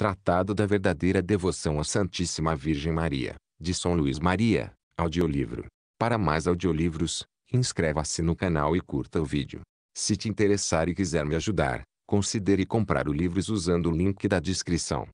Tratado da Verdadeira Devoção à Santíssima Virgem Maria, de São Luís Maria, audiolivro. Para mais audiolivros, inscreva-se no canal e curta o vídeo. Se te interessar e quiser me ajudar, considere comprar o livro usando o link da descrição.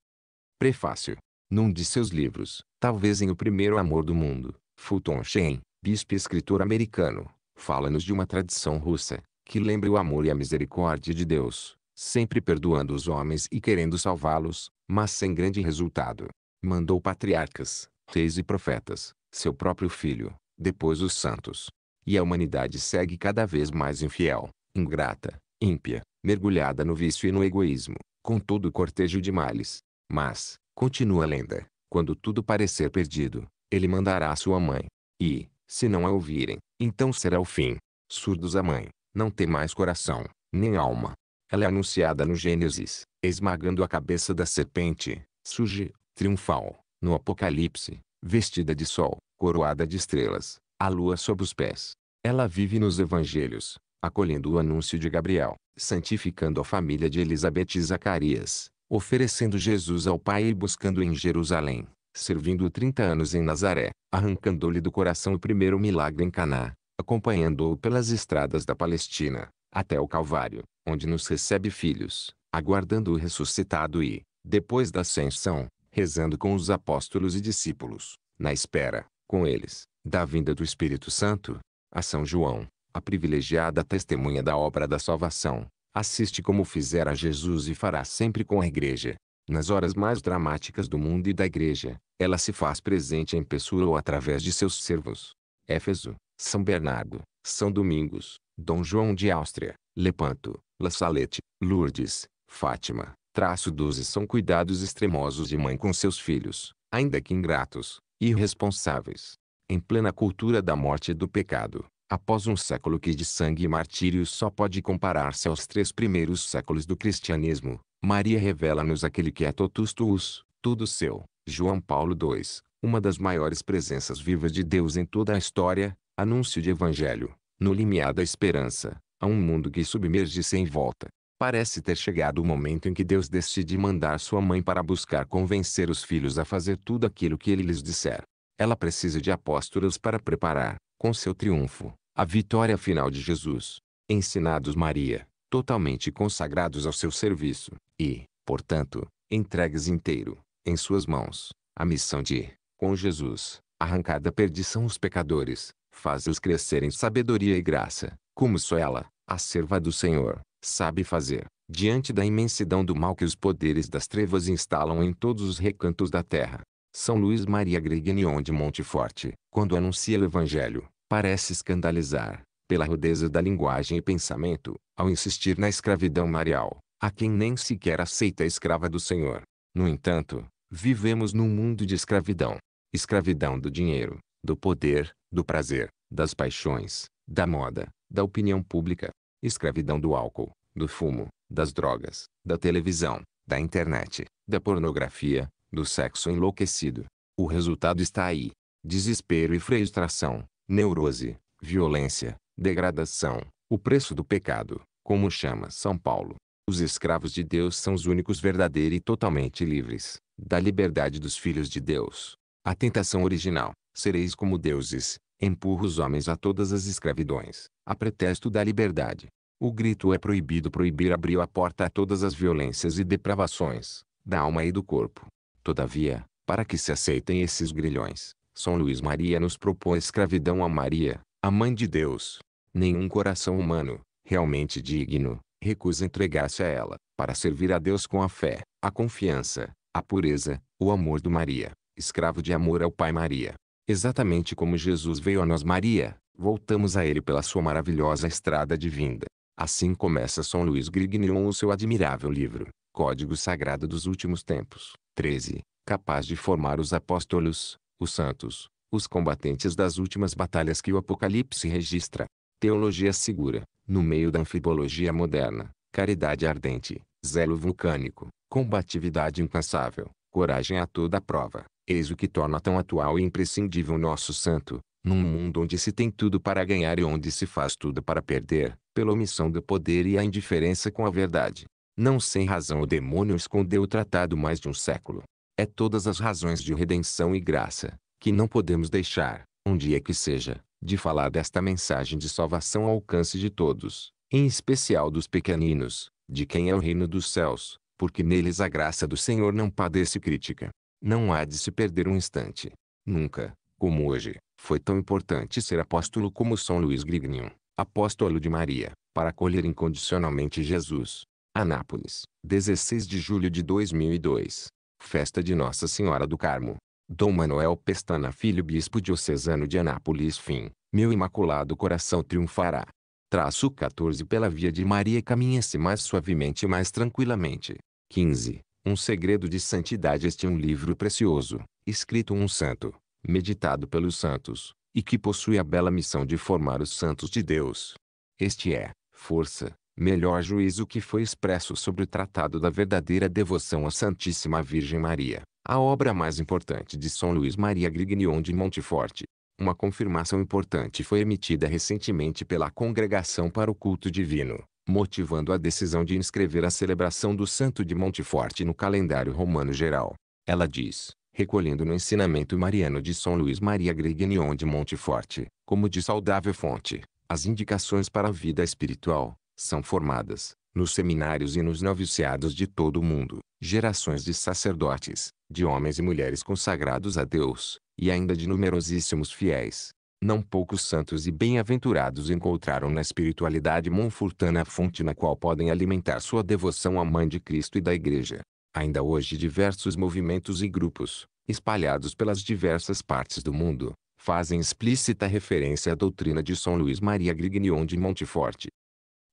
Prefácio. Num de seus livros, talvez em O Primeiro Amor do Mundo, Fulton Sheen, bispo e escritor americano, fala-nos de uma tradição russa, que lembra o amor e a misericórdia de Deus, sempre perdoando os homens e querendo salvá-los, mas sem grande resultado. Mandou patriarcas, reis e profetas, seu próprio filho, depois os santos. E a humanidade segue cada vez mais infiel, ingrata, ímpia, mergulhada no vício e no egoísmo, com todo o cortejo de males. Mas, continua a lenda, quando tudo parecer perdido, ele mandará sua mãe. E, se não a ouvirem, então será o fim. Surdos a mãe, não tem mais coração, nem alma. Ela é anunciada no Gênesis, esmagando a cabeça da serpente, surge, triunfal, no Apocalipse, vestida de sol, coroada de estrelas, a lua sob os pés. Ela vive nos evangelhos, acolhendo o anúncio de Gabriel, santificando a família de Elizabeth e Zacarias, oferecendo Jesus ao Pai e buscando em Jerusalém, servindo 30 anos em Nazaré, arrancando-lhe do coração o primeiro milagre em Caná, acompanhando-o pelas estradas da Palestina, até o Calvário, onde nos recebe filhos, aguardando o ressuscitado e, depois da ascensão, rezando com os apóstolos e discípulos, na espera, com eles, da vinda do Espírito Santo, a São João, a privilegiada testemunha da obra da salvação, assiste como fizera Jesus e fará sempre com a Igreja. Nas horas mais dramáticas do mundo e da Igreja, ela se faz presente em pessoa ou através de seus servos. Éfeso, São Bernardo, São Domingos, Dom João de Áustria, Lepanto, La Salete, Lourdes, Fátima, traço 12 são cuidados extremosos de mãe com seus filhos, ainda que ingratos, irresponsáveis. Em plena cultura da morte e do pecado, após um século que de sangue e martírio só pode comparar-se aos três primeiros séculos do cristianismo, Maria revela-nos aquele que é totus tuus, tudo seu. João Paulo II, uma das maiores presenças vivas de Deus em toda a história, anúncio de evangelho, no limiar da esperança, a um mundo que submerge sem volta. Parece ter chegado o momento em que Deus decide mandar sua mãe para buscar convencer os filhos a fazer tudo aquilo que ele lhes disser. Ela precisa de apóstolos para preparar, com seu triunfo, a vitória final de Jesus. Ensinados Maria, totalmente consagrados ao seu serviço, e, portanto, entregues inteiro, em suas mãos, a missão de, com Jesus, arrancar da perdição os pecadores, faz-os crescer em sabedoria e graça, como só ela, a serva do Senhor, sabe fazer, diante da imensidão do mal que os poderes das trevas instalam em todos os recantos da terra. São Luís Maria Gregnion de Monteforte, quando anuncia o Evangelho, parece escandalizar, pela rudeza da linguagem e pensamento, ao insistir na escravidão marial, a quem nem sequer aceita a escrava do Senhor. No entanto, vivemos num mundo de escravidão. Escravidão do dinheiro, do poder, do prazer, das paixões, da moda, da opinião pública. Escravidão do álcool, do fumo, das drogas, da televisão, da internet, da pornografia, do sexo enlouquecido. O resultado está aí. Desespero e frustração, neurose, violência, degradação, o preço do pecado, como chama São Paulo. Os escravos de Deus são os únicos verdadeiros e totalmente livres da liberdade dos filhos de Deus. A tentação original, sereis como deuses, empurra os homens a todas as escravidões, a pretexto da liberdade. O grito é proibido. Proibir abriu a porta a todas as violências e depravações, da alma e do corpo. Todavia, para que se aceitem esses grilhões, São Luís Maria nos propõe escravidão a Maria, a Mãe de Deus. Nenhum coração humano, realmente digno, recusa entregar-se a ela, para servir a Deus com a fé, a confiança, a pureza, o amor do Maria, escravo de amor ao Pai Maria. Exatamente como Jesus veio a nós Maria, voltamos a Ele pela sua maravilhosa estrada de vinda. Assim começa São Luís Grignion o seu admirável livro, Código Sagrado dos Últimos Tempos, 13, capaz de formar os apóstolos, os santos, os combatentes das últimas batalhas que o Apocalipse registra. Teologia segura, no meio da anfibologia moderna, caridade ardente, zelo vulcânico, combatividade incansável, coragem a toda prova. Eis o que torna tão atual e imprescindível nosso santo, num mundo onde se tem tudo para ganhar e onde se faz tudo para perder, pela omissão do poder e a indiferença com a verdade. Não sem razão o demônio escondeu o tratado mais de um século. É todas as razões de redenção e graça, que não podemos deixar, um dia é que seja, de falar desta mensagem de salvação ao alcance de todos, em especial dos pequeninos, de quem é o reino dos céus, porque neles a graça do Senhor não padece crítica. Não há de se perder um instante. Nunca, como hoje, foi tão importante ser apóstolo como São Luís Grignion, apóstolo de Maria, para acolher incondicionalmente Jesus. Anápolis, 16 de julho de 2002. Festa de Nossa Senhora do Carmo. Dom Manuel Pestana Filho Bispo Diocesano de Anápolis Fim, meu imaculado coração triunfará. Traço 14 Pela via de Maria caminha-se mais suavemente e mais tranquilamente. 15. Um segredo de santidade Este é um livro precioso, escrito um santo, meditado pelos santos, e que possui a bela missão de formar os santos de Deus. Este é, força, melhor juízo que foi expresso sobre o Tratado da Verdadeira Devoção à Santíssima Virgem Maria, a obra mais importante de São Luís Maria Grignion de Monteforte. Uma confirmação importante foi emitida recentemente pela Congregação para o Culto Divino, motivando a decisão de inscrever a celebração do Santo de Monteforte no calendário romano geral. Ela diz: recolhendo no ensinamento mariano de São Luís Maria Gregnion de Monteforte, como de saudável fonte, as indicações para a vida espiritual, são formadas, nos seminários e nos noviciados de todo o mundo, gerações de sacerdotes, de homens e mulheres consagrados a Deus, e ainda de numerosíssimos fiéis. Não poucos santos e bem-aventurados encontraram na espiritualidade monfurtana a fonte na qual podem alimentar sua devoção à Mãe de Cristo e da Igreja ainda hoje diversos movimentos e grupos, espalhados pelas diversas partes do mundo, fazem explícita referência à doutrina de São Luís Maria Grignion de Monteforte.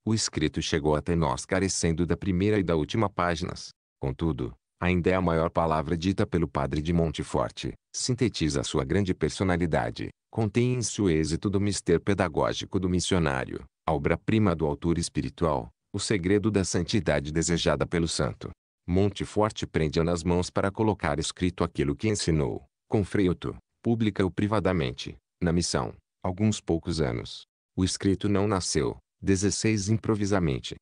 O escrito chegou até nós carecendo da primeira e da última páginas. Contudo, ainda é a maior palavra dita pelo padre de Monteforte, sintetiza sua grande personalidade, contém em seu êxito do mister pedagógico do missionário, a obra-prima do autor espiritual, o segredo da santidade desejada pelo santo. Forte prende-a nas mãos para colocar escrito aquilo que ensinou, com freuto, pública ou privadamente, na missão, alguns poucos anos. O escrito não nasceu, 16 improvisamente.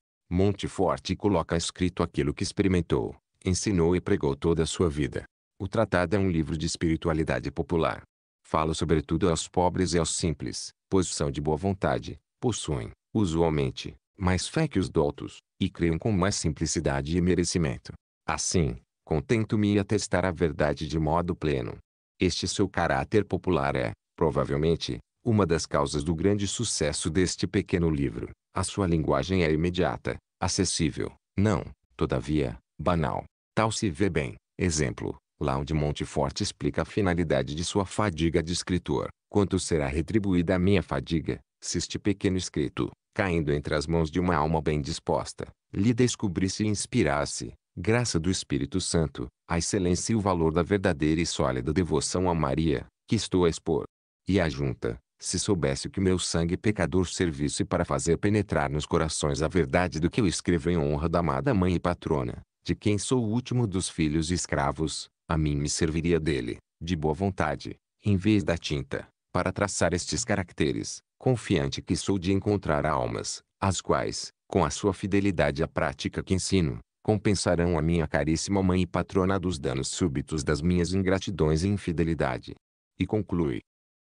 Forte coloca escrito aquilo que experimentou, ensinou e pregou toda a sua vida. O tratado é um livro de espiritualidade popular. Fala sobretudo aos pobres e aos simples, pois são de boa vontade, possuem, usualmente, mais fé que os doutos, e creiam com mais simplicidade e merecimento. Assim, contento-me em atestar a verdade de modo pleno. Este seu caráter popular é, provavelmente, uma das causas do grande sucesso deste pequeno livro. A sua linguagem é imediata, acessível, não, todavia, banal. Tal se vê bem. Exemplo, lá onde Montefort explica a finalidade de sua fadiga de escritor. Quanto será retribuída a minha fadiga, se este pequeno escrito, caindo entre as mãos de uma alma bem disposta, lhe descobrisse e inspirasse, graça do Espírito Santo, a excelência e o valor da verdadeira e sólida devoção a Maria, que estou a expor. E ajunta, se soubesse que meu sangue pecador servisse para fazer penetrar nos corações a verdade do que eu escrevo em honra da amada mãe e patrona, de quem sou o último dos filhos e escravos, a mim me serviria dele, de boa vontade, em vez da tinta, para traçar estes caracteres, confiante que sou de encontrar almas, as quais, com a sua fidelidade à prática que ensino, compensarão a minha caríssima mãe e patrona dos danos súbitos das minhas ingratidões e infidelidade. E conclui.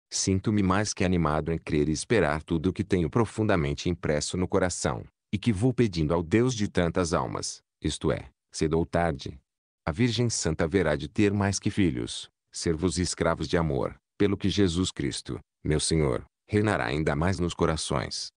Sinto-me mais que animado em crer e esperar tudo o que tenho profundamente impresso no coração, e que vou pedindo ao Deus de tantas almas, isto é, cedo ou tarde. A Virgem Santa haverá de ter mais que filhos, servos e escravos de amor, pelo que Jesus Cristo, meu Senhor, reinará ainda mais nos corações.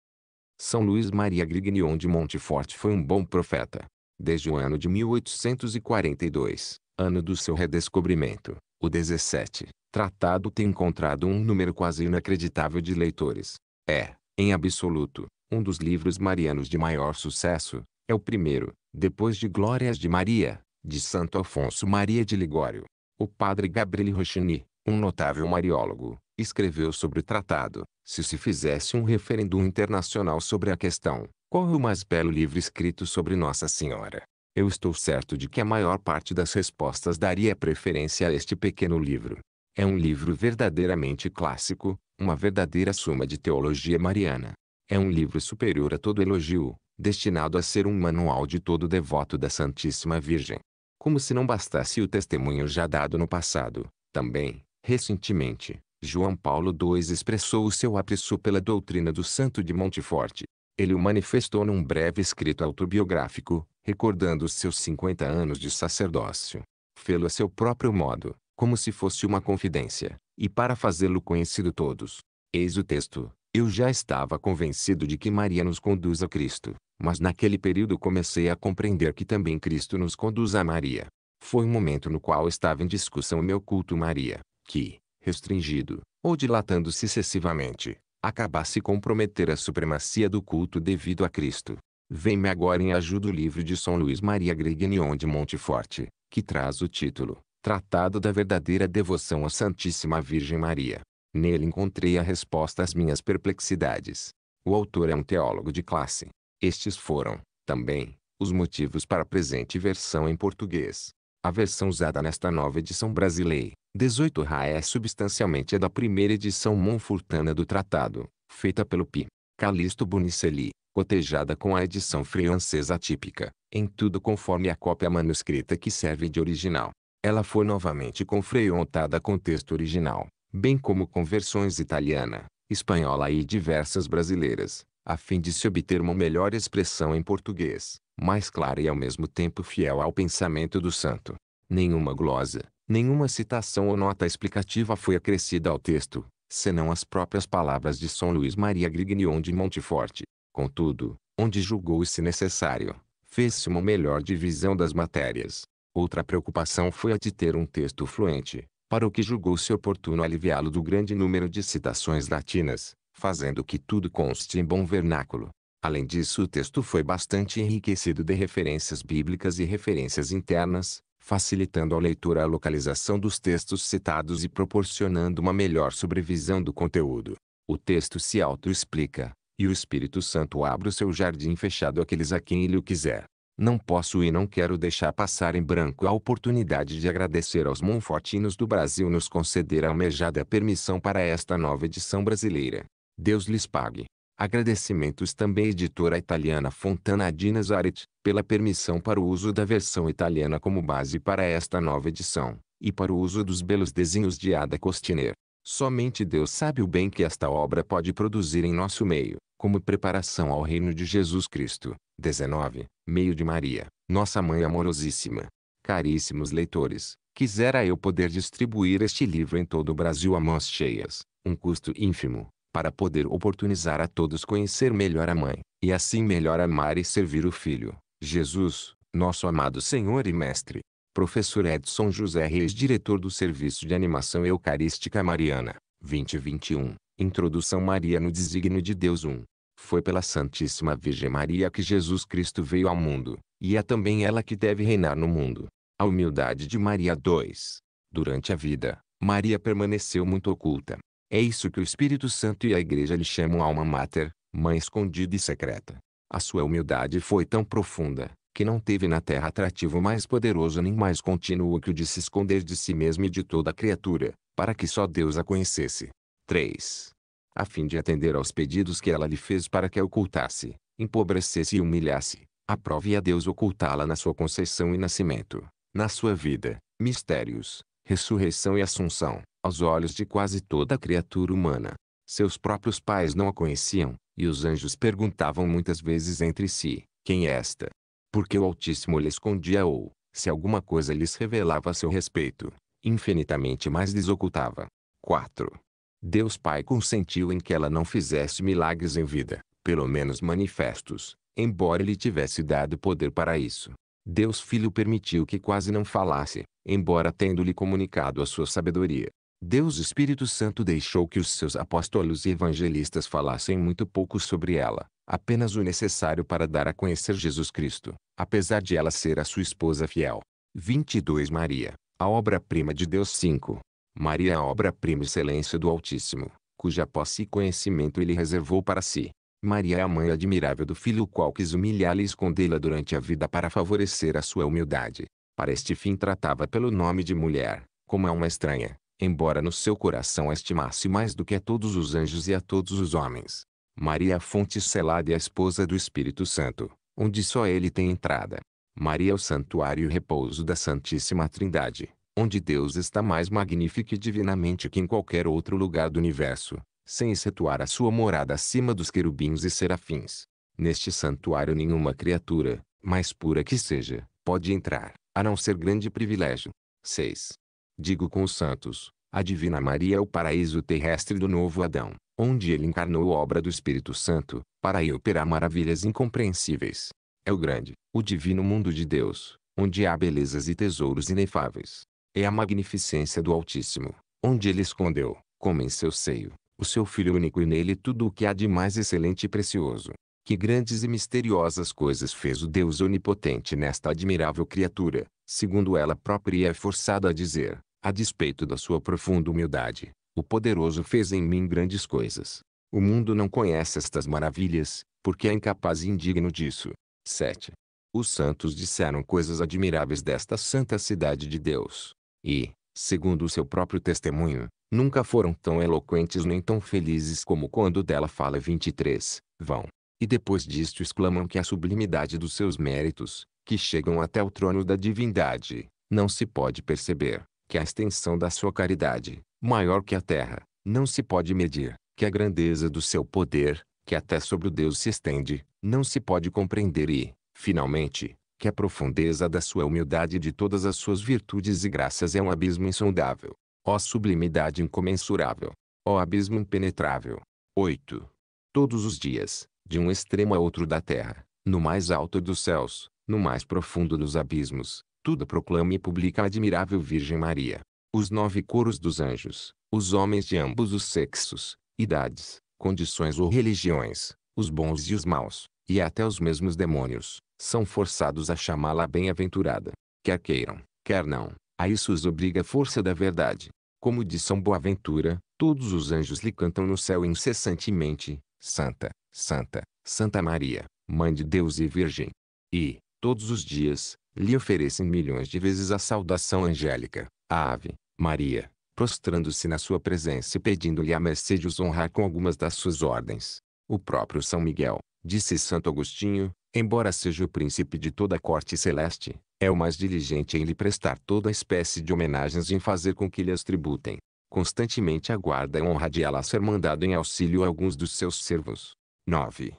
São Luís Maria Grignion de Montfort foi um bom profeta. Desde o ano de 1842, ano do seu redescobrimento, o 17, tratado tem encontrado um número quase inacreditável de leitores. É, em absoluto, um dos livros marianos de maior sucesso, é o primeiro, depois de Glórias de Maria, de Santo Afonso Maria de Ligório. O padre Gabriele Rochini, um notável mariólogo, escreveu sobre o tratado. Se se fizesse um referendo internacional sobre a questão, qual é o mais belo livro escrito sobre Nossa Senhora? Eu estou certo de que a maior parte das respostas daria preferência a este pequeno livro. É um livro verdadeiramente clássico, uma verdadeira suma de teologia mariana. É um livro superior a todo elogio, destinado a ser um manual de todo devoto da Santíssima Virgem. Como se não bastasse o testemunho já dado no passado, também, recentemente, João Paulo II expressou o seu apreço pela doutrina do santo de Monteforte. Ele o manifestou num breve escrito autobiográfico, recordando os seus 50 anos de sacerdócio. Fê-lo a seu próprio modo, como se fosse uma confidência, e para fazê-lo conhecido todos. Eis o texto. Eu já estava convencido de que Maria nos conduz a Cristo, mas naquele período comecei a compreender que também Cristo nos conduz a Maria. Foi um momento no qual estava em discussão o meu culto Maria, que, restringido, ou dilatando-se excessivamente, acabasse se comprometer a supremacia do culto devido a Cristo. Vem-me agora em ajuda o livro de São Luís Maria Gregnion de Monteforte, que traz o título Tratado da Verdadeira Devoção à Santíssima Virgem Maria. Nele encontrei a resposta às minhas perplexidades. O autor é um teólogo de classe. Estes foram, também, os motivos para a presente versão em português. A versão usada nesta nova edição brasileira 18 Ra é substancialmente a da primeira edição monfurtana do tratado, feita pelo P. Calixto Bonicelli, cotejada com a edição francesa típica, em tudo conforme a cópia manuscrita que serve de original. Ela foi novamente confrontada com texto original, bem como com versões italiana, espanhola e diversas brasileiras, a fim de se obter uma melhor expressão em português, mais clara e ao mesmo tempo fiel ao pensamento do santo. Nenhuma glosa, Nenhuma citação ou nota explicativa foi acrescida ao texto, senão as próprias palavras de São Luís Maria Grignion de Monteforte. Contudo, onde julgou-se necessário, fez-se uma melhor divisão das matérias. Outra preocupação foi a de ter um texto fluente, para o que julgou-se oportuno aliviá-lo do grande número de citações latinas, fazendo que tudo conste em bom vernáculo. Além disso, o texto foi bastante enriquecido de referências bíblicas e referências internas, facilitando ao leitor a localização dos textos citados e proporcionando uma melhor sobrevisão do conteúdo. O texto se autoexplica, e o Espírito Santo abre o seu jardim fechado àqueles a quem ele o quiser. Não posso e não quero deixar passar em branco a oportunidade de agradecer aos Monfortinos do Brasil nos conceder a almejada permissão para esta nova edição brasileira. Deus lhes pague. Agradecimentos também à editora italiana Fontana Adina Zaret, pela permissão para o uso da versão italiana como base para esta nova edição, e para o uso dos belos desenhos de Ada Costiner. Somente Deus sabe o bem que esta obra pode produzir em nosso meio, como preparação ao reino de Jesus Cristo. 19. Meio de Maria, nossa mãe amorosíssima. Caríssimos leitores, quisera eu poder distribuir este livro em todo o Brasil a mãos cheias, um custo ínfimo, para poder oportunizar a todos conhecer melhor a Mãe, e assim melhor amar e servir o Filho, Jesus, nosso amado Senhor e Mestre. Professor Edson José Reis, diretor do Serviço de Animação Eucarística Mariana, 2021. Introdução Maria no Desígnio de Deus 1. Foi pela Santíssima Virgem Maria que Jesus Cristo veio ao mundo, e é também ela que deve reinar no mundo. A humildade de Maria 2. Durante a vida, Maria permaneceu muito oculta, é isso que o Espírito Santo e a Igreja lhe chamam alma mater, mãe escondida e secreta. A sua humildade foi tão profunda, que não teve na terra atrativo mais poderoso nem mais contínuo que o de se esconder de si mesmo e de toda criatura, para que só Deus a conhecesse. 3. A fim de atender aos pedidos que ela lhe fez para que a ocultasse, empobrecesse e humilhasse, aprove a Deus ocultá-la na sua conceição e nascimento, na sua vida, mistérios, ressurreição e assunção, aos olhos de quase toda a criatura humana. Seus próprios pais não a conheciam, e os anjos perguntavam muitas vezes entre si, quem é esta? Porque o Altíssimo lhe escondia ou, se alguma coisa lhes revelava a seu respeito, infinitamente mais lhes ocultava. 4. Deus Pai consentiu em que ela não fizesse milagres em vida, pelo menos manifestos, embora lhe tivesse dado poder para isso. Deus Filho permitiu que quase não falasse, embora tendo-lhe comunicado a sua sabedoria. Deus Espírito Santo deixou que os seus apóstolos e evangelistas falassem muito pouco sobre ela, apenas o necessário para dar a conhecer Jesus Cristo, apesar de ela ser a sua esposa fiel. 22 Maria, a obra-prima de Deus 5. Maria é a obra-prima excelência do Altíssimo, cuja posse e conhecimento ele reservou para si. Maria é a mãe admirável do filho o qual quis humilhar e escondê-la durante a vida para favorecer a sua humildade. Para este fim tratava pelo nome de mulher, como é uma estranha, embora no seu coração a estimasse mais do que a todos os anjos e a todos os homens. Maria é a fonte selada e a esposa do Espírito Santo, onde só ele tem entrada. Maria é o santuário e repouso da Santíssima Trindade, onde Deus está mais magnífico e divinamente que em qualquer outro lugar do universo, sem excetuar a sua morada acima dos querubins e serafins. Neste santuário nenhuma criatura, mais pura que seja, pode entrar, a não ser grande privilégio. 6 digo com os santos, a Divina Maria é o paraíso terrestre do novo Adão, onde ele encarnou a obra do Espírito Santo, para aí operar maravilhas incompreensíveis. É o grande, o divino mundo de Deus, onde há belezas e tesouros inefáveis. É a magnificência do Altíssimo, onde ele escondeu, como em seu seio, o seu Filho único e nele tudo o que há de mais excelente e precioso. Que grandes e misteriosas coisas fez o Deus Onipotente nesta admirável criatura, segundo ela própria é forçada a dizer, a despeito da sua profunda humildade, o poderoso fez em mim grandes coisas. O mundo não conhece estas maravilhas, porque é incapaz e indigno disso. 7. Os santos disseram coisas admiráveis desta santa cidade de Deus. E, segundo o seu próprio testemunho, nunca foram tão eloquentes nem tão felizes como quando dela fala 23. Vão. E depois disto exclamam que a sublimidade dos seus méritos, que chegam até o trono da divindade, não se pode perceber que a extensão da sua caridade, maior que a terra, não se pode medir, que a grandeza do seu poder, que até sobre o Deus se estende, não se pode compreender e, finalmente, que a profundeza da sua humildade e de todas as suas virtudes e graças é um abismo insondável. Ó sublimidade incomensurável! Ó abismo impenetrável! 8. Todos os dias, de um extremo a outro da terra, no mais alto dos céus, no mais profundo dos abismos, tudo proclama e publica a admirável Virgem Maria. Os nove coros dos anjos, os homens de ambos os sexos, idades, condições ou religiões, os bons e os maus, e até os mesmos demônios, são forçados a chamá-la bem-aventurada. Quer queiram, quer não, a isso os obriga a força da verdade. Como diz São Boaventura, todos os anjos lhe cantam no céu incessantemente, Santa, Santa, Santa Maria, Mãe de Deus e Virgem. E, todos os dias, lhe oferecem milhões de vezes a saudação angélica, a ave, Maria, prostrando-se na sua presença e pedindo-lhe a mercê de os honrar com algumas das suas ordens. O próprio São Miguel, disse Santo Agostinho, embora seja o príncipe de toda a corte celeste, é o mais diligente em lhe prestar toda espécie de homenagens e em fazer com que lhe as tributem. Constantemente aguarda a honra de ela ser mandado em auxílio a alguns dos seus servos. 9.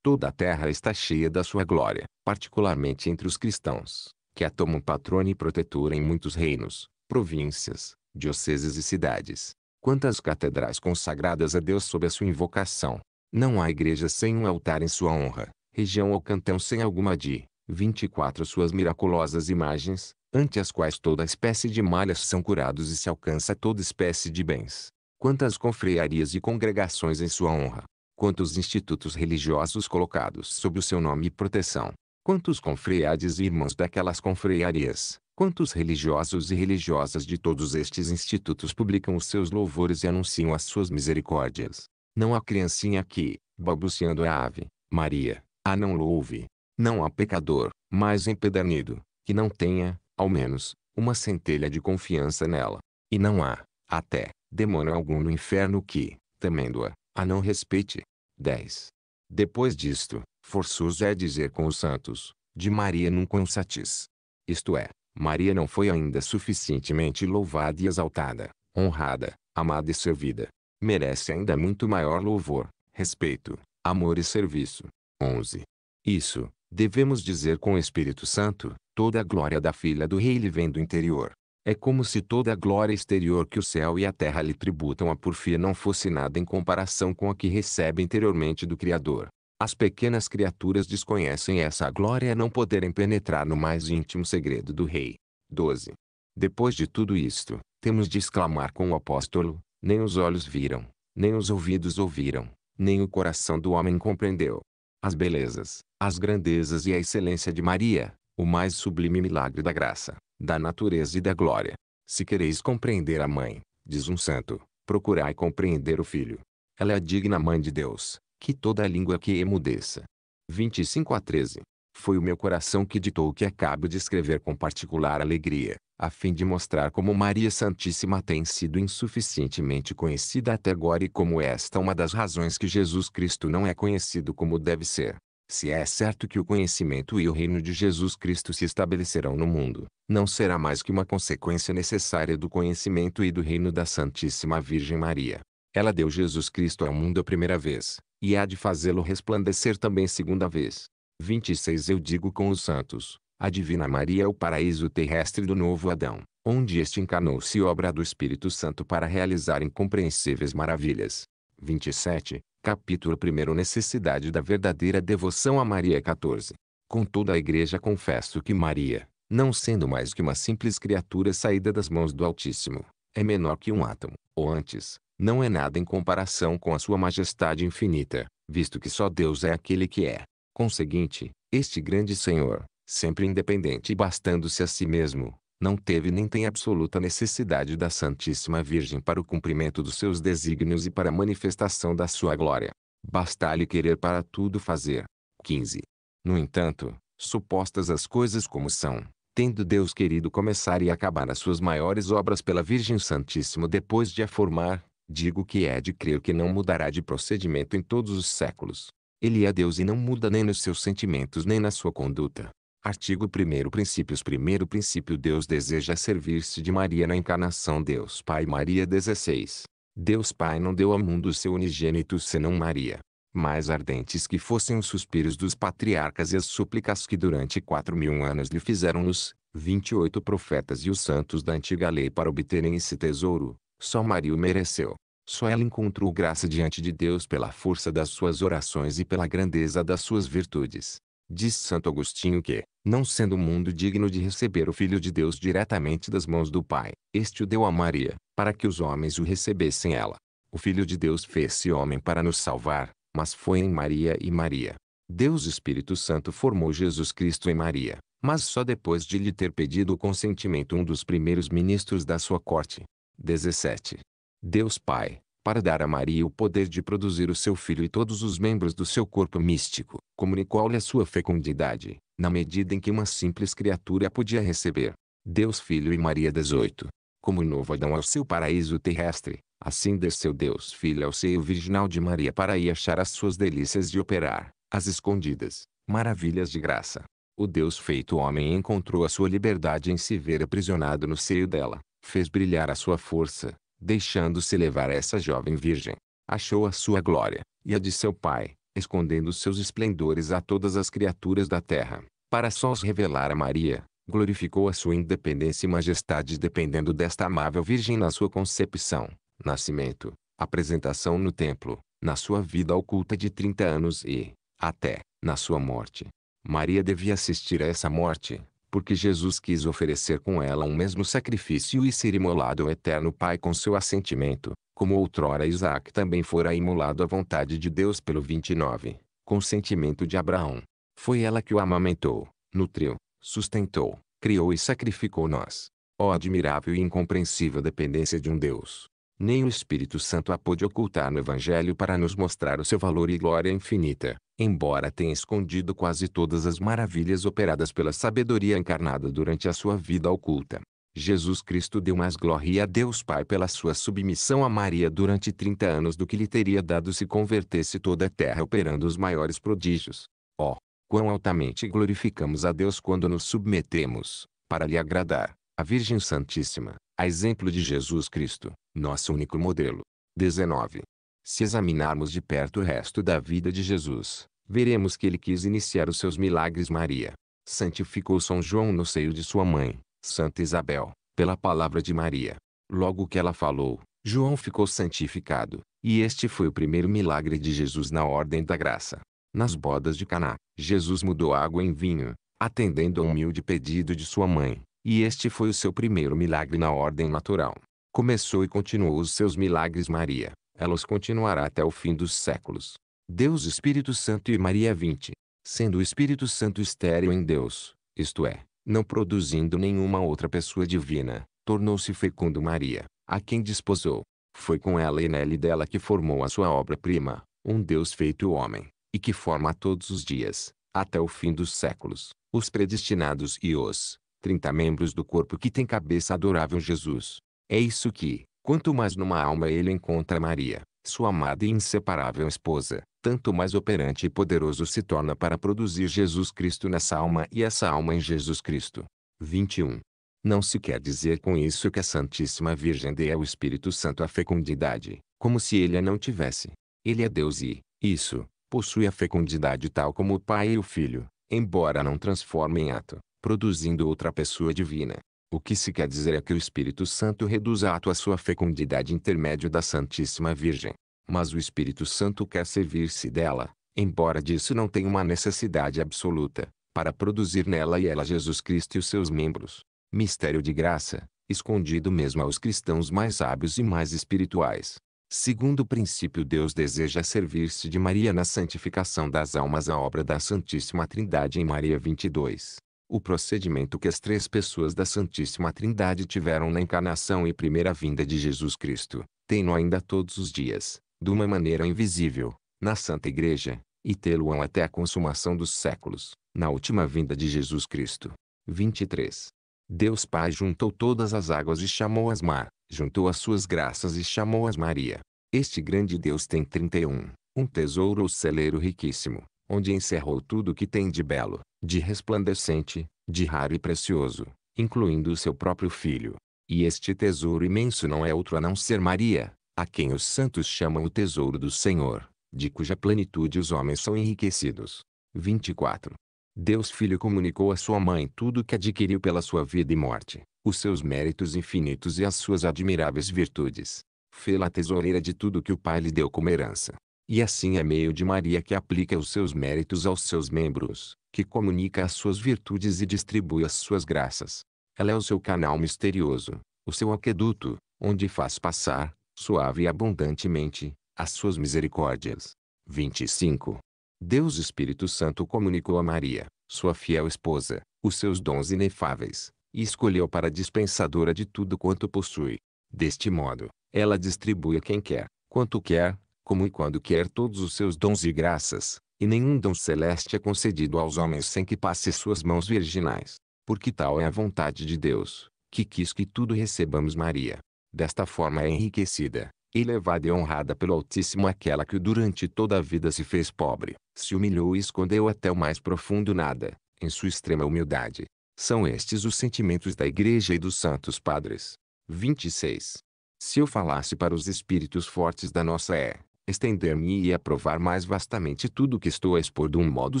Toda a terra está cheia da sua glória, particularmente entre os cristãos, que a tomam patrona e protetora em muitos reinos, províncias, dioceses e cidades. Quantas catedrais consagradas a Deus sob a sua invocação! Não há igreja sem um altar em sua honra, região ou cantão sem alguma de 24 suas miraculosas imagens, ante as quais toda espécie de malhas são curados e se alcança toda espécie de bens. Quantas confrearias e congregações em sua honra, quantos institutos religiosos colocados sob o seu nome e proteção, quantos confreades e irmãos daquelas confrearias, quantos religiosos e religiosas de todos estes institutos publicam os seus louvores e anunciam as suas misericórdias. Não há criancinha que, balbuciando a ave, Maria, a não louve. Não há pecador, mais empedernido, que não tenha, ao menos, uma centelha de confiança nela. E não há, até, demônio algum no inferno que, temendo-a, a não respeite. 10. Depois disto, forçoso é dizer com os santos, de Maria num consatis. Isto é, Maria não foi ainda suficientemente louvada e exaltada, honrada, amada e servida. Merece ainda muito maior louvor, respeito, amor e serviço. 11. Isso, devemos dizer com o Espírito Santo, toda a glória da filha do rei lhe vem do interior. É como se toda a glória exterior que o céu e a terra lhe tributam a porfia não fosse nada em comparação com a que recebe interiormente do Criador. As pequenas criaturas desconhecem essa glória a não poderem penetrar no mais íntimo segredo do Rei. 12. Depois de tudo isto, temos de exclamar com o apóstolo: nem os olhos viram, nem os ouvidos ouviram, nem o coração do homem compreendeu. As belezas, as grandezas e a excelência de Maria, o mais sublime milagre da graça da natureza e da glória. Se quereis compreender a mãe, diz um santo, procurai compreender o filho. Ela é a digna mãe de Deus, que toda a língua que emudeça. 25 a 13. Foi o meu coração que ditou o que acabo de escrever com particular alegria, a fim de mostrar como Maria Santíssima tem sido insuficientemente conhecida até agora e como esta é uma das razões que Jesus Cristo não é conhecido como deve ser. Se é certo que o conhecimento e o reino de Jesus Cristo se estabelecerão no mundo, não será mais que uma consequência necessária do conhecimento e do reino da Santíssima Virgem Maria. Ela deu Jesus Cristo ao mundo a primeira vez, e há de fazê-lo resplandecer também segunda vez. 26 Eu digo com os santos, a Divina Maria é o paraíso terrestre do novo Adão, onde este encarnou-se obra do Espírito Santo para realizar incompreensíveis maravilhas. 27 Capítulo 1 Necessidade da verdadeira devoção a Maria 14. Com toda a igreja confesso que Maria, não sendo mais que uma simples criatura saída das mãos do Altíssimo, é menor que um átomo, ou antes, não é nada em comparação com a sua majestade infinita, visto que só Deus é aquele que é. Conseguinte, este grande Senhor, sempre independente e bastando-se a si mesmo, não teve nem tem absoluta necessidade da Santíssima Virgem para o cumprimento dos seus desígnios e para a manifestação da sua glória. Basta-lhe querer para tudo fazer. 15. No entanto, supostas as coisas como são, tendo Deus querido começar e acabar as suas maiores obras pela Virgem Santíssima depois de a formar, digo que é de crer que não mudará de procedimento em todos os séculos. Ele é Deus e não muda nem nos seus sentimentos nem na sua conduta. Artigo 1 Princípios Primeiro princípio Deus deseja servir-se de Maria na encarnação Deus Pai Maria 16. Deus Pai não deu ao mundo seu unigênito senão Maria. Mais ardentes que fossem os suspiros dos patriarcas e as súplicas que durante quatro mil anos lhe fizeram os 28 profetas e os santos da antiga lei para obterem esse tesouro, só Maria o mereceu. Só ela encontrou graça diante de Deus pela força das suas orações e pela grandeza das suas virtudes. Diz Santo Agostinho que, não sendo o mundo digno de receber o Filho de Deus diretamente das mãos do Pai, este o deu a Maria, para que os homens o recebessem ela. O Filho de Deus fez-se homem para nos salvar, mas foi em Maria e Maria. Deus Espírito Santo formou Jesus Cristo em Maria, mas só depois de lhe ter pedido o consentimento um dos primeiros ministros da sua corte. 17. Deus Pai, para dar a Maria o poder de produzir o seu filho e todos os membros do seu corpo místico. Comunicou-lhe a sua fecundidade, na medida em que uma simples criatura podia receber. Deus Filho e Maria 18. Como o novo Adão ao seu paraíso terrestre, assim desceu Deus Filho ao seio virginal de Maria para ir achar as suas delícias de operar, as escondidas, maravilhas de graça. O Deus feito homem encontrou a sua liberdade em se ver aprisionado no seio dela, fez brilhar a sua força, deixando-se levar essa jovem virgem. Achou a sua glória, e a de seu pai, escondendo seus esplendores a todas as criaturas da terra, para só os revelar a Maria, glorificou a sua independência e majestade dependendo desta amável virgem na sua concepção, nascimento, apresentação no templo, na sua vida oculta de 30 anos e, até, na sua morte. Maria devia assistir a essa morte, porque Jesus quis oferecer com ela um mesmo sacrifício e ser imolado ao Eterno Pai com seu assentimento, como outrora Isaac também fora imolado à vontade de Deus pelo 29, consentimento de Abraão. Foi ela que o amamentou, nutriu, sustentou, criou e sacrificou nós. Ó oh, admirável e incompreensível dependência de um Deus, nem o Espírito Santo a pôde ocultar no Evangelho para nos mostrar o seu valor e glória infinita, embora tenha escondido quase todas as maravilhas operadas pela sabedoria encarnada durante a sua vida oculta. Jesus Cristo deu mais glória a Deus Pai pela sua submissão a Maria durante 30 anos do que lhe teria dado se convertesse toda a terra operando os maiores prodígios. Oh, quão altamente glorificamos a Deus quando nos submetemos, para lhe agradar, a Virgem Santíssima, a exemplo de Jesus Cristo, nosso único modelo. 19. Se examinarmos de perto o resto da vida de Jesus, veremos que ele quis iniciar os seus milagres Maria. Santificou São João no seio de sua mãe, Santa Isabel, pela palavra de Maria. Logo que ela falou, João ficou santificado, e este foi o primeiro milagre de Jesus na ordem da graça. Nas bodas de Caná, Jesus mudou água em vinho, atendendo ao humilde pedido de sua mãe, e este foi o seu primeiro milagre na ordem natural começou e continuou os seus milagres Maria. Ela os continuará até o fim dos séculos. Deus Espírito Santo e Maria 20. Sendo o Espírito Santo estéreo em Deus, isto é, não produzindo nenhuma outra pessoa divina, tornou-se fecundo Maria, a quem desposou. Foi com ela e nele dela que formou a sua obra-prima, um Deus feito homem, e que forma todos os dias, até o fim dos séculos, os predestinados e os 30 membros do corpo que tem cabeça adorável Jesus. É isso que, quanto mais numa alma ele encontra Maria, sua amada e inseparável esposa, tanto mais operante e poderoso se torna para produzir Jesus Cristo nessa alma e essa alma em Jesus Cristo. 21. Não se quer dizer com isso que a Santíssima Virgem dê ao Espírito Santo a fecundidade, como se ele a não tivesse. Ele é Deus e, isso, possui a fecundidade tal como o Pai e o Filho, embora não transforme em ato, produzindo outra pessoa divina. O que se quer dizer é que o Espírito Santo reduz a ato a sua fecundidade intermédio da Santíssima Virgem. Mas o Espírito Santo quer servir-se dela, embora disso não tenha uma necessidade absoluta, para produzir nela e ela Jesus Cristo e os seus membros. Mistério de graça, escondido mesmo aos cristãos mais sábios e mais espirituais. Segundo o princípio Deus deseja servir-se de Maria na santificação das almas a obra da Santíssima Trindade em Maria 22 o procedimento que as três pessoas da Santíssima Trindade tiveram na encarnação e primeira vinda de Jesus Cristo, tem-no ainda todos os dias, de uma maneira invisível, na Santa Igreja, e tê-lo-ão até a consumação dos séculos, na última vinda de Jesus Cristo. 23. Deus Pai juntou todas as águas e chamou-as mar, juntou as suas graças e chamou-as Maria. Este grande Deus tem 31, um tesouro ou celeiro riquíssimo, onde encerrou tudo o que tem de belo, de resplandecente, de raro e precioso, incluindo o seu próprio filho. E este tesouro imenso não é outro a não ser Maria, a quem os santos chamam o tesouro do Senhor, de cuja plenitude os homens são enriquecidos. 24. Deus Filho comunicou à sua mãe tudo o que adquiriu pela sua vida e morte, os seus méritos infinitos e as suas admiráveis virtudes. Fê-la tesoureira de tudo que o Pai lhe deu como herança. E assim é meio de Maria que aplica os seus méritos aos seus membros, que comunica as suas virtudes e distribui as suas graças. Ela é o seu canal misterioso, o seu aqueduto, onde faz passar, suave e abundantemente, as suas misericórdias. 25. Deus Espírito Santo comunicou a Maria, sua fiel esposa, os seus dons inefáveis, e escolheu para dispensadora de tudo quanto possui. Deste modo, ela distribui a quem quer, quanto quer, como e quando quer todos os seus dons e graças, e nenhum dom celeste é concedido aos homens sem que passe suas mãos virginais, porque tal é a vontade de Deus, que quis que tudo recebamos Maria. Desta forma é enriquecida, elevada e honrada pelo Altíssimo aquela que durante toda a vida se fez pobre, se humilhou e escondeu até o mais profundo nada, em sua extrema humildade. São estes os sentimentos da Igreja e dos santos padres. 26. Se eu falasse para os espíritos fortes da nossa é, estender-me e aprovar mais vastamente tudo o que estou a expor de um modo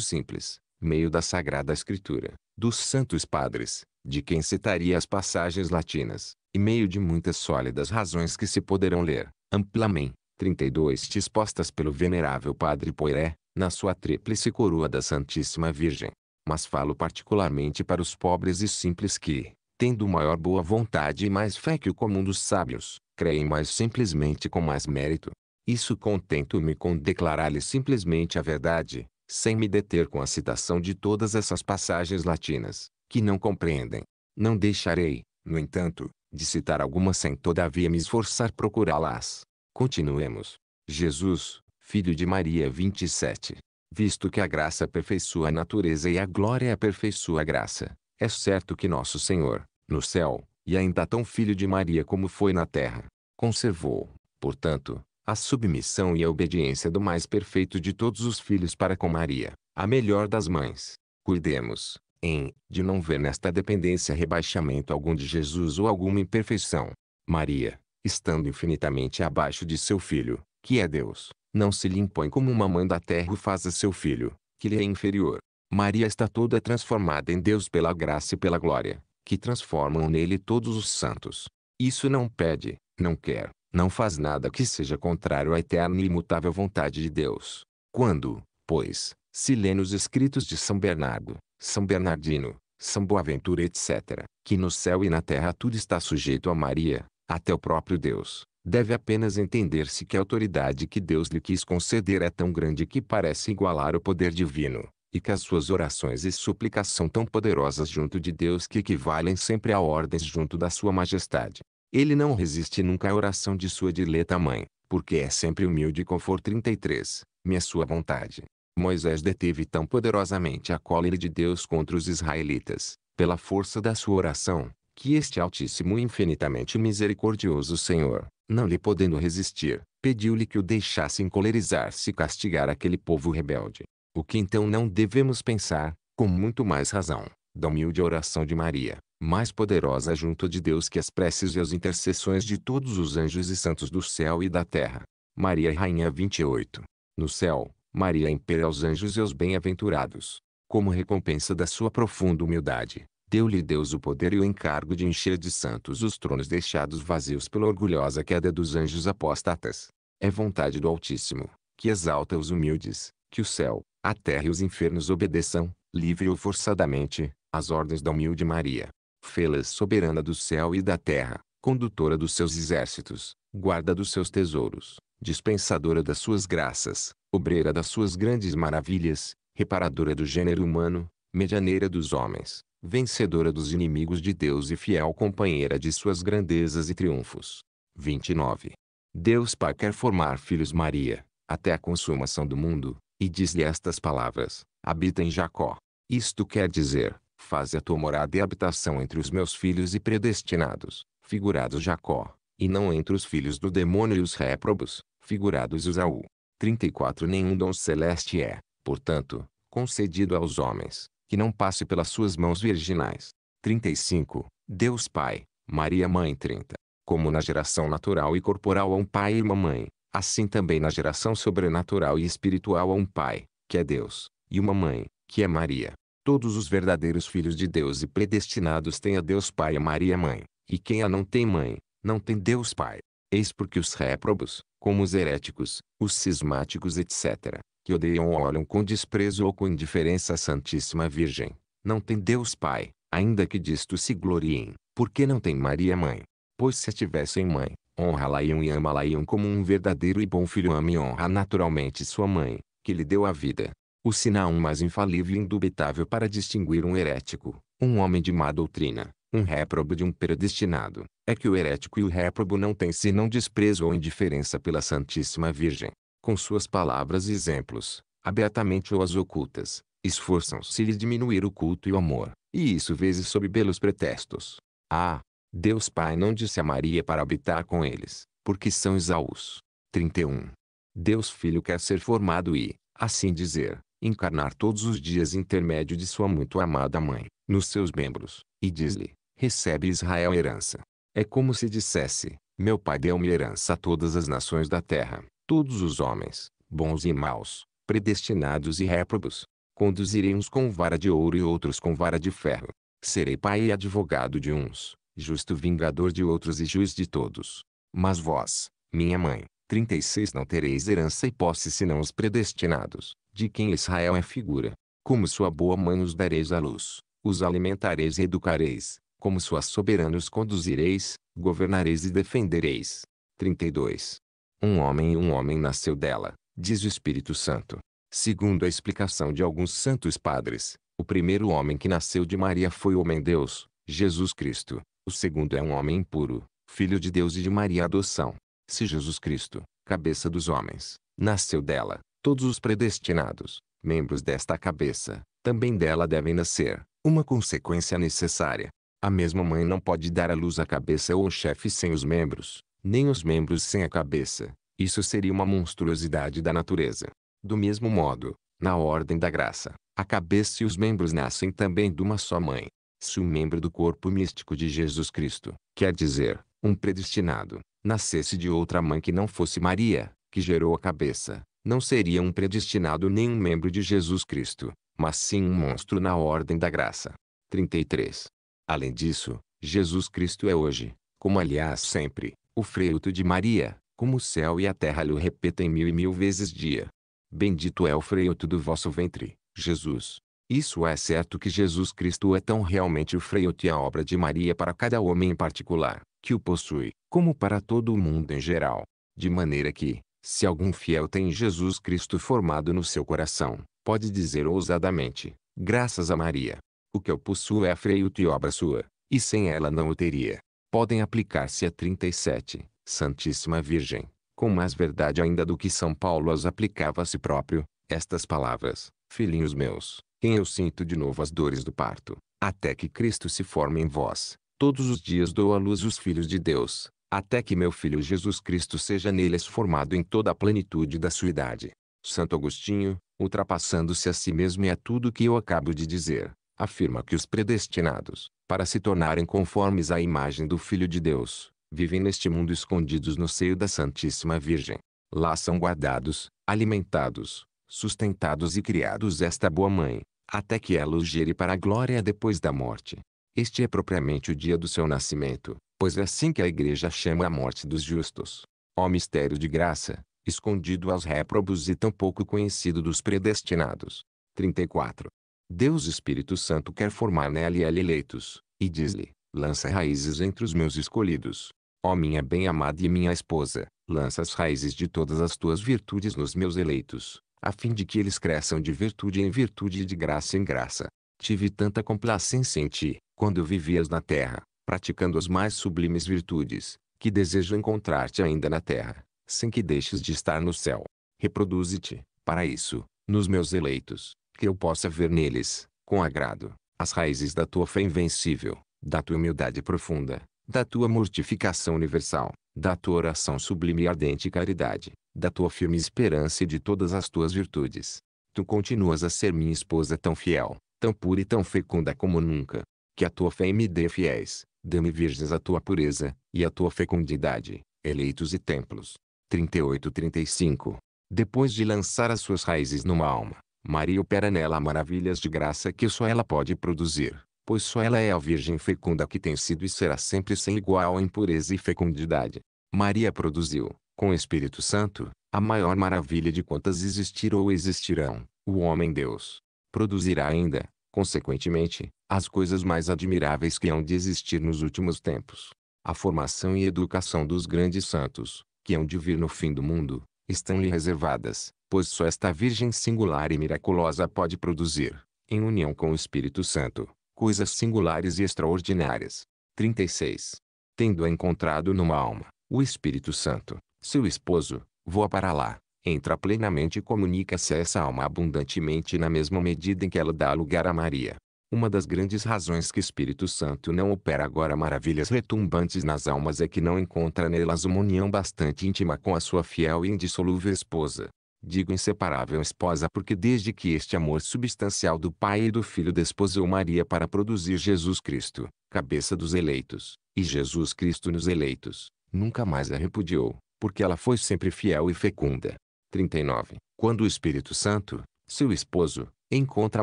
simples, meio da Sagrada Escritura, dos Santos Padres, de quem citaria as passagens latinas, e meio de muitas sólidas razões que se poderão ler, amplamente, 32 dispostas pelo venerável Padre Poiré, na sua tríplice coroa da Santíssima Virgem. Mas falo particularmente para os pobres e simples que, tendo maior boa vontade e mais fé que o comum dos sábios, creem mais simplesmente com mais mérito, isso contento-me com declarar-lhe simplesmente a verdade, sem me deter com a citação de todas essas passagens latinas, que não compreendem. Não deixarei, no entanto, de citar algumas sem todavia me esforçar procurá-las. Continuemos. Jesus, filho de Maria 27. Visto que a graça aperfeiçoa a natureza e a glória aperfeiçoa a graça, é certo que nosso Senhor, no céu, e ainda tão filho de Maria como foi na terra, conservou, portanto, a submissão e a obediência do mais perfeito de todos os filhos para com Maria, a melhor das mães. Cuidemos, em, de não ver nesta dependência rebaixamento algum de Jesus ou alguma imperfeição. Maria, estando infinitamente abaixo de seu filho, que é Deus, não se lhe impõe como uma mãe da terra o faz a seu filho, que lhe é inferior. Maria está toda transformada em Deus pela graça e pela glória, que transformam nele todos os santos. Isso não pede, não quer, não faz nada que seja contrário à eterna e imutável vontade de Deus. Quando, pois, se lê nos escritos de São Bernardo, São Bernardino, São Boaventura, etc., que no céu e na terra tudo está sujeito a Maria, até o próprio Deus, deve apenas entender-se que a autoridade que Deus lhe quis conceder é tão grande que parece igualar o poder divino, e que as suas orações e súplicas são tão poderosas junto de Deus que equivalem sempre a ordens junto da sua majestade. Ele não resiste nunca à oração de sua dileta mãe, porque é sempre humilde com 33, minha sua vontade. Moisés deteve tão poderosamente a cólera de Deus contra os israelitas, pela força da sua oração, que este Altíssimo e infinitamente misericordioso Senhor, não lhe podendo resistir, pediu-lhe que o deixasse encolerizar-se e castigar aquele povo rebelde. O que então não devemos pensar, com muito mais razão, da humilde oração de Maria, mais poderosa junto de Deus que as preces e as intercessões de todos os anjos e santos do céu e da terra. Maria Rainha 28. No céu, Maria impera aos anjos e aos bem-aventurados. Como recompensa da sua profunda humildade, deu-lhe Deus o poder e o encargo de encher de santos os tronos deixados vazios pela orgulhosa queda dos anjos apóstatas. É vontade do Altíssimo, que exalta os humildes, que o céu, a terra e os infernos obedeçam, livre ou forçadamente, às ordens da humilde Maria fê-las soberana do céu e da terra, condutora dos seus exércitos, guarda dos seus tesouros, dispensadora das suas graças, obreira das suas grandes maravilhas, reparadora do gênero humano, medianeira dos homens, vencedora dos inimigos de Deus e fiel companheira de suas grandezas e triunfos. 29. Deus Pai quer formar filhos Maria, até a consumação do mundo, e diz-lhe estas palavras: habita em Jacó. Isto quer dizer, Faze a tua morada e habitação entre os meus filhos e predestinados, figurados Jacó, e não entre os filhos do demônio e os réprobos, figurados Esaú. 34 Nenhum dom celeste é, portanto, concedido aos homens, que não passe pelas suas mãos virginais. 35 Deus Pai, Maria Mãe 30 Como na geração natural e corporal há um pai e uma mãe, assim também na geração sobrenatural e espiritual há um pai, que é Deus, e uma mãe, que é Maria. Todos os verdadeiros filhos de Deus e predestinados têm a Deus Pai e Maria Mãe, e quem a não tem mãe, não tem Deus Pai. Eis porque os réprobos, como os heréticos, os cismáticos etc., que odeiam ou olham com desprezo ou com indiferença a Santíssima Virgem, não tem Deus Pai, ainda que disto se gloriem, porque não tem Maria Mãe. Pois se a tivessem mãe, honra-la-iam e ama-la-iam como um verdadeiro e bom filho ama e honra naturalmente sua mãe, que lhe deu a vida, o sinal mais infalível e indubitável para distinguir um herético, um homem de má doutrina, um réprobo de um predestinado, é que o herético e o réprobo não têm senão desprezo ou indiferença pela Santíssima Virgem. Com suas palavras e exemplos, abertamente ou as ocultas, esforçam-se lhes diminuir o culto e o amor, e isso vezes sob belos pretextos. Ah, Deus Pai não disse a Maria para habitar com eles, porque são Isaús. 31. Deus Filho quer ser formado e, assim dizer, encarnar todos os dias intermédio de sua muito amada mãe, nos seus membros, e diz-lhe, recebe Israel herança. É como se dissesse, meu pai deu-me herança a todas as nações da terra, todos os homens, bons e maus, predestinados e réprobos. Conduzirei uns com vara de ouro e outros com vara de ferro. Serei pai e advogado de uns, justo vingador de outros e juiz de todos. Mas vós, minha mãe, 36 não tereis herança e posse senão os predestinados, de quem Israel é figura. Como sua boa mãe os dareis à luz, os alimentareis e educareis, como sua soberana os conduzireis, governareis e defendereis. 32. Um homem e um homem nasceu dela, diz o Espírito Santo. Segundo a explicação de alguns santos padres, o primeiro homem que nasceu de Maria foi o homem Deus, Jesus Cristo. O segundo é um homem impuro, filho de Deus e de Maria adoção. Se Jesus Cristo, cabeça dos homens, nasceu dela, Todos os predestinados, membros desta cabeça, também dela devem nascer, uma consequência necessária. A mesma mãe não pode dar à luz a cabeça ou o chefe sem os membros, nem os membros sem a cabeça. Isso seria uma monstruosidade da natureza. Do mesmo modo, na ordem da graça, a cabeça e os membros nascem também de uma só mãe. Se um membro do corpo místico de Jesus Cristo, quer dizer, um predestinado, nascesse de outra mãe que não fosse Maria, que gerou a cabeça, não seria um predestinado nem um membro de Jesus Cristo, mas sim um monstro na ordem da graça. 33. Além disso, Jesus Cristo é hoje, como aliás sempre, o fruto de Maria, como o céu e a terra lhe repetem mil e mil vezes dia. Bendito é o fruto do vosso ventre, Jesus. Isso é certo que Jesus Cristo é tão realmente o fruto e a obra de Maria para cada homem em particular, que o possui, como para todo o mundo em geral. De maneira que, se algum fiel tem Jesus Cristo formado no seu coração, pode dizer ousadamente, graças a Maria. O que eu possuo é a freio-te obra sua, e sem ela não o teria. Podem aplicar-se a 37, Santíssima Virgem, com mais verdade ainda do que São Paulo as aplicava a si próprio, estas palavras, filhinhos meus, quem eu sinto de novo as dores do parto, até que Cristo se forme em vós, todos os dias dou à luz os filhos de Deus, até que meu Filho Jesus Cristo seja neles formado em toda a plenitude da sua idade. Santo Agostinho, ultrapassando-se a si mesmo e a tudo que eu acabo de dizer, afirma que os predestinados, para se tornarem conformes à imagem do Filho de Deus, vivem neste mundo escondidos no seio da Santíssima Virgem. Lá são guardados, alimentados, sustentados e criados esta boa mãe, até que ela os gere para a glória depois da morte. Este é propriamente o dia do seu nascimento, pois é assim que a igreja chama a morte dos justos. Ó mistério de graça, escondido aos réprobos e tão pouco conhecido dos predestinados. 34. Deus Espírito Santo quer formar nele eleitos, e diz-lhe, lança raízes entre os meus escolhidos. Ó minha bem-amada e minha esposa, lança as raízes de todas as tuas virtudes nos meus eleitos, a fim de que eles cresçam de virtude em virtude e de graça em graça. Tive tanta complacência em ti, quando vivias na terra, praticando as mais sublimes virtudes, que desejo encontrar-te ainda na terra, sem que deixes de estar no céu. Reproduze-te, para isso, nos meus eleitos, que eu possa ver neles, com agrado, as raízes da tua fé invencível, da tua humildade profunda, da tua mortificação universal, da tua oração sublime e ardente caridade, da tua firme esperança e de todas as tuas virtudes. Tu continuas a ser minha esposa tão fiel, tão pura e tão fecunda como nunca. Que a tua fé me dê fiéis, dê-me virgens a tua pureza, e a tua fecundidade, eleitos e templos. 38 35. Depois de lançar as suas raízes numa alma, Maria opera nela maravilhas de graça que só ela pode produzir, pois só ela é a virgem fecunda que tem sido e será sempre sem igual em pureza e fecundidade. Maria produziu, com o Espírito Santo, a maior maravilha de quantas existir ou existirão, o homem Deus. Produzirá ainda, Consequentemente, as coisas mais admiráveis que hão de existir nos últimos tempos, a formação e educação dos grandes santos, que hão de vir no fim do mundo, estão-lhe reservadas, pois só esta Virgem singular e miraculosa pode produzir, em união com o Espírito Santo, coisas singulares e extraordinárias. 36. Tendo encontrado numa alma, o Espírito Santo, seu esposo, voa para lá, entra plenamente e comunica-se essa alma abundantemente na mesma medida em que ela dá lugar a Maria. Uma das grandes razões que Espírito Santo não opera agora maravilhas retumbantes nas almas é que não encontra nelas uma união bastante íntima com a sua fiel e indissolúvel esposa. Digo inseparável esposa porque desde que este amor substancial do Pai e do Filho desposou Maria para produzir Jesus Cristo, cabeça dos eleitos, e Jesus Cristo nos eleitos, nunca mais a repudiou, porque ela foi sempre fiel e fecunda. 39. Quando o Espírito Santo, seu esposo, encontra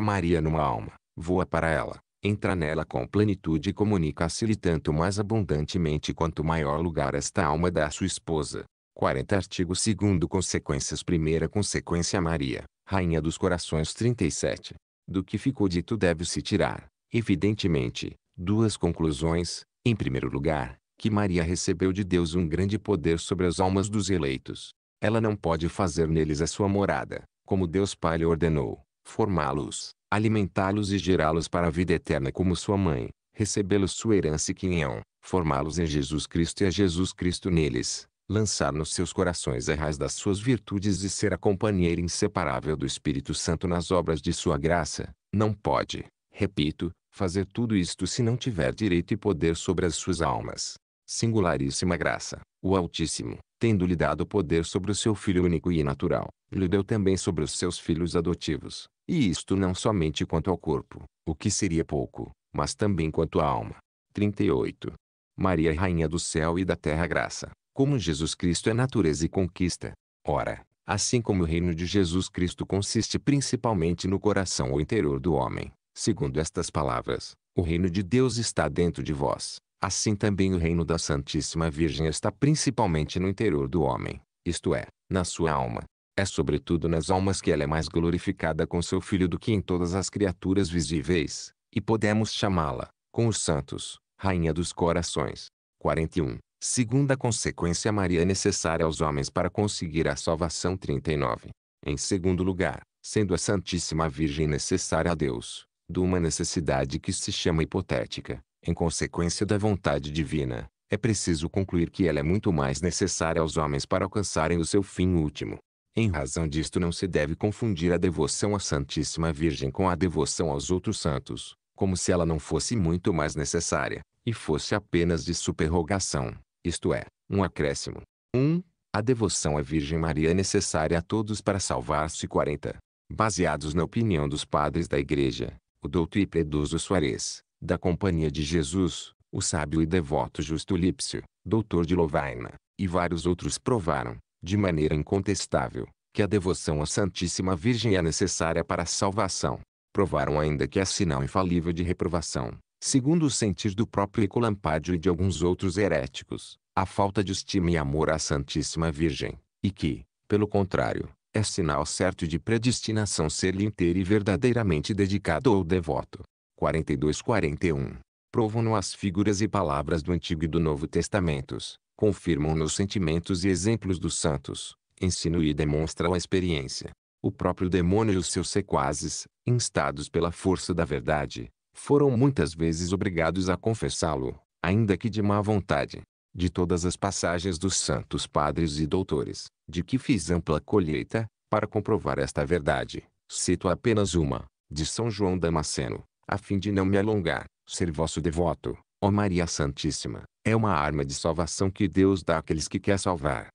Maria numa alma, voa para ela, entra nela com plenitude e comunica-se-lhe tanto mais abundantemente quanto maior lugar esta alma dá à sua esposa. 40 Artigo 2 Consequências Primeira consequência Maria, Rainha dos Corações 37. Do que ficou dito deve-se tirar, evidentemente, duas conclusões. Em primeiro lugar, que Maria recebeu de Deus um grande poder sobre as almas dos eleitos. Ela não pode fazer neles a sua morada, como Deus Pai lhe ordenou, formá-los, alimentá-los e gerá-los para a vida eterna como sua mãe, recebê-los sua herança e quinhão, formá-los em Jesus Cristo e a Jesus Cristo neles, lançar nos seus corações a raiz das suas virtudes e ser a companheira inseparável do Espírito Santo nas obras de sua graça, não pode, repito, fazer tudo isto se não tiver direito e poder sobre as suas almas singularíssima graça, o Altíssimo, tendo-lhe dado poder sobre o seu filho único e natural, lhe deu também sobre os seus filhos adotivos, e isto não somente quanto ao corpo, o que seria pouco, mas também quanto à alma. 38. Maria Rainha do céu e da terra graça, como Jesus Cristo é natureza e conquista. Ora, assim como o reino de Jesus Cristo consiste principalmente no coração ou interior do homem, segundo estas palavras, o reino de Deus está dentro de vós, Assim também o reino da Santíssima Virgem está principalmente no interior do homem, isto é, na sua alma. É sobretudo nas almas que ela é mais glorificada com seu Filho do que em todas as criaturas visíveis, e podemos chamá-la, com os santos, Rainha dos Corações. 41. Segunda consequência Maria é necessária aos homens para conseguir a salvação 39. Em segundo lugar, sendo a Santíssima Virgem necessária a Deus, de uma necessidade que se chama hipotética, em consequência da vontade divina, é preciso concluir que ela é muito mais necessária aos homens para alcançarem o seu fim último. Em razão disto não se deve confundir a devoção à Santíssima Virgem com a devoção aos outros santos, como se ela não fosse muito mais necessária, e fosse apenas de superrogação, isto é, um acréscimo. 1. Um, a devoção à Virgem Maria é necessária a todos para salvar-se 40. Baseados na opinião dos padres da Igreja, o douto e predoso Soares, da Companhia de Jesus, o sábio e devoto Justo Lipsio, doutor de Lovaina, e vários outros provaram, de maneira incontestável, que a devoção à Santíssima Virgem é necessária para a salvação. Provaram ainda que é sinal infalível de reprovação, segundo o sentir do próprio Ecolampádio e de alguns outros heréticos, a falta de estima e amor à Santíssima Virgem, e que, pelo contrário, é sinal certo de predestinação ser-lhe inteira e verdadeiramente dedicado ou devoto. 42 41, provam-no as figuras e palavras do Antigo e do Novo Testamentos, confirmam-no os sentimentos e exemplos dos santos, ensino e demonstram a experiência. O próprio demônio e os seus sequazes, instados pela força da verdade, foram muitas vezes obrigados a confessá-lo, ainda que de má vontade. De todas as passagens dos santos padres e doutores, de que fiz ampla colheita, para comprovar esta verdade, cito apenas uma, de São João Damasceno, a fim de não me alongar, ser vosso devoto, ó Maria Santíssima, é uma arma de salvação que Deus dá àqueles que quer salvar.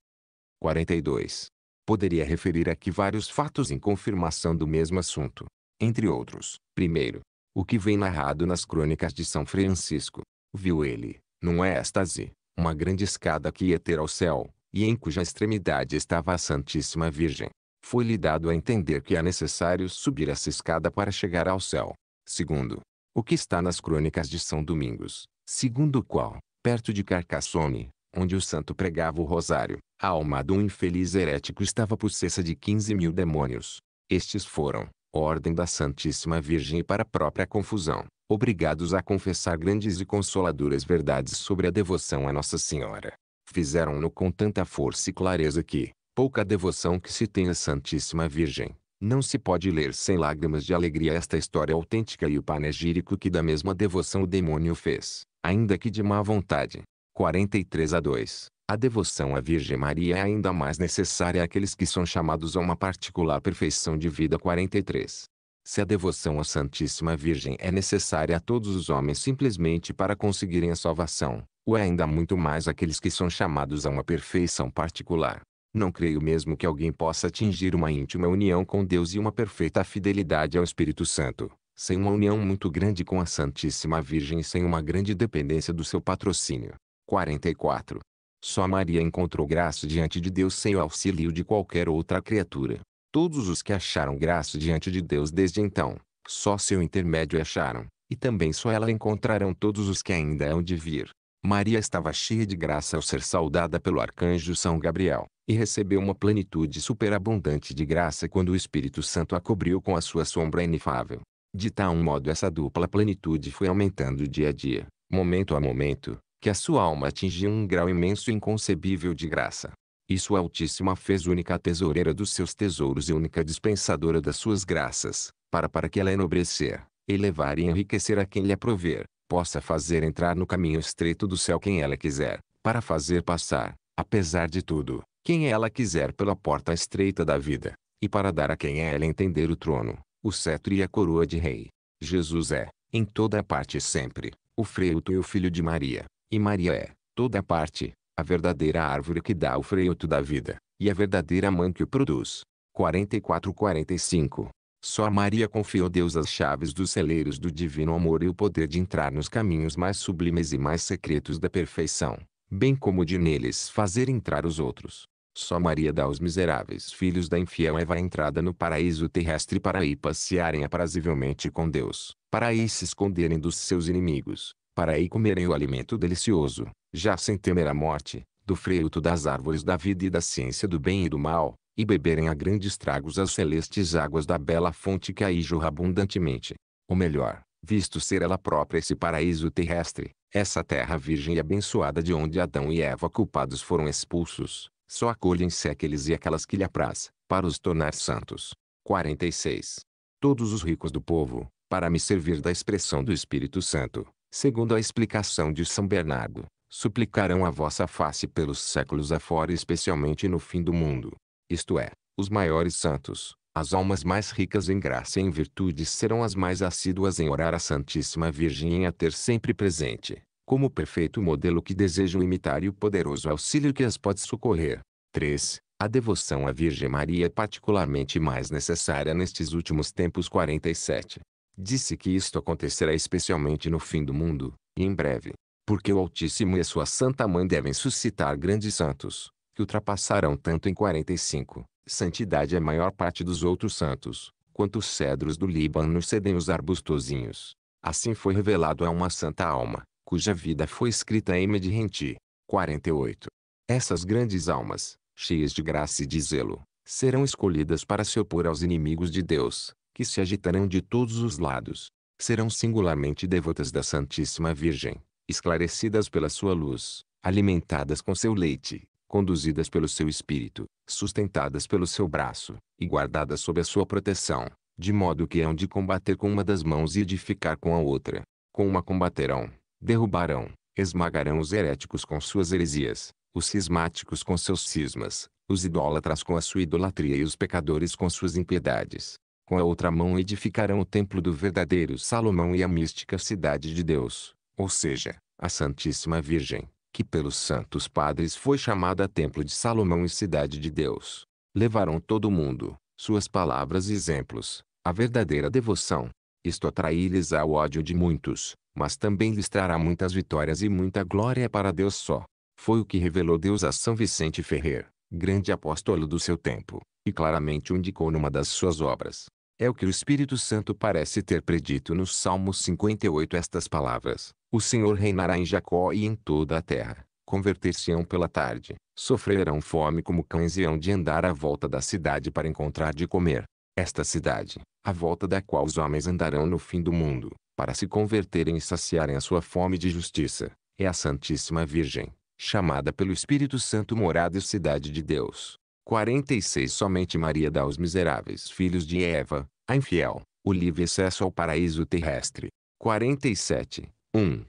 42. Poderia referir aqui vários fatos em confirmação do mesmo assunto. Entre outros, primeiro, o que vem narrado nas crônicas de São Francisco. Viu ele, num êxtase, uma grande escada que ia ter ao céu, e em cuja extremidade estava a Santíssima Virgem. Foi-lhe dado a entender que é necessário subir essa escada para chegar ao céu. Segundo, o que está nas crônicas de São Domingos, segundo o qual, perto de Carcassone, onde o santo pregava o rosário, a alma de um infeliz herético estava possessa de 15 mil demônios. Estes foram, ordem da Santíssima Virgem e para a própria confusão, obrigados a confessar grandes e consoladoras verdades sobre a devoção a Nossa Senhora. Fizeram-no com tanta força e clareza que, pouca devoção que se tem à Santíssima Virgem, não se pode ler sem lágrimas de alegria esta história autêntica e o panegírico que da mesma devoção o demônio fez, ainda que de má vontade. 43 a 2. A devoção à Virgem Maria é ainda mais necessária àqueles que são chamados a uma particular perfeição de vida. 43. Se a devoção à Santíssima Virgem é necessária a todos os homens simplesmente para conseguirem a salvação, o é ainda muito mais aqueles que são chamados a uma perfeição particular. Não creio mesmo que alguém possa atingir uma íntima união com Deus e uma perfeita fidelidade ao Espírito Santo, sem uma união muito grande com a Santíssima Virgem e sem uma grande dependência do seu patrocínio. 44. Só Maria encontrou graça diante de Deus sem o auxílio de qualquer outra criatura. Todos os que acharam graça diante de Deus desde então, só seu intermédio acharam, e também só ela encontrarão todos os que ainda hão de vir. Maria estava cheia de graça ao ser saudada pelo arcanjo São Gabriel, e recebeu uma plenitude superabundante de graça quando o Espírito Santo a cobriu com a sua sombra inefável. De tal modo essa dupla plenitude foi aumentando dia a dia, momento a momento, que a sua alma atingiu um grau imenso e inconcebível de graça. E sua Altíssima fez única tesoureira dos seus tesouros e única dispensadora das suas graças, para para que ela enobrecer, elevar e enriquecer a quem lhe aprover, possa fazer entrar no caminho estreito do céu quem ela quiser, para fazer passar, apesar de tudo, quem ela quiser pela porta estreita da vida, e para dar a quem ela entender o trono, o cetro e a coroa de rei. Jesus é, em toda parte sempre, o freuto e o filho de Maria, e Maria é, toda parte, a verdadeira árvore que dá o freuto da vida, e a verdadeira mãe que o produz. 44-45 só Maria confiou Deus as chaves dos celeiros do divino amor e o poder de entrar nos caminhos mais sublimes e mais secretos da perfeição, bem como de neles fazer entrar os outros. Só Maria dá aos miseráveis filhos da infiel Eva a entrada no paraíso terrestre para aí passearem aprazivelmente com Deus, para aí se esconderem dos seus inimigos, para aí comerem o alimento delicioso, já sem temer a morte, do fruto das árvores da vida e da ciência do bem e do mal, e beberem a grandes tragos as celestes águas da bela fonte que aí jorra abundantemente. Ou melhor, visto ser ela própria esse paraíso terrestre, essa terra virgem e abençoada de onde Adão e Eva culpados foram expulsos, só acolhem-se aqueles e aquelas que lhe apraz, para os tornar santos. 46. Todos os ricos do povo, para me servir da expressão do Espírito Santo, segundo a explicação de São Bernardo, suplicarão a vossa face pelos séculos afora especialmente no fim do mundo isto é, os maiores santos, as almas mais ricas em graça e em virtudes serão as mais assíduas em orar a Santíssima Virgem e a ter sempre presente, como o perfeito modelo que desejam imitar e o poderoso auxílio que as pode socorrer. 3. A devoção à Virgem Maria é particularmente mais necessária nestes últimos tempos 47. Disse que isto acontecerá especialmente no fim do mundo, e em breve, porque o Altíssimo e a sua Santa Mãe devem suscitar grandes santos, que ultrapassarão tanto em 45. Santidade é a maior parte dos outros santos, quanto os cedros do Líbano cedem os arbustozinhos. Assim foi revelado a uma santa alma, cuja vida foi escrita em Medirenti. 48. Essas grandes almas, cheias de graça e de zelo, serão escolhidas para se opor aos inimigos de Deus, que se agitarão de todos os lados. Serão singularmente devotas da Santíssima Virgem, esclarecidas pela sua luz, alimentadas com seu leite, conduzidas pelo seu espírito, sustentadas pelo seu braço, e guardadas sob a sua proteção, de modo que hão de combater com uma das mãos e edificar com a outra. Com uma combaterão, derrubarão, esmagarão os heréticos com suas heresias, os cismáticos com seus cismas, os idólatras com a sua idolatria e os pecadores com suas impiedades. Com a outra mão edificarão o templo do verdadeiro Salomão e a mística cidade de Deus, ou seja, a Santíssima Virgem, que pelos santos padres foi chamada Templo de Salomão e Cidade de Deus. levaram todo o mundo, suas palavras e exemplos, a verdadeira devoção. Isto atraí-lhes ao ódio de muitos, mas também lhes trará muitas vitórias e muita glória para Deus só. Foi o que revelou Deus a São Vicente Ferrer, grande apóstolo do seu tempo, e claramente o indicou numa das suas obras. É o que o Espírito Santo parece ter predito no Salmo 58 estas palavras. O Senhor reinará em Jacó e em toda a terra. Converter-se-ão pela tarde, sofrerão fome como cães e hão de andar à volta da cidade para encontrar de comer. Esta cidade, à volta da qual os homens andarão no fim do mundo, para se converterem e saciarem a sua fome de justiça, é a Santíssima Virgem, chamada pelo Espírito Santo morada e cidade de Deus. 46 Somente Maria dá aos miseráveis filhos de Eva, a infiel, o livre acesso ao paraíso terrestre. 47 1.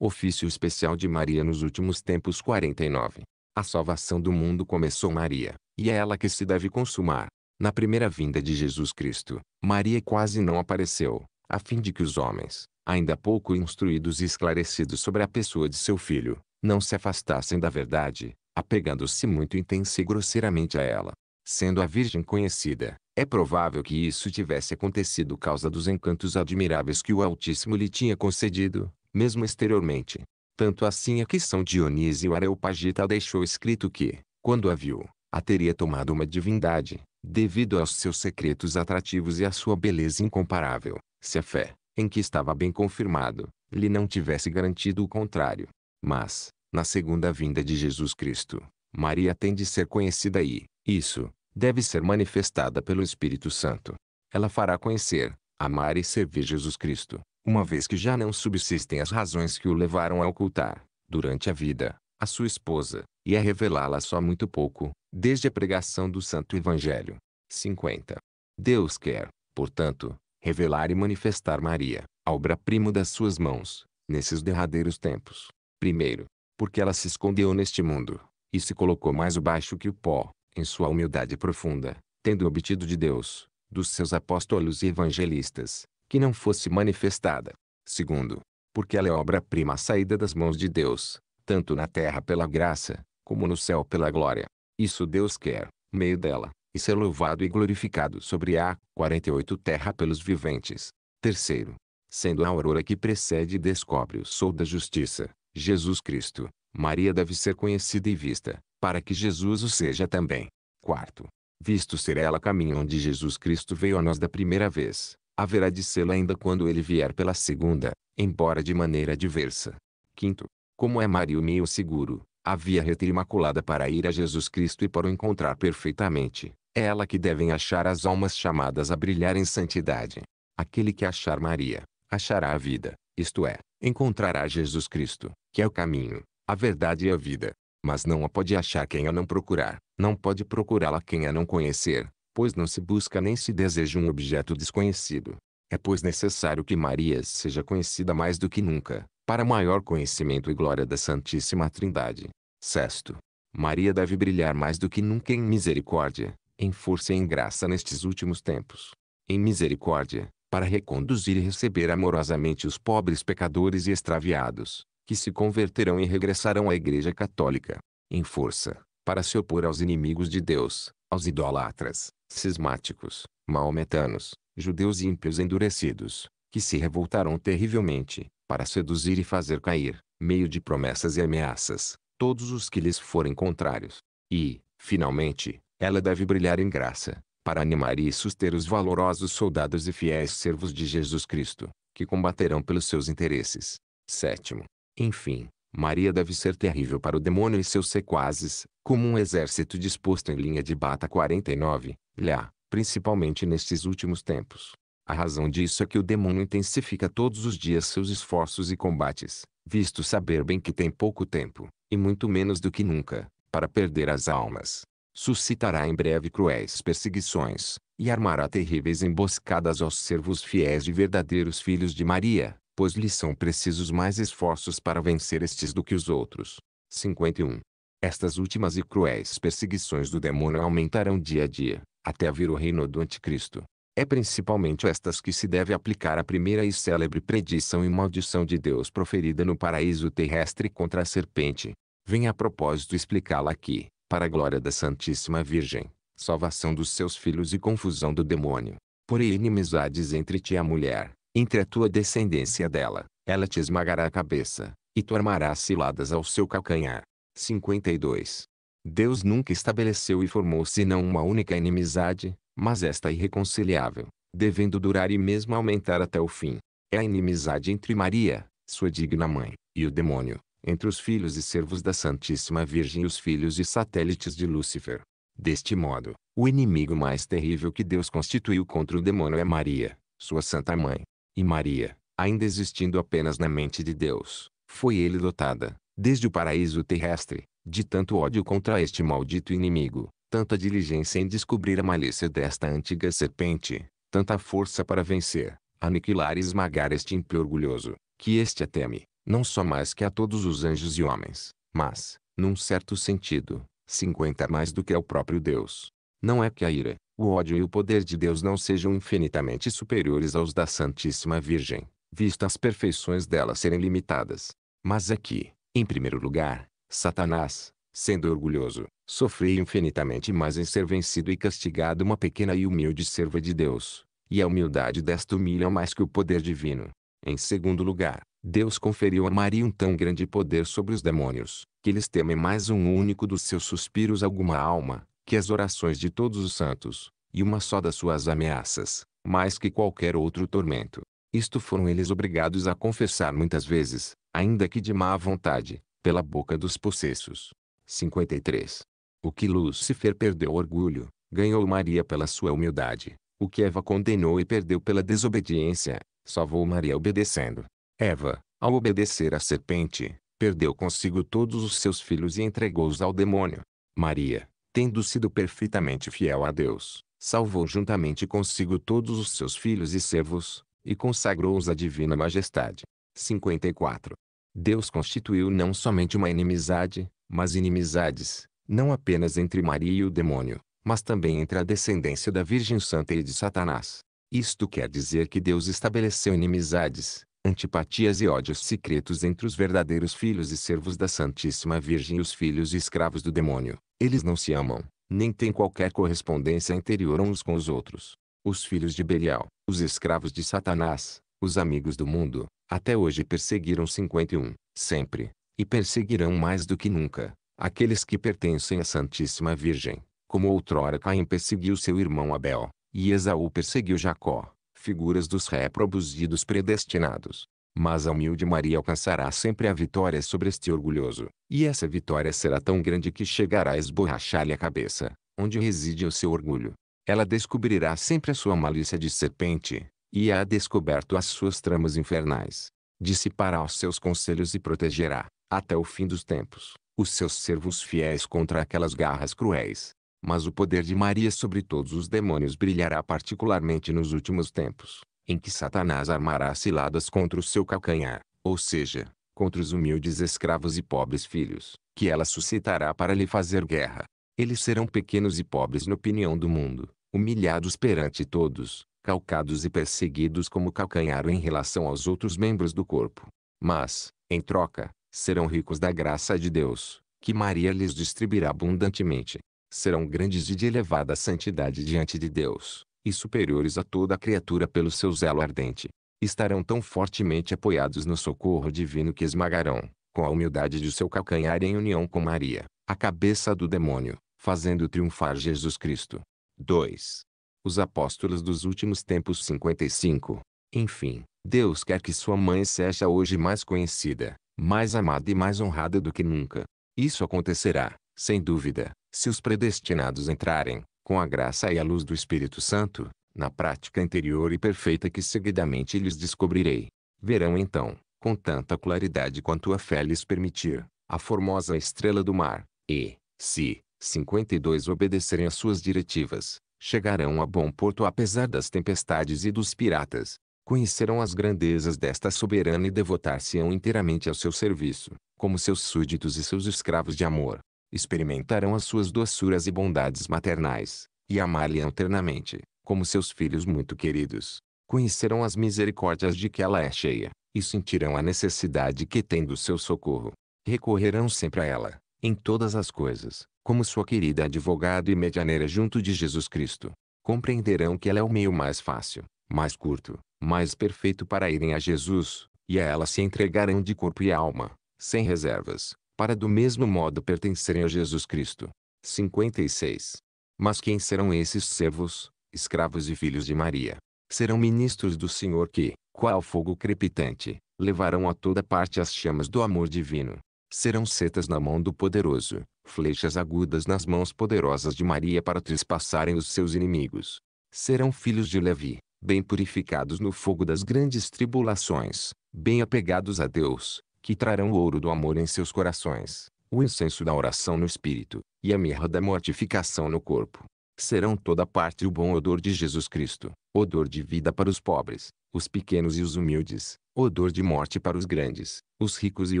Ofício especial de Maria nos últimos tempos 49. A salvação do mundo começou Maria, e é ela que se deve consumar. Na primeira vinda de Jesus Cristo, Maria quase não apareceu, a fim de que os homens, ainda pouco instruídos e esclarecidos sobre a pessoa de seu filho, não se afastassem da verdade, apegando-se muito intensa e grosseiramente a ela. Sendo a Virgem conhecida, é provável que isso tivesse acontecido causa dos encantos admiráveis que o Altíssimo lhe tinha concedido, mesmo exteriormente. Tanto assim é que São Dionísio Areopagita deixou escrito que, quando a viu, a teria tomado uma divindade, devido aos seus secretos atrativos e à sua beleza incomparável, se a fé, em que estava bem confirmado, lhe não tivesse garantido o contrário. Mas, na segunda vinda de Jesus Cristo, Maria tem de ser conhecida e, isso deve ser manifestada pelo Espírito Santo. Ela fará conhecer, amar e servir Jesus Cristo, uma vez que já não subsistem as razões que o levaram a ocultar, durante a vida, a sua esposa, e a revelá-la só muito pouco, desde a pregação do Santo Evangelho. 50. Deus quer, portanto, revelar e manifestar Maria, a obra-prima das suas mãos, nesses derradeiros tempos. Primeiro, porque ela se escondeu neste mundo, e se colocou mais baixo que o pó, em sua humildade profunda, tendo obtido de Deus, dos seus apóstolos e evangelistas, que não fosse manifestada. Segundo, porque ela é obra-prima saída das mãos de Deus, tanto na terra pela graça, como no céu pela glória. Isso Deus quer, meio dela, e ser louvado e glorificado sobre a 48 terra pelos viventes. Terceiro, sendo a aurora que precede e descobre o sol da justiça, Jesus Cristo, Maria deve ser conhecida e vista, para que Jesus o seja também. Quarto, visto ser ela caminho onde Jesus Cristo veio a nós da primeira vez, haverá de sê-lo ainda quando ele vier pela segunda, embora de maneira diversa. Quinto, como é Maria o meio seguro, a via reta e imaculada para ir a Jesus Cristo e para o encontrar perfeitamente, é ela que devem achar as almas chamadas a brilhar em santidade. Aquele que achar Maria, achará a vida, isto é, encontrará Jesus Cristo, que é o caminho, a verdade e a vida mas não a pode achar quem a não procurar, não pode procurá-la quem a não conhecer, pois não se busca nem se deseja um objeto desconhecido. É pois necessário que Maria seja conhecida mais do que nunca, para maior conhecimento e glória da Santíssima Trindade. Sexto, Maria deve brilhar mais do que nunca em misericórdia, em força e em graça nestes últimos tempos. Em misericórdia, para reconduzir e receber amorosamente os pobres pecadores e extraviados, que se converterão e regressarão à Igreja Católica, em força, para se opor aos inimigos de Deus, aos idolatras, cismáticos, maometanos, judeus ímpios endurecidos, que se revoltarão terrivelmente, para seduzir e fazer cair, meio de promessas e ameaças, todos os que lhes forem contrários. E, finalmente, ela deve brilhar em graça, para animar e suster os valorosos soldados e fiéis servos de Jesus Cristo, que combaterão pelos seus interesses. Sétimo, enfim, Maria deve ser terrível para o demônio e seus sequazes, como um exército disposto em linha de bata 49, lá, principalmente nestes últimos tempos. A razão disso é que o demônio intensifica todos os dias seus esforços e combates, visto saber bem que tem pouco tempo, e muito menos do que nunca, para perder as almas. Suscitará em breve cruéis perseguições, e armará terríveis emboscadas aos servos fiéis de verdadeiros filhos de Maria, pois lhe são precisos mais esforços para vencer estes do que os outros. 51. Estas últimas e cruéis perseguições do demônio aumentarão dia a dia, até vir o reino do anticristo. É principalmente estas que se deve aplicar a primeira e célebre predição e maldição de Deus proferida no paraíso terrestre contra a serpente. Vem a propósito explicá-la aqui, para a glória da Santíssima Virgem, salvação dos seus filhos e confusão do demônio. Porém inimizades entre ti e a mulher, entre a tua descendência dela, ela te esmagará a cabeça, e tu armarás ciladas ao seu calcanhar. 52. Deus nunca estabeleceu e formou senão uma única inimizade, mas esta irreconciliável, devendo durar e mesmo aumentar até o fim. É a inimizade entre Maria, sua digna mãe, e o demônio, entre os filhos e servos da Santíssima Virgem e os filhos e satélites de Lúcifer. Deste modo, o inimigo mais terrível que Deus constituiu contra o demônio é Maria, sua Santa Mãe, e Maria, ainda existindo apenas na mente de Deus, foi ele dotada, desde o paraíso terrestre, de tanto ódio contra este maldito inimigo, tanta diligência em descobrir a malícia desta antiga serpente, tanta força para vencer, aniquilar e esmagar este ímpio orgulhoso, que este a teme, não só mais que a todos os anjos e homens, mas, num certo sentido, cinquenta mais do que ao próprio Deus. Não é que a ira, o ódio e o poder de Deus não sejam infinitamente superiores aos da Santíssima Virgem, visto as perfeições dela serem limitadas. Mas aqui, em primeiro lugar, Satanás, sendo orgulhoso, sofria infinitamente mais em ser vencido e castigado uma pequena e humilde serva de Deus, e a humildade desta humilha é mais que o poder divino. Em segundo lugar, Deus conferiu a Maria um tão grande poder sobre os demônios, que eles temem mais um único dos seus suspiros alguma alma, que as orações de todos os santos, e uma só das suas ameaças, mais que qualquer outro tormento. Isto foram eles obrigados a confessar muitas vezes, ainda que de má vontade, pela boca dos possessos. 53. O que Lúcifer perdeu orgulho, ganhou Maria pela sua humildade. O que Eva condenou e perdeu pela desobediência, salvou Maria obedecendo. Eva, ao obedecer à serpente, perdeu consigo todos os seus filhos e entregou-os ao demônio. Maria, tendo sido perfeitamente fiel a Deus, salvou juntamente consigo todos os seus filhos e servos, e consagrou-os à divina majestade. 54. Deus constituiu não somente uma inimizade, mas inimizades, não apenas entre Maria e o demônio, mas também entre a descendência da Virgem Santa e de Satanás. Isto quer dizer que Deus estabeleceu inimizades, antipatias e ódios secretos entre os verdadeiros filhos e servos da Santíssima Virgem e os filhos e escravos do demônio. Eles não se amam, nem têm qualquer correspondência interior uns com os outros. Os filhos de Belial, os escravos de Satanás, os amigos do mundo, até hoje perseguiram 51, sempre, e perseguirão mais do que nunca, aqueles que pertencem à Santíssima Virgem, como outrora Caim perseguiu seu irmão Abel, e Esaú perseguiu Jacó, figuras dos réprobos e dos predestinados. Mas a humilde Maria alcançará sempre a vitória sobre este orgulhoso, e essa vitória será tão grande que chegará a esborrachar-lhe a cabeça, onde reside o seu orgulho. Ela descobrirá sempre a sua malícia de serpente, e há descoberto as suas tramas infernais. Dissipará os seus conselhos e protegerá, até o fim dos tempos, os seus servos fiéis contra aquelas garras cruéis. Mas o poder de Maria sobre todos os demônios brilhará particularmente nos últimos tempos, em que Satanás armará ciladas contra o seu calcanhar, ou seja, contra os humildes escravos e pobres filhos, que ela suscitará para lhe fazer guerra. Eles serão pequenos e pobres na opinião do mundo, humilhados perante todos, calcados e perseguidos como calcanhar em relação aos outros membros do corpo. Mas, em troca, serão ricos da graça de Deus, que Maria lhes distribuirá abundantemente. Serão grandes e de elevada santidade diante de Deus, e superiores a toda a criatura pelo seu zelo ardente, estarão tão fortemente apoiados no socorro divino que esmagarão, com a humildade de seu calcanhar em união com Maria, a cabeça do demônio, fazendo triunfar Jesus Cristo. 2. Os apóstolos dos últimos tempos 55. Enfim, Deus quer que sua mãe seja hoje mais conhecida, mais amada e mais honrada do que nunca. Isso acontecerá, sem dúvida, se os predestinados entrarem, com a graça e a luz do Espírito Santo, na prática interior e perfeita que seguidamente lhes descobrirei. Verão então, com tanta claridade quanto a fé lhes permitir, a formosa estrela do mar, e, se, 52 obedecerem às suas diretivas, chegarão a bom porto apesar das tempestades e dos piratas. Conhecerão as grandezas desta soberana e devotar-se-ão inteiramente ao seu serviço, como seus súditos e seus escravos de amor experimentarão as suas doçuras e bondades maternais, e amar-lhe-ão ternamente, como seus filhos muito queridos. Conhecerão as misericórdias de que ela é cheia, e sentirão a necessidade que tem do seu socorro. Recorrerão sempre a ela, em todas as coisas, como sua querida advogada e medianeira junto de Jesus Cristo. Compreenderão que ela é o meio mais fácil, mais curto, mais perfeito para irem a Jesus, e a ela se entregarão de corpo e alma, sem reservas, para do mesmo modo pertencerem a Jesus Cristo. 56. Mas quem serão esses servos, escravos e filhos de Maria? Serão ministros do Senhor que, qual fogo crepitante, levarão a toda parte as chamas do amor divino. Serão setas na mão do poderoso, flechas agudas nas mãos poderosas de Maria para trespassarem os seus inimigos. Serão filhos de Levi, bem purificados no fogo das grandes tribulações, bem apegados a Deus, que trarão o ouro do amor em seus corações, o incenso da oração no espírito, e a mirra da mortificação no corpo. Serão toda parte o bom odor de Jesus Cristo, odor de vida para os pobres, os pequenos e os humildes, odor de morte para os grandes, os ricos e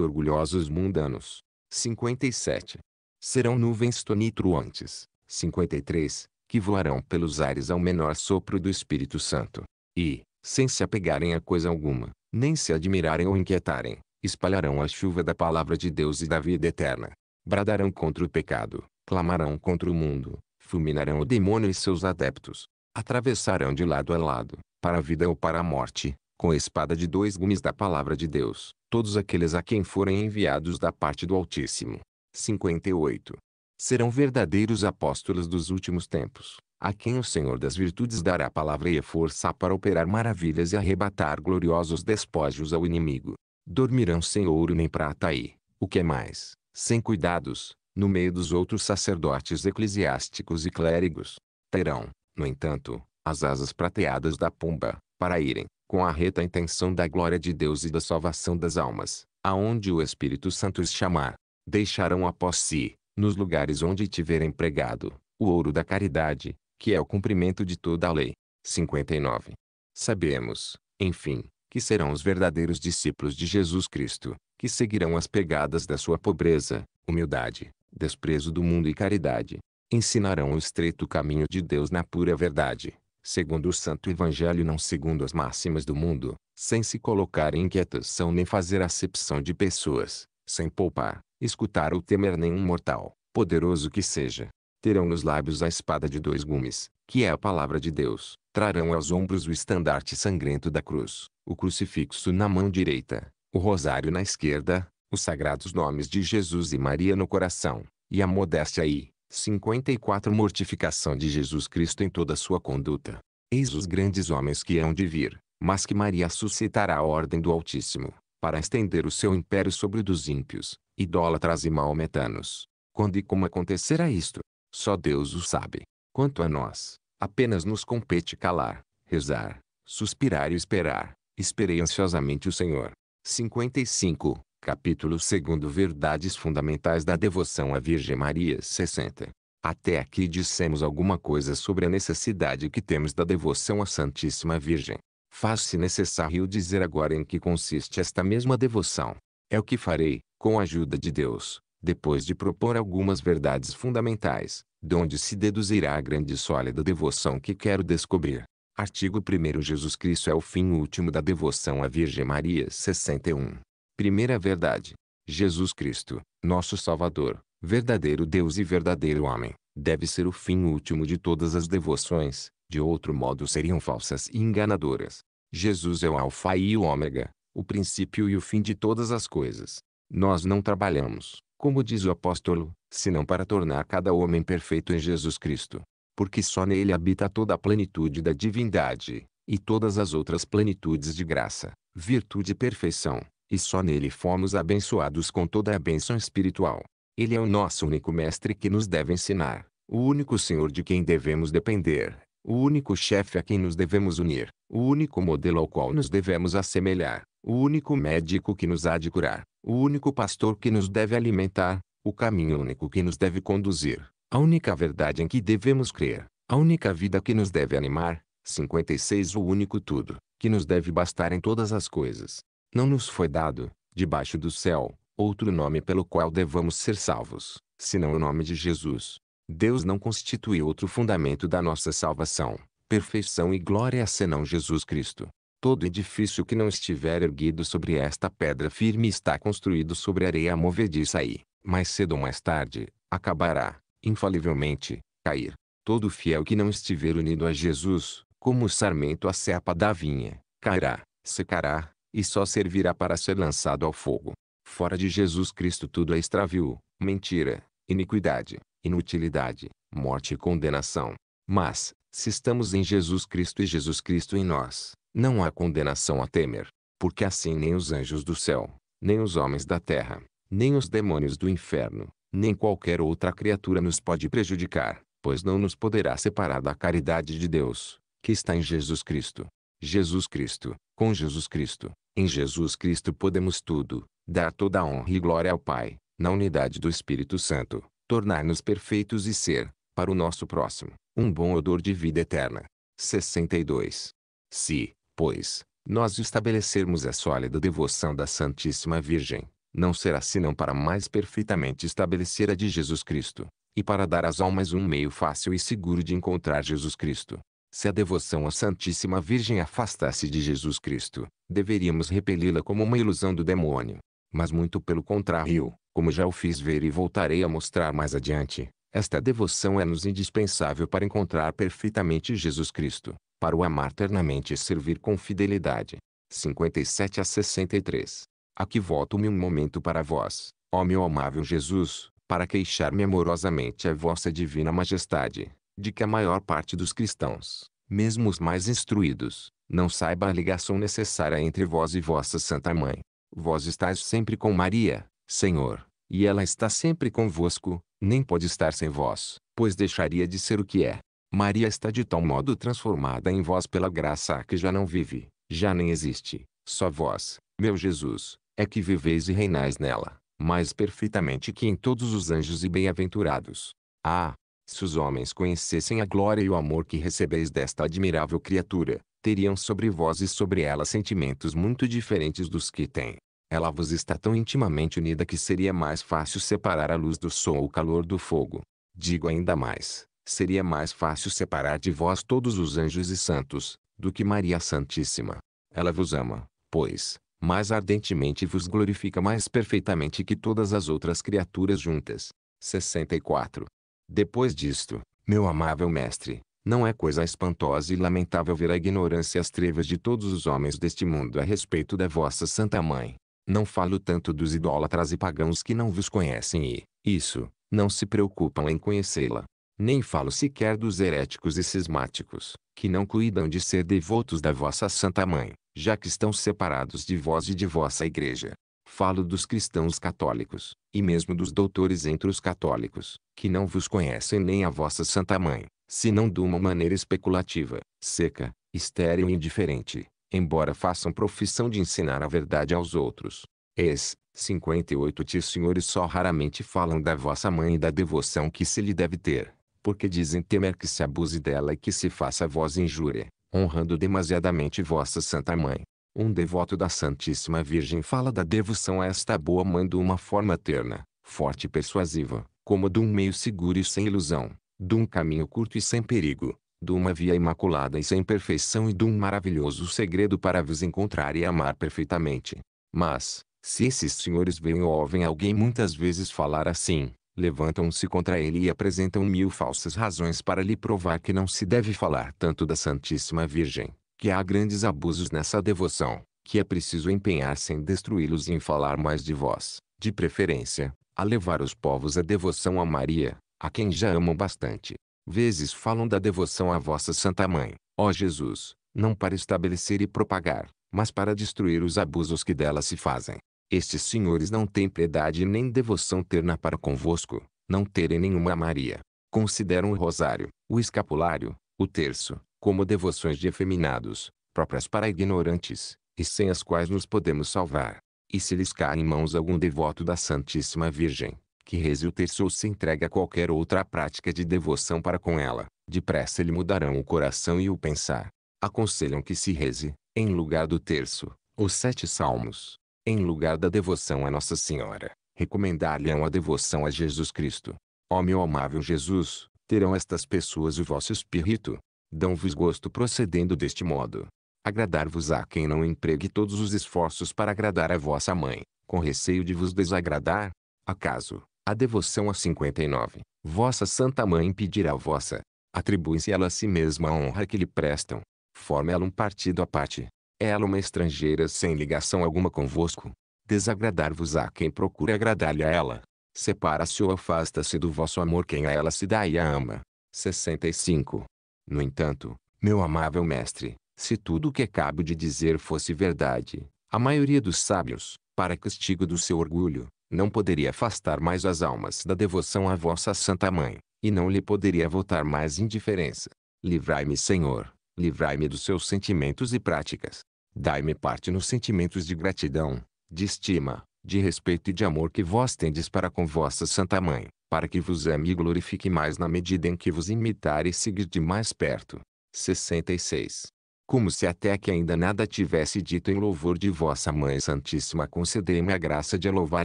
orgulhosos mundanos. 57. Serão nuvens tonitruantes. 53. Que voarão pelos ares ao menor sopro do Espírito Santo. E, sem se apegarem a coisa alguma, nem se admirarem ou inquietarem, espalharão a chuva da palavra de Deus e da vida eterna. Bradarão contra o pecado, clamarão contra o mundo, fulminarão o demônio e seus adeptos. Atravessarão de lado a lado, para a vida ou para a morte, com a espada de dois gumes da palavra de Deus, todos aqueles a quem forem enviados da parte do Altíssimo. 58. Serão verdadeiros apóstolos dos últimos tempos, a quem o Senhor das virtudes dará palavra e força para operar maravilhas e arrebatar gloriosos despojos ao inimigo dormirão sem ouro nem prata e, o que é mais, sem cuidados, no meio dos outros sacerdotes eclesiásticos e clérigos. Terão, no entanto, as asas prateadas da pomba, para irem, com a reta intenção da glória de Deus e da salvação das almas, aonde o Espírito Santo os chamar. Deixarão após si, nos lugares onde tiverem pregado, o ouro da caridade, que é o cumprimento de toda a lei. 59. Sabemos, enfim, que serão os verdadeiros discípulos de Jesus Cristo, que seguirão as pegadas da sua pobreza, humildade, desprezo do mundo e caridade. Ensinarão o estreito caminho de Deus na pura verdade, segundo o santo evangelho não segundo as máximas do mundo, sem se colocar em inquietação nem fazer acepção de pessoas, sem poupar, escutar ou temer nenhum mortal, poderoso que seja. Terão nos lábios a espada de dois gumes, que é a palavra de Deus, Trarão aos ombros o estandarte sangrento da cruz, o crucifixo na mão direita, o rosário na esquerda, os sagrados nomes de Jesus e Maria no coração, e a modéstia e 54 Mortificação de Jesus Cristo em toda sua conduta. Eis os grandes homens que hão de vir, mas que Maria suscitará a ordem do Altíssimo, para estender o seu império sobre o dos ímpios, idólatras e maometanos. Quando e como acontecerá isto? Só Deus o sabe. Quanto a nós, Apenas nos compete calar, rezar, suspirar e esperar. Esperei ansiosamente o Senhor. 55, capítulo 2 Verdades fundamentais da devoção à Virgem Maria 60. Até aqui dissemos alguma coisa sobre a necessidade que temos da devoção à Santíssima Virgem. Faz-se necessário dizer agora em que consiste esta mesma devoção. É o que farei, com a ajuda de Deus, depois de propor algumas verdades fundamentais, donde se deduzirá a grande e sólida devoção que quero descobrir. Artigo 1 Jesus Cristo é o fim último da devoção à Virgem Maria 61. Primeira verdade. Jesus Cristo, nosso Salvador, verdadeiro Deus e verdadeiro homem, deve ser o fim último de todas as devoções, de outro modo seriam falsas e enganadoras. Jesus é o Alfa e o Ômega, o princípio e o fim de todas as coisas. Nós não trabalhamos, como diz o apóstolo, senão para tornar cada homem perfeito em Jesus Cristo. Porque só nele habita toda a plenitude da divindade, e todas as outras plenitudes de graça, virtude e perfeição, e só nele fomos abençoados com toda a bênção espiritual. Ele é o nosso único mestre que nos deve ensinar, o único Senhor de quem devemos depender, o único chefe a quem nos devemos unir, o único modelo ao qual nos devemos assemelhar, o único médico que nos há de curar, o único pastor que nos deve alimentar, o caminho único que nos deve conduzir, a única verdade em que devemos crer, a única vida que nos deve animar, 56 O único tudo, que nos deve bastar em todas as coisas. Não nos foi dado, debaixo do céu, outro nome pelo qual devamos ser salvos, senão o nome de Jesus. Deus não constitui outro fundamento da nossa salvação, perfeição e glória senão Jesus Cristo. Todo edifício que não estiver erguido sobre esta pedra firme está construído sobre areia movediça e, mais cedo ou mais tarde, acabará, infalivelmente, cair. Todo fiel que não estiver unido a Jesus, como o sarmento à cepa da vinha, cairá, secará, e só servirá para ser lançado ao fogo. Fora de Jesus Cristo tudo é extravio, mentira, iniquidade, inutilidade, morte e condenação. Mas, se estamos em Jesus Cristo e Jesus Cristo em nós, não há condenação a temer, porque assim nem os anjos do céu, nem os homens da terra, nem os demônios do inferno, nem qualquer outra criatura nos pode prejudicar, pois não nos poderá separar da caridade de Deus, que está em Jesus Cristo. Jesus Cristo, com Jesus Cristo, em Jesus Cristo podemos tudo, dar toda a honra e glória ao Pai, na unidade do Espírito Santo tornar-nos perfeitos e ser, para o nosso próximo, um bom odor de vida eterna. 62. Se, pois, nós estabelecermos a sólida devoção da Santíssima Virgem, não será senão para mais perfeitamente estabelecer a de Jesus Cristo, e para dar às almas um meio fácil e seguro de encontrar Jesus Cristo. Se a devoção à Santíssima Virgem afastasse de Jesus Cristo, deveríamos repeli-la como uma ilusão do demônio. Mas muito pelo contrário, como já o fiz ver e voltarei a mostrar mais adiante, esta devoção é-nos indispensável para encontrar perfeitamente Jesus Cristo, para o amar ternamente e servir com fidelidade. 57 a 63. Aqui volto-me um momento para vós, ó meu amável Jesus, para queixar-me amorosamente a vossa divina majestade, de que a maior parte dos cristãos, mesmo os mais instruídos, não saiba a ligação necessária entre vós e vossa Santa Mãe. Vós estáis sempre com Maria, Senhor, e ela está sempre convosco, nem pode estar sem vós, pois deixaria de ser o que é. Maria está de tal modo transformada em vós pela graça que já não vive, já nem existe. Só vós, meu Jesus, é que viveis e reinais nela, mais perfeitamente que em todos os anjos e bem-aventurados. Ah, se os homens conhecessem a glória e o amor que recebeis desta admirável criatura, teriam sobre vós e sobre ela sentimentos muito diferentes dos que têm. Ela vos está tão intimamente unida que seria mais fácil separar a luz do sol ou o calor do fogo. Digo ainda mais, seria mais fácil separar de vós todos os anjos e santos, do que Maria Santíssima. Ela vos ama, pois, mais ardentemente vos glorifica mais perfeitamente que todas as outras criaturas juntas. 64. Depois disto, meu amável mestre, não é coisa espantosa e lamentável ver a ignorância e as trevas de todos os homens deste mundo a respeito da vossa Santa Mãe, não falo tanto dos idólatras e pagãos que não vos conhecem e, isso, não se preocupam em conhecê-la. Nem falo sequer dos heréticos e cismáticos, que não cuidam de ser devotos da vossa Santa Mãe, já que estão separados de vós e de vossa Igreja. Falo dos cristãos católicos, e mesmo dos doutores entre os católicos, que não vos conhecem nem a vossa Santa Mãe, senão de uma maneira especulativa, seca, estéril e indiferente, embora façam profissão de ensinar a verdade aos outros. Ex. 58 tis senhores só raramente falam da vossa mãe e da devoção que se lhe deve ter, porque dizem temer que se abuse dela e que se faça a vós injúria, honrando demasiadamente vossa santa mãe. Um devoto da Santíssima Virgem fala da devoção a esta boa mãe de uma forma terna, forte e persuasiva, como de um meio seguro e sem ilusão, de um caminho curto e sem perigo, de uma via imaculada e sem perfeição e de um maravilhoso segredo para vos encontrar e amar perfeitamente. Mas, se esses senhores veem ou ouvem alguém muitas vezes falar assim, levantam-se contra ele e apresentam mil falsas razões para lhe provar que não se deve falar tanto da Santíssima Virgem, que há grandes abusos nessa devoção, que é preciso empenhar-se em destruí-los e em falar mais de vós, de preferência, a levar os povos à devoção a Maria, a quem já amam bastante, vezes falam da devoção à vossa Santa Mãe, ó Jesus, não para estabelecer e propagar, mas para destruir os abusos que dela se fazem. Estes senhores não têm piedade nem devoção terna para convosco, não terem nenhuma Maria. Consideram o rosário, o escapulário, o terço, como devoções de efeminados, próprias para ignorantes, e sem as quais nos podemos salvar. E se lhes caem em mãos algum devoto da Santíssima Virgem, que reze o terço ou se entregue a qualquer outra prática de devoção para com ela, depressa lhe mudarão o coração e o pensar. Aconselham que se reze, em lugar do terço, os sete salmos. Em lugar da devoção a Nossa Senhora, recomendar-lhe ão a devoção a Jesus Cristo. Ó meu amável Jesus, terão estas pessoas o vosso espírito. Dão-vos gosto procedendo deste modo. Agradar-vos a quem não empregue todos os esforços para agradar a vossa mãe, com receio de vos desagradar. Acaso, a devoção a 59. Vossa Santa Mãe pedirá vossa. Atribui-se ela a si mesma a honra que lhe prestam. Forma ela um partido à parte. É ela uma estrangeira sem ligação alguma convosco. Desagradar-vos a quem procura agradar-lhe a ela. Separa-se ou afasta-se do vosso amor quem a ela se dá e a ama. 65. No entanto, meu amável mestre, se tudo o que acabo de dizer fosse verdade, a maioria dos sábios, para castigo do seu orgulho, não poderia afastar mais as almas da devoção à vossa Santa Mãe, e não lhe poderia voltar mais indiferença. Livrai-me, Senhor, livrai-me dos seus sentimentos e práticas. Dai-me parte nos sentimentos de gratidão, de estima, de respeito e de amor que vós tendes para com vossa Santa Mãe, para que vos ame e glorifique mais na medida em que vos imitar e seguir de mais perto. 66 como se até que ainda nada tivesse dito em louvor de vossa Mãe Santíssima concedei-me a graça de a louvar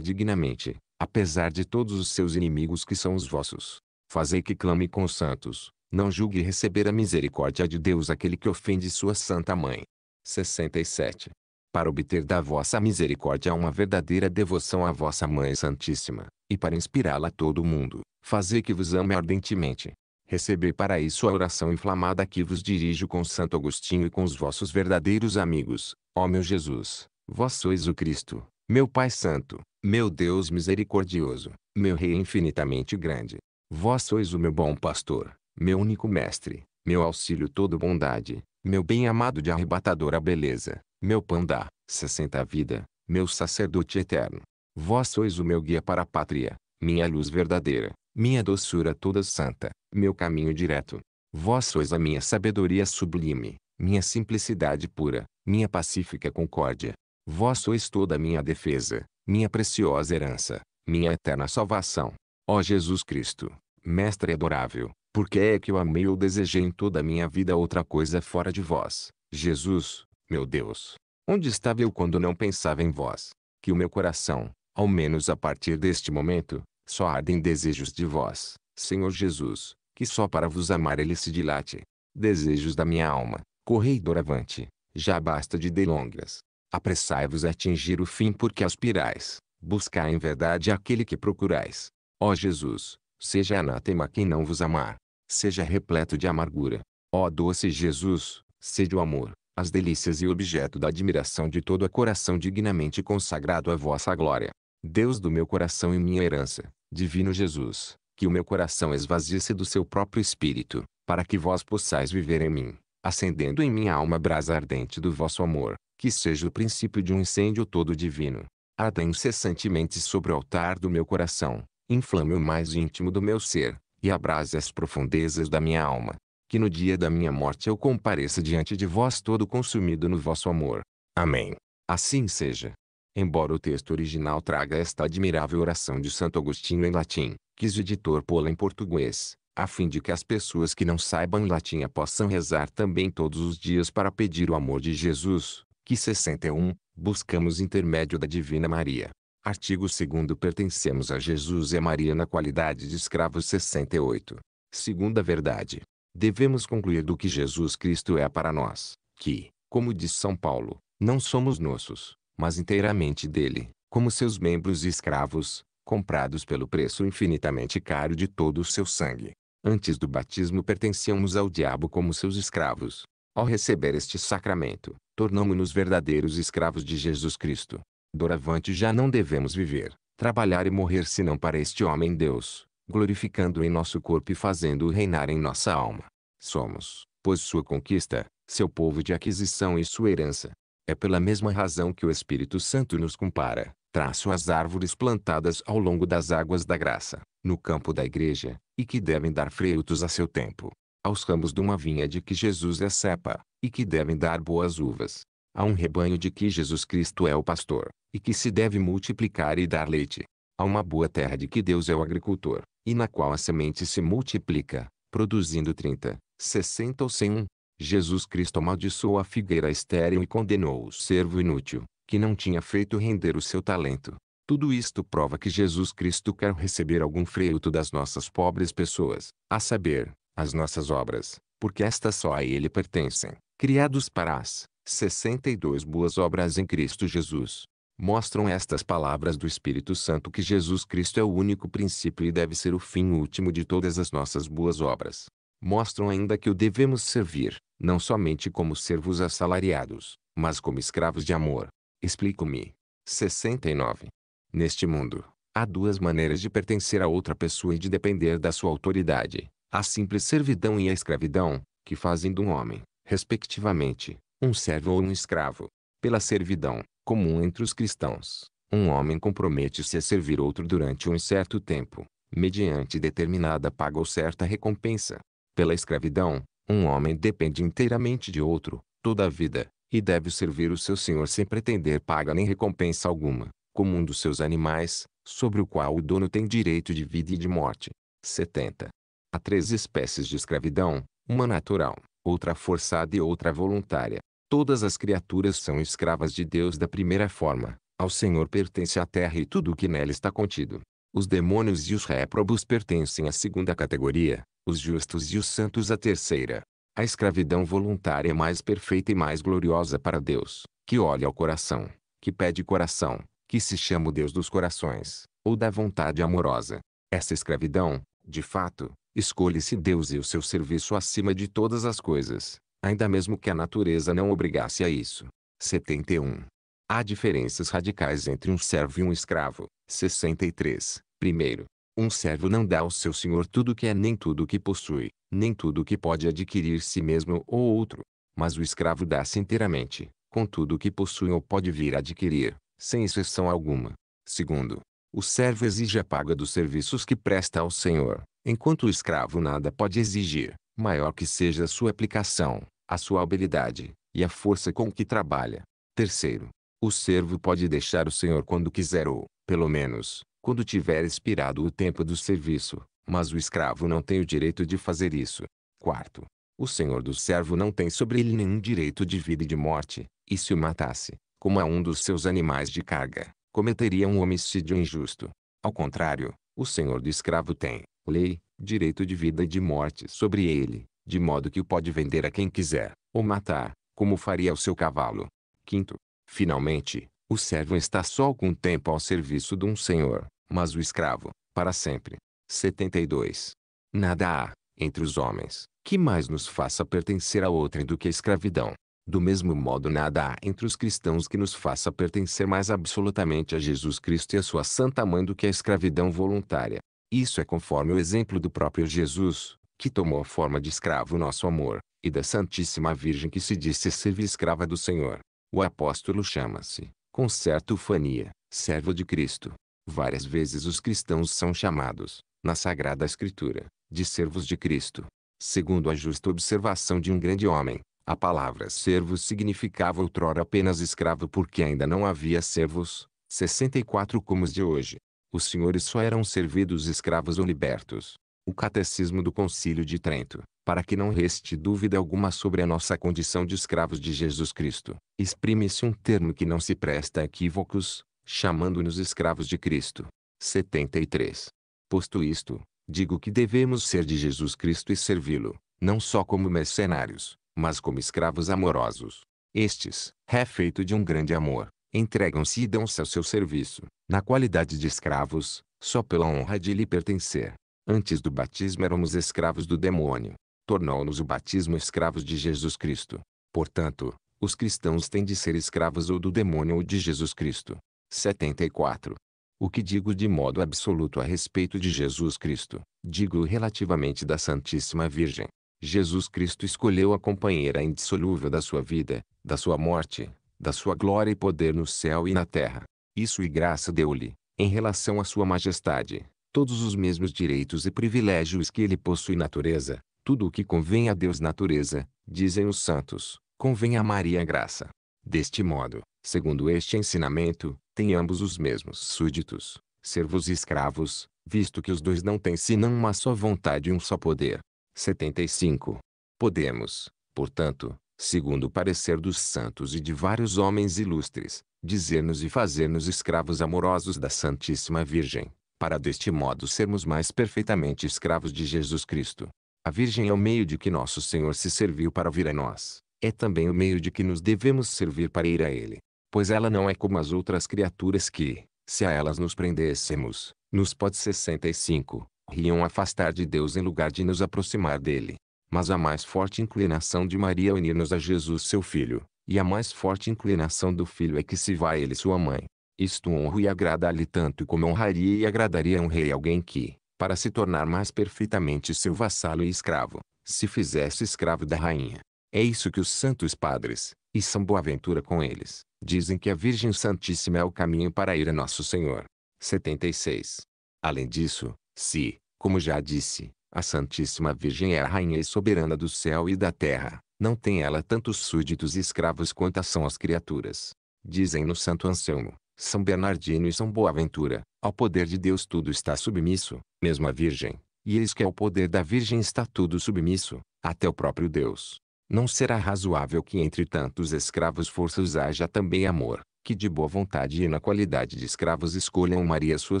dignamente, apesar de todos os seus inimigos que são os vossos. Fazei que clame com os santos, não julgue receber a misericórdia de Deus aquele que ofende sua Santa Mãe. 67. Para obter da vossa misericórdia uma verdadeira devoção à vossa Mãe Santíssima, e para inspirá-la a todo o mundo, fazei que vos ame ardentemente, receber para isso a oração inflamada que vos dirijo com Santo Agostinho e com os vossos verdadeiros amigos. Ó meu Jesus, vós sois o Cristo, meu Pai Santo, meu Deus misericordioso, meu Rei infinitamente grande. Vós sois o meu bom pastor, meu único mestre, meu auxílio todo bondade, meu bem-amado de arrebatadora beleza, meu pão da sessenta vida, meu sacerdote eterno. Vós sois o meu guia para a pátria, minha luz verdadeira, minha doçura toda santa, meu caminho direto. Vós sois a minha sabedoria sublime, minha simplicidade pura, minha pacífica concórdia. Vós sois toda a minha defesa, minha preciosa herança, minha eterna salvação. Ó Jesus Cristo, Mestre adorável, por que é que eu amei ou desejei em toda a minha vida outra coisa fora de vós, Jesus, meu Deus. Onde estava eu quando não pensava em vós? Que o meu coração, ao menos a partir deste momento, só ardem desejos de vós, Senhor Jesus, que só para vos amar ele se dilate. Desejos da minha alma, correi doravante, já basta de delongas. Apressai-vos a atingir o fim porque aspirais, buscai em verdade aquele que procurais. Ó Jesus, seja anátema quem não vos amar, seja repleto de amargura. Ó doce Jesus, sede o amor, as delícias e objeto da admiração de todo o coração dignamente consagrado à vossa glória. Deus do meu coração e minha herança, divino Jesus, que o meu coração esvazie-se do seu próprio espírito, para que vós possais viver em mim, acendendo em minha alma a brasa ardente do vosso amor, que seja o princípio de um incêndio todo divino. Arda incessantemente sobre o altar do meu coração, inflame o mais íntimo do meu ser, e abrase as profundezas da minha alma. Que no dia da minha morte eu compareça diante de vós todo consumido no vosso amor. Amém. Assim seja. Embora o texto original traga esta admirável oração de Santo Agostinho em latim, quis o editor pô-la em português, a fim de que as pessoas que não saibam latim possam rezar também todos os dias para pedir o amor de Jesus, que 61, buscamos intermédio da Divina Maria. Artigo 2 Pertencemos a Jesus e a Maria na qualidade de escravos 68. Segunda verdade. Devemos concluir do que Jesus Cristo é para nós, que, como diz São Paulo, não somos nossos, mas inteiramente dele, como seus membros e escravos, comprados pelo preço infinitamente caro de todo o seu sangue. Antes do batismo pertencíamos ao diabo como seus escravos. Ao receber este sacramento, tornamos-nos verdadeiros escravos de Jesus Cristo. Doravante já não devemos viver, trabalhar e morrer senão para este homem Deus, glorificando em nosso corpo e fazendo-o reinar em nossa alma. Somos, pois sua conquista, seu povo de aquisição e sua herança, é pela mesma razão que o Espírito Santo nos compara, traço as árvores plantadas ao longo das águas da graça, no campo da igreja, e que devem dar frutos a seu tempo, aos ramos de uma vinha de que Jesus é cepa, e que devem dar boas uvas, a um rebanho de que Jesus Cristo é o pastor, e que se deve multiplicar e dar leite, a uma boa terra de que Deus é o agricultor, e na qual a semente se multiplica, produzindo 30, 60 ou 100, Jesus Cristo amaldiçoou a figueira estéril e condenou o servo inútil, que não tinha feito render o seu talento. Tudo isto prova que Jesus Cristo quer receber algum fruto das nossas pobres pessoas, a saber, as nossas obras, porque estas só a Ele pertencem. Criados para as 62 boas obras em Cristo Jesus. Mostram estas palavras do Espírito Santo que Jesus Cristo é o único princípio e deve ser o fim último de todas as nossas boas obras mostram ainda que o devemos servir, não somente como servos assalariados, mas como escravos de amor. Explico-me. 69. Neste mundo, há duas maneiras de pertencer a outra pessoa e de depender da sua autoridade: a simples servidão e a escravidão, que fazem de um homem, respectivamente, um servo ou um escravo. Pela servidão, comum entre os cristãos, um homem compromete-se a servir outro durante um certo tempo, mediante determinada paga ou certa recompensa. Pela escravidão, um homem depende inteiramente de outro, toda a vida, e deve servir o seu senhor sem pretender paga nem recompensa alguma, como um dos seus animais, sobre o qual o dono tem direito de vida e de morte. 70. Há três espécies de escravidão, uma natural, outra forçada e outra voluntária. Todas as criaturas são escravas de Deus da primeira forma. Ao Senhor pertence a terra e tudo o que nela está contido. Os demônios e os réprobos pertencem à segunda categoria, os justos e os santos a terceira. A escravidão voluntária é mais perfeita e mais gloriosa para Deus, que olha ao coração, que pede coração, que se chama o Deus dos corações, ou da vontade amorosa. Essa escravidão, de fato, escolhe-se Deus e o seu serviço acima de todas as coisas, ainda mesmo que a natureza não obrigasse a isso. 71. Há diferenças radicais entre um servo e um escravo. 63. Primeiro, um servo não dá ao seu senhor tudo o que é nem tudo o que possui, nem tudo o que pode adquirir si mesmo ou outro. Mas o escravo dá-se inteiramente, com tudo o que possui ou pode vir a adquirir, sem exceção alguma. Segundo, o servo exige a paga dos serviços que presta ao senhor, enquanto o escravo nada pode exigir, maior que seja a sua aplicação, a sua habilidade, e a força com que trabalha. Terceiro, o servo pode deixar o senhor quando quiser ou, pelo menos, quando tiver expirado o tempo do serviço, mas o escravo não tem o direito de fazer isso. Quarto, o senhor do servo não tem sobre ele nenhum direito de vida e de morte, e se o matasse, como a um dos seus animais de carga, cometeria um homicídio injusto. Ao contrário, o senhor do escravo tem, lei, direito de vida e de morte sobre ele, de modo que o pode vender a quem quiser, ou matar, como faria o seu cavalo. Quinto, finalmente, o servo está só algum tempo ao serviço de um senhor, mas o escravo, para sempre. 72. Nada há, entre os homens, que mais nos faça pertencer a outrem do que a escravidão. Do mesmo modo nada há entre os cristãos que nos faça pertencer mais absolutamente a Jesus Cristo e a sua Santa Mãe do que a escravidão voluntária. Isso é conforme o exemplo do próprio Jesus, que tomou a forma de escravo nosso amor, e da Santíssima Virgem que se disse servir escrava do Senhor. O apóstolo chama-se com certa ufania, servo de Cristo. Várias vezes os cristãos são chamados, na Sagrada Escritura, de servos de Cristo. Segundo a justa observação de um grande homem, a palavra servo significava outrora apenas escravo porque ainda não havia servos, 64 como os de hoje. Os senhores só eram servidos escravos ou libertos, o Catecismo do Concílio de Trento, para que não reste dúvida alguma sobre a nossa condição de escravos de Jesus Cristo. Exprime-se um termo que não se presta a equívocos, chamando-nos escravos de Cristo. 73. Posto isto, digo que devemos ser de Jesus Cristo e servi-lo, não só como mercenários, mas como escravos amorosos. Estes, refeito de um grande amor, entregam-se e dão-se ao seu serviço, na qualidade de escravos, só pela honra de lhe pertencer. Antes do batismo éramos escravos do demônio. Tornou-nos o batismo escravos de Jesus Cristo. Portanto, os cristãos têm de ser escravos ou do demônio ou de Jesus Cristo. 74. O que digo de modo absoluto a respeito de Jesus Cristo, digo relativamente da Santíssima Virgem. Jesus Cristo escolheu a companheira indissolúvel da sua vida, da sua morte, da sua glória e poder no céu e na terra. Isso e graça deu-lhe, em relação à sua majestade, todos os mesmos direitos e privilégios que ele possui natureza, tudo o que convém a Deus natureza, dizem os santos, convém a Maria graça. Deste modo, segundo este ensinamento, tem ambos os mesmos súditos, servos e escravos, visto que os dois não têm senão uma só vontade e um só poder. 75. Podemos, portanto, segundo o parecer dos santos e de vários homens ilustres, dizer-nos e fazer-nos escravos amorosos da Santíssima Virgem, para deste modo sermos mais perfeitamente escravos de Jesus Cristo. A Virgem é o meio de que nosso Senhor se serviu para vir a nós. É também o meio de que nos devemos servir para ir a Ele. Pois ela não é como as outras criaturas que, se a elas nos prendêssemos, nos pode 65, riam afastar de Deus em lugar de nos aproximar dele. Mas a mais forte inclinação de Maria é unir-nos a Jesus seu Filho, e a mais forte inclinação do Filho é que se vá a ele sua mãe. Isto honro e agrada-lhe tanto como honraria e agradaria a um rei alguém que, para se tornar mais perfeitamente seu vassalo e escravo, se fizesse escravo da rainha. É isso que os santos padres, e São Boaventura com eles, dizem que a Virgem Santíssima é o caminho para ir a Nosso Senhor. 76. Além disso, se, como já disse, a Santíssima Virgem é a rainha e soberana do céu e da terra, não tem ela tantos súditos e escravos quantas são as criaturas. Dizem no Santo Anselmo, são Bernardino e São Boaventura, ao poder de Deus tudo está submisso, mesmo a Virgem, e eis que ao poder da Virgem está tudo submisso, até o próprio Deus. Não será razoável que entre tantos escravos forças haja também amor, que de boa vontade e na qualidade de escravos escolham Maria sua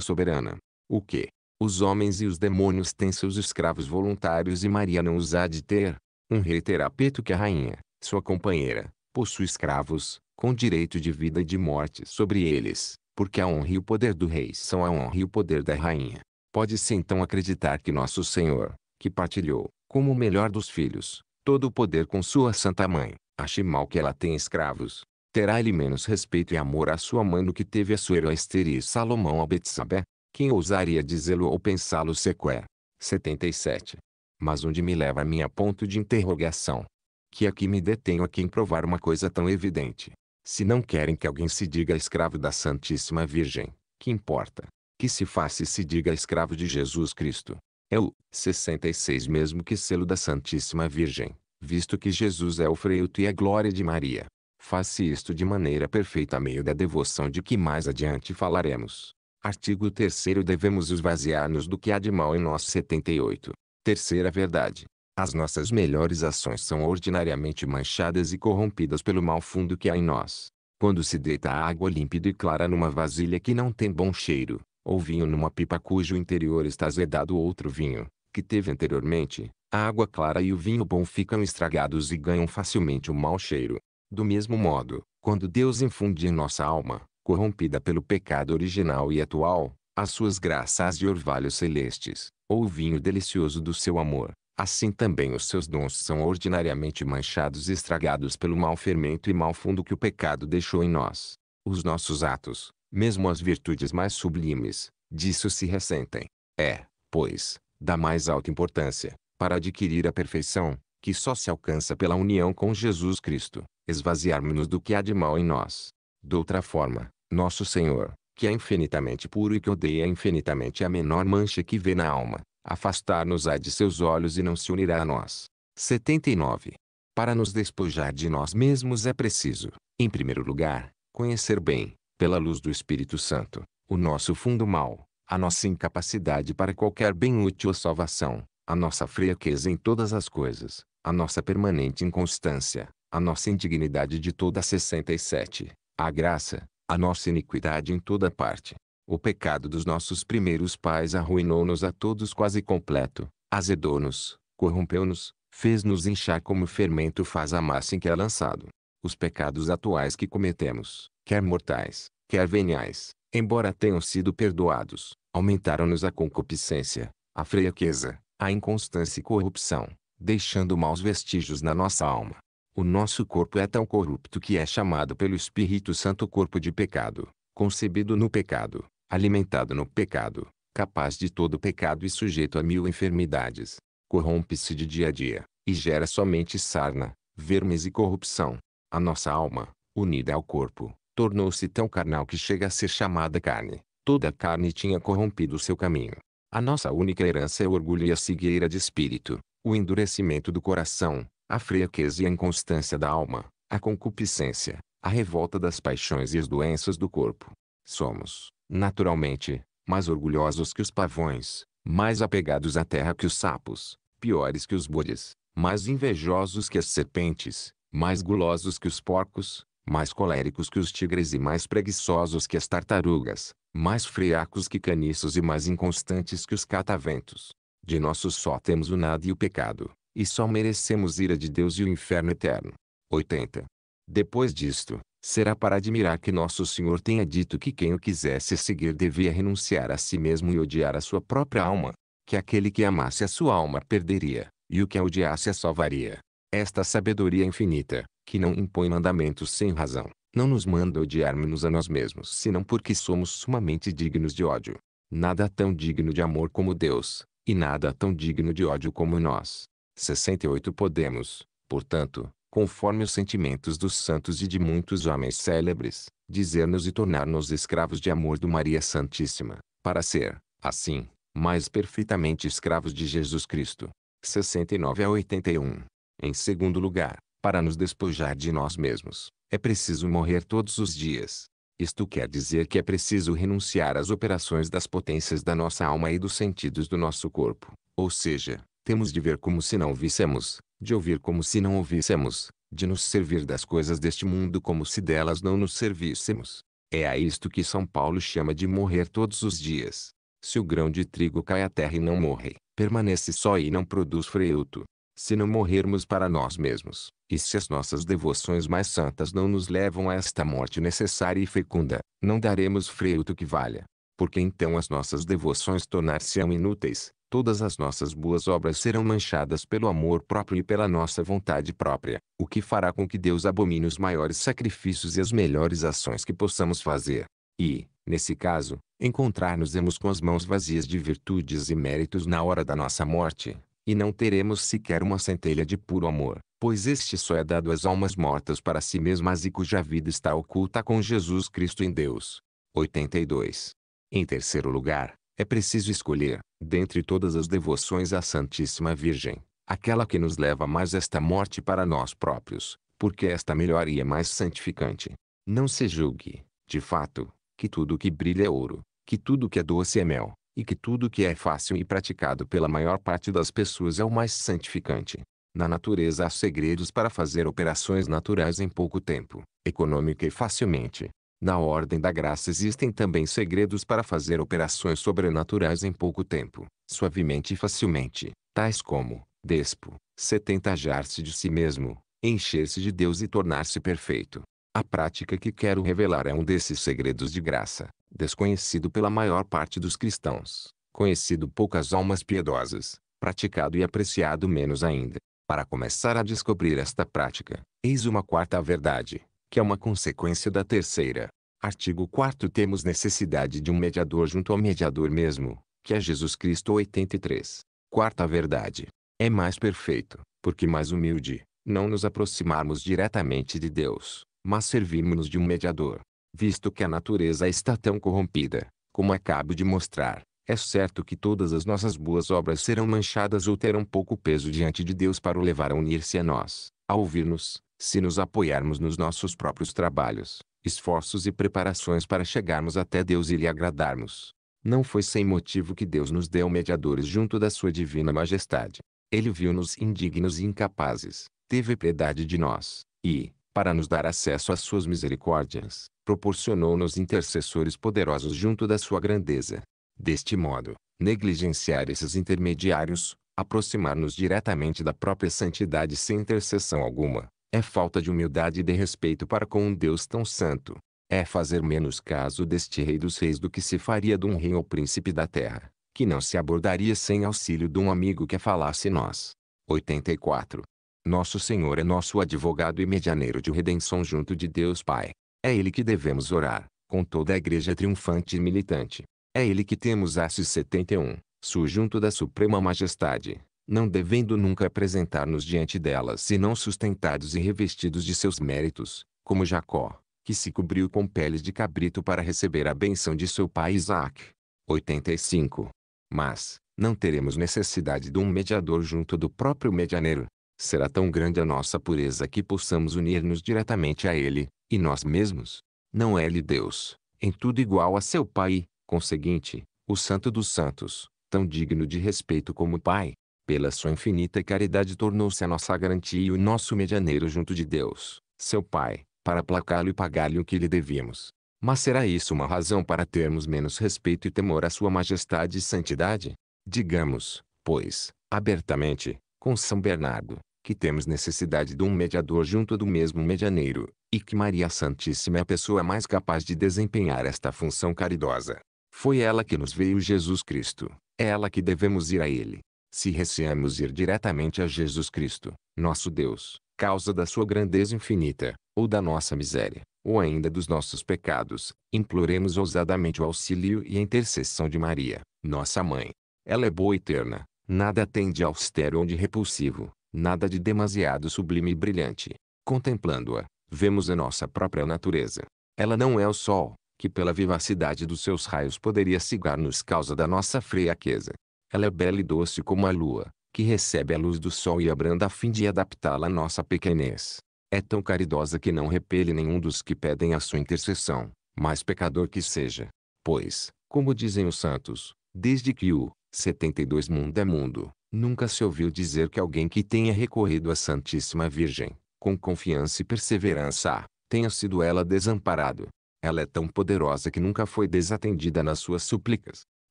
soberana. O que? Os homens e os demônios têm seus escravos voluntários e Maria não os há de ter. Um rei terá peito que a rainha, sua companheira, possui escravos, com direito de vida e de morte sobre eles, porque a honra e o poder do rei são a honra e o poder da rainha. Pode-se então acreditar que nosso Senhor, que partilhou, como o melhor dos filhos, todo o poder com sua santa mãe, ache mal que ela tenha escravos. Terá ele menos respeito e amor à sua mãe do que teve a sua herói e Salomão a Betsabé? Quem ousaria dizê-lo ou pensá-lo sequer? 77. Mas onde me leva a minha ponto de interrogação? Que aqui me detenho a quem provar uma coisa tão evidente. Se não querem que alguém se diga escravo da Santíssima Virgem, que importa? Que se faça e se diga escravo de Jesus Cristo. É o 66 mesmo que selo da Santíssima Virgem, visto que Jesus é o freuto e a glória de Maria. Faça isto de maneira perfeita a meio da devoção de que mais adiante falaremos. Artigo 3 Devemos esvaziar-nos do que há de mal em nós 78. Terceira verdade. As nossas melhores ações são ordinariamente manchadas e corrompidas pelo mau fundo que há em nós. Quando se deita a água límpida e clara numa vasilha que não tem bom cheiro, ou vinho numa pipa cujo interior está azedado outro vinho, que teve anteriormente, a água clara e o vinho bom ficam estragados e ganham facilmente o um mau cheiro. Do mesmo modo, quando Deus infunde em nossa alma, corrompida pelo pecado original e atual, as suas graças e orvalhos celestes, ou o vinho delicioso do seu amor, Assim também os seus dons são ordinariamente manchados e estragados pelo mau fermento e mau fundo que o pecado deixou em nós. Os nossos atos, mesmo as virtudes mais sublimes, disso se ressentem. É, pois, da mais alta importância, para adquirir a perfeição, que só se alcança pela união com Jesus Cristo, esvaziarmos-nos do que há de mal em nós. De outra forma, nosso Senhor, que é infinitamente puro e que odeia infinitamente a menor mancha que vê na alma, Afastar-nos-á é de seus olhos e não se unirá a nós. 79. Para nos despojar de nós mesmos é preciso, em primeiro lugar, conhecer bem, pela luz do Espírito Santo, o nosso fundo mal, a nossa incapacidade para qualquer bem útil ou salvação, a nossa fraqueza em todas as coisas, a nossa permanente inconstância, a nossa indignidade de toda a 67, a graça, a nossa iniquidade em toda parte, o pecado dos nossos primeiros pais arruinou-nos a todos quase completo, azedou-nos, corrompeu-nos, fez-nos inchar como o fermento faz a massa em que é lançado. Os pecados atuais que cometemos, quer mortais, quer veniais, embora tenham sido perdoados, aumentaram-nos a concupiscência, a fraqueza, a inconstância e corrupção, deixando maus vestígios na nossa alma. O nosso corpo é tão corrupto que é chamado pelo Espírito Santo corpo de pecado, concebido no pecado alimentado no pecado, capaz de todo pecado e sujeito a mil enfermidades, corrompe-se de dia a dia, e gera somente sarna, vermes e corrupção. A nossa alma, unida ao corpo, tornou-se tão carnal que chega a ser chamada carne. Toda a carne tinha corrompido seu caminho. A nossa única herança é o orgulho e a cegueira de espírito, o endurecimento do coração, a fraqueza e a inconstância da alma, a concupiscência, a revolta das paixões e as doenças do corpo. Somos, naturalmente, mais orgulhosos que os pavões, mais apegados à terra que os sapos, piores que os bodes, mais invejosos que as serpentes, mais gulosos que os porcos, mais coléricos que os tigres e mais preguiçosos que as tartarugas, mais friacos que caniços e mais inconstantes que os cataventos. De nossos só temos o nada e o pecado, e só merecemos ira de Deus e o inferno eterno. 80. Depois disto, será para admirar que Nosso Senhor tenha dito que quem o quisesse seguir devia renunciar a si mesmo e odiar a sua própria alma, que aquele que amasse a sua alma perderia, e o que a odiasse a salvaria. Esta sabedoria infinita, que não impõe mandamentos sem razão, não nos manda odiarmos a nós mesmos senão porque somos sumamente dignos de ódio. Nada tão digno de amor como Deus, e nada tão digno de ódio como nós. 68 Podemos, portanto, conforme os sentimentos dos santos e de muitos homens célebres, dizer-nos e tornar-nos escravos de amor do Maria Santíssima, para ser, assim, mais perfeitamente escravos de Jesus Cristo. 69 a 81. Em segundo lugar, para nos despojar de nós mesmos, é preciso morrer todos os dias. Isto quer dizer que é preciso renunciar às operações das potências da nossa alma e dos sentidos do nosso corpo, ou seja, temos de ver como se não víssemos, de ouvir como se não ouvíssemos, de nos servir das coisas deste mundo como se delas não nos servíssemos. É a isto que São Paulo chama de morrer todos os dias. Se o grão de trigo cai à terra e não morre, permanece só e não produz fruto. Se não morrermos para nós mesmos, e se as nossas devoções mais santas não nos levam a esta morte necessária e fecunda, não daremos fruto que valha. Porque então as nossas devoções tornar-se-ão inúteis, todas as nossas boas obras serão manchadas pelo amor próprio e pela nossa vontade própria, o que fará com que Deus abomine os maiores sacrifícios e as melhores ações que possamos fazer. E, nesse caso, encontrar-nos-emos com as mãos vazias de virtudes e méritos na hora da nossa morte, e não teremos sequer uma centelha de puro amor, pois este só é dado às almas mortas para si mesmas e cuja vida está oculta com Jesus Cristo em Deus. 82. Em terceiro lugar, é preciso escolher, dentre todas as devoções à Santíssima Virgem, aquela que nos leva mais esta morte para nós próprios, porque esta melhor e é mais santificante. Não se julgue, de fato, que tudo que brilha é ouro, que tudo que é doce é mel, e que tudo que é fácil e praticado pela maior parte das pessoas é o mais santificante. Na natureza há segredos para fazer operações naturais em pouco tempo, econômica e facilmente, na ordem da graça existem também segredos para fazer operações sobrenaturais em pouco tempo, suavemente e facilmente, tais como, despo, setentajar-se de si mesmo, encher-se de Deus e tornar-se perfeito. A prática que quero revelar é um desses segredos de graça, desconhecido pela maior parte dos cristãos, conhecido poucas almas piedosas, praticado e apreciado menos ainda. Para começar a descobrir esta prática, eis uma quarta verdade que é uma consequência da terceira. Artigo 4 Temos necessidade de um mediador junto ao mediador mesmo, que é Jesus Cristo 83. Quarta verdade. É mais perfeito, porque mais humilde, não nos aproximarmos diretamente de Deus, mas servirmos de um mediador. Visto que a natureza está tão corrompida, como acabo de mostrar, é certo que todas as nossas boas obras serão manchadas ou terão pouco peso diante de Deus para o levar a unir-se a nós, a ouvir-nos, se nos apoiarmos nos nossos próprios trabalhos, esforços e preparações para chegarmos até Deus e lhe agradarmos. Não foi sem motivo que Deus nos deu mediadores junto da sua divina majestade. Ele viu-nos indignos e incapazes, teve piedade de nós, e, para nos dar acesso às suas misericórdias, proporcionou-nos intercessores poderosos junto da sua grandeza. Deste modo, negligenciar esses intermediários, aproximar-nos diretamente da própria santidade sem intercessão alguma, é falta de humildade e de respeito para com um Deus tão santo. É fazer menos caso deste rei dos reis do que se faria de um rei ou príncipe da terra, que não se abordaria sem auxílio de um amigo que falasse nós. 84. Nosso Senhor é nosso advogado e medianeiro de redenção junto de Deus Pai. É Ele que devemos orar, com toda a igreja triunfante e militante. É Ele que temos Assis 71, sujunto da Suprema Majestade, não devendo nunca apresentar-nos diante delas senão sustentados e revestidos de seus méritos, como Jacó, que se cobriu com peles de cabrito para receber a benção de seu pai Isaac. 85. Mas, não teremos necessidade de um mediador junto do próprio medianeiro. Será tão grande a nossa pureza que possamos unir-nos diretamente a ele, e nós mesmos. Não é ele Deus, em tudo igual a seu Pai, conseguinte, o Santo dos Santos, tão digno de respeito como o Pai, pela sua infinita caridade tornou-se a nossa garantia e o nosso medianeiro junto de Deus, seu Pai, para aplacá-lo e pagar-lhe o que lhe devíamos. Mas será isso uma razão para termos menos respeito e temor à sua majestade e santidade? Digamos, pois, abertamente, com São Bernardo, que temos necessidade de um mediador junto do mesmo medianeiro, e que Maria Santíssima é a pessoa mais capaz de desempenhar esta função caridosa. Foi ela que nos veio Jesus Cristo, é ela que devemos ir a Ele se receamos ir diretamente a Jesus Cristo, nosso Deus, causa da sua grandeza infinita, ou da nossa miséria, ou ainda dos nossos pecados, imploremos ousadamente o auxílio e a intercessão de Maria, nossa mãe. Ela é boa e eterna. nada tem de austero ou de repulsivo, nada de demasiado sublime e brilhante. Contemplando-a, vemos a nossa própria natureza. Ela não é o sol, que pela vivacidade dos seus raios poderia cegar-nos causa da nossa fraqueza. Ela é bela e doce como a lua, que recebe a luz do sol e abranda a fim de adaptá-la à nossa pequenez. É tão caridosa que não repele nenhum dos que pedem a sua intercessão, mais pecador que seja. Pois, como dizem os santos, desde que o 72 mundo é mundo, nunca se ouviu dizer que alguém que tenha recorrido à Santíssima Virgem, com confiança e perseverança, tenha sido ela desamparado. Ela é tão poderosa que nunca foi desatendida nas suas súplicas.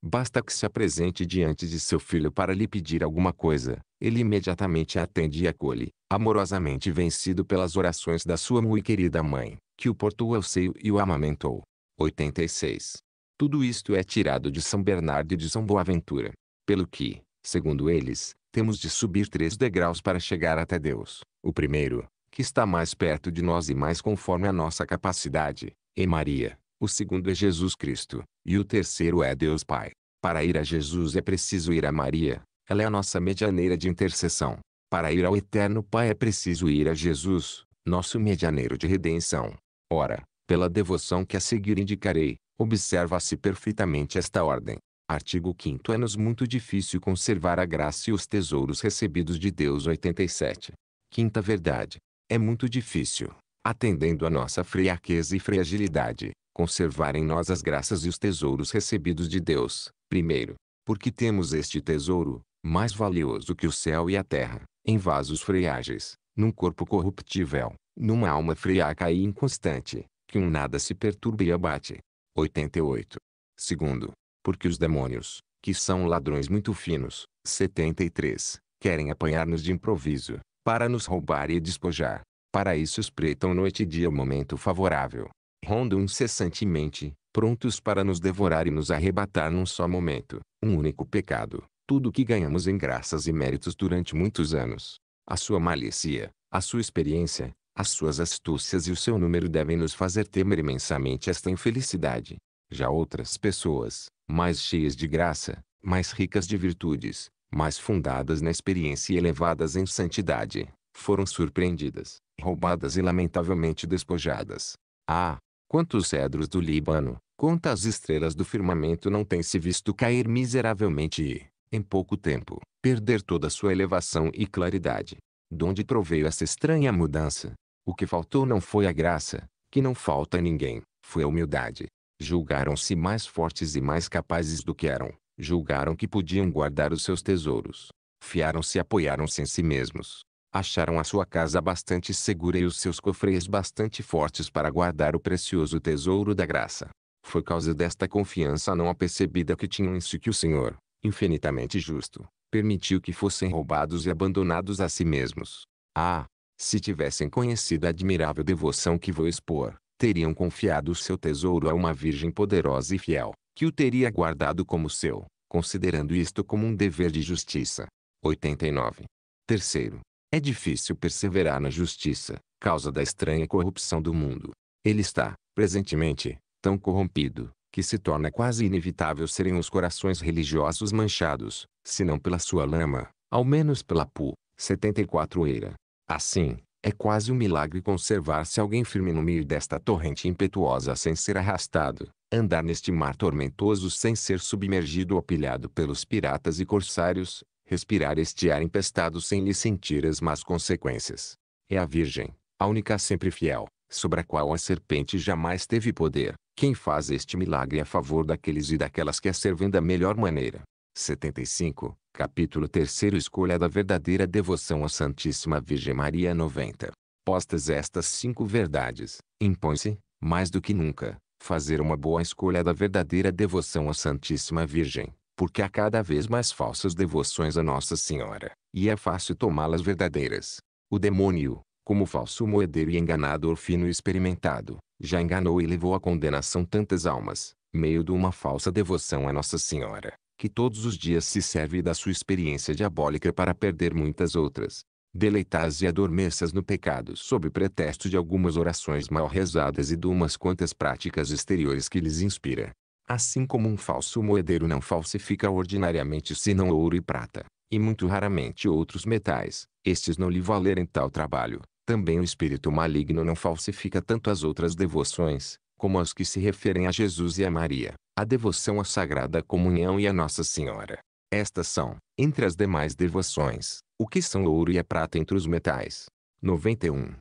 Basta que se apresente diante de seu filho para lhe pedir alguma coisa. Ele imediatamente atende e acolhe, amorosamente vencido pelas orações da sua muito querida mãe, que o portou ao seio e o amamentou. 86. Tudo isto é tirado de São Bernardo e de São Boaventura. Pelo que, segundo eles, temos de subir três degraus para chegar até Deus. O primeiro, que está mais perto de nós e mais conforme a nossa capacidade, é Maria o segundo é Jesus Cristo, e o terceiro é Deus Pai. Para ir a Jesus é preciso ir a Maria, ela é a nossa medianeira de intercessão. Para ir ao Eterno Pai é preciso ir a Jesus, nosso medianeiro de redenção. Ora, pela devoção que a seguir indicarei, observa-se perfeitamente esta ordem. Artigo 5 É-nos muito difícil conservar a graça e os tesouros recebidos de Deus 87. Quinta verdade. É muito difícil, atendendo à nossa fraqueza e fragilidade, conservar em nós as graças e os tesouros recebidos de Deus, primeiro, porque temos este tesouro, mais valioso que o céu e a terra, em vasos freágeis, num corpo corruptível, numa alma friaca e inconstante, que um nada se perturbe e abate. 88. Segundo, porque os demônios, que são ladrões muito finos, 73, querem apanhar-nos de improviso, para nos roubar e despojar. Para isso espreitam noite e dia o momento favorável, rondam incessantemente, prontos para nos devorar e nos arrebatar num só momento, um único pecado, tudo o que ganhamos em graças e méritos durante muitos anos. A sua malícia, a sua experiência, as suas astúcias e o seu número devem nos fazer temer imensamente esta infelicidade. Já outras pessoas, mais cheias de graça, mais ricas de virtudes, mais fundadas na experiência e elevadas em santidade, foram surpreendidas, roubadas e lamentavelmente despojadas. Ah, Quantos cedros do Líbano, quantas estrelas do firmamento não têm se visto cair miseravelmente e, em pouco tempo, perder toda sua elevação e claridade. Donde proveio essa estranha mudança? O que faltou não foi a graça, que não falta a ninguém, foi a humildade. Julgaram-se mais fortes e mais capazes do que eram. Julgaram que podiam guardar os seus tesouros. Fiaram-se e apoiaram-se em si mesmos acharam a sua casa bastante segura e os seus cofres bastante fortes para guardar o precioso tesouro da graça. Foi causa desta confiança não apercebida que tinham em si que o Senhor, infinitamente justo, permitiu que fossem roubados e abandonados a si mesmos. Ah, se tivessem conhecido a admirável devoção que vou expor, teriam confiado o seu tesouro a uma virgem poderosa e fiel, que o teria guardado como seu, considerando isto como um dever de justiça. 89. Terceiro, é difícil perseverar na justiça, causa da estranha corrupção do mundo. Ele está, presentemente, tão corrompido, que se torna quase inevitável serem os corações religiosos manchados, se não pela sua lama, ao menos pela PU, 74 eira. Assim, é quase um milagre conservar-se alguém firme no meio desta torrente impetuosa sem ser arrastado, andar neste mar tormentoso sem ser submergido ou pilhado pelos piratas e corsários, respirar este ar empestado sem lhe sentir as más consequências. É a Virgem, a única sempre fiel, sobre a qual a serpente jamais teve poder, quem faz este milagre a favor daqueles e daquelas que a servem da melhor maneira. 75, capítulo 3 Escolha da verdadeira devoção à Santíssima Virgem Maria 90. Postas estas cinco verdades, impõe-se, mais do que nunca, fazer uma boa escolha da verdadeira devoção à Santíssima Virgem porque há cada vez mais falsas devoções a Nossa Senhora, e é fácil tomá-las verdadeiras. O demônio, como falso moedeiro e enganador fino e experimentado, já enganou e levou à condenação tantas almas, meio de uma falsa devoção a Nossa Senhora, que todos os dias se serve da sua experiência diabólica para perder muitas outras. Deleitas e adormeças no pecado sob pretexto de algumas orações mal rezadas e de umas quantas práticas exteriores que lhes inspira. Assim como um falso moedeiro não falsifica ordinariamente senão ouro e prata, e muito raramente outros metais, estes não lhe valerem tal trabalho, também o espírito maligno não falsifica tanto as outras devoções, como as que se referem a Jesus e a Maria, a devoção à Sagrada Comunhão e a Nossa Senhora. Estas são, entre as demais devoções, o que são ouro e a prata entre os metais. 91.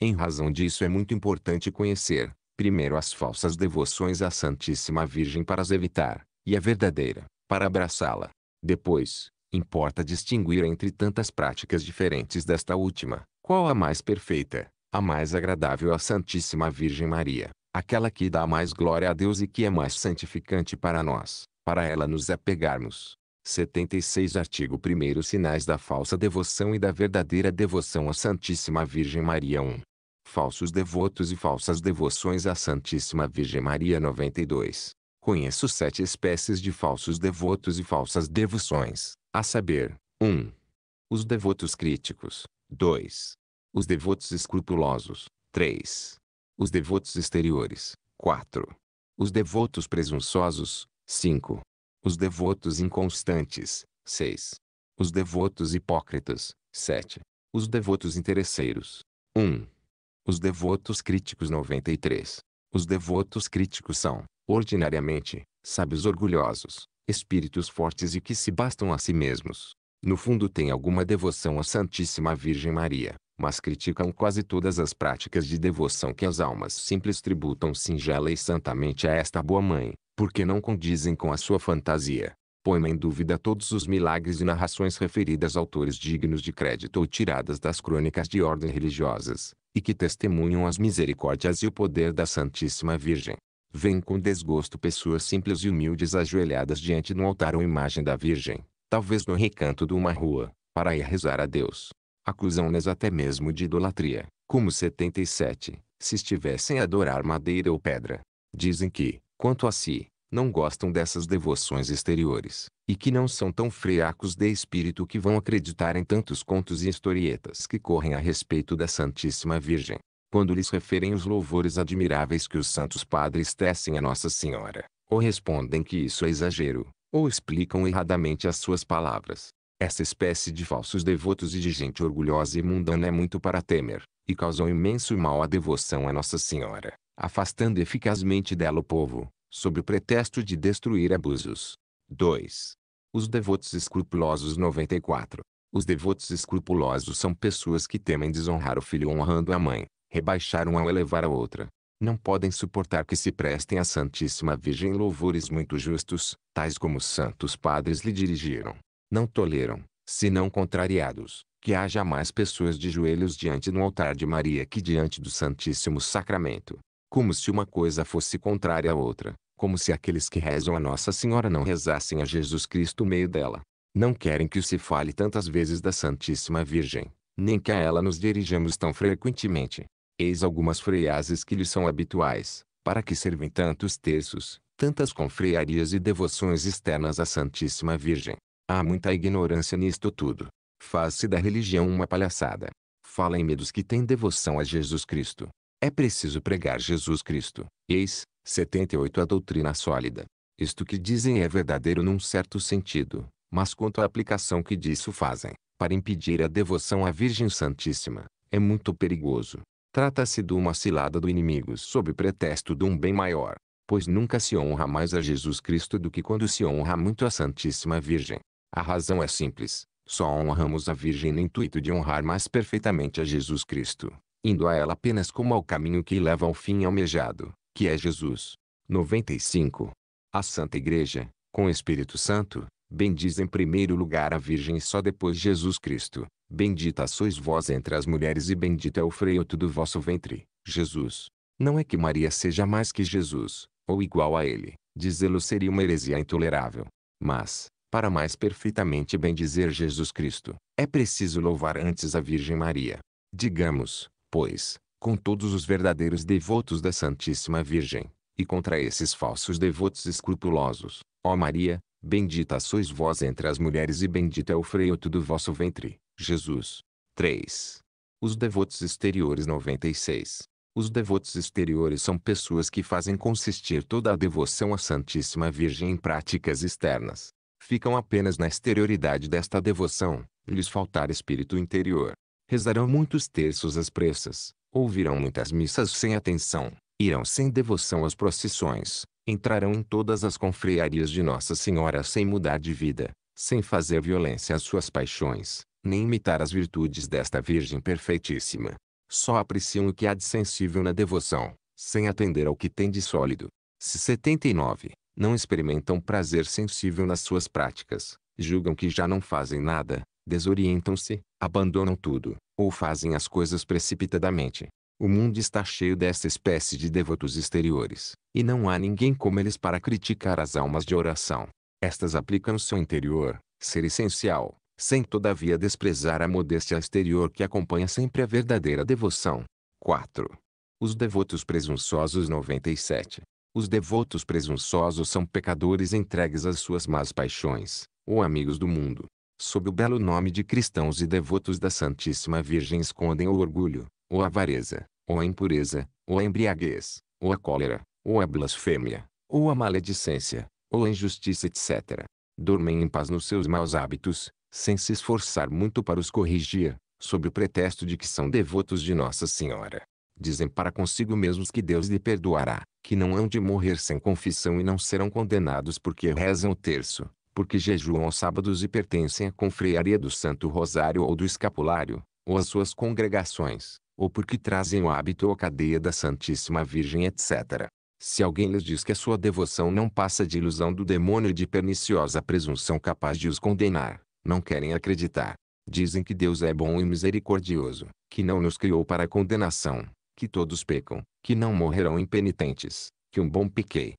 Em razão disso é muito importante conhecer, primeiro as falsas devoções à Santíssima Virgem para as evitar, e a verdadeira, para abraçá-la. Depois, importa distinguir entre tantas práticas diferentes desta última, qual a mais perfeita, a mais agradável à Santíssima Virgem Maria, aquela que dá mais glória a Deus e que é mais santificante para nós, para ela nos apegarmos. 76 Artigo 1 Sinais da falsa devoção e da verdadeira devoção à Santíssima Virgem Maria 1 falsos devotos e falsas devoções à Santíssima Virgem Maria 92. Conheço sete espécies de falsos devotos e falsas devoções, a saber, 1. Um, os devotos críticos. 2. Os devotos escrupulosos. 3. Os devotos exteriores. 4. Os devotos presunçosos. 5. Os devotos inconstantes. 6. Os devotos hipócritas. 7. Os devotos interesseiros. 1. Um, os devotos críticos 93. Os devotos críticos são, ordinariamente, sábios orgulhosos, espíritos fortes e que se bastam a si mesmos. No fundo têm alguma devoção à Santíssima Virgem Maria, mas criticam quase todas as práticas de devoção que as almas simples tributam singela e santamente a esta boa mãe, porque não condizem com a sua fantasia. Põe em dúvida todos os milagres e narrações referidas a autores dignos de crédito ou tiradas das crônicas de ordem religiosas, e que testemunham as misericórdias e o poder da Santíssima Virgem. Vêm com desgosto pessoas simples e humildes ajoelhadas diante de um altar ou imagem da Virgem, talvez no recanto de uma rua, para ir rezar a Deus. Acusam-nas até mesmo de idolatria, como 77, se estivessem a adorar madeira ou pedra. Dizem que, quanto a si, não gostam dessas devoções exteriores, e que não são tão friacos de espírito que vão acreditar em tantos contos e historietas que correm a respeito da Santíssima Virgem. Quando lhes referem os louvores admiráveis que os santos padres tecem a Nossa Senhora, ou respondem que isso é exagero, ou explicam erradamente as suas palavras. Essa espécie de falsos devotos e de gente orgulhosa e mundana é muito para temer, e causam imenso mal à devoção a Nossa Senhora, afastando eficazmente dela o povo, sob o pretexto de destruir abusos. 2. Os devotos escrupulosos 94. Os devotos escrupulosos são pessoas que temem desonrar o filho honrando a mãe, rebaixar uma ou elevar a outra. Não podem suportar que se prestem à Santíssima Virgem louvores muito justos, tais como os santos padres lhe dirigiram. Não toleram, se não contrariados, que haja mais pessoas de joelhos diante do altar de Maria que diante do Santíssimo Sacramento. Como se uma coisa fosse contrária à outra como se aqueles que rezam a Nossa Senhora não rezassem a Jesus Cristo no meio dela. Não querem que se fale tantas vezes da Santíssima Virgem, nem que a ela nos dirijamos tão frequentemente. Eis algumas freiases que lhes são habituais, para que servem tantos terços, tantas confrearias e devoções externas à Santíssima Virgem. Há muita ignorância nisto tudo. Faz-se da religião uma palhaçada. falem medos que têm devoção a Jesus Cristo. É preciso pregar Jesus Cristo. Eis, 78 A doutrina sólida. Isto que dizem é verdadeiro num certo sentido, mas quanto à aplicação que disso fazem, para impedir a devoção à Virgem Santíssima, é muito perigoso. Trata-se de uma cilada do inimigo sob pretexto de um bem maior, pois nunca se honra mais a Jesus Cristo do que quando se honra muito a Santíssima Virgem. A razão é simples, só honramos a Virgem no intuito de honrar mais perfeitamente a Jesus Cristo indo a ela apenas como ao caminho que leva ao fim almejado, que é Jesus. 95. A Santa Igreja, com o Espírito Santo, bendiz em primeiro lugar a Virgem e só depois Jesus Cristo. Bendita sois vós entre as mulheres e bendito é o freio do vosso ventre, Jesus. Não é que Maria seja mais que Jesus, ou igual a ele. Dizê-lo seria uma heresia intolerável. Mas, para mais perfeitamente bendizer Jesus Cristo, é preciso louvar antes a Virgem Maria. Digamos, pois, com todos os verdadeiros devotos da Santíssima Virgem, e contra esses falsos devotos escrupulosos, ó Maria, bendita sois vós entre as mulheres e bendito é o freio do vosso ventre, Jesus. 3. Os devotos exteriores 96. Os devotos exteriores são pessoas que fazem consistir toda a devoção à Santíssima Virgem em práticas externas. Ficam apenas na exterioridade desta devoção, lhes faltar espírito interior rezarão muitos terços às pressas, ouvirão muitas missas sem atenção, irão sem devoção às procissões, entrarão em todas as confrearias de Nossa Senhora sem mudar de vida, sem fazer violência às suas paixões, nem imitar as virtudes desta Virgem perfeitíssima. Só apreciam o que há de sensível na devoção, sem atender ao que tem de sólido. Se 79, não experimentam prazer sensível nas suas práticas, julgam que já não fazem nada, desorientam-se, abandonam tudo, ou fazem as coisas precipitadamente. O mundo está cheio dessa espécie de devotos exteriores, e não há ninguém como eles para criticar as almas de oração. Estas aplicam seu interior, ser essencial, sem todavia desprezar a modéstia exterior que acompanha sempre a verdadeira devoção. 4. Os devotos presunçosos 97. Os devotos presunçosos são pecadores entregues às suas más paixões, ou amigos do mundo, sob o belo nome de cristãos e devotos da Santíssima Virgem escondem o orgulho, ou a avareza, ou a impureza, ou a embriaguez, ou a cólera, ou a blasfêmia, ou a maledicência, ou a injustiça etc. Dormem em paz nos seus maus hábitos, sem se esforçar muito para os corrigir, sob o pretexto de que são devotos de Nossa Senhora. Dizem para consigo mesmos que Deus lhe perdoará, que não hão de morrer sem confissão e não serão condenados porque rezam o terço, porque jejuam aos sábados e pertencem à confrearia do Santo Rosário ou do Escapulário, ou às suas congregações, ou porque trazem o hábito ou a cadeia da Santíssima Virgem, etc. Se alguém lhes diz que a sua devoção não passa de ilusão do demônio e de perniciosa presunção capaz de os condenar, não querem acreditar. Dizem que Deus é bom e misericordioso, que não nos criou para a condenação, que todos pecam, que não morrerão impenitentes, que um bom piquei.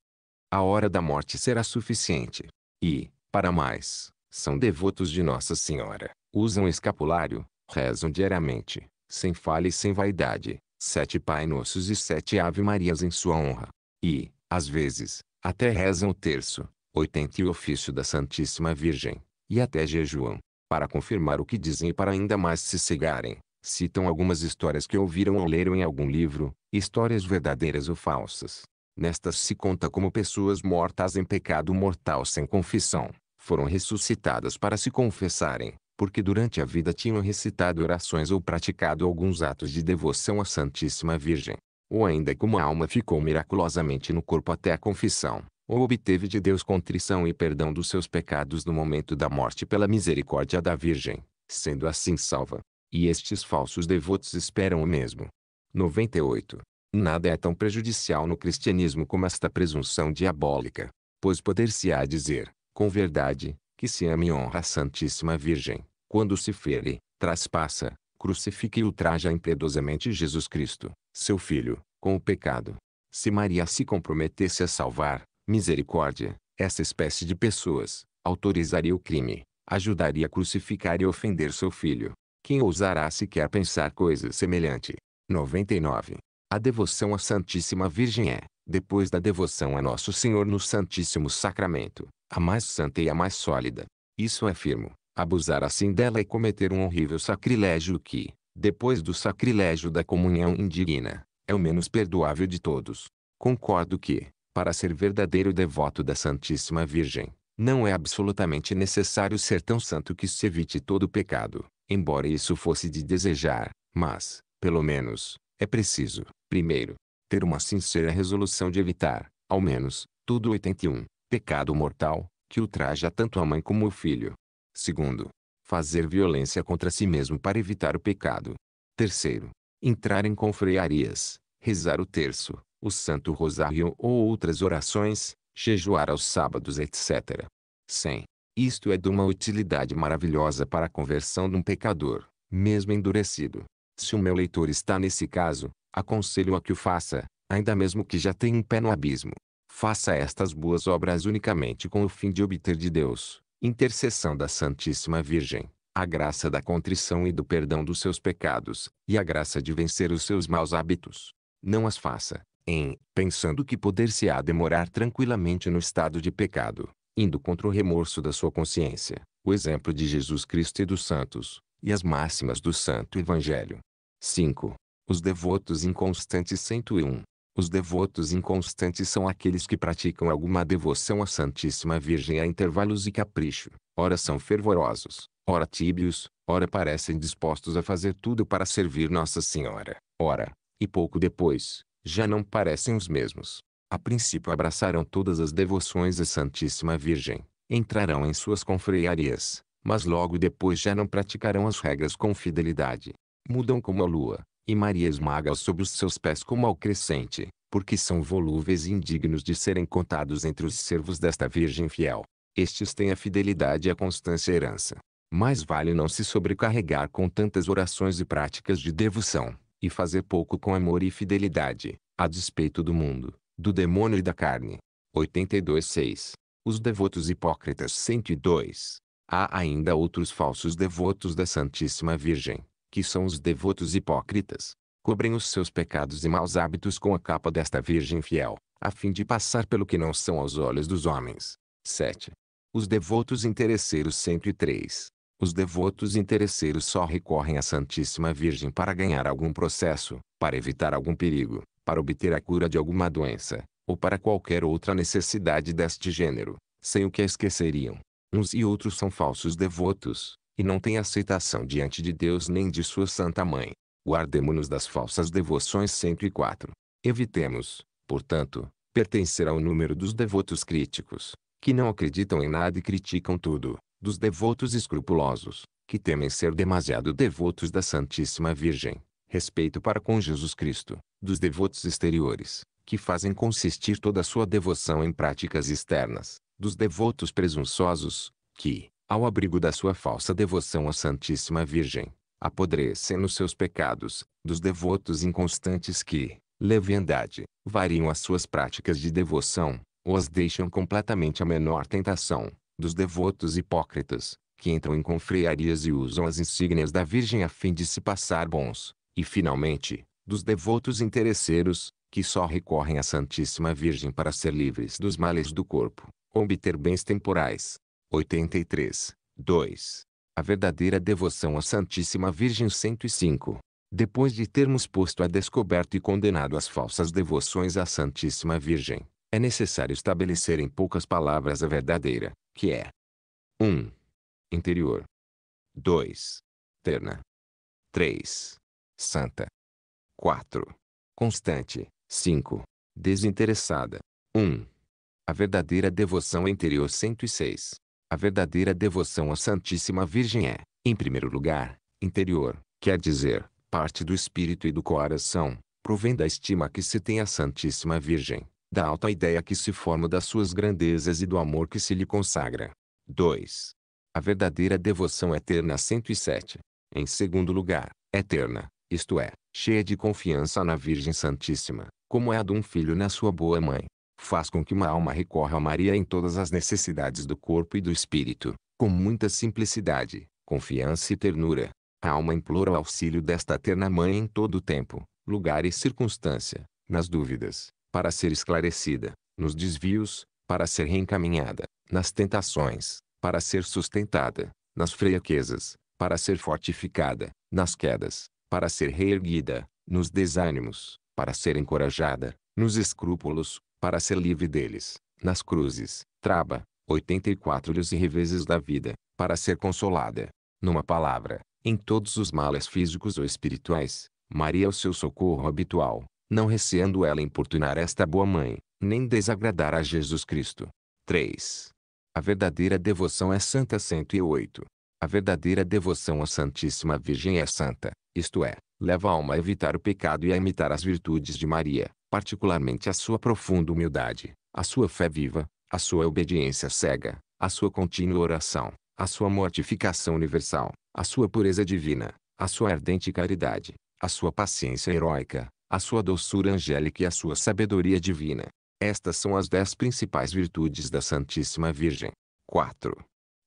A hora da morte será suficiente. E, para mais, são devotos de Nossa Senhora, usam escapulário, rezam diariamente, sem falha e sem vaidade, sete Pai Nossos e sete Ave Marias em sua honra. E, às vezes, até rezam o terço, oitenta e o ofício da Santíssima Virgem, e até jejuam. Para confirmar o que dizem e para ainda mais se cegarem, citam algumas histórias que ouviram ou leram em algum livro, histórias verdadeiras ou falsas. Nestas se conta como pessoas mortas em pecado mortal sem confissão, foram ressuscitadas para se confessarem, porque durante a vida tinham recitado orações ou praticado alguns atos de devoção à Santíssima Virgem. Ou ainda como a alma ficou miraculosamente no corpo até a confissão, ou obteve de Deus contrição e perdão dos seus pecados no momento da morte pela misericórdia da Virgem, sendo assim salva. E estes falsos devotos esperam o mesmo. 98. Nada é tão prejudicial no cristianismo como esta presunção diabólica, pois poder-se-á dizer, com verdade, que se ame e honra a Santíssima Virgem, quando se fere, traspassa, crucifica e ultraja impiedosamente Jesus Cristo, seu Filho, com o pecado. Se Maria se comprometesse a salvar, misericórdia, essa espécie de pessoas, autorizaria o crime, ajudaria a crucificar e ofender seu filho. Quem ousará sequer pensar coisa semelhante? 99. A devoção à Santíssima Virgem é, depois da devoção a Nosso Senhor no Santíssimo Sacramento, a mais santa e a mais sólida. Isso é Abusar assim dela é cometer um horrível sacrilégio que, depois do sacrilégio da comunhão indigna, é o menos perdoável de todos. Concordo que, para ser verdadeiro devoto da Santíssima Virgem, não é absolutamente necessário ser tão santo que se evite todo pecado, embora isso fosse de desejar, mas, pelo menos, é preciso, primeiro, ter uma sincera resolução de evitar, ao menos, tudo 81, pecado mortal, que ultraja tanto a mãe como o filho. Segundo, fazer violência contra si mesmo para evitar o pecado. Terceiro, entrar em confrearias, rezar o terço, o Santo Rosário ou outras orações, jejuar aos sábados, etc. 100. Isto é de uma utilidade maravilhosa para a conversão de um pecador, mesmo endurecido. Se o meu leitor está nesse caso, aconselho a que o faça, ainda mesmo que já tenha um pé no abismo. Faça estas boas obras unicamente com o fim de obter de Deus, intercessão da Santíssima Virgem, a graça da contrição e do perdão dos seus pecados, e a graça de vencer os seus maus hábitos. Não as faça, em, pensando que poder-se-á demorar tranquilamente no estado de pecado, indo contra o remorso da sua consciência, o exemplo de Jesus Cristo e dos santos, e as máximas do Santo Evangelho. 5. Os devotos inconstantes 101. Os devotos inconstantes são aqueles que praticam alguma devoção à Santíssima Virgem a intervalos e capricho. Ora são fervorosos, ora tíbios, ora parecem dispostos a fazer tudo para servir Nossa Senhora. Ora, e pouco depois, já não parecem os mesmos. A princípio abraçaram todas as devoções à Santíssima Virgem, entrarão em suas confrearias, mas logo depois já não praticarão as regras com fidelidade. Mudam como a lua, e Maria esmaga-os sob os seus pés como ao crescente, porque são volúveis e indignos de serem contados entre os servos desta Virgem fiel. Estes têm a fidelidade e a constância herança. Mais vale não se sobrecarregar com tantas orações e práticas de devoção, e fazer pouco com amor e fidelidade, a despeito do mundo, do demônio e da carne. 82.6. Os devotos hipócritas 102. Há ainda outros falsos devotos da Santíssima Virgem, que são os devotos hipócritas, cobrem os seus pecados e maus hábitos com a capa desta Virgem fiel, a fim de passar pelo que não são aos olhos dos homens. 7. Os devotos interesseiros 103. Os devotos interesseiros só recorrem à Santíssima Virgem para ganhar algum processo, para evitar algum perigo, para obter a cura de alguma doença, ou para qualquer outra necessidade deste gênero, sem o que a esqueceriam. Uns e outros são falsos devotos, e não tem aceitação diante de Deus nem de sua Santa Mãe. Guardemo-nos das falsas devoções 104. Evitemos, portanto, pertencer ao número dos devotos críticos, que não acreditam em nada e criticam tudo, dos devotos escrupulosos, que temem ser demasiado devotos da Santíssima Virgem, respeito para com Jesus Cristo, dos devotos exteriores, que fazem consistir toda a sua devoção em práticas externas, dos devotos presunçosos, que, ao abrigo da sua falsa devoção à Santíssima Virgem, apodrecendo seus pecados, dos devotos inconstantes que, leviandade, variam as suas práticas de devoção, ou as deixam completamente à menor tentação, dos devotos hipócritas, que entram em confrearias e usam as insígnias da Virgem a fim de se passar bons, e finalmente, dos devotos interesseiros, que só recorrem à Santíssima Virgem para ser livres dos males do corpo, obter bens temporais, 83, 2. A verdadeira devoção à Santíssima Virgem 105. Depois de termos posto a descoberto e condenado as falsas devoções à Santíssima Virgem, é necessário estabelecer em poucas palavras a verdadeira, que é 1. Interior 2. Terna 3. Santa 4. Constante 5. Desinteressada 1. A verdadeira devoção interior 106. A verdadeira devoção à Santíssima Virgem é, em primeiro lugar, interior, quer dizer, parte do espírito e do coração, provém da estima que se tem à Santíssima Virgem, da alta ideia que se forma das suas grandezas e do amor que se lhe consagra. 2. A verdadeira devoção eterna 107. Em segundo lugar, eterna, isto é, cheia de confiança na Virgem Santíssima, como é a de um filho na sua boa mãe faz com que uma alma recorra a Maria em todas as necessidades do corpo e do espírito, com muita simplicidade, confiança e ternura. A alma implora o auxílio desta terna mãe em todo o tempo, lugar e circunstância, nas dúvidas, para ser esclarecida, nos desvios, para ser reencaminhada, nas tentações, para ser sustentada, nas fraquezas, para ser fortificada, nas quedas, para ser reerguida, nos desânimos, para ser encorajada, nos escrúpulos, para ser livre deles, nas cruzes, traba, 84 lhes e reveses da vida, para ser consolada. Numa palavra, em todos os males físicos ou espirituais, Maria é o seu socorro habitual, não receando ela importunar esta boa mãe, nem desagradar a Jesus Cristo. 3. A verdadeira devoção é santa 108. A verdadeira devoção à Santíssima Virgem é santa, isto é, leva a alma a evitar o pecado e a imitar as virtudes de Maria particularmente a sua profunda humildade, a sua fé viva, a sua obediência cega, a sua contínua oração, a sua mortificação universal, a sua pureza divina, a sua ardente caridade, a sua paciência heróica, a sua doçura angélica e a sua sabedoria divina. Estas são as dez principais virtudes da Santíssima Virgem. 4.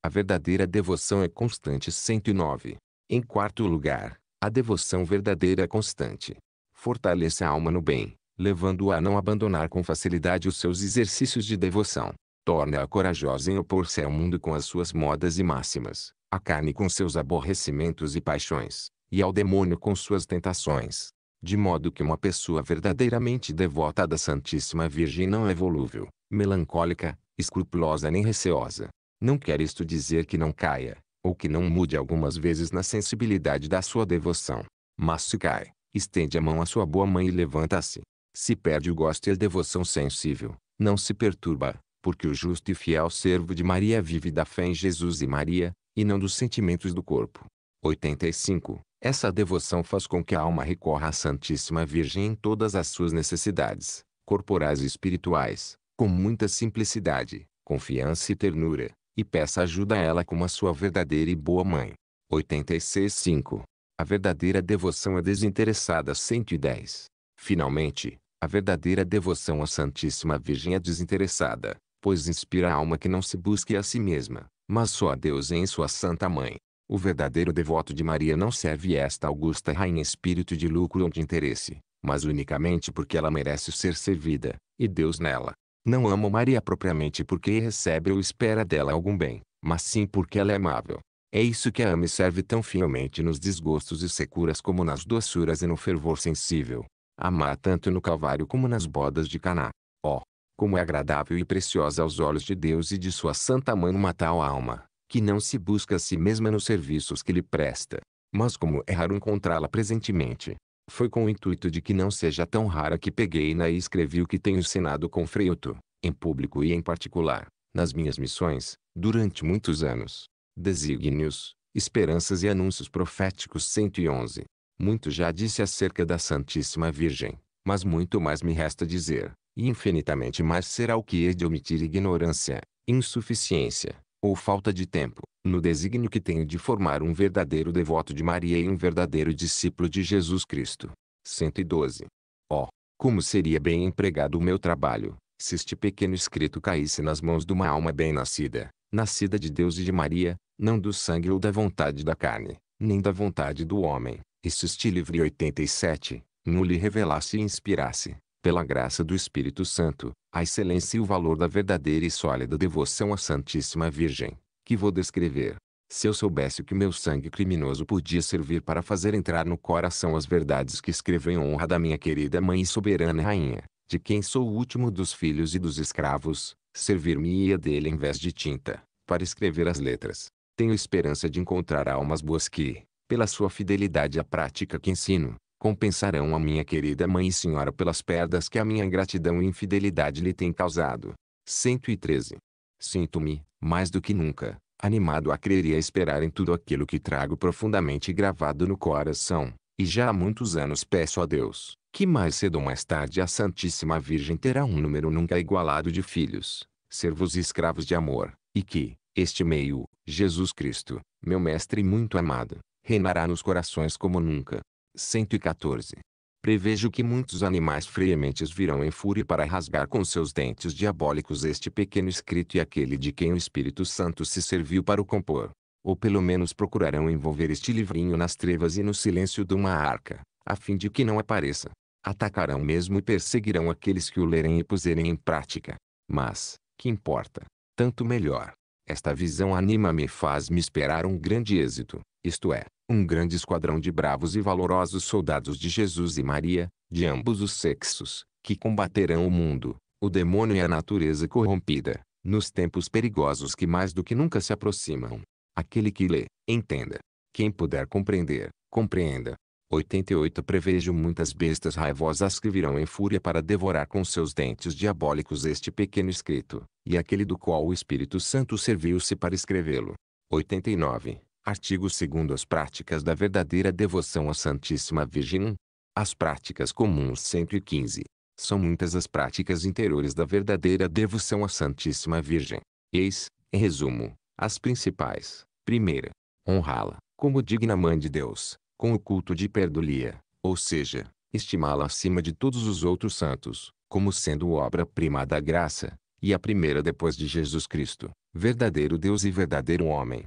A verdadeira devoção é constante 109. Em quarto lugar, a devoção verdadeira é constante. Fortalece a alma no bem, levando-a a não abandonar com facilidade os seus exercícios de devoção. Torna-a corajosa em opor-se ao mundo com as suas modas e máximas, à carne com seus aborrecimentos e paixões, e ao demônio com suas tentações. De modo que uma pessoa verdadeiramente devota da Santíssima Virgem não é volúvel, melancólica, escrupulosa nem receosa. Não quer isto dizer que não caia, ou que não mude algumas vezes na sensibilidade da sua devoção. Mas se cai, estende a mão à sua boa mãe e levanta-se, se perde o gosto e a devoção sensível, não se perturba, porque o justo e fiel servo de Maria vive da fé em Jesus e Maria, e não dos sentimentos do corpo. 85. Essa devoção faz com que a alma recorra à Santíssima Virgem em todas as suas necessidades, corporais e espirituais, com muita simplicidade, confiança e ternura, e peça ajuda a ela como a sua verdadeira e boa mãe. 86.5. A verdadeira devoção é desinteressada. 110. Finalmente, a verdadeira devoção à Santíssima Virgem é desinteressada, pois inspira a alma que não se busque a si mesma, mas só a Deus em sua Santa Mãe. O verdadeiro devoto de Maria não serve esta augusta rainha espírito de lucro ou de interesse, mas unicamente porque ela merece ser servida, e Deus nela. Não amo Maria propriamente porque recebe ou espera dela algum bem, mas sim porque ela é amável. É isso que a ama e serve tão fielmente nos desgostos e securas como nas doçuras e no fervor sensível amar tanto no Calvário como nas bodas de Caná. Oh, como é agradável e preciosa aos olhos de Deus e de sua santa mãe uma tal alma, que não se busca a si mesma nos serviços que lhe presta. Mas como é raro encontrá-la presentemente. Foi com o intuito de que não seja tão rara que peguei-na e escrevi o que tenho ensinado com Freuto, em público e em particular, nas minhas missões, durante muitos anos. Desígnios, Esperanças e Anúncios Proféticos 111. Muito já disse acerca da Santíssima Virgem, mas muito mais me resta dizer, e infinitamente mais será o que hei de omitir ignorância, insuficiência, ou falta de tempo, no desígnio que tenho de formar um verdadeiro devoto de Maria e um verdadeiro discípulo de Jesus Cristo. 112. Oh, como seria bem empregado o meu trabalho, se este pequeno escrito caísse nas mãos de uma alma bem nascida, nascida de Deus e de Maria, não do sangue ou da vontade da carne, nem da vontade do homem, se te livre 87, no lhe revelasse e inspirasse, pela graça do Espírito Santo, a excelência e o valor da verdadeira e sólida devoção à Santíssima Virgem, que vou descrever. Se eu soubesse que meu sangue criminoso podia servir para fazer entrar no coração as verdades que escrevo em honra da minha querida mãe e soberana rainha, de quem sou o último dos filhos e dos escravos, servir-me-ia dele em vez de tinta, para escrever as letras. Tenho esperança de encontrar almas boas que, pela sua fidelidade à prática que ensino, compensarão a minha querida mãe e senhora pelas perdas que a minha ingratidão e infidelidade lhe tem causado. 113. Sinto-me, mais do que nunca, animado a crer e a esperar em tudo aquilo que trago profundamente gravado no coração, e já há muitos anos peço a Deus, que mais cedo ou mais tarde a Santíssima Virgem terá um número nunca igualado de filhos, servos e escravos de amor, e que, este meio, Jesus Cristo, meu Mestre muito amado, reinará nos corações como nunca. 114. Prevejo que muitos animais freementes virão em fúria para rasgar com seus dentes diabólicos este pequeno escrito e aquele de quem o Espírito Santo se serviu para o compor. Ou pelo menos procurarão envolver este livrinho nas trevas e no silêncio de uma arca, a fim de que não apareça. Atacarão mesmo e perseguirão aqueles que o lerem e puserem em prática. Mas, que importa? Tanto melhor. Esta visão anima-me e faz-me esperar um grande êxito, isto é, um grande esquadrão de bravos e valorosos soldados de Jesus e Maria, de ambos os sexos, que combaterão o mundo, o demônio e a natureza corrompida, nos tempos perigosos que mais do que nunca se aproximam. Aquele que lê, entenda. Quem puder compreender, compreenda. 88 Prevejo muitas bestas raivosas que virão em fúria para devorar com seus dentes diabólicos este pequeno escrito, e aquele do qual o Espírito Santo serviu-se para escrevê-lo. 89. Artigo 2 As práticas da verdadeira devoção à Santíssima Virgem. As práticas comuns 115. São muitas as práticas interiores da verdadeira devoção à Santíssima Virgem. Eis, em resumo, as principais. Primeira, honrá-la, como digna mãe de Deus, com o culto de perdolia, ou seja, estimá-la acima de todos os outros santos, como sendo obra-prima da graça, e a primeira depois de Jesus Cristo, verdadeiro Deus e verdadeiro homem.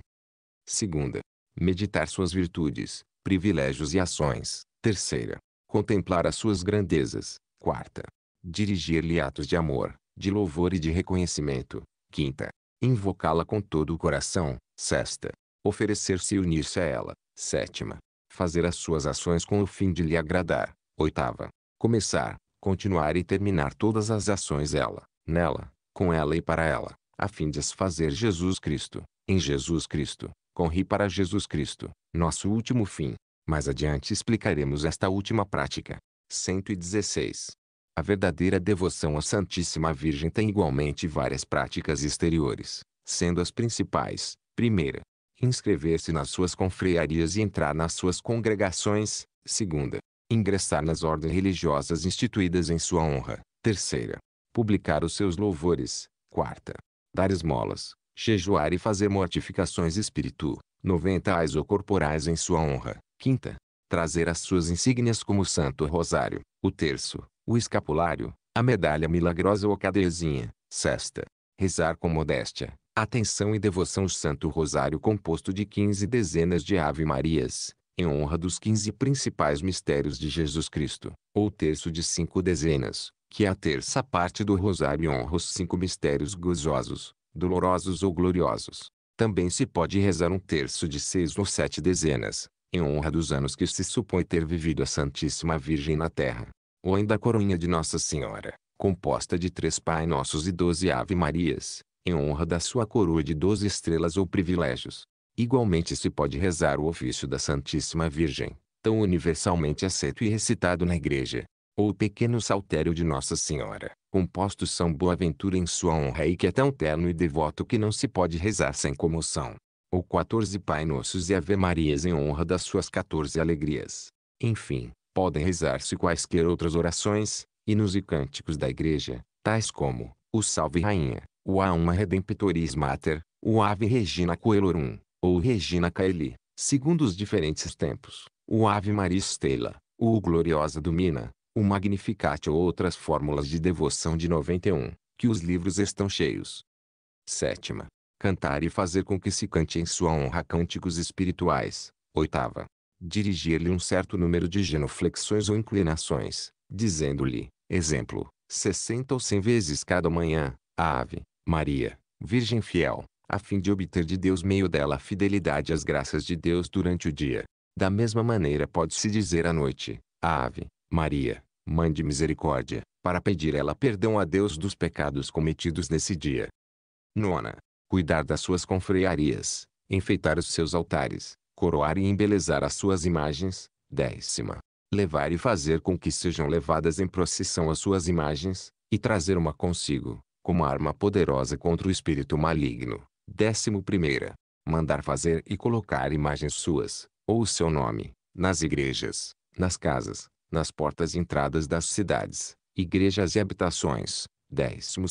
Segunda, meditar suas virtudes, privilégios e ações. Terceira, contemplar as suas grandezas. Quarta, dirigir-lhe atos de amor, de louvor e de reconhecimento. Quinta, invocá-la com todo o coração. Sexta, oferecer-se e unir-se a ela. Sétima, fazer as suas ações com o fim de lhe agradar. Oitava, começar, continuar e terminar todas as ações ela, nela, com ela e para ela, a fim de as fazer Jesus Cristo, em Jesus Cristo, corri para Jesus Cristo, nosso último fim. Mais adiante explicaremos esta última prática. 116. A verdadeira devoção à Santíssima Virgem tem igualmente várias práticas exteriores, sendo as principais, primeira, inscrever-se nas suas confrearias e entrar nas suas congregações. Segunda, ingressar nas ordens religiosas instituídas em sua honra. Terceira, publicar os seus louvores. Quarta, dar esmolas, jejuar e fazer mortificações espiritu, noventais ou corporais em sua honra. Quinta, trazer as suas insígnias como o Santo Rosário, o terço, o escapulário, a medalha milagrosa ou a cadezinha. Sexta, rezar com modéstia, atenção e devoção Santo Rosário composto de 15 dezenas de Ave Marias, em honra dos 15 principais mistérios de Jesus Cristo, ou terço de cinco dezenas, que é a terça parte do Rosário honra os cinco mistérios gozosos, dolorosos ou gloriosos. Também se pode rezar um terço de seis ou sete dezenas, em honra dos anos que se supõe ter vivido a Santíssima Virgem na Terra. Ou ainda a coroinha de Nossa Senhora, composta de três Pai Nossos e doze Ave Marias, em honra da sua coroa de doze estrelas ou privilégios. Igualmente se pode rezar o ofício da Santíssima Virgem, tão universalmente aceito e recitado na Igreja, ou o pequeno saltério de Nossa Senhora, composto São Boaventura em sua honra e que é tão terno e devoto que não se pode rezar sem comoção, ou 14 Pai Nossos e Ave Marias em honra das suas 14 alegrias. Enfim, podem rezar-se quaisquer outras orações, hinos e cânticos da Igreja, tais como o Salve Rainha, o a uma Redemptoris Mater, o Ave Regina Coelorum, ou Regina Caeli, segundo os diferentes tempos, o Ave Maria Stella, o Gloriosa Domina, o Magnificat ou outras fórmulas de devoção de 91, que os livros estão cheios. Sétima. Cantar e fazer com que se cante em sua honra cânticos espirituais. Oitava. Dirigir-lhe um certo número de genuflexões ou inclinações, dizendo-lhe, exemplo, 60 ou 100 vezes cada manhã, a ave, Maria, Virgem fiel, a fim de obter de Deus meio dela a fidelidade às graças de Deus durante o dia. Da mesma maneira pode-se dizer à noite, a ave, Maria, Mãe de Misericórdia, para pedir ela perdão a Deus dos pecados cometidos nesse dia. Nona, cuidar das suas confrearias, enfeitar os seus altares, coroar e embelezar as suas imagens. Décima, levar e fazer com que sejam levadas em procissão as suas imagens, e trazer uma consigo, como arma poderosa contra o espírito maligno. 11. Mandar fazer e colocar imagens suas, ou o seu nome, nas igrejas, nas casas, nas portas e entradas das cidades, igrejas e habitações. 12.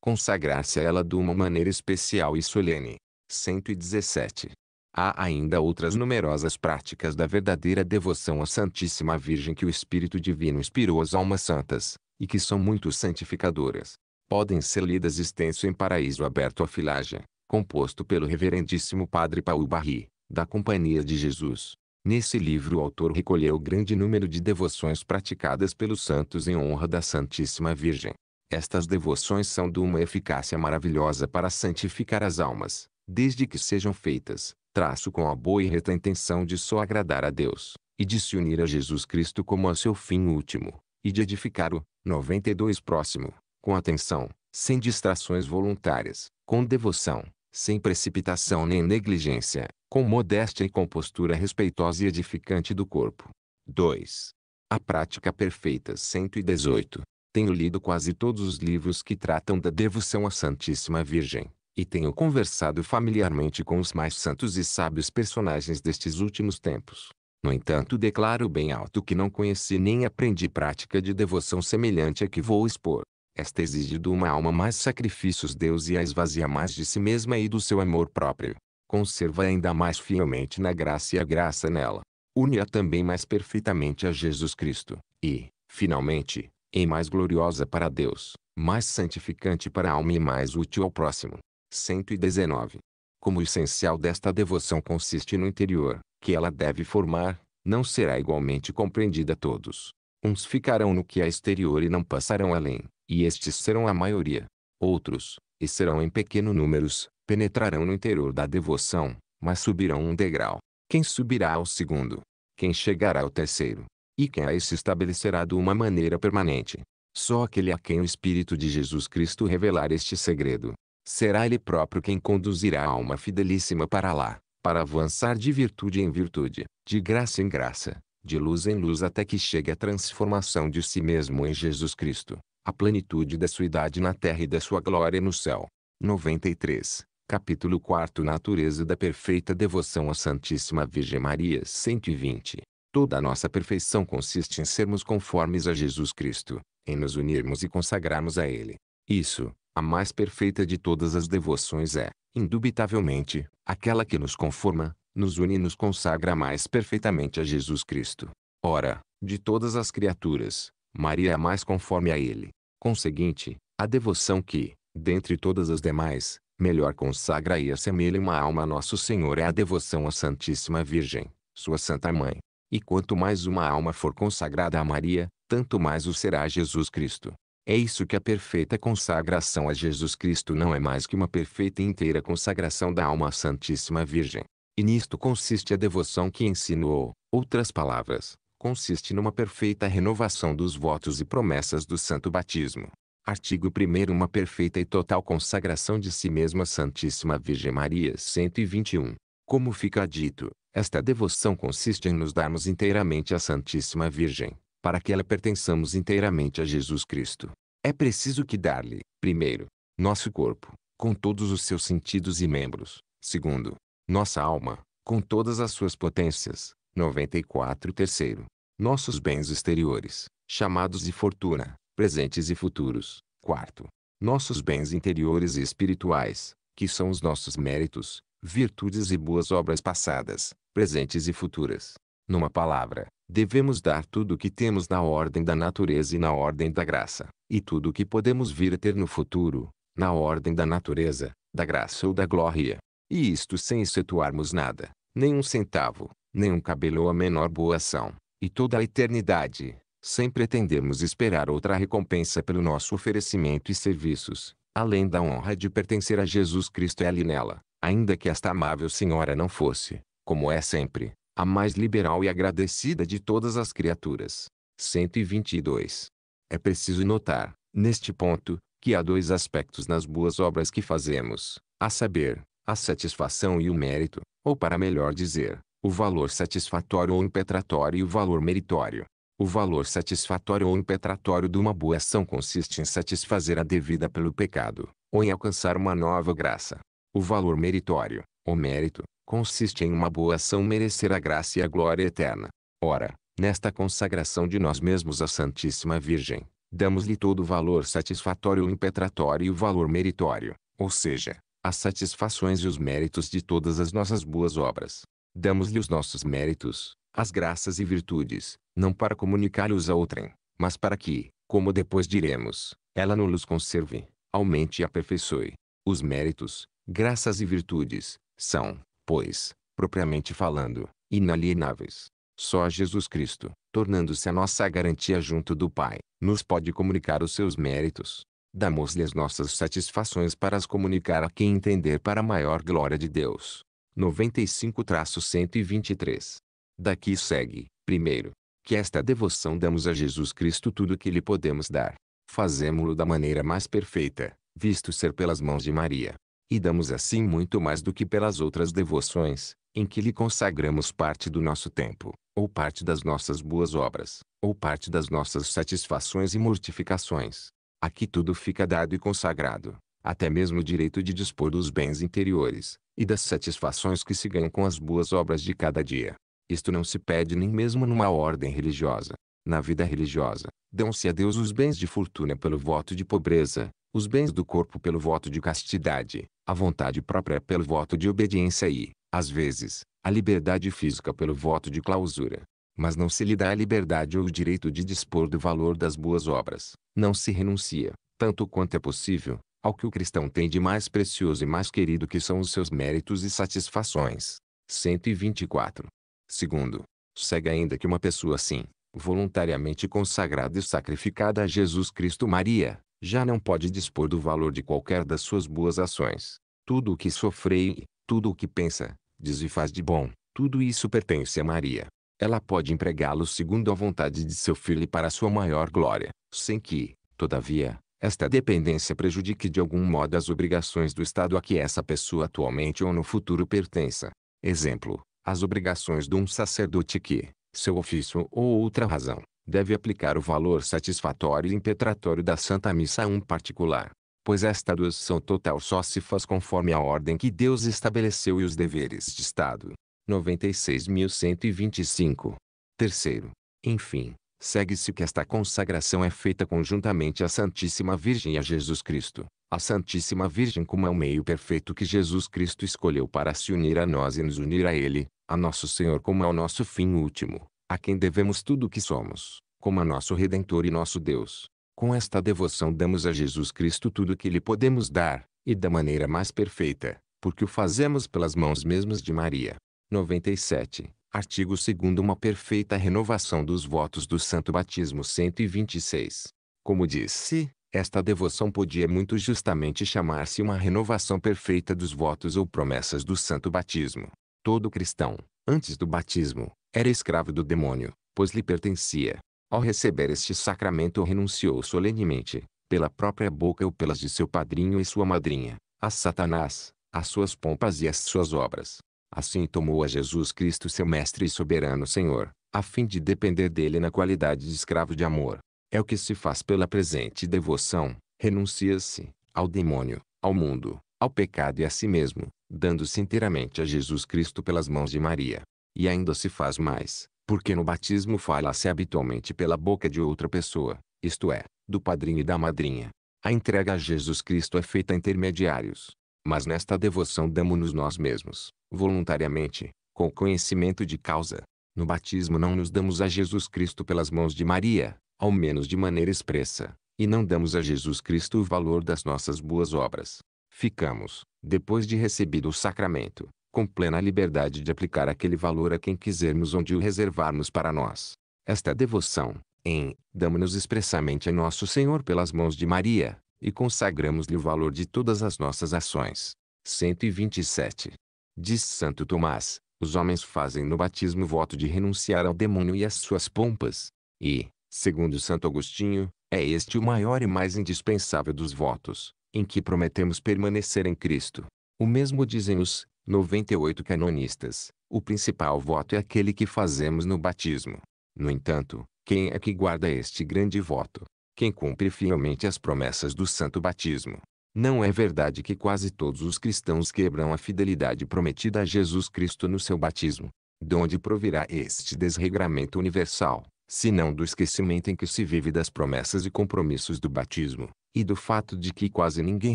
Consagrar-se a ela de uma maneira especial e solene. 117. Há ainda outras numerosas práticas da verdadeira devoção à Santíssima Virgem que o Espírito Divino inspirou às almas santas, e que são muito santificadoras podem ser lidas extenso em Paraíso Aberto à Filagem, composto pelo Reverendíssimo Padre Paul Barri, da Companhia de Jesus. Nesse livro o autor recolheu grande número de devoções praticadas pelos santos em honra da Santíssima Virgem. Estas devoções são de uma eficácia maravilhosa para santificar as almas, desde que sejam feitas, traço com a boa e reta intenção de só agradar a Deus, e de se unir a Jesus Cristo como a seu fim último, e de edificar o, 92 próximo, com atenção, sem distrações voluntárias, com devoção, sem precipitação nem negligência, com modéstia e com postura respeitosa e edificante do corpo. 2. A prática perfeita 118. Tenho lido quase todos os livros que tratam da devoção à Santíssima Virgem, e tenho conversado familiarmente com os mais santos e sábios personagens destes últimos tempos. No entanto, declaro bem alto que não conheci nem aprendi prática de devoção semelhante à que vou expor. Esta exige de uma alma mais sacrifícios Deus e a esvazia mais de si mesma e do seu amor próprio. Conserva ainda mais fielmente na graça e a graça nela. Une-a também mais perfeitamente a Jesus Cristo. E, finalmente, em mais gloriosa para Deus, mais santificante para a alma e mais útil ao próximo. 119. Como o essencial desta devoção consiste no interior, que ela deve formar, não será igualmente compreendida a todos. Uns ficarão no que é exterior e não passarão além, e estes serão a maioria. Outros, e serão em pequeno números, penetrarão no interior da devoção, mas subirão um degrau. Quem subirá ao segundo? Quem chegará ao terceiro? E quem a se estabelecerá de uma maneira permanente? Só aquele a quem o Espírito de Jesus Cristo revelar este segredo. Será ele próprio quem conduzirá a alma fidelíssima para lá, para avançar de virtude em virtude, de graça em graça, de luz em luz até que chegue a transformação de si mesmo em Jesus Cristo, a plenitude da sua idade na terra e da sua glória no céu. 93. Capítulo 4 Natureza da perfeita devoção à Santíssima Virgem Maria 120. Toda a nossa perfeição consiste em sermos conformes a Jesus Cristo, em nos unirmos e consagrarmos a Ele. Isso, a mais perfeita de todas as devoções é, indubitavelmente, aquela que nos conforma, nos une e nos consagra mais perfeitamente a Jesus Cristo. Ora, de todas as criaturas, Maria é a mais conforme a ele. Conseguinte, a devoção que, dentre todas as demais, melhor consagra e assemelha uma alma a Nosso Senhor é a devoção à Santíssima Virgem, sua Santa Mãe. E quanto mais uma alma for consagrada a Maria, tanto mais o será Jesus Cristo. É isso que a perfeita consagração a Jesus Cristo não é mais que uma perfeita e inteira consagração da alma à Santíssima Virgem. E nisto consiste a devoção que ensinou. Outras palavras, consiste numa perfeita renovação dos votos e promessas do santo batismo. Artigo 1 Uma perfeita e total consagração de si mesma à Santíssima Virgem Maria 121. Como fica dito, esta devoção consiste em nos darmos inteiramente à Santíssima Virgem, para que ela pertençamos inteiramente a Jesus Cristo. É preciso que dar-lhe, primeiro, nosso corpo, com todos os seus sentidos e membros. Segundo, nossa alma, com todas as suas potências. 94 terceiro, nossos bens exteriores, chamados de fortuna, presentes e futuros. Quarto, nossos bens interiores e espirituais, que são os nossos méritos, virtudes e boas obras passadas, presentes e futuras. Numa palavra, devemos dar tudo o que temos na ordem da natureza e na ordem da graça, e tudo o que podemos vir a ter no futuro, na ordem da natureza, da graça ou da glória. E isto sem excetuarmos nada, nem um centavo, nem um cabelo ou a menor boa ação, e toda a eternidade, sem pretendermos esperar outra recompensa pelo nosso oferecimento e serviços, além da honra de pertencer a Jesus Cristo e ali nela, ainda que esta amável senhora não fosse, como é sempre, a mais liberal e agradecida de todas as criaturas. 122. É preciso notar, neste ponto, que há dois aspectos nas boas obras que fazemos, a saber, a satisfação e o mérito, ou para melhor dizer, o valor satisfatório ou impetratório e o valor meritório. O valor satisfatório ou impetratório de uma boa ação consiste em satisfazer a devida pelo pecado, ou em alcançar uma nova graça. O valor meritório, ou mérito, consiste em uma boa ação merecer a graça e a glória eterna. Ora, nesta consagração de nós mesmos à Santíssima Virgem, damos-lhe todo o valor satisfatório ou impetratório e o valor meritório, ou seja, as satisfações e os méritos de todas as nossas boas obras. Damos-lhe os nossos méritos, as graças e virtudes, não para comunicá-los a outrem, mas para que, como depois diremos, ela nos conserve, aumente e aperfeiçoe. Os méritos, graças e virtudes, são, pois, propriamente falando, inalienáveis. Só Jesus Cristo, tornando-se a nossa garantia junto do Pai, nos pode comunicar os seus méritos damos-lhes nossas satisfações para as comunicar a quem entender para a maior glória de Deus. 95-123. Daqui segue, primeiro, que esta devoção damos a Jesus Cristo tudo o que lhe podemos dar. Fazemo-lo da maneira mais perfeita, visto ser pelas mãos de Maria. E damos assim muito mais do que pelas outras devoções, em que lhe consagramos parte do nosso tempo, ou parte das nossas boas obras, ou parte das nossas satisfações e mortificações. Aqui tudo fica dado e consagrado, até mesmo o direito de dispor dos bens interiores, e das satisfações que se ganham com as boas obras de cada dia. Isto não se pede nem mesmo numa ordem religiosa. Na vida religiosa, dão-se a Deus os bens de fortuna pelo voto de pobreza, os bens do corpo pelo voto de castidade, a vontade própria pelo voto de obediência e, às vezes, a liberdade física pelo voto de clausura mas não se lhe dá a liberdade ou o direito de dispor do valor das boas obras. Não se renuncia, tanto quanto é possível, ao que o cristão tem de mais precioso e mais querido que são os seus méritos e satisfações. 124. Segundo, segue ainda que uma pessoa assim, voluntariamente consagrada e sacrificada a Jesus Cristo Maria, já não pode dispor do valor de qualquer das suas boas ações. Tudo o que sofre e tudo o que pensa, diz e faz de bom, tudo isso pertence a Maria ela pode empregá-lo segundo a vontade de seu filho e para sua maior glória, sem que, todavia, esta dependência prejudique de algum modo as obrigações do Estado a que essa pessoa atualmente ou no futuro pertença. Exemplo, as obrigações de um sacerdote que, seu ofício ou outra razão, deve aplicar o valor satisfatório e impetratório da Santa Missa a um particular. Pois esta adoção total só se faz conforme a ordem que Deus estabeleceu e os deveres de Estado. 96.125. Terceiro, enfim, segue-se que esta consagração é feita conjuntamente à Santíssima Virgem e a Jesus Cristo. A Santíssima Virgem como é o meio perfeito que Jesus Cristo escolheu para se unir a nós e nos unir a Ele, a nosso Senhor como ao é o nosso fim último, a quem devemos tudo o que somos, como a nosso Redentor e nosso Deus. Com esta devoção damos a Jesus Cristo tudo o que lhe podemos dar, e da maneira mais perfeita, porque o fazemos pelas mãos mesmas de Maria. 97. Artigo 2 Uma perfeita renovação dos votos do Santo Batismo 126. Como disse, esta devoção podia muito justamente chamar-se uma renovação perfeita dos votos ou promessas do Santo Batismo. Todo cristão, antes do batismo, era escravo do demônio, pois lhe pertencia. Ao receber este sacramento renunciou solenemente, pela própria boca ou pelas de seu padrinho e sua madrinha, a Satanás, às suas pompas e às suas obras. Assim tomou a Jesus Cristo seu Mestre e soberano Senhor, a fim de depender dele na qualidade de escravo de amor. É o que se faz pela presente devoção, renuncia-se, ao demônio, ao mundo, ao pecado e a si mesmo, dando-se inteiramente a Jesus Cristo pelas mãos de Maria. E ainda se faz mais, porque no batismo fala-se habitualmente pela boca de outra pessoa, isto é, do padrinho e da madrinha. A entrega a Jesus Cristo é feita a intermediários, mas nesta devoção damos-nos nós mesmos, voluntariamente, com conhecimento de causa. No batismo não nos damos a Jesus Cristo pelas mãos de Maria, ao menos de maneira expressa, e não damos a Jesus Cristo o valor das nossas boas obras. Ficamos, depois de recebido o sacramento, com plena liberdade de aplicar aquele valor a quem quisermos onde o reservarmos para nós. Esta devoção, em, damos-nos expressamente a nosso Senhor pelas mãos de Maria, e consagramos-lhe o valor de todas as nossas ações. 127. Diz Santo Tomás, os homens fazem no batismo voto de renunciar ao demônio e às suas pompas. E, segundo Santo Agostinho, é este o maior e mais indispensável dos votos, em que prometemos permanecer em Cristo. O mesmo dizem os 98 canonistas. O principal voto é aquele que fazemos no batismo. No entanto, quem é que guarda este grande voto? quem cumpre fielmente as promessas do santo batismo. Não é verdade que quase todos os cristãos quebram a fidelidade prometida a Jesus Cristo no seu batismo. De onde provirá este desregramento universal, se não do esquecimento em que se vive das promessas e compromissos do batismo, e do fato de que quase ninguém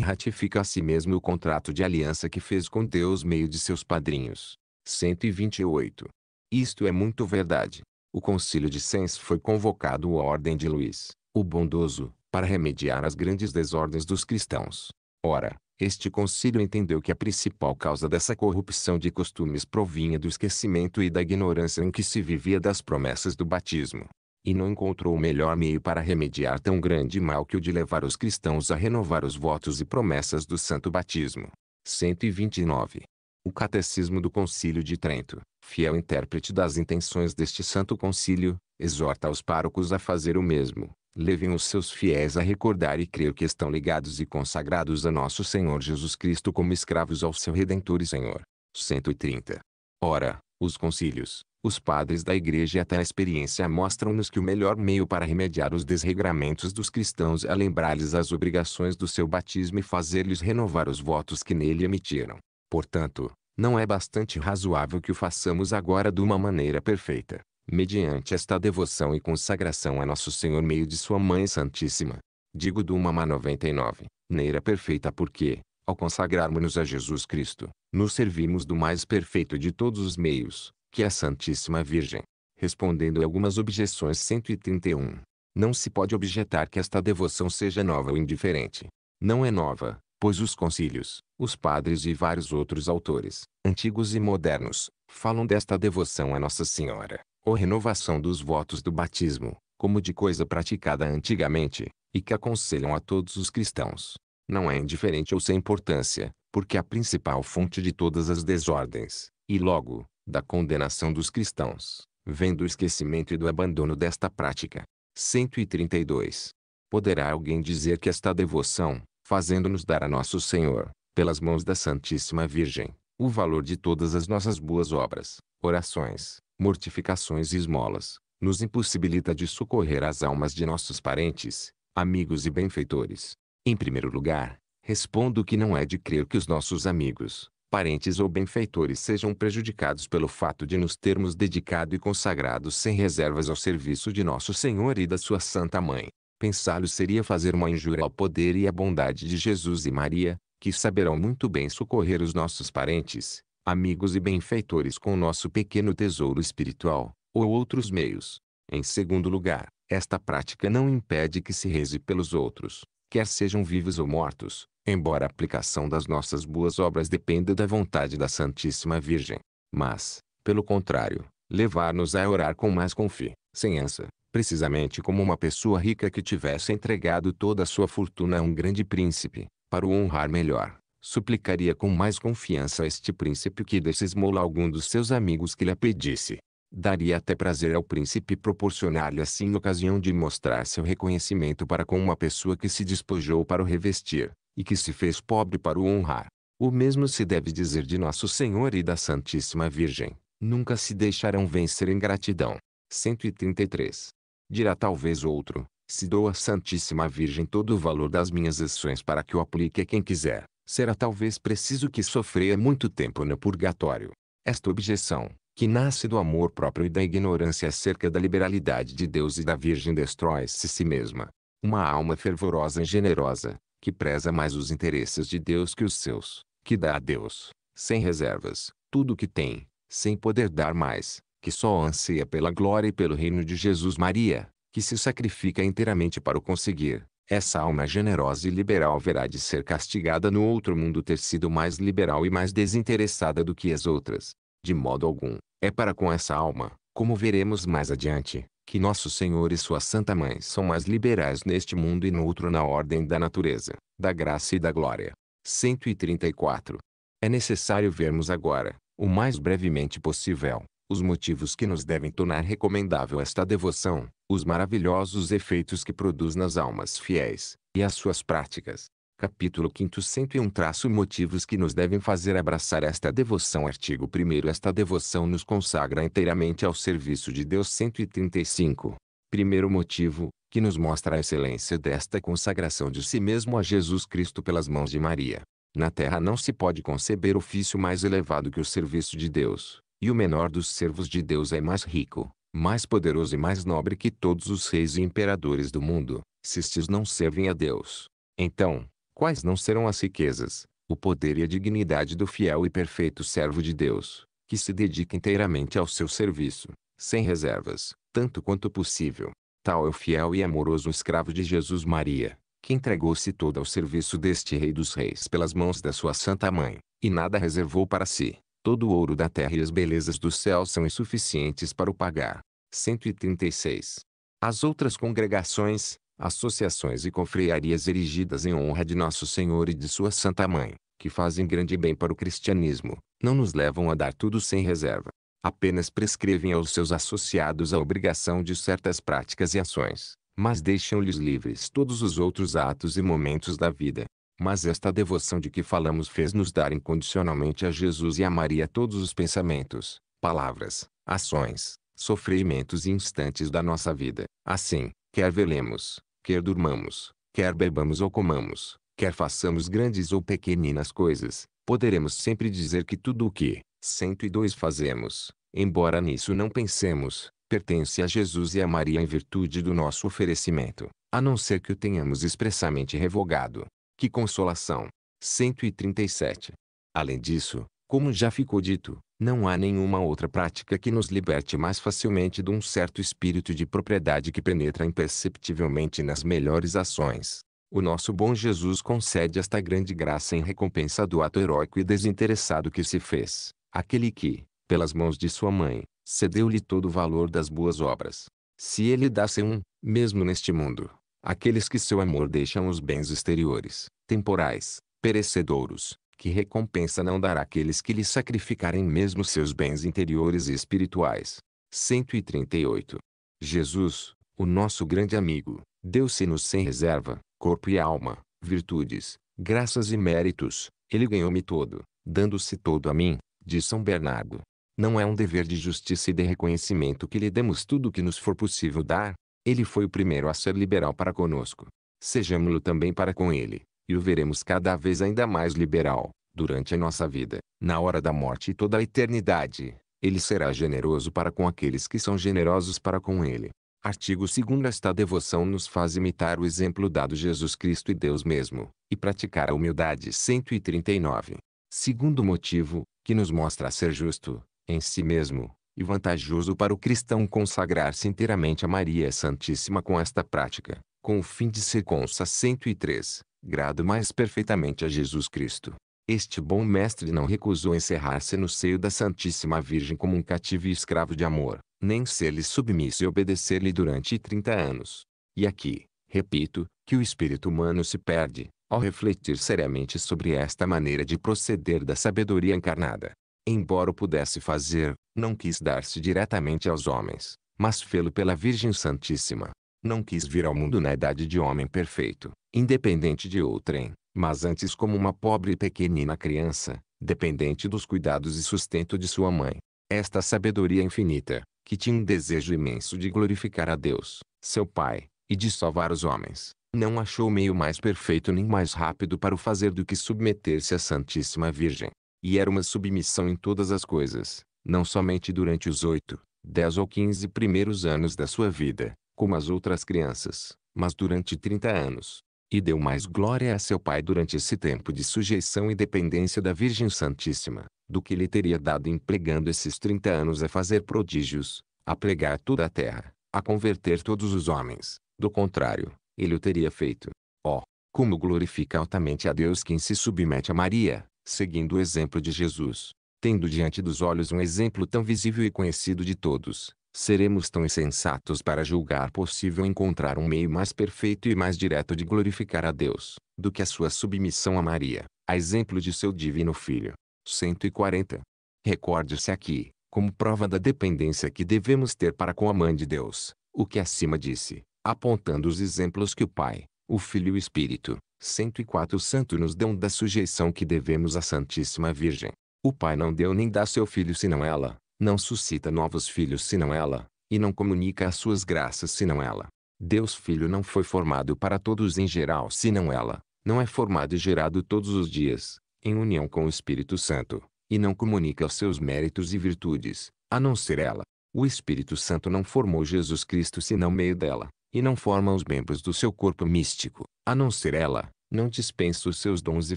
ratifica a si mesmo o contrato de aliança que fez com Deus meio de seus padrinhos? 128. Isto é muito verdade. O concílio de Sens foi convocado à Ordem de Luís, o bondoso, para remediar as grandes desordens dos cristãos. Ora, este concílio entendeu que a principal causa dessa corrupção de costumes provinha do esquecimento e da ignorância em que se vivia das promessas do batismo. E não encontrou o melhor meio para remediar tão grande mal que o de levar os cristãos a renovar os votos e promessas do santo batismo. 129. O Catecismo do Concílio de Trento, fiel intérprete das intenções deste santo concílio, exorta os párocos a fazer o mesmo, levem os seus fiéis a recordar e crer que estão ligados e consagrados a nosso Senhor Jesus Cristo como escravos ao seu Redentor e Senhor. 130. Ora, os concílios, os padres da igreja e até a experiência mostram-nos que o melhor meio para remediar os desregramentos dos cristãos é lembrar-lhes as obrigações do seu batismo e fazer-lhes renovar os votos que nele emitiram. Portanto, não é bastante razoável que o façamos agora de uma maneira perfeita, mediante esta devoção e consagração a Nosso Senhor meio de Sua Mãe Santíssima. Digo do Mamá 99, neira perfeita porque, ao consagrarmos-nos a Jesus Cristo, nos servimos do mais perfeito de todos os meios, que é a Santíssima Virgem. Respondendo a algumas objeções 131. Não se pode objetar que esta devoção seja nova ou indiferente. Não é nova, pois os concílios, os padres e vários outros autores, antigos e modernos, falam desta devoção a Nossa Senhora, ou renovação dos votos do batismo, como de coisa praticada antigamente, e que aconselham a todos os cristãos. Não é indiferente ou sem importância, porque a principal fonte de todas as desordens, e logo, da condenação dos cristãos, vem do esquecimento e do abandono desta prática. 132. Poderá alguém dizer que esta devoção, fazendo-nos dar a nosso Senhor, pelas mãos da Santíssima Virgem, o valor de todas as nossas boas obras, orações, mortificações e esmolas, nos impossibilita de socorrer as almas de nossos parentes, amigos e benfeitores. Em primeiro lugar, respondo que não é de crer que os nossos amigos, parentes ou benfeitores sejam prejudicados pelo fato de nos termos dedicado e consagrado sem reservas ao serviço de nosso Senhor e da sua Santa Mãe. Pensá-lo seria fazer uma injúria ao poder e à bondade de Jesus e Maria, que saberão muito bem socorrer os nossos parentes, amigos e benfeitores com o nosso pequeno tesouro espiritual, ou outros meios. Em segundo lugar, esta prática não impede que se reze pelos outros, quer sejam vivos ou mortos, embora a aplicação das nossas boas obras dependa da vontade da Santíssima Virgem. Mas, pelo contrário, levar-nos a orar com mais confiança, precisamente como uma pessoa rica que tivesse entregado toda a sua fortuna a um grande príncipe, para o honrar melhor, suplicaria com mais confiança a este príncipe que desse esmola algum dos seus amigos que lhe pedisse. Daria até prazer ao príncipe proporcionar-lhe assim ocasião de mostrar seu reconhecimento para com uma pessoa que se despojou para o revestir, e que se fez pobre para o honrar. O mesmo se deve dizer de Nosso Senhor e da Santíssima Virgem. Nunca se deixarão vencer em gratidão. 133. Dirá talvez outro, se dou à Santíssima Virgem todo o valor das minhas ações para que o aplique a quem quiser, será talvez preciso que sofreia muito tempo no purgatório. Esta objeção, que nasce do amor próprio e da ignorância acerca da liberalidade de Deus e da Virgem destrói-se si mesma. Uma alma fervorosa e generosa, que preza mais os interesses de Deus que os seus, que dá a Deus, sem reservas, tudo o que tem, sem poder dar mais, que só anseia pela glória e pelo reino de Jesus Maria, que se sacrifica inteiramente para o conseguir, essa alma generosa e liberal verá de ser castigada no outro mundo ter sido mais liberal e mais desinteressada do que as outras. De modo algum, é para com essa alma, como veremos mais adiante, que Nosso Senhor e Sua Santa Mãe são mais liberais neste mundo e no outro na ordem da natureza, da graça e da glória. 134. É necessário vermos agora, o mais brevemente possível, os motivos que nos devem tornar recomendável esta devoção, os maravilhosos efeitos que produz nas almas fiéis, e as suas práticas. Capítulo 5 101 traço Motivos que nos devem fazer abraçar esta devoção Artigo 1 Esta devoção nos consagra inteiramente ao serviço de Deus 135. Primeiro motivo, que nos mostra a excelência desta consagração de si mesmo a Jesus Cristo pelas mãos de Maria. Na terra não se pode conceber ofício mais elevado que o serviço de Deus. E o menor dos servos de Deus é mais rico, mais poderoso e mais nobre que todos os reis e imperadores do mundo, se estes não servem a Deus. Então, quais não serão as riquezas, o poder e a dignidade do fiel e perfeito servo de Deus, que se dedica inteiramente ao seu serviço, sem reservas, tanto quanto possível? Tal é o fiel e amoroso escravo de Jesus Maria, que entregou-se todo ao serviço deste Rei dos Reis pelas mãos da sua Santa Mãe, e nada reservou para si. Todo o ouro da terra e as belezas do céu são insuficientes para o pagar. 136. As outras congregações, associações e confrearias erigidas em honra de Nosso Senhor e de Sua Santa Mãe, que fazem grande bem para o cristianismo, não nos levam a dar tudo sem reserva. Apenas prescrevem aos seus associados a obrigação de certas práticas e ações, mas deixam-lhes livres todos os outros atos e momentos da vida. Mas esta devoção de que falamos fez-nos dar incondicionalmente a Jesus e a Maria todos os pensamentos, palavras, ações, sofrimentos e instantes da nossa vida. Assim, quer velemos, quer durmamos, quer bebamos ou comamos, quer façamos grandes ou pequeninas coisas, poderemos sempre dizer que tudo o que, 102 fazemos, embora nisso não pensemos, pertence a Jesus e a Maria em virtude do nosso oferecimento, a não ser que o tenhamos expressamente revogado. Que consolação! 137. Além disso, como já ficou dito, não há nenhuma outra prática que nos liberte mais facilmente de um certo espírito de propriedade que penetra imperceptivelmente nas melhores ações. O nosso bom Jesus concede esta grande graça em recompensa do ato heróico e desinteressado que se fez, aquele que, pelas mãos de sua mãe, cedeu-lhe todo o valor das boas obras. Se ele dasse um, mesmo neste mundo, Aqueles que seu amor deixam os bens exteriores, temporais, perecedouros, que recompensa não dará àqueles que lhe sacrificarem mesmo seus bens interiores e espirituais. 138. Jesus, o nosso grande amigo, deu-se-nos sem reserva, corpo e alma, virtudes, graças e méritos, ele ganhou-me todo, dando-se todo a mim, Diz São Bernardo. Não é um dever de justiça e de reconhecimento que lhe demos tudo o que nos for possível dar, ele foi o primeiro a ser liberal para conosco. Sejamos-lo também para com ele, e o veremos cada vez ainda mais liberal, durante a nossa vida, na hora da morte e toda a eternidade. Ele será generoso para com aqueles que são generosos para com ele. Artigo 2 Esta devoção nos faz imitar o exemplo dado Jesus Cristo e Deus mesmo, e praticar a humildade. 139. Segundo motivo, que nos mostra ser justo, em si mesmo, e vantajoso para o cristão consagrar-se inteiramente a Maria Santíssima com esta prática, com o fim de ser consa 103, grado mais perfeitamente a Jesus Cristo. Este bom mestre não recusou encerrar-se no seio da Santíssima Virgem como um cativo e escravo de amor, nem ser-lhe submisso e obedecer-lhe durante 30 anos. E aqui, repito, que o espírito humano se perde, ao refletir seriamente sobre esta maneira de proceder da sabedoria encarnada. Embora pudesse fazer, não quis dar-se diretamente aos homens, mas fê-lo pela Virgem Santíssima. Não quis vir ao mundo na idade de homem perfeito, independente de outrem, mas antes como uma pobre e pequenina criança, dependente dos cuidados e sustento de sua mãe. Esta sabedoria infinita, que tinha um desejo imenso de glorificar a Deus, seu Pai, e de salvar os homens, não achou meio mais perfeito nem mais rápido para o fazer do que submeter-se à Santíssima Virgem. E era uma submissão em todas as coisas, não somente durante os oito, dez ou quinze primeiros anos da sua vida, como as outras crianças, mas durante trinta anos. E deu mais glória a seu pai durante esse tempo de sujeição e dependência da Virgem Santíssima, do que lhe teria dado empregando esses trinta anos a fazer prodígios, a pregar toda a terra, a converter todos os homens. Do contrário, ele o teria feito. Oh, como glorifica altamente a Deus quem se submete a Maria, seguindo o exemplo de Jesus tendo diante dos olhos um exemplo tão visível e conhecido de todos, seremos tão insensatos para julgar possível encontrar um meio mais perfeito e mais direto de glorificar a Deus, do que a sua submissão a Maria, a exemplo de seu divino Filho. 140. Recorde-se aqui, como prova da dependência que devemos ter para com a Mãe de Deus, o que acima disse, apontando os exemplos que o Pai, o Filho e o Espírito, 104 Santo nos dão da sujeição que devemos à Santíssima Virgem. O pai não deu nem dá seu filho senão ela, não suscita novos filhos senão ela, e não comunica as suas graças senão ela. Deus Filho não foi formado para todos em geral senão ela, não é formado e gerado todos os dias, em união com o Espírito Santo, e não comunica os seus méritos e virtudes, a não ser ela. O Espírito Santo não formou Jesus Cristo senão meio dela, e não forma os membros do seu corpo místico, a não ser ela, não dispensa os seus dons e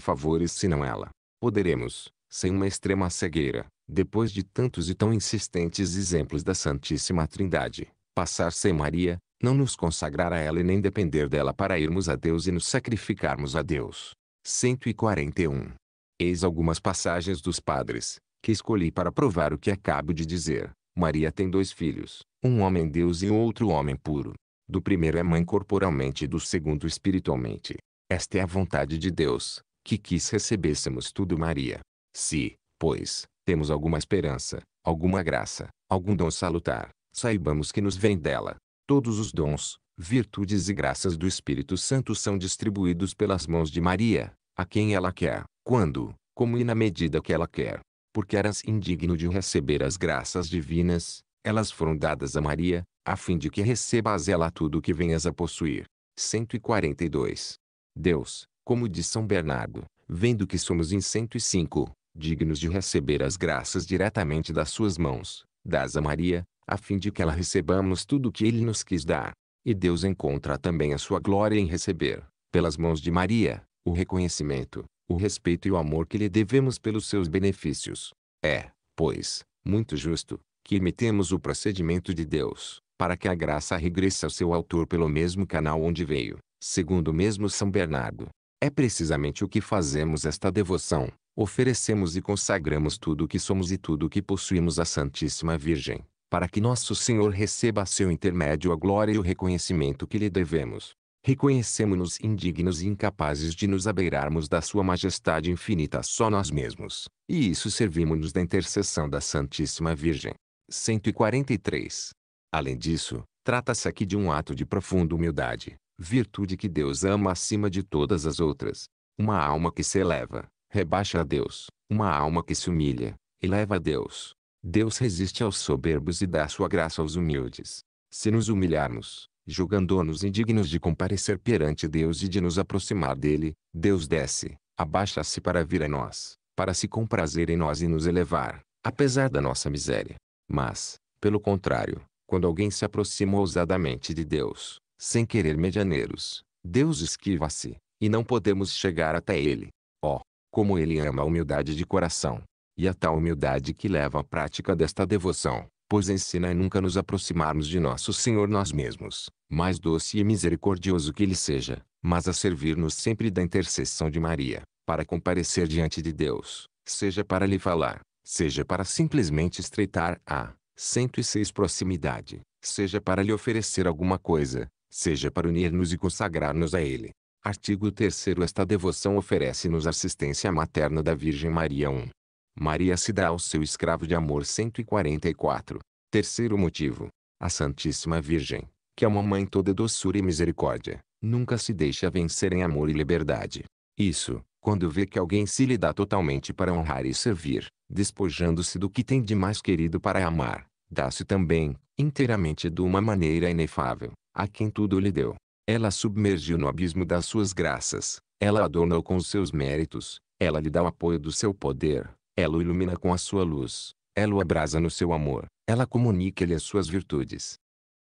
favores senão ela. Poderemos, sem uma extrema cegueira, depois de tantos e tão insistentes exemplos da Santíssima Trindade, passar sem Maria, não nos consagrar a ela e nem depender dela para irmos a Deus e nos sacrificarmos a Deus. 141. Eis algumas passagens dos padres, que escolhi para provar o que acabo de dizer. Maria tem dois filhos, um homem Deus e outro homem puro. Do primeiro é mãe corporalmente e do segundo espiritualmente. Esta é a vontade de Deus, que quis recebêssemos tudo Maria. Se, pois, temos alguma esperança, alguma graça, algum dom salutar, saibamos que nos vem dela. Todos os dons, virtudes e graças do Espírito Santo são distribuídos pelas mãos de Maria, a quem ela quer, quando, como e na medida que ela quer. Porque eras indigno de receber as graças divinas, elas foram dadas a Maria, a fim de que recebas ela tudo o que venhas a possuir. 142. Deus, como diz São Bernardo, vendo que somos em 105, dignos de receber as graças diretamente das suas mãos, das a Maria, a fim de que ela recebamos tudo o que ele nos quis dar. E Deus encontra também a sua glória em receber, pelas mãos de Maria, o reconhecimento, o respeito e o amor que lhe devemos pelos seus benefícios. É, pois, muito justo, que imitemos o procedimento de Deus, para que a graça regresse ao seu autor pelo mesmo canal onde veio, segundo o mesmo São Bernardo. É precisamente o que fazemos esta devoção, oferecemos e consagramos tudo o que somos e tudo o que possuímos à Santíssima Virgem, para que nosso Senhor receba a seu intermédio a glória e o reconhecimento que lhe devemos. Reconhecemos-nos indignos e incapazes de nos abeirarmos da Sua Majestade infinita só nós mesmos, e isso servimos-nos da intercessão da Santíssima Virgem. 143. Além disso, trata-se aqui de um ato de profunda humildade, virtude que Deus ama acima de todas as outras. Uma alma que se eleva, rebaixa a Deus. Uma alma que se humilha, eleva a Deus. Deus resiste aos soberbos e dá sua graça aos humildes. Se nos humilharmos, julgando-nos indignos de comparecer perante Deus e de nos aproximar dele, Deus desce, abaixa-se para vir a nós, para se comprazer em nós e nos elevar, apesar da nossa miséria. Mas, pelo contrário, quando alguém se aproxima ousadamente de Deus, sem querer medianeiros, Deus esquiva-se, e não podemos chegar até ele. Ó, oh, como ele ama a humildade de coração. E a tal humildade que leva à prática desta devoção, pois ensina a nunca nos aproximarmos de nosso Senhor nós mesmos, mais doce e misericordioso que Ele seja, mas a servir-nos sempre da intercessão de Maria, para comparecer diante de Deus, seja para lhe falar, seja para simplesmente estreitar a 106 proximidade, seja para lhe oferecer alguma coisa, seja para unir-nos e consagrar-nos a Ele. Artigo 3 Esta devoção oferece-nos assistência materna da Virgem Maria 1. Maria se dá ao seu escravo de amor 144. Terceiro motivo. A Santíssima Virgem, que é uma mãe toda doçura e misericórdia, nunca se deixa vencer em amor e liberdade. Isso, quando vê que alguém se lhe dá totalmente para honrar e servir, despojando-se do que tem de mais querido para amar, dá-se também, inteiramente de uma maneira inefável, a quem tudo lhe deu. Ela submergiu no abismo das suas graças. Ela adornou com os seus méritos. Ela lhe dá o apoio do seu poder. Ela o ilumina com a sua luz. Ela o abrasa no seu amor. Ela comunica-lhe as suas virtudes.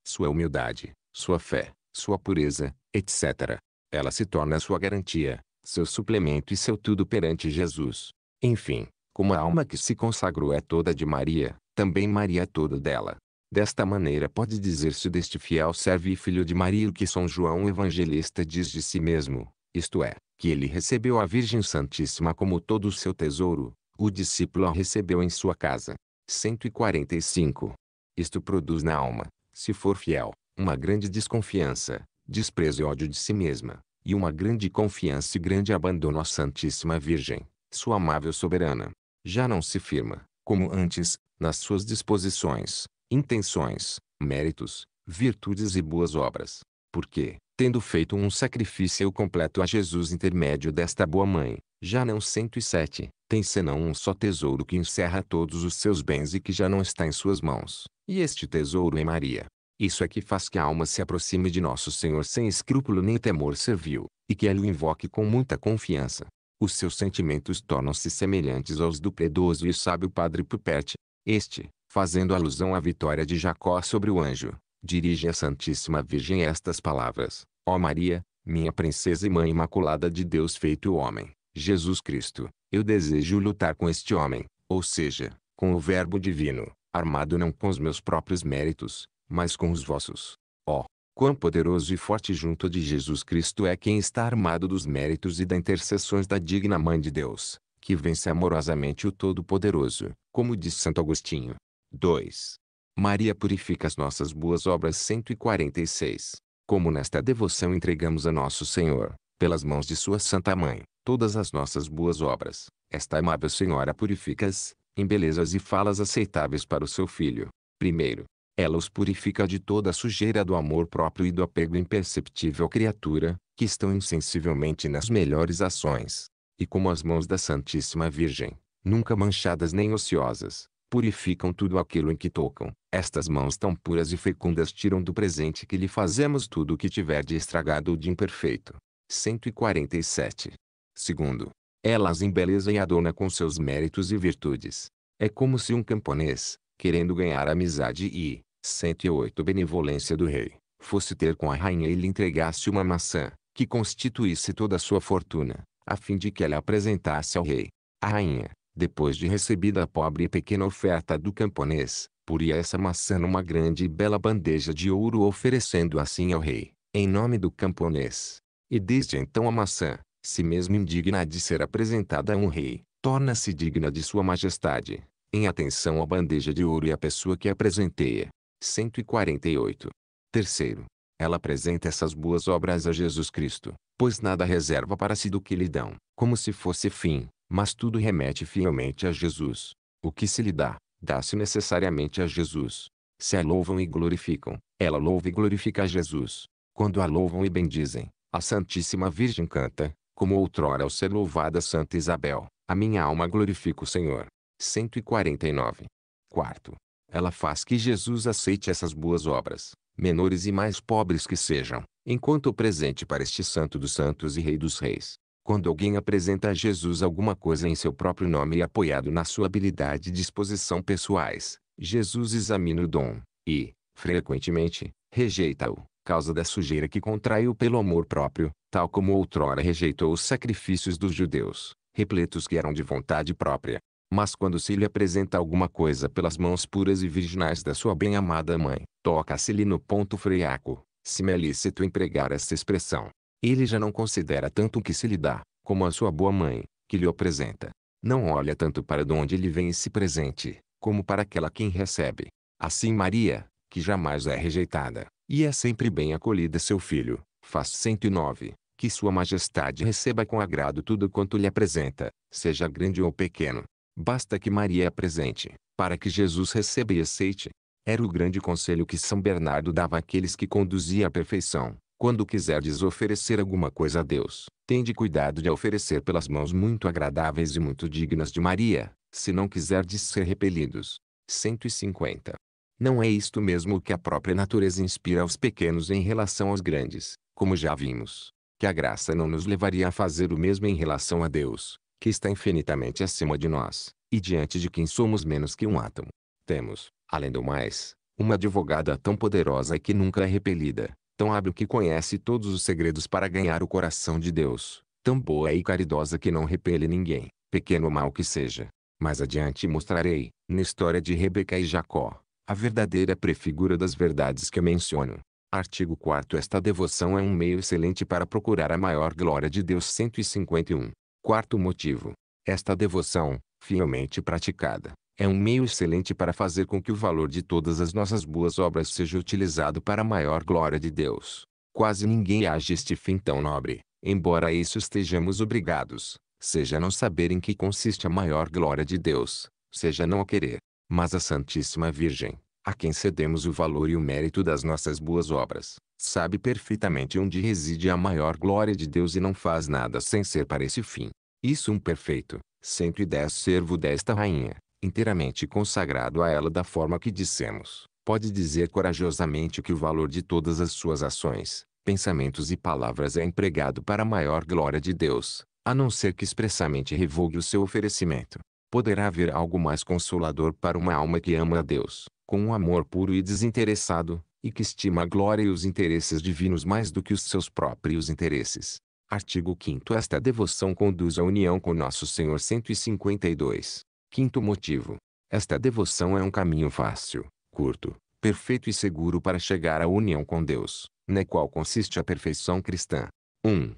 Sua humildade, sua fé, sua pureza, etc. Ela se torna sua garantia, seu suplemento e seu tudo perante Jesus. Enfim, como a alma que se consagrou é toda de Maria, também Maria é toda dela. Desta maneira pode dizer-se deste fiel servo e filho de Maria o que São João Evangelista diz de si mesmo, isto é, que ele recebeu a Virgem Santíssima como todo o seu tesouro, o discípulo a recebeu em sua casa. 145. Isto produz na alma, se for fiel, uma grande desconfiança, desprezo e ódio de si mesma, e uma grande confiança e grande abandono à Santíssima Virgem, sua amável soberana. Já não se firma, como antes, nas suas disposições, intenções, méritos, virtudes e boas obras. Porque, tendo feito um sacrifício completo a Jesus intermédio desta boa mãe, já não 107, tem senão um só tesouro que encerra todos os seus bens e que já não está em suas mãos, e este tesouro é Maria. Isso é que faz que a alma se aproxime de nosso Senhor sem escrúpulo nem temor servil, e que ela o invoque com muita confiança. Os seus sentimentos tornam-se semelhantes aos do predoso e sábio Padre Pupete. Este, fazendo alusão à vitória de Jacó sobre o anjo, dirige à Santíssima Virgem estas palavras: Ó oh Maria, minha princesa e mãe imaculada de Deus feito homem, Jesus Cristo, eu desejo lutar com este homem, ou seja, com o Verbo divino, armado não com os meus próprios méritos, mas com os vossos. Ó, oh, quão poderoso e forte junto de Jesus Cristo é quem está armado dos méritos e das intercessões da digna Mãe de Deus, que vence amorosamente o Todo-Poderoso, como diz Santo Agostinho. 2. Maria purifica as nossas boas obras 146. Como nesta devoção entregamos a nosso Senhor, pelas mãos de sua Santa Mãe, todas as nossas boas obras, esta amável Senhora purifica-as, em belezas e falas aceitáveis para o seu Filho. Primeiro, ela os purifica de toda a sujeira do amor próprio e do apego imperceptível à criatura, que estão insensivelmente nas melhores ações. E como as mãos da Santíssima Virgem, nunca manchadas nem ociosas, purificam tudo aquilo em que tocam. Estas mãos tão puras e fecundas tiram do presente que lhe fazemos tudo o que tiver de estragado ou de imperfeito. 147. Segundo, elas embelezam e adornam com seus méritos e virtudes. É como se um camponês, querendo ganhar amizade e, 108 benevolência do rei, fosse ter com a rainha e lhe entregasse uma maçã, que constituísse toda a sua fortuna, a fim de que ela apresentasse ao rei. A rainha, depois de recebida a pobre e pequena oferta do camponês, puria essa maçã numa grande e bela bandeja de ouro oferecendo assim ao rei, em nome do camponês. E desde então a maçã, se mesmo indigna de ser apresentada a um rei, torna-se digna de sua majestade, em atenção à bandeja de ouro e à pessoa que a presenteia. 148. Terceiro, ela apresenta essas boas obras a Jesus Cristo, pois nada reserva para si do que lhe dão, como se fosse fim, mas tudo remete fielmente a Jesus. O que se lhe dá, dá-se necessariamente a Jesus. Se a louvam e glorificam, ela louva e glorifica a Jesus. Quando a louvam e bendizem, a Santíssima Virgem canta, como outrora ao ser louvada Santa Isabel, a minha alma glorifica o Senhor. 149. Quarto. Ela faz que Jesus aceite essas boas obras, menores e mais pobres que sejam, enquanto o presente para este santo dos santos e rei dos reis. Quando alguém apresenta a Jesus alguma coisa em seu próprio nome e apoiado na sua habilidade e disposição pessoais, Jesus examina o dom e, frequentemente, rejeita-o, causa da sujeira que contraiu pelo amor próprio, tal como outrora rejeitou os sacrifícios dos judeus, repletos que eram de vontade própria. Mas quando se lhe apresenta alguma coisa pelas mãos puras e virginais da sua bem-amada mãe, toca-se-lhe no ponto freaco, se me é lícito empregar essa expressão. Ele já não considera tanto o que se lhe dá, como a sua boa mãe, que lhe apresenta. Não olha tanto para de onde lhe vem esse presente, como para aquela quem recebe. Assim Maria, que jamais é rejeitada, e é sempre bem acolhida seu filho, faz 109, que sua majestade receba com agrado tudo quanto lhe apresenta, seja grande ou pequeno. Basta que Maria apresente, para que Jesus receba e aceite. Era o grande conselho que São Bernardo dava àqueles que conduzia à perfeição, quando quiserdes oferecer alguma coisa a Deus, tende cuidado de oferecer pelas mãos muito agradáveis e muito dignas de Maria, se não quiserdes ser repelidos. 150. Não é isto mesmo que a própria natureza inspira aos pequenos em relação aos grandes, como já vimos. Que a graça não nos levaria a fazer o mesmo em relação a Deus, que está infinitamente acima de nós, e diante de quem somos menos que um átomo. Temos, além do mais, uma advogada tão poderosa que nunca é repelida, tão hábil que conhece todos os segredos para ganhar o coração de Deus, tão boa e caridosa que não repele ninguém, pequeno ou mal que seja. Mais adiante mostrarei, na história de Rebeca e Jacó, a verdadeira prefigura das verdades que menciono. Artigo 4 Esta devoção é um meio excelente para procurar a maior glória de Deus 151. Quarto motivo. Esta devoção, fielmente praticada, é um meio excelente para fazer com que o valor de todas as nossas boas obras seja utilizado para a maior glória de Deus. Quase ninguém age este fim tão nobre, embora a isso estejamos obrigados, seja não saber em que consiste a maior glória de Deus, seja não a querer. Mas a Santíssima Virgem, a quem cedemos o valor e o mérito das nossas boas obras, sabe perfeitamente onde reside a maior glória de Deus e não faz nada sem ser para esse fim. Isso um perfeito, 110 servo desta rainha, inteiramente consagrado a ela da forma que dissemos, pode dizer corajosamente que o valor de todas as suas ações, pensamentos e palavras é empregado para a maior glória de Deus, a não ser que expressamente revogue o seu oferecimento. Poderá haver algo mais consolador para uma alma que ama a Deus, com um amor puro e desinteressado, e que estima a glória e os interesses divinos mais do que os seus próprios interesses. Artigo 5 Esta devoção conduz à união com Nosso Senhor 152. Quinto motivo. Esta devoção é um caminho fácil, curto, perfeito e seguro para chegar à união com Deus, na qual consiste a perfeição cristã. 1. Um,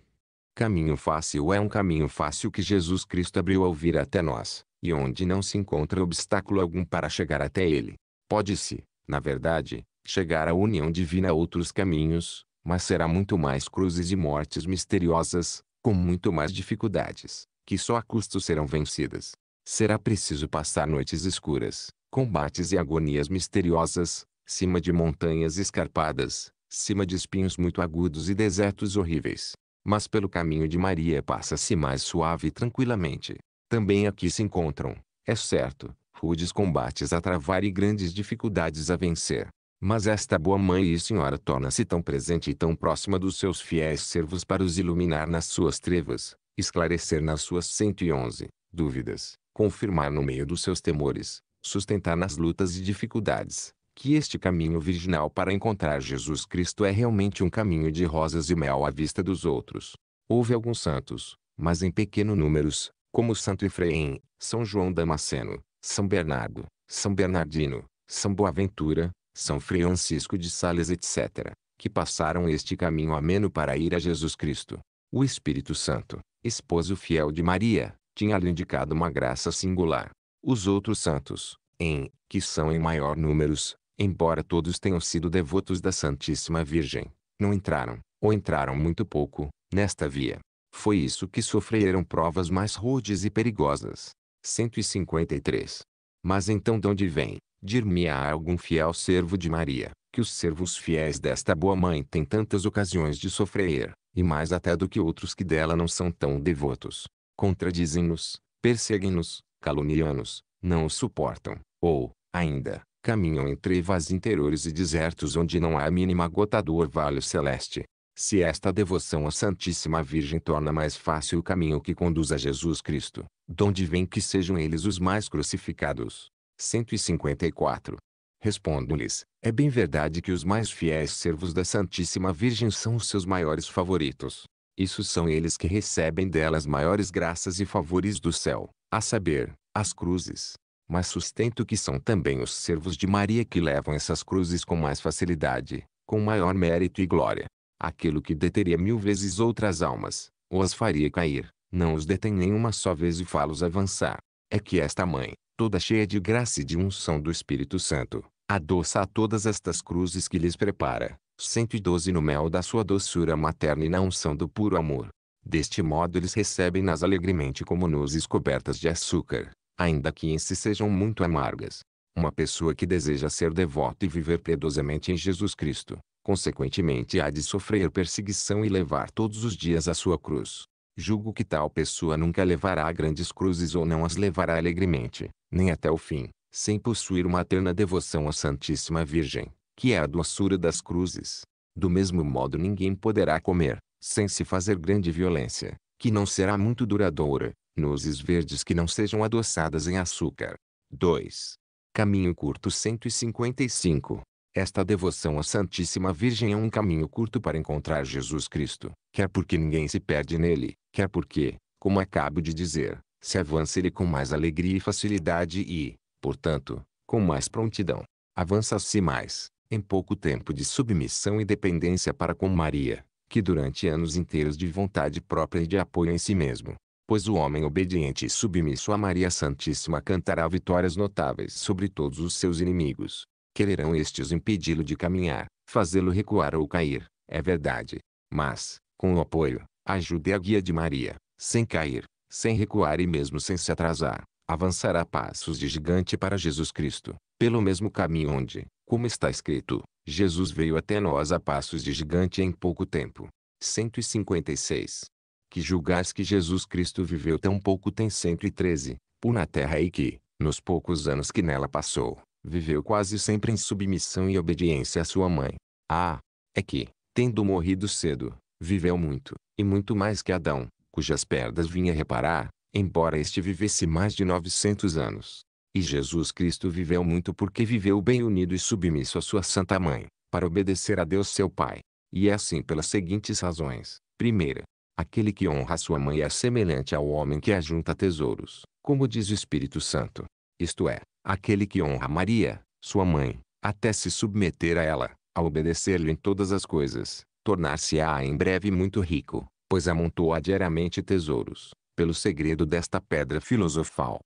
caminho fácil é um caminho fácil que Jesus Cristo abriu ao vir até nós, e onde não se encontra obstáculo algum para chegar até ele. Pode-se, na verdade, chegar à união divina a outros caminhos, mas será muito mais cruzes e mortes misteriosas, com muito mais dificuldades, que só a custo serão vencidas. Será preciso passar noites escuras, combates e agonias misteriosas, cima de montanhas escarpadas, cima de espinhos muito agudos e desertos horríveis. Mas pelo caminho de Maria passa-se mais suave e tranquilamente. Também aqui se encontram, é certo, rudes combates a travar e grandes dificuldades a vencer. Mas esta boa mãe e senhora torna-se tão presente e tão próxima dos seus fiéis servos para os iluminar nas suas trevas, esclarecer nas suas 111 dúvidas, confirmar no meio dos seus temores, sustentar nas lutas e dificuldades, que este caminho virginal para encontrar Jesus Cristo é realmente um caminho de rosas e mel à vista dos outros. Houve alguns santos, mas em pequeno números, como Santo Efraim, São João Damasceno, São Bernardo, São Bernardino, São Boaventura, São Francisco de Sales, etc., que passaram este caminho ameno para ir a Jesus Cristo. O Espírito Santo, esposo fiel de Maria, tinha lhe indicado uma graça singular. Os outros santos, em, que são em maior números, embora todos tenham sido devotos da Santíssima Virgem, não entraram, ou entraram muito pouco, nesta via. Foi isso que sofreram provas mais rudes e perigosas. 153. Mas então de onde vem, dir-me-á algum fiel servo de Maria, que os servos fiéis desta boa mãe têm tantas ocasiões de sofrer, e mais até do que outros que dela não são tão devotos, contradizem-nos, perseguem-nos, caluniam-nos, não os suportam, ou, ainda, caminham em trevas interiores e desertos onde não há a mínima gota do orvalho celeste. Se esta devoção à Santíssima Virgem torna mais fácil o caminho que conduz a Jesus Cristo, donde vem que sejam eles os mais crucificados. 154. Respondo-lhes, é bem verdade que os mais fiéis servos da Santíssima Virgem são os seus maiores favoritos. Isso são eles que recebem delas maiores graças e favores do céu, a saber, as cruzes. Mas sustento que são também os servos de Maria que levam essas cruzes com mais facilidade, com maior mérito e glória. Aquilo que deteria mil vezes outras almas, ou as faria cair, não os detém nenhuma só vez e fá-los avançar. É que esta mãe, toda cheia de graça e de unção do Espírito Santo, adoça a todas estas cruzes que lhes prepara, 112 no mel da sua doçura materna e na unção do puro amor. Deste modo eles recebem-nas alegremente como nozes cobertas de açúcar, ainda que em si sejam muito amargas. Uma pessoa que deseja ser devota e viver piedosamente em Jesus Cristo, consequentemente há de sofrer perseguição e levar todos os dias a sua cruz. Julgo que tal pessoa nunca levará grandes cruzes ou não as levará alegremente, nem até o fim, sem possuir uma terna devoção à Santíssima Virgem que é a doçura das cruzes. Do mesmo modo ninguém poderá comer, sem se fazer grande violência, que não será muito duradoura, nozes verdes que não sejam adoçadas em açúcar. 2. Caminho curto 155. Esta devoção à Santíssima Virgem é um caminho curto para encontrar Jesus Cristo, quer porque ninguém se perde nele, quer porque, como acabo de dizer, se avança ele com mais alegria e facilidade e, portanto, com mais prontidão. Avança-se mais, em pouco tempo de submissão e dependência para com Maria, que durante anos inteiros de vontade própria e de apoio em si mesmo. Pois o homem obediente e submisso a Maria Santíssima cantará vitórias notáveis sobre todos os seus inimigos. Quererão estes impedi-lo de caminhar, fazê-lo recuar ou cair, é verdade. Mas, com o apoio, ajuda e a guia de Maria, sem cair, sem recuar e mesmo sem se atrasar, avançará passos de gigante para Jesus Cristo, pelo mesmo caminho onde, como está escrito, Jesus veio até nós a passos de gigante em pouco tempo. 156. Que julgais que Jesus Cristo viveu tão pouco tem 113, por na terra e que, nos poucos anos que nela passou, viveu quase sempre em submissão e obediência à sua mãe. Ah, é que, tendo morrido cedo, viveu muito, e muito mais que Adão, cujas perdas vinha reparar, embora este vivesse mais de 900 anos. E Jesus Cristo viveu muito porque viveu bem unido e submisso à sua Santa Mãe, para obedecer a Deus seu Pai. E é assim pelas seguintes razões. Primeira, aquele que honra sua mãe é semelhante ao homem que ajunta tesouros, como diz o Espírito Santo. Isto é, aquele que honra Maria, sua mãe, até se submeter a ela, a obedecer-lhe em todas as coisas, tornar-se-á em breve muito rico, pois amontoa diariamente tesouros, pelo segredo desta pedra filosofal,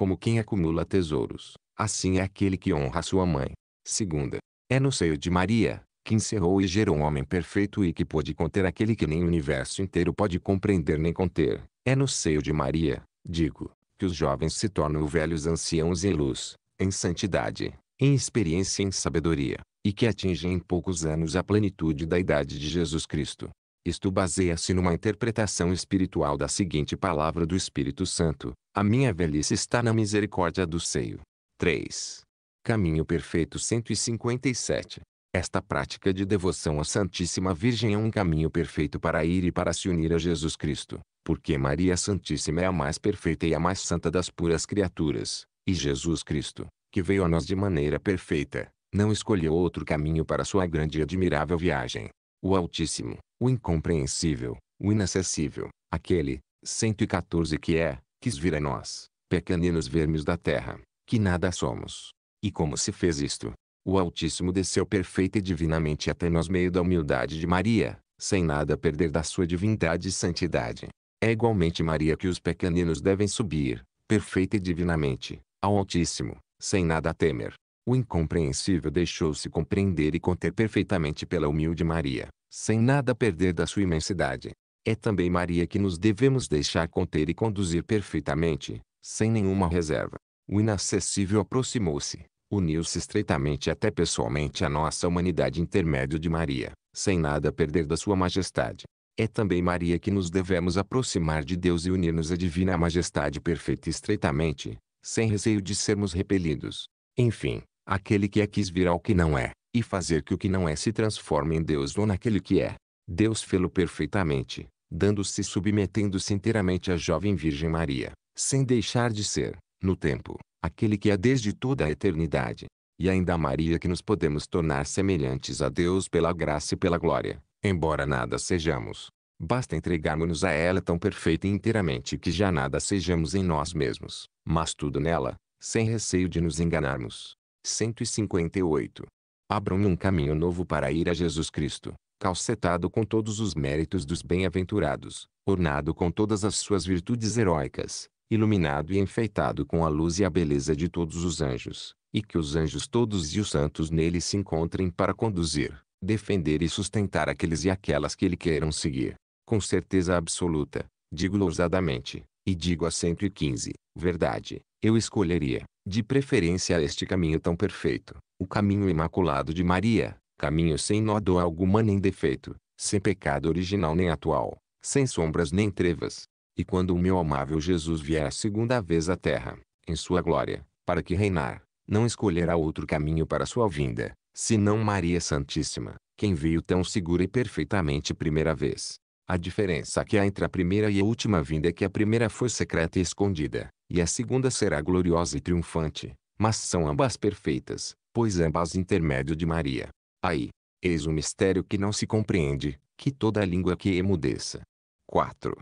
como quem acumula tesouros. Assim é aquele que honra sua mãe. Segunda. É no seio de Maria, que encerrou e gerou um homem perfeito e que pôde conter aquele que nem o universo inteiro pode compreender nem conter. É no seio de Maria, digo, que os jovens se tornam velhos anciãos em luz, em santidade, em experiência e em sabedoria, e que atingem em poucos anos a plenitude da idade de Jesus Cristo. Isto baseia-se numa interpretação espiritual da seguinte palavra do Espírito Santo: A minha velhice está na misericórdia do seio. 3. Caminho Perfeito 157. Esta prática de devoção à Santíssima Virgem é um caminho perfeito para ir e para se unir a Jesus Cristo, porque Maria Santíssima é a mais perfeita e a mais santa das puras criaturas, e Jesus Cristo, que veio a nós de maneira perfeita, não escolheu outro caminho para sua grande e admirável viagem o Altíssimo, o incompreensível, o inacessível, aquele, 114 que é, quis vir a nós, pequeninos vermes da terra, que nada somos. E como se fez isto? O Altíssimo desceu perfeita e divinamente até nós meio da humildade de Maria, sem nada perder da sua divindade e santidade. É igualmente Maria que os pequeninos devem subir, perfeita e divinamente, ao Altíssimo, sem nada temer. O incompreensível deixou-se compreender e conter perfeitamente pela humilde Maria, sem nada perder da sua imensidade. É também Maria que nos devemos deixar conter e conduzir perfeitamente, sem nenhuma reserva. O inacessível aproximou-se, uniu-se estreitamente até pessoalmente à nossa humanidade intermédio de Maria, sem nada perder da sua majestade. É também Maria que nos devemos aproximar de Deus e unir-nos à divina majestade perfeita estreitamente, sem receio de sermos repelidos. Enfim, aquele que é quis virar o que não é, e fazer que o que não é se transforme em Deus ou naquele que é. Deus fê-lo perfeitamente, dando-se e submetendo-se inteiramente à jovem Virgem Maria, sem deixar de ser, no tempo, aquele que é desde toda a eternidade. E ainda a Maria que nos podemos tornar semelhantes a Deus pela graça e pela glória, embora nada sejamos. Basta entregarmos-nos a ela tão perfeita e inteiramente que já nada sejamos em nós mesmos, mas tudo nela, sem receio de nos enganarmos. 158. Abram-me um caminho novo para ir a Jesus Cristo, calcetado com todos os méritos dos bem-aventurados, ornado com todas as suas virtudes heróicas, iluminado e enfeitado com a luz e a beleza de todos os anjos, e que os anjos todos e os santos nele se encontrem para conduzir, defender e sustentar aqueles e aquelas que ele queiram seguir. Com certeza absoluta, digo ousadamente, e digo a 115, verdade, eu escolheria, de preferência a este caminho tão perfeito, o caminho imaculado de Maria, caminho sem nó dor alguma nem defeito, sem pecado original nem atual, sem sombras nem trevas. E quando o meu amável Jesus vier a segunda vez à terra, em sua glória, para que reinar, não escolherá outro caminho para sua vinda, senão Maria Santíssima, quem veio tão segura e perfeitamente primeira vez. A diferença que há entre a primeira e a última vinda é que a primeira foi secreta e escondida, e a segunda será gloriosa e triunfante, mas são ambas perfeitas, pois ambas intermédio de Maria. Aí, eis o um mistério que não se compreende, que toda língua que emudeça. 4.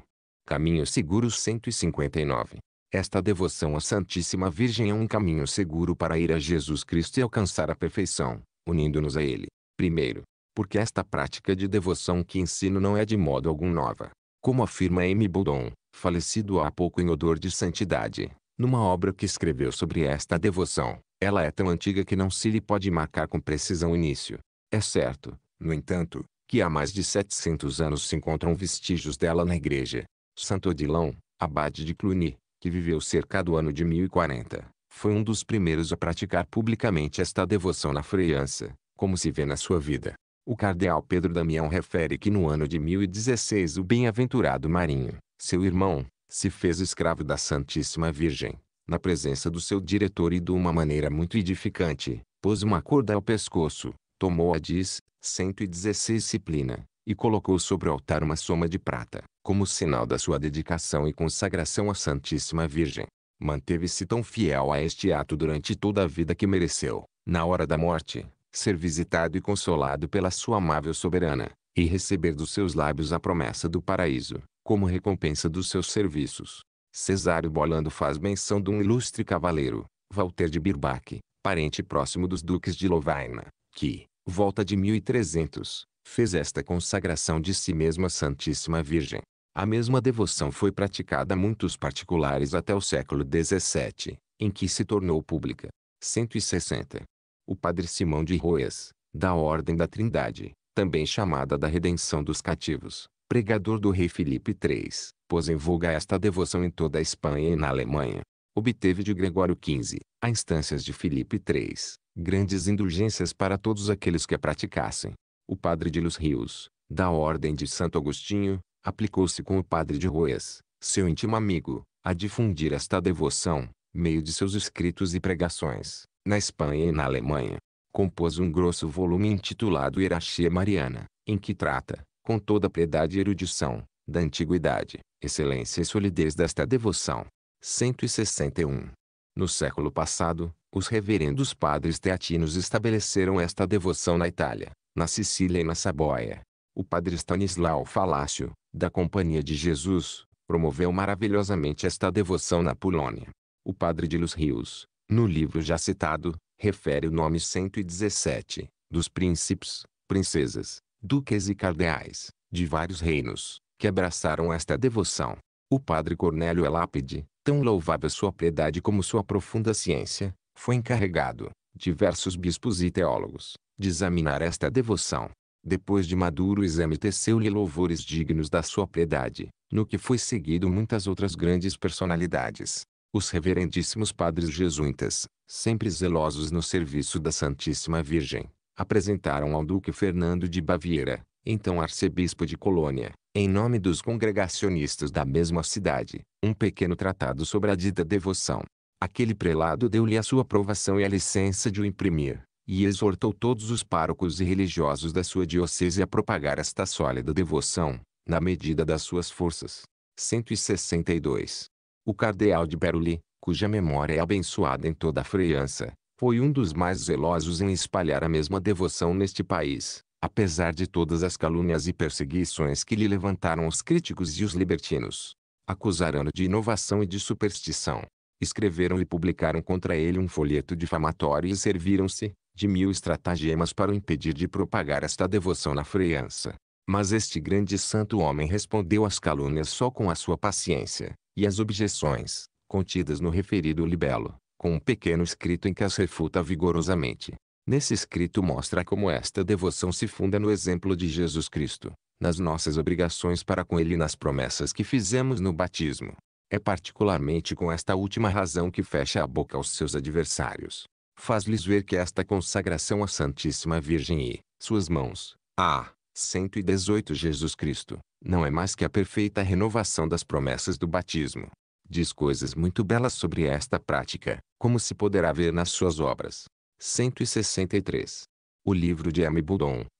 Caminho Seguro 159. Esta devoção à Santíssima Virgem é um caminho seguro para ir a Jesus Cristo e alcançar a perfeição, unindo-nos a Ele. Primeiro, porque esta prática de devoção que ensino não é de modo algum nova. Como afirma M. Boudon, falecido há pouco em Odor de Santidade, numa obra que escreveu sobre esta devoção, ela é tão antiga que não se lhe pode marcar com precisão o início. É certo, no entanto, que há mais de 700 anos se encontram vestígios dela na igreja. Santo Odilon, abade de Cluny, que viveu cerca do ano de 1040, foi um dos primeiros a praticar publicamente esta devoção na França, como se vê na sua vida. O cardeal Pedro Damião refere que no ano de 1016 o bem-aventurado Marinho, seu irmão, se fez escravo da Santíssima Virgem, na presença do seu diretor e de uma maneira muito edificante, pôs uma corda ao pescoço, tomou a diz, 116 disciplina, e colocou sobre o altar uma soma de prata, como sinal da sua dedicação e consagração à Santíssima Virgem. Manteve-se tão fiel a este ato durante toda a vida que mereceu, na hora da morte, ser visitado e consolado pela sua amável soberana, e receber dos seus lábios a promessa do paraíso, como recompensa dos seus serviços. Cesário Bolando faz menção de um ilustre cavaleiro, Walter de Birbaque, parente próximo dos duques de Lovaina, que, volta de 1300, fez esta consagração de si mesmo à Santíssima Virgem. A mesma devoção foi praticada a muitos particulares até o século XVII, em que se tornou pública. 160 o padre Simão de Roes, da Ordem da Trindade, também chamada da Redenção dos Cativos, pregador do rei Filipe III, pôs em voga esta devoção em toda a Espanha e na Alemanha. Obteve de Gregório XV, a instâncias de Filipe III, grandes indulgências para todos aqueles que a praticassem. O padre de Los Rios, da Ordem de Santo Agostinho, aplicou-se com o padre de Roes, seu íntimo amigo, a difundir esta devoção, meio de seus escritos e pregações, na Espanha e na Alemanha. Compôs um grosso volume intitulado Hierarchia Mariana, em que trata, com toda piedade e erudição, da antiguidade, excelência e solidez desta devoção. 161. No século passado, os reverendos padres teatinos estabeleceram esta devoção na Itália, na Sicília e na Saboia. O padre Stanislau Falácio, da Companhia de Jesus, promoveu maravilhosamente esta devoção na Polônia. O padre de Los Rios, no livro já citado, refere o nome 117, dos príncipes, princesas, duques e cardeais, de vários reinos, que abraçaram esta devoção. O padre Cornélio Elápide, é tão louvável sua piedade como sua profunda ciência, foi encarregado, diversos bispos e teólogos, de examinar esta devoção. Depois de maduro exame teceu-lhe louvores dignos da sua piedade, no que foi seguido muitas outras grandes personalidades, os reverendíssimos padres jesuítas, sempre zelosos no serviço da Santíssima Virgem, apresentaram ao Duque Fernando de Baviera, então arcebispo de Colônia, em nome dos congregacionistas da mesma cidade, um pequeno tratado sobre a dita devoção. Aquele prelado deu-lhe a sua aprovação e a licença de o imprimir, e exortou todos os párocos e religiosos da sua diocese a propagar esta sólida devoção, na medida das suas forças. 162. O cardeal de Beruli, cuja memória é abençoada em toda a França, foi um dos mais zelosos em espalhar a mesma devoção neste país, apesar de todas as calúnias e perseguições que lhe levantaram os críticos e os libertinos. Acusaram-no de inovação e de superstição. Escreveram e publicaram contra ele um folheto difamatório e serviram-se, de mil estratagemas para o impedir de propagar esta devoção na França. Mas este grande santo homem respondeu às calúnias só com a sua paciência, e as objeções, contidas no referido libelo, com um pequeno escrito em que as refuta vigorosamente. Nesse escrito mostra como esta devoção se funda no exemplo de Jesus Cristo, nas nossas obrigações para com Ele e nas promessas que fizemos no batismo. É particularmente com esta última razão que fecha a boca aos seus adversários. Faz-lhes ver que esta consagração à Santíssima Virgem e, suas mãos, a 118 Jesus Cristo, não é mais que a perfeita renovação das promessas do batismo. Diz coisas muito belas sobre esta prática, como se poderá ver nas suas obras. 163. O livro de M.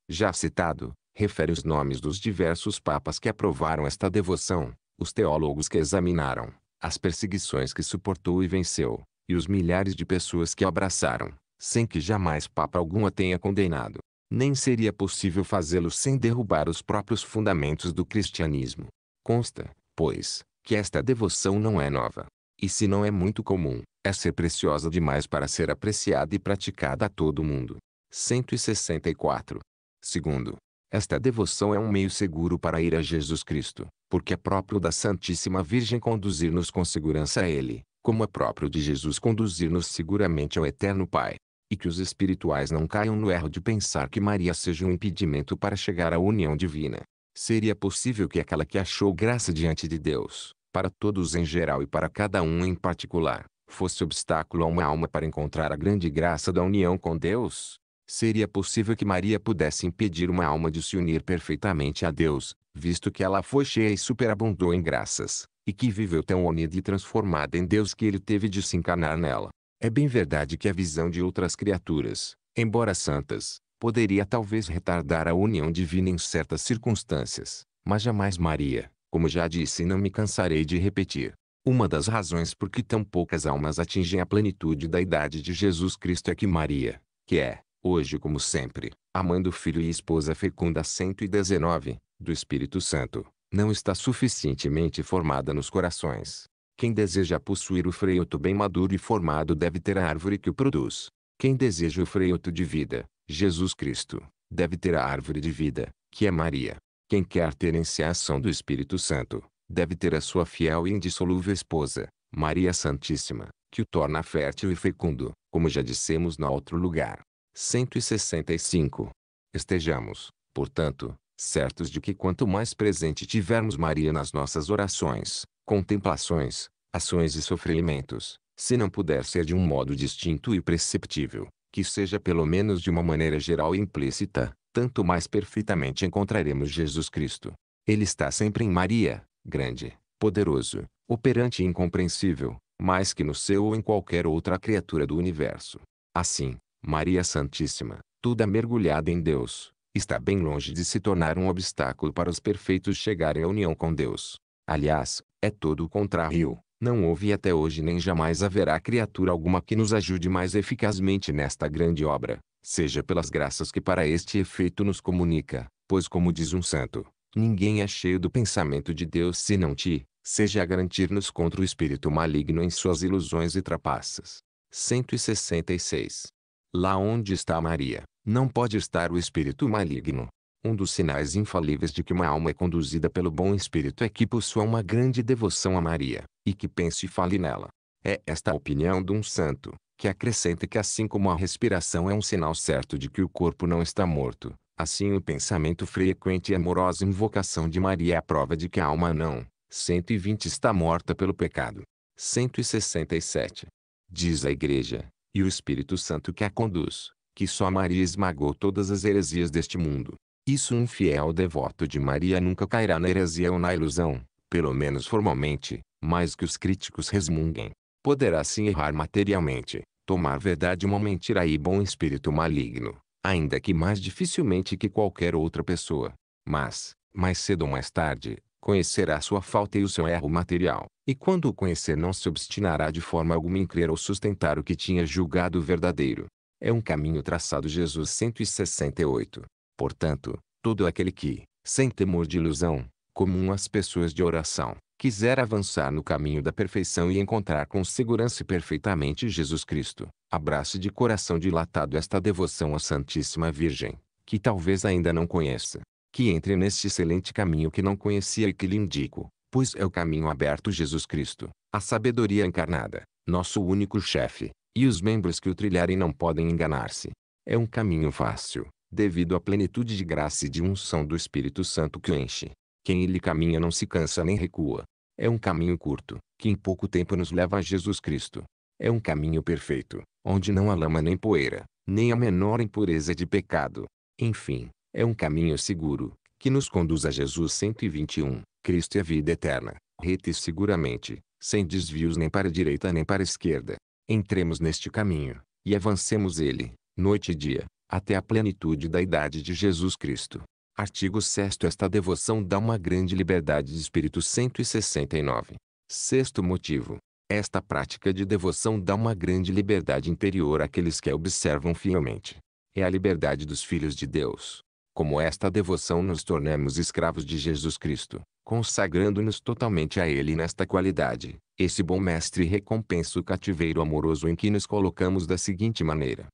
já citado, refere os nomes dos diversos papas que aprovaram esta devoção, os teólogos que examinaram, as perseguições que suportou e venceu, e os milhares de pessoas que abraçaram, sem que jamais papa algum a tenha condenado nem seria possível fazê-lo sem derrubar os próprios fundamentos do cristianismo. Consta, pois, que esta devoção não é nova. E se não é muito comum, é ser preciosa demais para ser apreciada e praticada a todo mundo. 164. Segundo, esta devoção é um meio seguro para ir a Jesus Cristo, porque é próprio da Santíssima Virgem conduzir-nos com segurança a Ele, como é próprio de Jesus conduzir-nos seguramente ao Eterno Pai e que os espirituais não caiam no erro de pensar que Maria seja um impedimento para chegar à união divina. Seria possível que aquela que achou graça diante de Deus, para todos em geral e para cada um em particular, fosse obstáculo a uma alma para encontrar a grande graça da união com Deus? Seria possível que Maria pudesse impedir uma alma de se unir perfeitamente a Deus, visto que ela foi cheia e superabundou em graças, e que viveu tão unida e transformada em Deus que ele teve de se encarnar nela. É bem verdade que a visão de outras criaturas, embora santas, poderia talvez retardar a união divina em certas circunstâncias, mas jamais Maria, como já disse e não me cansarei de repetir. Uma das razões por que tão poucas almas atingem a plenitude da idade de Jesus Cristo é que Maria, que é, hoje como sempre, a mãe do Filho e esposa fecunda 119, do Espírito Santo, não está suficientemente formada nos corações. Quem deseja possuir o freioto bem maduro e formado deve ter a árvore que o produz. Quem deseja o freioto de vida, Jesus Cristo, deve ter a árvore de vida, que é Maria. Quem quer ter enciação do Espírito Santo, deve ter a sua fiel e indissolúvel esposa, Maria Santíssima, que o torna fértil e fecundo, como já dissemos no outro lugar. 165. Estejamos, portanto, certos de que quanto mais presente tivermos Maria nas nossas orações, contemplações, ações e sofrimentos, se não puder ser de um modo distinto e perceptível, que seja pelo menos de uma maneira geral e implícita, tanto mais perfeitamente encontraremos Jesus Cristo. Ele está sempre em Maria, grande, poderoso, operante e incompreensível, mais que no seu ou em qualquer outra criatura do universo. Assim, Maria Santíssima, toda mergulhada em Deus, está bem longe de se tornar um obstáculo para os perfeitos chegarem à união com Deus. Aliás, é todo o contrário. Não houve até hoje nem jamais haverá criatura alguma que nos ajude mais eficazmente nesta grande obra, seja pelas graças que para este efeito nos comunica, pois como diz um santo, ninguém é cheio do pensamento de Deus se não te, seja a garantir-nos contra o espírito maligno em suas ilusões e trapaças. 166. Lá onde está Maria, não pode estar o espírito maligno. Um dos sinais infalíveis de que uma alma é conduzida pelo bom espírito é que possua uma grande devoção a Maria, e que pense e fale nela. É esta a opinião de um santo, que acrescenta que assim como a respiração é um sinal certo de que o corpo não está morto, assim o pensamento frequente e amorosa invocação de Maria é a prova de que a alma não, 120 está morta pelo pecado. 167. Diz a Igreja, e o Espírito Santo que a conduz, que só Maria esmagou todas as heresias deste mundo, isso um fiel devoto de Maria nunca cairá na heresia ou na ilusão, pelo menos formalmente, mais que os críticos resmunguem. Poderá sim errar materialmente, tomar verdade uma mentira e bom espírito maligno, ainda que mais dificilmente que qualquer outra pessoa. Mas, mais cedo ou mais tarde, conhecerá sua falta e o seu erro material, e quando o conhecer não se obstinará de forma alguma em crer ou sustentar o que tinha julgado verdadeiro. É um caminho traçado Jesus 168, Portanto, todo aquele que, sem temor de ilusão, comum às pessoas de oração, quiser avançar no caminho da perfeição e encontrar com segurança e perfeitamente Jesus Cristo, abrace de coração dilatado esta devoção à Santíssima Virgem, que talvez ainda não conheça, que entre neste excelente caminho que não conhecia e que lhe indico, pois é o caminho aberto Jesus Cristo, a sabedoria encarnada, nosso único chefe, e os membros que o trilharem não podem enganar-se. É um caminho fácil, devido à plenitude de graça e de unção do Espírito Santo que o enche. Quem ele caminha não se cansa nem recua. É um caminho curto, que em pouco tempo nos leva a Jesus Cristo. É um caminho perfeito, onde não há lama nem poeira, nem a menor impureza de pecado. Enfim, é um caminho seguro, que nos conduz a Jesus 121, Cristo e é a vida eterna, reta e seguramente, sem desvios nem para a direita nem para a esquerda. Entremos neste caminho, e avancemos ele, noite e dia, até a plenitude da idade de Jesus Cristo. Artigo 6 Esta devoção dá uma grande liberdade de espírito 169. Sexto motivo. Esta prática de devoção dá uma grande liberdade interior àqueles que a observam fielmente. É a liberdade dos filhos de Deus. Como esta devoção nos tornamos escravos de Jesus Cristo, consagrando-nos totalmente a Ele nesta qualidade, esse bom mestre recompensa o cativeiro amoroso em que nos colocamos da seguinte maneira.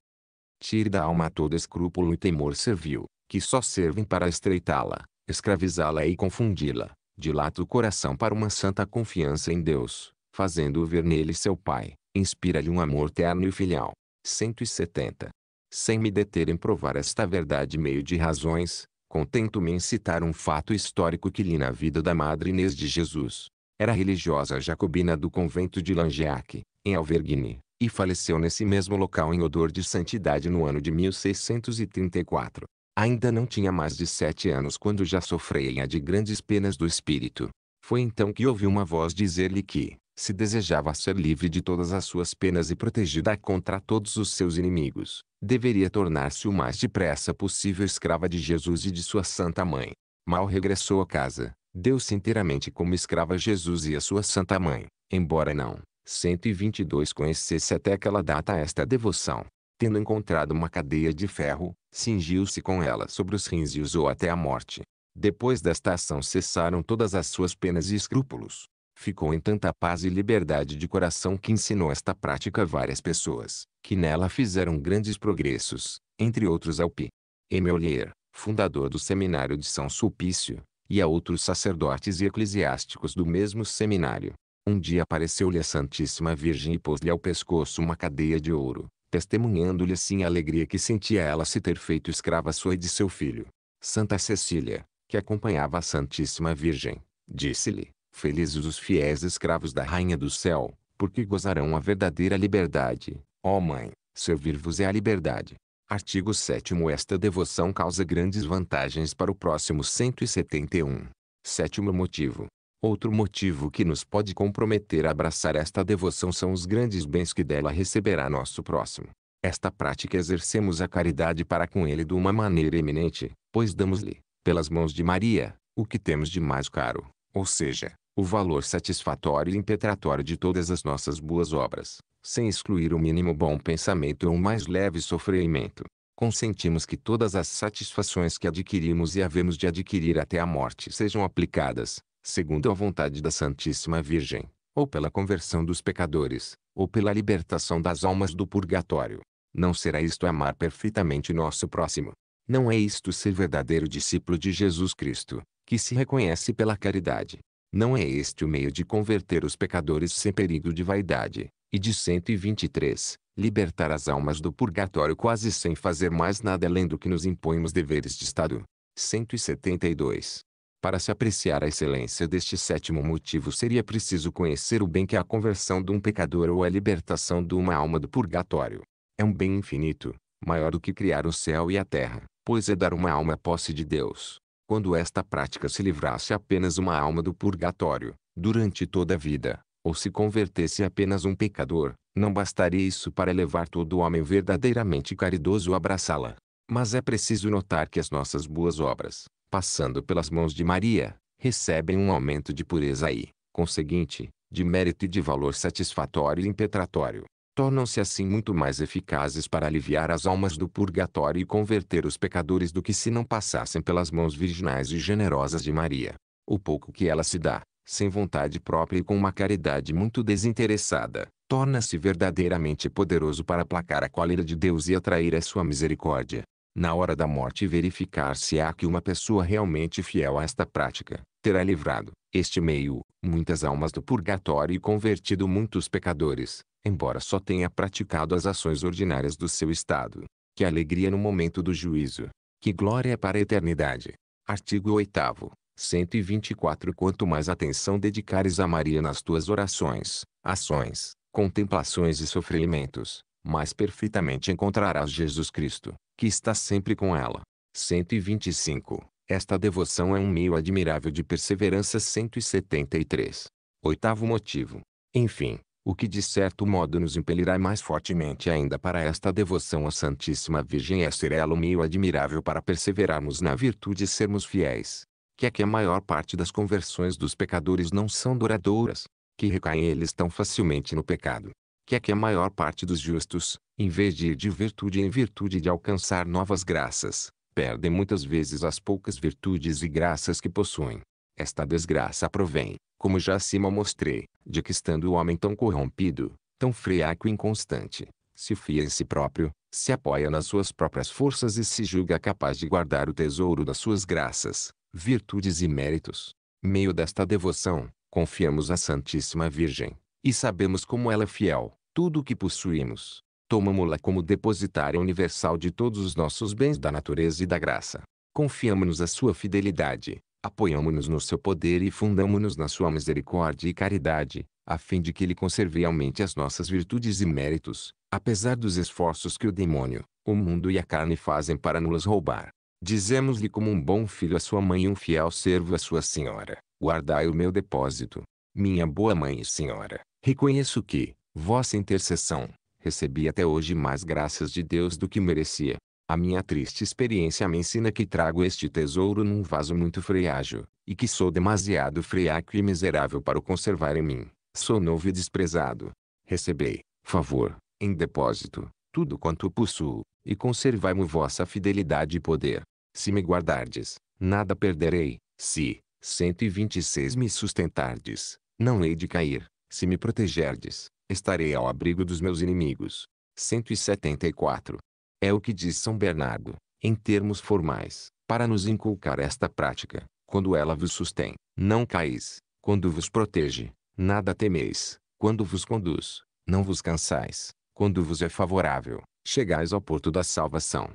Tire da alma todo escrúpulo e temor servil, que só servem para estreitá-la, escravizá-la e confundi-la. Dilata o coração para uma santa confiança em Deus, fazendo-o ver nele seu Pai. Inspira-lhe um amor terno e filial. 170. Sem me deter em provar esta verdade meio de razões, contento-me em citar um fato histórico que li na vida da Madre Inês de Jesus. Era religiosa jacobina do convento de Langeac, em Alvergne, e faleceu nesse mesmo local em odor de santidade no ano de 1634. Ainda não tinha mais de sete anos quando já sofreia de grandes penas do espírito. Foi então que ouviu uma voz dizer-lhe que, se desejava ser livre de todas as suas penas e protegida contra todos os seus inimigos, deveria tornar-se o mais depressa possível escrava de Jesus e de sua Santa Mãe. Mal regressou a casa, deu-se inteiramente como escrava a Jesus e a sua Santa Mãe, embora não, 122 Conhecesse até aquela data esta devoção. Tendo encontrado uma cadeia de ferro, cingiu-se com ela sobre os rins e usou até a morte. Depois desta ação cessaram todas as suas penas e escrúpulos. Ficou em tanta paz e liberdade de coração que ensinou esta prática a várias pessoas, que nela fizeram grandes progressos, entre outros ao P. M. Olier, fundador do Seminário de São Sulpício, e a outros sacerdotes e eclesiásticos do mesmo seminário. Um dia apareceu-lhe a Santíssima Virgem e pôs-lhe ao pescoço uma cadeia de ouro, testemunhando-lhe assim a alegria que sentia ela se ter feito escrava sua e de seu filho. Santa Cecília, que acompanhava a Santíssima Virgem, disse-lhe, Felizes os fiéis escravos da Rainha do Céu, porque gozarão a verdadeira liberdade. Ó oh Mãe, servir-vos é a liberdade. Artigo 7 Esta devoção causa grandes vantagens para o próximo 171. Sétimo motivo. Outro motivo que nos pode comprometer a abraçar esta devoção são os grandes bens que dela receberá nosso próximo. Esta prática exercemos a caridade para com ele de uma maneira eminente, pois damos-lhe, pelas mãos de Maria, o que temos de mais caro, ou seja, o valor satisfatório e impetratório de todas as nossas boas obras, sem excluir o mínimo bom pensamento ou o mais leve sofrimento. Consentimos que todas as satisfações que adquirimos e havemos de adquirir até a morte sejam aplicadas, segundo a vontade da Santíssima Virgem, ou pela conversão dos pecadores, ou pela libertação das almas do purgatório. Não será isto amar perfeitamente nosso próximo. Não é isto ser verdadeiro discípulo de Jesus Cristo, que se reconhece pela caridade. Não é este o meio de converter os pecadores sem perigo de vaidade. E de 123, libertar as almas do purgatório quase sem fazer mais nada além do que nos impõem os deveres de Estado. 172. Para se apreciar a excelência deste sétimo motivo seria preciso conhecer o bem que é a conversão de um pecador ou a libertação de uma alma do purgatório. É um bem infinito, maior do que criar o céu e a terra, pois é dar uma alma posse de Deus. Quando esta prática se livrasse apenas uma alma do purgatório, durante toda a vida, ou se convertesse apenas um pecador, não bastaria isso para elevar todo homem verdadeiramente caridoso a abraçá-la. Mas é preciso notar que as nossas boas obras, passando pelas mãos de Maria, recebem um aumento de pureza e, conseguinte, de mérito e de valor satisfatório e impetratório. Tornam-se assim muito mais eficazes para aliviar as almas do purgatório e converter os pecadores do que se não passassem pelas mãos virginais e generosas de Maria. O pouco que ela se dá, sem vontade própria e com uma caridade muito desinteressada, torna-se verdadeiramente poderoso para aplacar a cólera de Deus e atrair a sua misericórdia na hora da morte verificar se há que uma pessoa realmente fiel a esta prática, terá livrado, este meio, muitas almas do purgatório e convertido muitos pecadores, embora só tenha praticado as ações ordinárias do seu estado. Que alegria no momento do juízo! Que glória é para a eternidade! Artigo 8 124 Quanto mais atenção dedicares a Maria nas tuas orações, ações, contemplações e sofrimentos, mais perfeitamente encontrarás Jesus Cristo que está sempre com ela. 125. Esta devoção é um meio admirável de perseverança. 173. Oitavo motivo. Enfim, o que de certo modo nos impelirá mais fortemente ainda para esta devoção à Santíssima Virgem é ser ela o um meio admirável para perseverarmos na virtude e sermos fiéis. Que é que a maior parte das conversões dos pecadores não são duradouras, que recaem eles tão facilmente no pecado que é que a maior parte dos justos, em vez de ir de virtude em virtude de alcançar novas graças, perdem muitas vezes as poucas virtudes e graças que possuem. Esta desgraça provém, como já acima mostrei, de que estando o homem tão corrompido, tão friaco e inconstante, se fia em si próprio, se apoia nas suas próprias forças e se julga capaz de guardar o tesouro das suas graças, virtudes e méritos. Meio desta devoção, confiamos à Santíssima Virgem, e sabemos como ela é fiel. Tudo o que possuímos, tomamos-la como depositária universal de todos os nossos bens da natureza e da graça. Confiamos-nos à sua fidelidade, apoiamos-nos no seu poder e fundamos-nos na sua misericórdia e caridade, a fim de que ele conserve realmente as nossas virtudes e méritos, apesar dos esforços que o demônio, o mundo e a carne fazem para nos roubar. Dizemos-lhe como um bom filho a sua mãe e um fiel servo a sua senhora, guardai o meu depósito. Minha boa mãe e senhora, Reconheço que, vossa intercessão, recebi até hoje mais graças de Deus do que merecia. A minha triste experiência me ensina que trago este tesouro num vaso muito frágil, e que sou demasiado fraco e miserável para o conservar em mim. Sou novo e desprezado. Recebei, favor, em depósito, tudo quanto possuo, e conservai-me vossa fidelidade e poder. Se me guardardes, nada perderei. Se, 126 me sustentardes, não hei de cair. Se me protegerdes, estarei ao abrigo dos meus inimigos. 174. É o que diz São Bernardo, em termos formais, para nos inculcar esta prática. Quando ela vos sustém, não caís. Quando vos protege, nada temeis. Quando vos conduz, não vos cansais. Quando vos é favorável, chegais ao porto da salvação.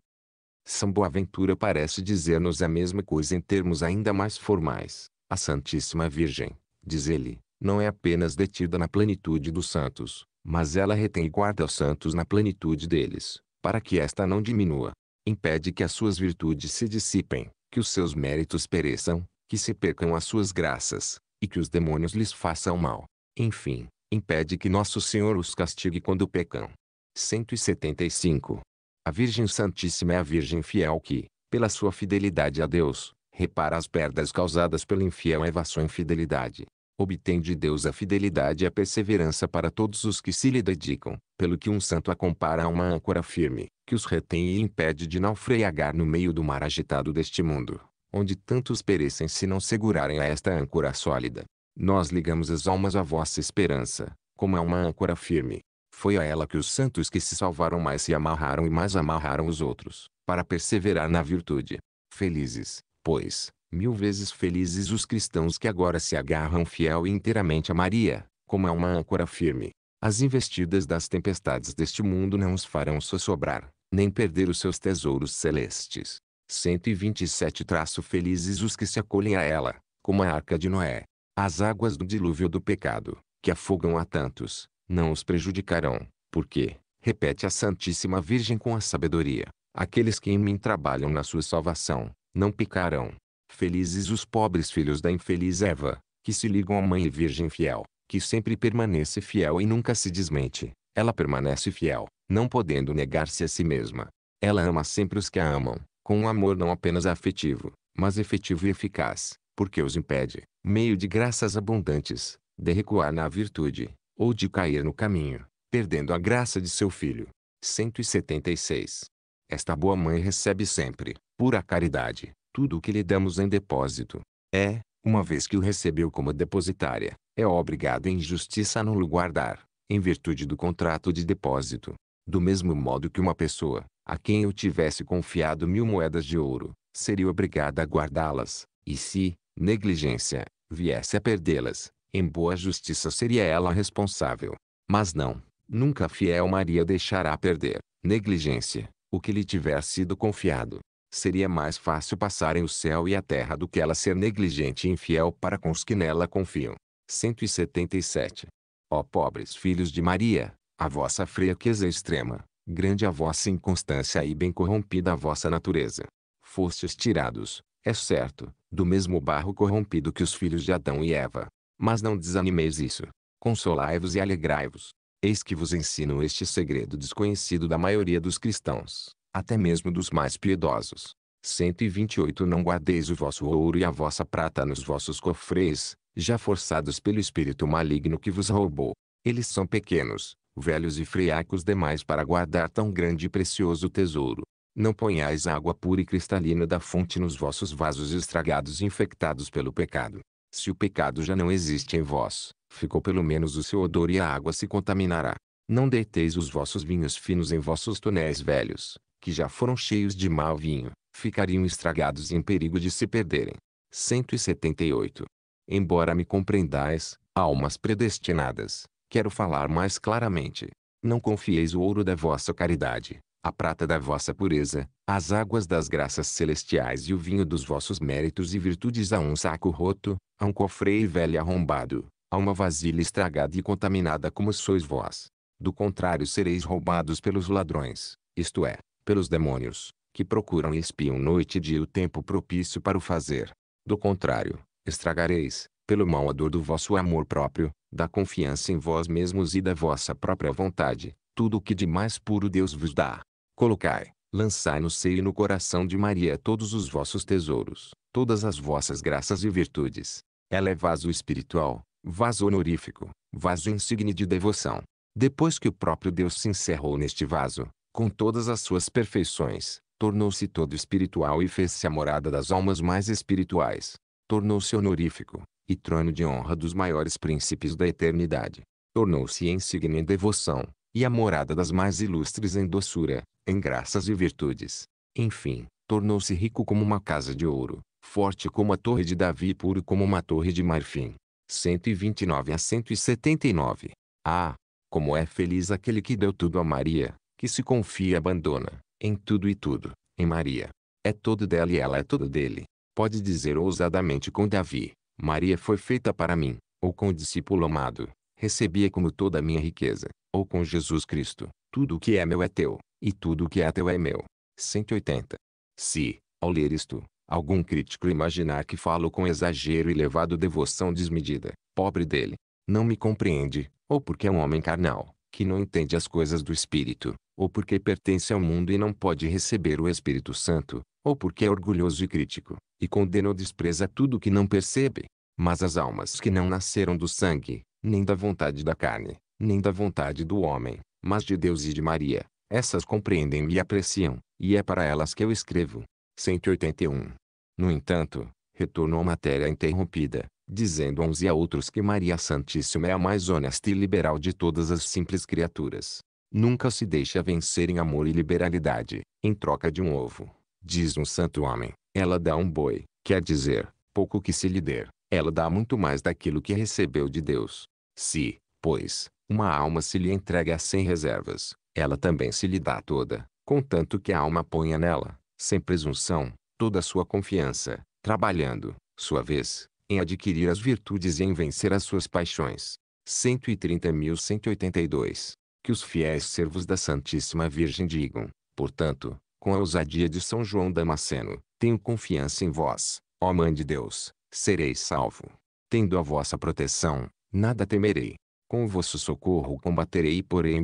São Boaventura parece dizer-nos a mesma coisa em termos ainda mais formais. A Santíssima Virgem, diz ele, não é apenas detida na plenitude dos santos, mas ela retém e guarda os santos na plenitude deles, para que esta não diminua. Impede que as suas virtudes se dissipem, que os seus méritos pereçam, que se percam as suas graças, e que os demônios lhes façam mal. Enfim, impede que Nosso Senhor os castigue quando pecam. 175. A Virgem Santíssima é a Virgem fiel que, pela sua fidelidade a Deus, repara as perdas causadas pelo infiel Eva sua infidelidade, obtém de Deus a fidelidade e a perseverança para todos os que se lhe dedicam, pelo que um santo a compara a uma âncora firme, que os retém e impede de naufragar no meio do mar agitado deste mundo, onde tantos perecem se não segurarem a esta âncora sólida. Nós ligamos as almas à vossa esperança, como a uma âncora firme. Foi a ela que os santos que se salvaram mais se amarraram e mais amarraram os outros, para perseverar na virtude. Felizes, pois, Mil vezes felizes os cristãos que agora se agarram fiel e inteiramente a Maria, como a é uma âncora firme. As investidas das tempestades deste mundo não os farão sossobrar, nem perder os seus tesouros celestes. 127 traço felizes os que se acolhem a ela, como a arca de Noé. As águas do dilúvio do pecado, que afogam a tantos, não os prejudicarão, porque, repete a Santíssima Virgem com a sabedoria, aqueles que em mim trabalham na sua salvação, não picarão. Felizes os pobres filhos da infeliz Eva, que se ligam à mãe e virgem fiel, que sempre permanece fiel e nunca se desmente. Ela permanece fiel, não podendo negar-se a si mesma. Ela ama sempre os que a amam, com um amor não apenas afetivo, mas efetivo e eficaz, porque os impede, meio de graças abundantes, de recuar na virtude, ou de cair no caminho, perdendo a graça de seu filho. 176. Esta boa mãe recebe sempre, pura caridade, tudo o que lhe damos em depósito. É, uma vez que o recebeu como depositária, é obrigado em justiça a não-lo guardar, em virtude do contrato de depósito. Do mesmo modo que uma pessoa, a quem eu tivesse confiado mil moedas de ouro, seria obrigada a guardá-las, e se, negligência, viesse a perdê-las, em boa justiça seria ela a responsável. Mas não, nunca a fiel Maria deixará perder, negligência, o que lhe tiver sido confiado seria mais fácil passarem o céu e a terra do que ela ser negligente e infiel para com os que nela confiam. 177. Ó pobres filhos de Maria, a vossa fraqueza é extrema, grande a vossa inconstância e bem corrompida a vossa natureza. Fostes tirados, é certo, do mesmo barro corrompido que os filhos de Adão e Eva. Mas não desanimeis isso. Consolai-vos e alegrai-vos. Eis que vos ensino este segredo desconhecido da maioria dos cristãos até mesmo dos mais piedosos. 128 Não guardeis o vosso ouro e a vossa prata nos vossos cofres, já forçados pelo espírito maligno que vos roubou. Eles são pequenos, velhos e friacos demais para guardar tão grande e precioso tesouro. Não ponhais água pura e cristalina da fonte nos vossos vasos estragados e infectados pelo pecado. Se o pecado já não existe em vós, ficou pelo menos o seu odor e a água se contaminará. Não deiteis os vossos vinhos finos em vossos tonéis velhos, que já foram cheios de mau vinho, ficariam estragados e em perigo de se perderem. 178. Embora me compreendais, almas predestinadas, quero falar mais claramente. Não confieis o ouro da vossa caridade, a prata da vossa pureza, as águas das graças celestiais e o vinho dos vossos méritos e virtudes a um saco roto, a um cofre velho arrombado, a uma vasilha estragada e contaminada como sois vós. Do contrário sereis roubados pelos ladrões, isto é, pelos demônios, que procuram e espiam noite e dia o tempo propício para o fazer. Do contrário, estragareis, pelo mau dor do vosso amor próprio, da confiança em vós mesmos e da vossa própria vontade, tudo o que de mais puro Deus vos dá. Colocai, lançai no seio e no coração de Maria todos os vossos tesouros, todas as vossas graças e virtudes. Ela é vaso espiritual, vaso honorífico, vaso insigne de devoção. Depois que o próprio Deus se encerrou neste vaso, com todas as suas perfeições, tornou-se todo espiritual e fez-se a morada das almas mais espirituais. Tornou-se honorífico, e trono de honra dos maiores príncipes da eternidade. Tornou-se insigne em devoção, e a morada das mais ilustres em doçura, em graças e virtudes. Enfim, tornou-se rico como uma casa de ouro, forte como a torre de Davi e puro como uma torre de marfim. 129 a 179. Ah, como é feliz aquele que deu tudo a Maria, que se confia e abandona, em tudo e tudo, em Maria. É todo dela e ela é todo dele. Pode dizer ousadamente com Davi, Maria foi feita para mim, ou com o discípulo amado, recebia como toda a minha riqueza, ou com Jesus Cristo, tudo o que é meu é teu, e tudo o que é teu é meu. 180. Se, ao ler isto, algum crítico imaginar que falo com exagero e levado devoção desmedida, pobre dele, não me compreende, ou porque é um homem carnal, que não entende as coisas do espírito, ou porque pertence ao mundo e não pode receber o Espírito Santo, ou porque é orgulhoso e crítico, e condena ou despreza tudo o que não percebe. Mas as almas que não nasceram do sangue, nem da vontade da carne, nem da vontade do homem, mas de Deus e de Maria, essas compreendem e apreciam, e é para elas que eu escrevo. 181. No entanto, retorno à matéria interrompida, dizendo a uns e a outros que Maria Santíssima é a mais honesta e liberal de todas as simples criaturas, Nunca se deixa vencer em amor e liberalidade, em troca de um ovo. Diz um santo homem, ela dá um boi, quer dizer, pouco que se lhe der, ela dá muito mais daquilo que recebeu de Deus. Se, pois, uma alma se lhe entrega sem reservas, ela também se lhe dá toda, contanto que a alma ponha nela, sem presunção, toda a sua confiança, trabalhando, sua vez, em adquirir as virtudes e em vencer as suas paixões. 130.182 que os fiéis servos da Santíssima Virgem digam, portanto, com a ousadia de São João Damasceno, tenho confiança em vós, ó Mãe de Deus, Serei salvo. Tendo a vossa proteção, nada temerei. Com o vosso socorro combaterei e porei em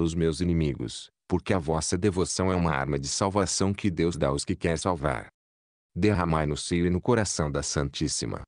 os meus inimigos, porque a vossa devoção é uma arma de salvação que Deus dá aos que quer salvar. Derramai no seio e no coração da Santíssima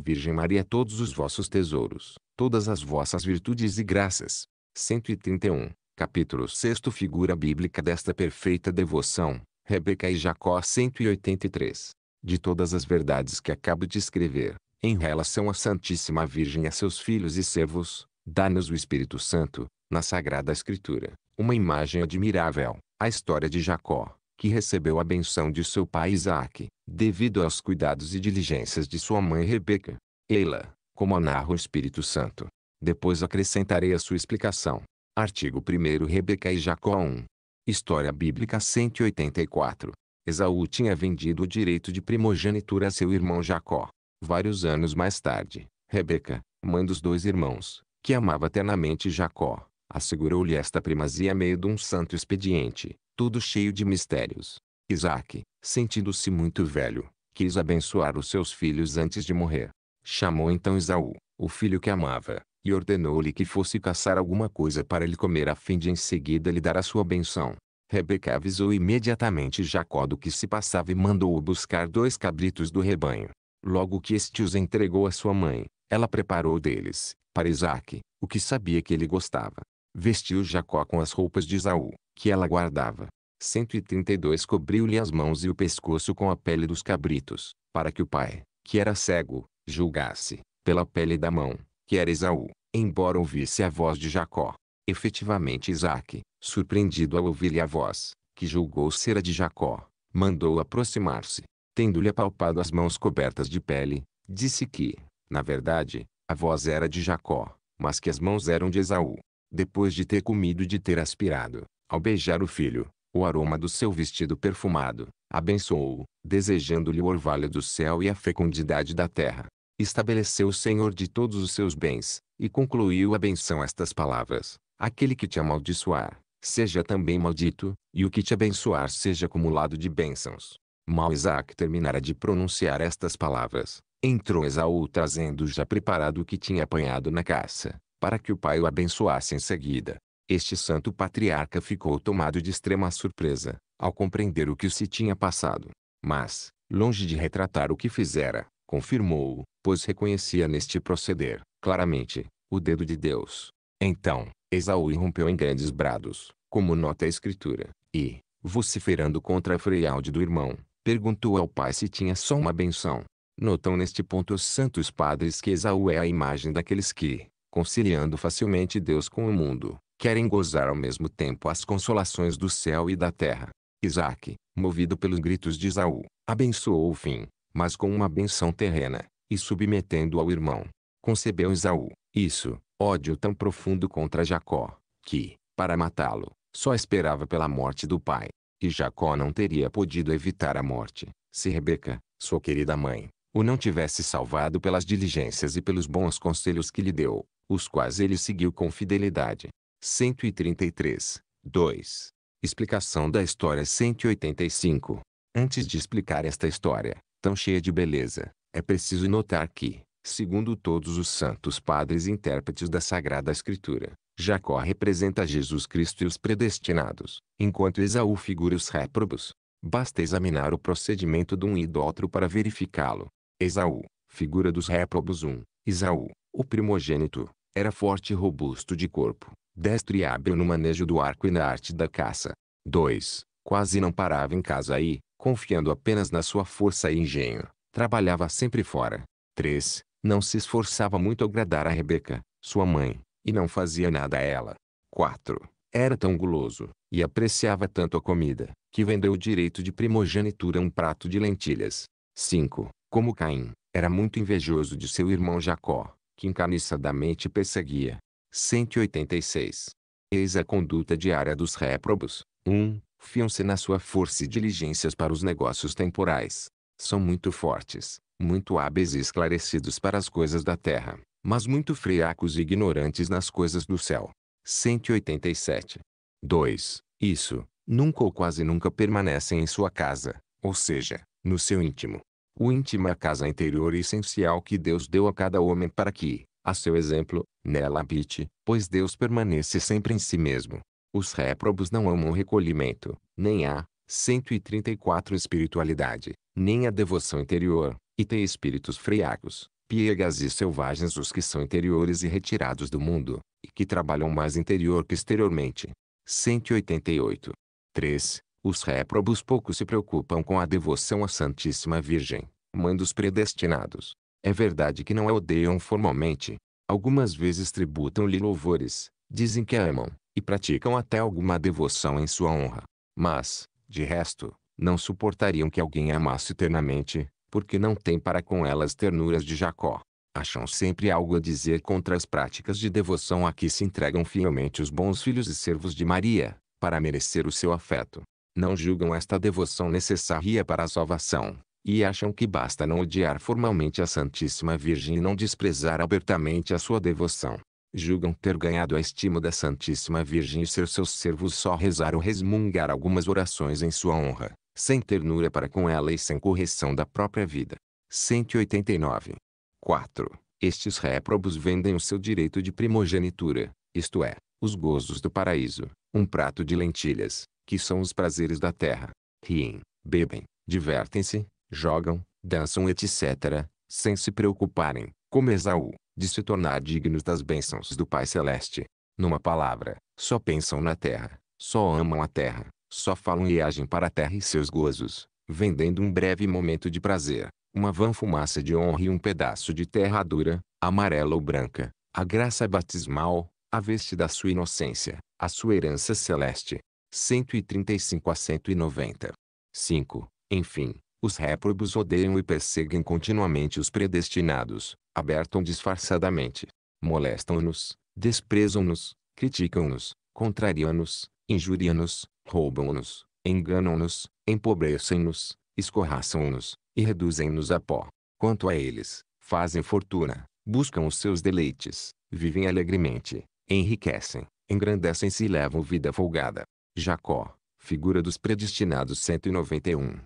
Virgem Maria todos os vossos tesouros, todas as vossas virtudes e graças, 131, capítulo 6 figura bíblica desta perfeita devoção, Rebeca e Jacó 183. De todas as verdades que acabo de escrever, em relação à Santíssima Virgem e a seus filhos e servos, dá-nos o Espírito Santo, na Sagrada Escritura, uma imagem admirável, a história de Jacó, que recebeu a benção de seu pai Isaac, devido aos cuidados e diligências de sua mãe Rebeca. Ela, como a narra o Espírito Santo, depois acrescentarei a sua explicação. Artigo 1 Rebeca e Jacó 1. História Bíblica 184. Esaú tinha vendido o direito de primogenitura a seu irmão Jacó. Vários anos mais tarde, Rebeca, mãe dos dois irmãos, que amava ternamente Jacó, assegurou-lhe esta primazia meio de um santo expediente, tudo cheio de mistérios. Isaac, sentindo-se muito velho, quis abençoar os seus filhos antes de morrer. Chamou então Esaú, o filho que amava, e ordenou-lhe que fosse caçar alguma coisa para ele comer a fim de em seguida lhe dar a sua benção. Rebeca avisou imediatamente Jacó do que se passava e mandou-o buscar dois cabritos do rebanho. Logo que este os entregou à sua mãe, ela preparou deles, para Isaac, o que sabia que ele gostava. Vestiu Jacó com as roupas de Isaú, que ela guardava. 132 Cobriu-lhe as mãos e o pescoço com a pele dos cabritos, para que o pai, que era cego, julgasse, pela pele da mão, que era Esaú, embora ouvisse a voz de Jacó. Efetivamente Isaac, surpreendido ao ouvir-lhe a voz, que julgou ser a de Jacó, mandou aproximar-se. Tendo-lhe apalpado as mãos cobertas de pele, disse que, na verdade, a voz era de Jacó, mas que as mãos eram de Esaú. Depois de ter comido e de ter aspirado, ao beijar o filho, o aroma do seu vestido perfumado, abençoou-o, desejando-lhe o orvalho do céu e a fecundidade da terra estabeleceu o Senhor de todos os seus bens, e concluiu a benção estas palavras, aquele que te amaldiçoar, seja também maldito, e o que te abençoar seja acumulado de bênçãos. Mal Isaac terminara de pronunciar estas palavras, entrou Esaú trazendo já preparado o que tinha apanhado na caça, para que o pai o abençoasse em seguida. Este santo patriarca ficou tomado de extrema surpresa, ao compreender o que se tinha passado. Mas, longe de retratar o que fizera, confirmou-o, pois reconhecia neste proceder, claramente, o dedo de Deus. Então, Esaú irrompeu em grandes brados, como nota a escritura, e, vociferando contra a freialde do irmão, perguntou ao pai se tinha só uma benção. Notam neste ponto os santos padres que Esaú é a imagem daqueles que, conciliando facilmente Deus com o mundo, querem gozar ao mesmo tempo as consolações do céu e da terra. Isaac, movido pelos gritos de Esaú, abençoou o fim, mas com uma benção terrena, e submetendo ao irmão. Concebeu Esaú, isso, ódio tão profundo contra Jacó, que, para matá-lo, só esperava pela morte do pai. E Jacó não teria podido evitar a morte, se Rebeca, sua querida mãe, o não tivesse salvado pelas diligências e pelos bons conselhos que lhe deu, os quais ele seguiu com fidelidade. 133. 2. Explicação da história 185. Antes de explicar esta história, tão cheia de beleza, é preciso notar que, segundo todos os santos padres e intérpretes da Sagrada Escritura, Jacó representa Jesus Cristo e os predestinados, enquanto Esaú figura os réprobos. Basta examinar o procedimento de um e do outro para verificá-lo. Esaú, figura dos réprobos 1, um, Esaú, o primogênito, era forte e robusto de corpo, destro e hábil no manejo do arco e na arte da caça. 2. Quase não parava em casa e, confiando apenas na sua força e engenho, trabalhava sempre fora. 3. Não se esforçava muito agradar a Rebeca, sua mãe, e não fazia nada a ela. 4. Era tão guloso, e apreciava tanto a comida, que vendeu o direito de primogenitura a um prato de lentilhas. 5. Como Caim, era muito invejoso de seu irmão Jacó, que encarniçadamente perseguia. 186. Eis a conduta diária dos réprobos. 1. Fiam-se na sua força e diligências para os negócios temporais. São muito fortes, muito hábeis e esclarecidos para as coisas da terra, mas muito friacos e ignorantes nas coisas do céu. 187. 2. Isso, nunca ou quase nunca permanecem em sua casa, ou seja, no seu íntimo. O íntimo é a casa interior e essencial que Deus deu a cada homem para que, a seu exemplo, nela habite, pois Deus permanece sempre em si mesmo. Os réprobos não amam o recolhimento, nem a 134 espiritualidade, nem a devoção interior, e tem espíritos friacos, piegas e selvagens os que são interiores e retirados do mundo, e que trabalham mais interior que exteriormente. 188. 3. Os réprobos pouco se preocupam com a devoção à Santíssima Virgem, mãe dos predestinados. É verdade que não a odeiam formalmente. Algumas vezes tributam-lhe louvores, dizem que a amam, e praticam até alguma devoção em sua honra. Mas, de resto, não suportariam que alguém a amasse eternamente, porque não tem para com elas ternuras de Jacó. Acham sempre algo a dizer contra as práticas de devoção a que se entregam fielmente os bons filhos e servos de Maria, para merecer o seu afeto. Não julgam esta devoção necessária para a salvação, e acham que basta não odiar formalmente a Santíssima Virgem e não desprezar abertamente a sua devoção julgam ter ganhado a estima da Santíssima Virgem e ser seus servos só rezar ou resmungar algumas orações em sua honra, sem ternura para com ela e sem correção da própria vida. 189. 4. Estes réprobos vendem o seu direito de primogenitura, isto é, os gozos do paraíso, um prato de lentilhas, que são os prazeres da terra. Riem, bebem, divertem-se, jogam, dançam etc., sem se preocuparem, como Esaú, de se tornar dignos das bênçãos do Pai Celeste. Numa palavra, só pensam na terra, só amam a terra, só falam e agem para a terra e seus gozos, vendendo um breve momento de prazer, uma vã fumaça de honra e um pedaço de terra dura, amarela ou branca, a graça batismal, a veste da sua inocência, a sua herança celeste. 135 a 190. 5. Enfim, os réprobos odeiam e perseguem continuamente os predestinados, abertam disfarçadamente. Molestam-nos, desprezam-nos, criticam-nos, contrariam-nos, injuriam-nos, roubam-nos, enganam-nos, empobrecem-nos, escorraçam-nos, e reduzem-nos a pó. Quanto a eles, fazem fortuna, buscam os seus deleites, vivem alegremente, enriquecem, engrandecem-se e levam vida folgada. Jacó, figura dos predestinados 191,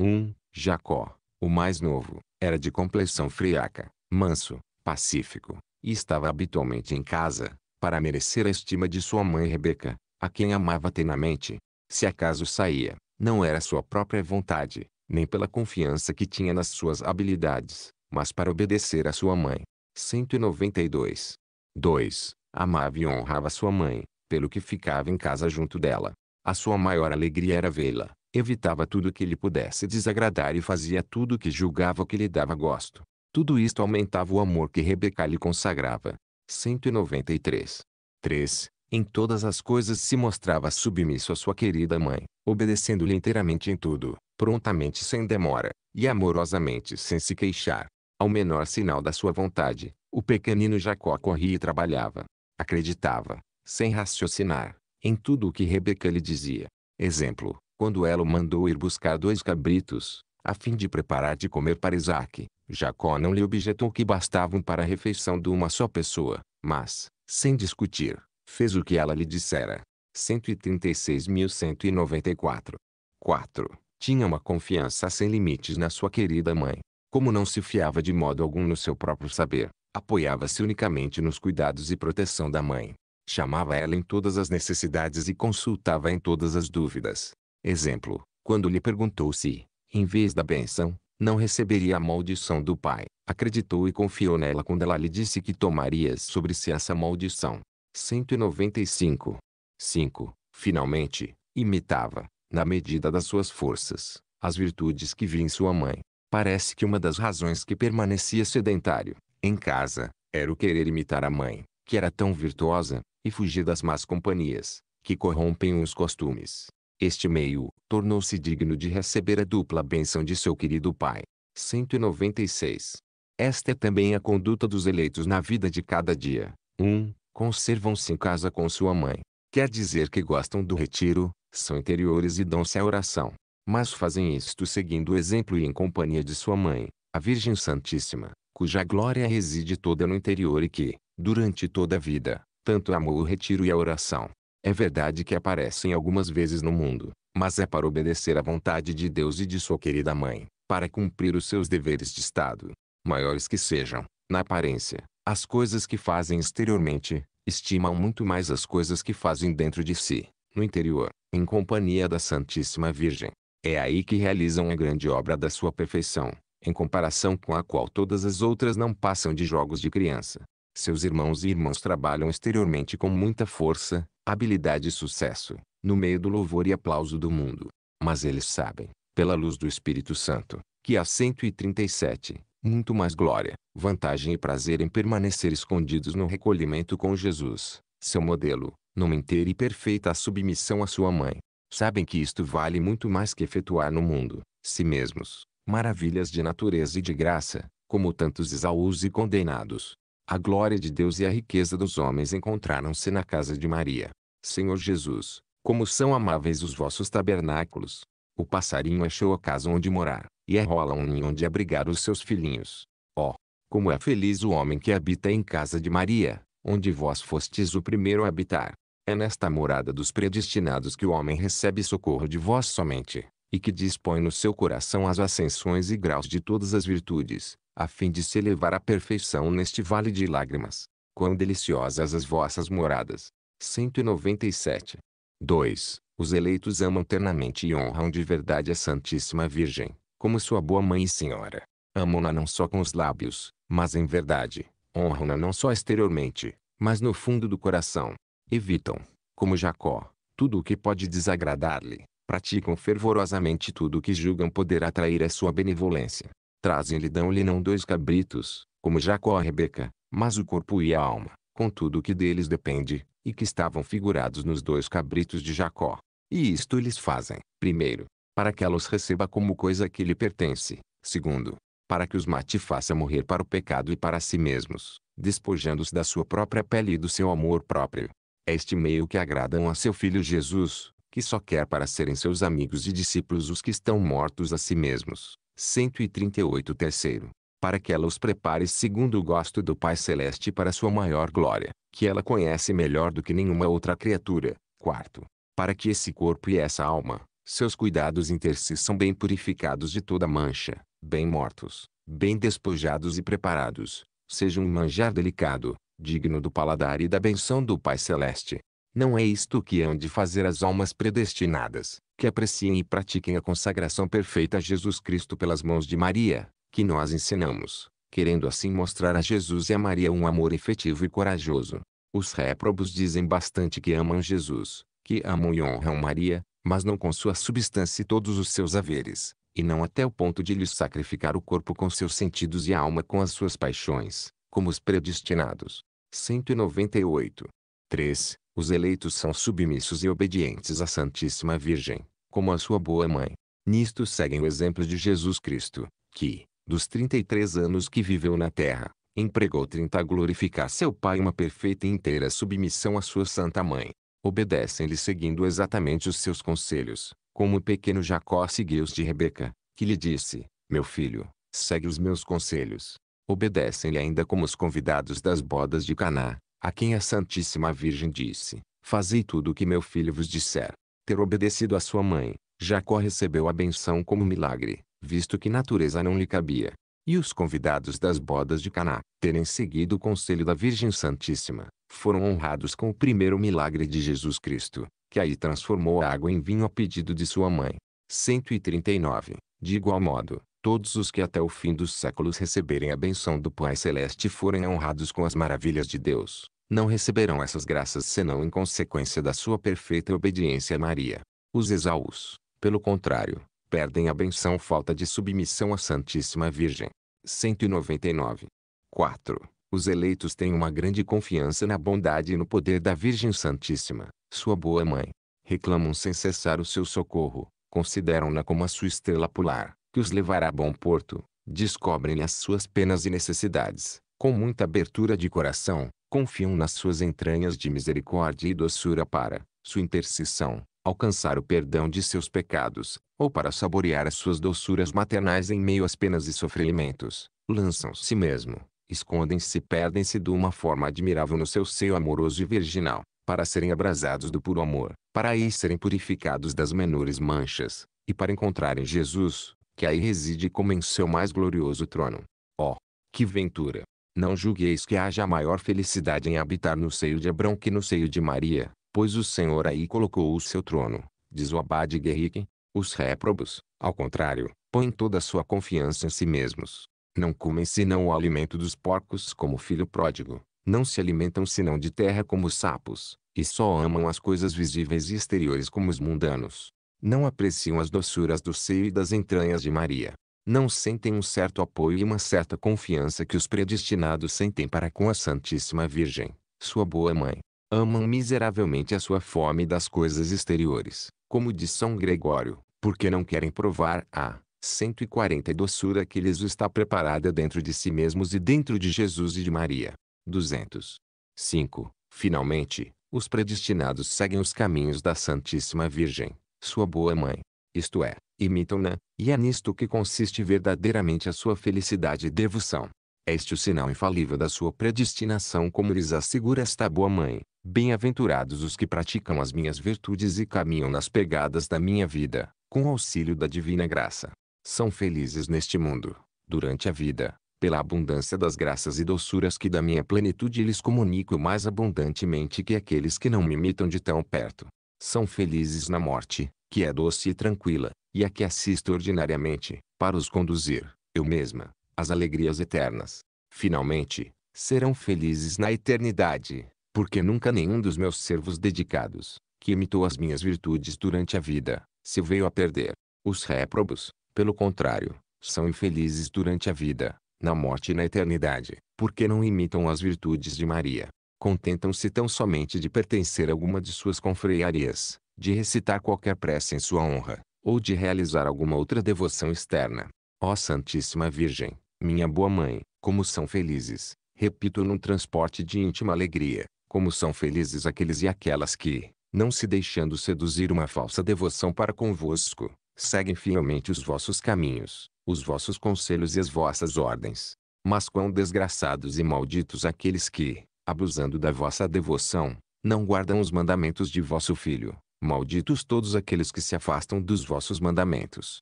um, Jacó, o mais novo, era de complexão friaca, manso, pacífico, e estava habitualmente em casa, para merecer a estima de sua mãe Rebeca, a quem amava tenamente. Se acaso saía, não era sua própria vontade, nem pela confiança que tinha nas suas habilidades, mas para obedecer a sua mãe. 192. 2. Amava e honrava sua mãe, pelo que ficava em casa junto dela. A sua maior alegria era vê-la, evitava tudo que lhe pudesse desagradar e fazia tudo que julgava que lhe dava gosto. Tudo isto aumentava o amor que Rebeca lhe consagrava. 193. 3. Em todas as coisas se mostrava submisso à sua querida mãe, obedecendo-lhe inteiramente em tudo, prontamente sem demora, e amorosamente sem se queixar. Ao menor sinal da sua vontade, o pequenino Jacó corria e trabalhava. Acreditava, sem raciocinar, em tudo o que Rebeca lhe dizia. Exemplo, quando ela o mandou ir buscar dois cabritos, a fim de preparar de comer para Isaac, Jacó não lhe objetou que bastavam para a refeição de uma só pessoa, mas, sem discutir, fez o que ela lhe dissera. 136.194. 4. Tinha uma confiança sem limites na sua querida mãe. Como não se fiava de modo algum no seu próprio saber, apoiava-se unicamente nos cuidados e proteção da mãe. Chamava ela em todas as necessidades e consultava em todas as dúvidas. Exemplo, quando lhe perguntou se, em vez da benção, não receberia a maldição do pai, acreditou e confiou nela quando ela lhe disse que tomaria sobre si essa maldição. 195. 5. Finalmente, imitava, na medida das suas forças, as virtudes que vi em sua mãe. Parece que uma das razões que permanecia sedentário, em casa, era o querer imitar a mãe, que era tão virtuosa, e fugir das más companhias, que corrompem os costumes. Este meio, tornou-se digno de receber a dupla bênção de seu querido Pai. 196. Esta é também a conduta dos eleitos na vida de cada dia. 1. Um, Conservam-se em casa com sua mãe. Quer dizer que gostam do retiro, são interiores e dão-se à oração. Mas fazem isto seguindo o exemplo e em companhia de sua mãe, a Virgem Santíssima, cuja glória reside toda no interior e que, durante toda a vida, tanto amou o retiro e a oração, é verdade que aparecem algumas vezes no mundo, mas é para obedecer à vontade de Deus e de sua querida mãe, para cumprir os seus deveres de Estado, maiores que sejam, na aparência, as coisas que fazem exteriormente, estimam muito mais as coisas que fazem dentro de si, no interior, em companhia da Santíssima Virgem. É aí que realizam a grande obra da sua perfeição, em comparação com a qual todas as outras não passam de jogos de criança. Seus irmãos e irmãs trabalham exteriormente com muita força, habilidade e sucesso, no meio do louvor e aplauso do mundo. Mas eles sabem, pela luz do Espírito Santo, que há 137, muito mais glória, vantagem e prazer em permanecer escondidos no recolhimento com Jesus, seu modelo, numa inteira e perfeita submissão à sua mãe. Sabem que isto vale muito mais que efetuar no mundo, si mesmos, maravilhas de natureza e de graça, como tantos Isaús e condenados. A glória de Deus e a riqueza dos homens encontraram-se na casa de Maria. Senhor Jesus, como são amáveis os vossos tabernáculos. O passarinho achou a casa onde morar, e arrola um ninho onde abrigar os seus filhinhos. Oh, como é feliz o homem que habita em casa de Maria, onde vós fostes o primeiro a habitar. É nesta morada dos predestinados que o homem recebe socorro de vós somente, e que dispõe no seu coração as ascensões e graus de todas as virtudes, a fim de se elevar à perfeição neste vale de lágrimas. Quão deliciosas as vossas moradas! 197. 2. Os eleitos amam ternamente e honram de verdade a Santíssima Virgem, como sua boa mãe e senhora. Amam-na não só com os lábios, mas em verdade. Honram-na não só exteriormente, mas no fundo do coração. Evitam, como Jacó, tudo o que pode desagradar-lhe. Praticam fervorosamente tudo o que julgam poder atrair a sua benevolência. Trazem-lhe dão-lhe não dois cabritos, como Jacó a Rebeca, mas o corpo e a alma, com tudo o que deles depende, e que estavam figurados nos dois cabritos de Jacó. E isto eles fazem, primeiro, para que ela os receba como coisa que lhe pertence, segundo, para que os mate faça morrer para o pecado e para si mesmos, despojando-os da sua própria pele e do seu amor próprio. É este meio que agradam a seu filho Jesus, que só quer para serem seus amigos e discípulos os que estão mortos a si mesmos. 138 terceiro para que ela os prepare segundo o gosto do Pai Celeste para sua maior glória, que ela conhece melhor do que nenhuma outra criatura. Quarto, para que esse corpo e essa alma, seus cuidados intersis são bem purificados de toda mancha, bem mortos, bem despojados e preparados, seja um manjar delicado, digno do paladar e da benção do Pai Celeste. Não é isto que hão de fazer as almas predestinadas, que apreciem e pratiquem a consagração perfeita a Jesus Cristo pelas mãos de Maria, que nós ensinamos, querendo assim mostrar a Jesus e a Maria um amor efetivo e corajoso. Os réprobos dizem bastante que amam Jesus, que amam e honram Maria, mas não com sua substância e todos os seus haveres, e não até o ponto de lhes sacrificar o corpo com seus sentidos e a alma com as suas paixões, como os predestinados. 198. 3. Os eleitos são submissos e obedientes à Santíssima Virgem, como a sua boa mãe. Nisto seguem o exemplo de Jesus Cristo, que, dos 33 anos que viveu na terra, empregou 30 a glorificar seu Pai uma perfeita e inteira submissão à sua Santa Mãe. Obedecem-lhe seguindo exatamente os seus conselhos, como o pequeno Jacó seguiu os de Rebeca, que lhe disse, meu filho, segue os meus conselhos. Obedecem-lhe ainda como os convidados das bodas de Caná, a quem a Santíssima Virgem disse, fazei tudo o que meu filho vos disser. Ter obedecido a sua mãe, Jacó recebeu a benção como milagre, visto que natureza não lhe cabia. E os convidados das bodas de Caná, terem seguido o conselho da Virgem Santíssima, foram honrados com o primeiro milagre de Jesus Cristo, que aí transformou a água em vinho a pedido de sua mãe. 139. De igual modo, todos os que até o fim dos séculos receberem a benção do Pai Celeste forem honrados com as maravilhas de Deus, não receberão essas graças senão em consequência da sua perfeita obediência a Maria. Os exaus, pelo contrário, perdem a benção falta de submissão à Santíssima Virgem. 199. 4. Os eleitos têm uma grande confiança na bondade e no poder da Virgem Santíssima, sua boa mãe. Reclamam sem cessar o seu socorro, consideram-na como a sua estrela polar, que os levará a bom porto. Descobrem-lhe as suas penas e necessidades, com muita abertura de coração, confiam nas suas entranhas de misericórdia e doçura para sua intercessão, alcançar o perdão de seus pecados, ou para saborear as suas doçuras maternais em meio às penas e sofrimentos, lançam-se mesmo, escondem-se e perdem-se de uma forma admirável no seu seio amoroso e virginal, para serem abrasados do puro amor, para aí serem purificados das menores manchas, e para encontrarem Jesus, que aí reside como em seu mais glorioso trono. Oh, que ventura! Não julgueis que haja maior felicidade em habitar no seio de Abrão que no seio de Maria, pois o Senhor aí colocou o seu trono, diz o Abade Guerrique. Os réprobos, ao contrário, põem toda a sua confiança em si mesmos. Não comem senão o alimento dos porcos como filho pródigo, não se alimentam senão de terra como sapos, e só amam as coisas visíveis e exteriores como os mundanos. Não apreciam as doçuras do seio e das entranhas de Maria. Não sentem um certo apoio e uma certa confiança que os predestinados sentem para com a Santíssima Virgem, sua boa mãe amam miseravelmente a sua fome das coisas exteriores, como diz São Gregório, porque não querem provar a 140 doçura que lhes está preparada dentro de si mesmos e dentro de Jesus e de Maria. 200. 5. Finalmente, os predestinados seguem os caminhos da Santíssima Virgem, sua boa mãe, isto é, imitam-na, e é nisto que consiste verdadeiramente a sua felicidade e devoção. Este é o sinal infalível da sua predestinação como lhes assegura esta boa mãe. Bem-aventurados os que praticam as minhas virtudes e caminham nas pegadas da minha vida, com auxílio da divina graça. São felizes neste mundo, durante a vida, pela abundância das graças e doçuras que da minha plenitude lhes comunico mais abundantemente que aqueles que não me imitam de tão perto. São felizes na morte, que é doce e tranquila, e a que assisto ordinariamente, para os conduzir, eu mesma, as alegrias eternas. Finalmente, serão felizes na eternidade, porque nunca nenhum dos meus servos dedicados, que imitou as minhas virtudes durante a vida, se veio a perder. Os réprobos, pelo contrário, são infelizes durante a vida, na morte e na eternidade, porque não imitam as virtudes de Maria. Contentam-se tão somente de pertencer a alguma de suas confrearias, de recitar qualquer prece em sua honra, ou de realizar alguma outra devoção externa. Ó Santíssima Virgem, minha boa mãe, como são felizes, repito num transporte de íntima alegria, como são felizes aqueles e aquelas que, não se deixando seduzir uma falsa devoção para convosco, seguem fielmente os vossos caminhos, os vossos conselhos e as vossas ordens. Mas quão desgraçados e malditos aqueles que, abusando da vossa devoção, não guardam os mandamentos de vosso filho. Malditos todos aqueles que se afastam dos vossos mandamentos.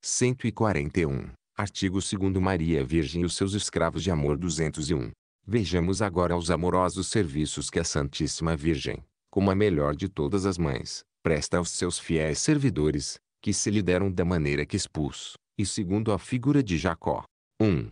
141. Artigo 2 Maria Virgem e os seus escravos de amor 201. Vejamos agora os amorosos serviços que a Santíssima Virgem, como a melhor de todas as mães, presta aos seus fiéis servidores, que se lhe deram da maneira que expus, e segundo a figura de Jacó. 1.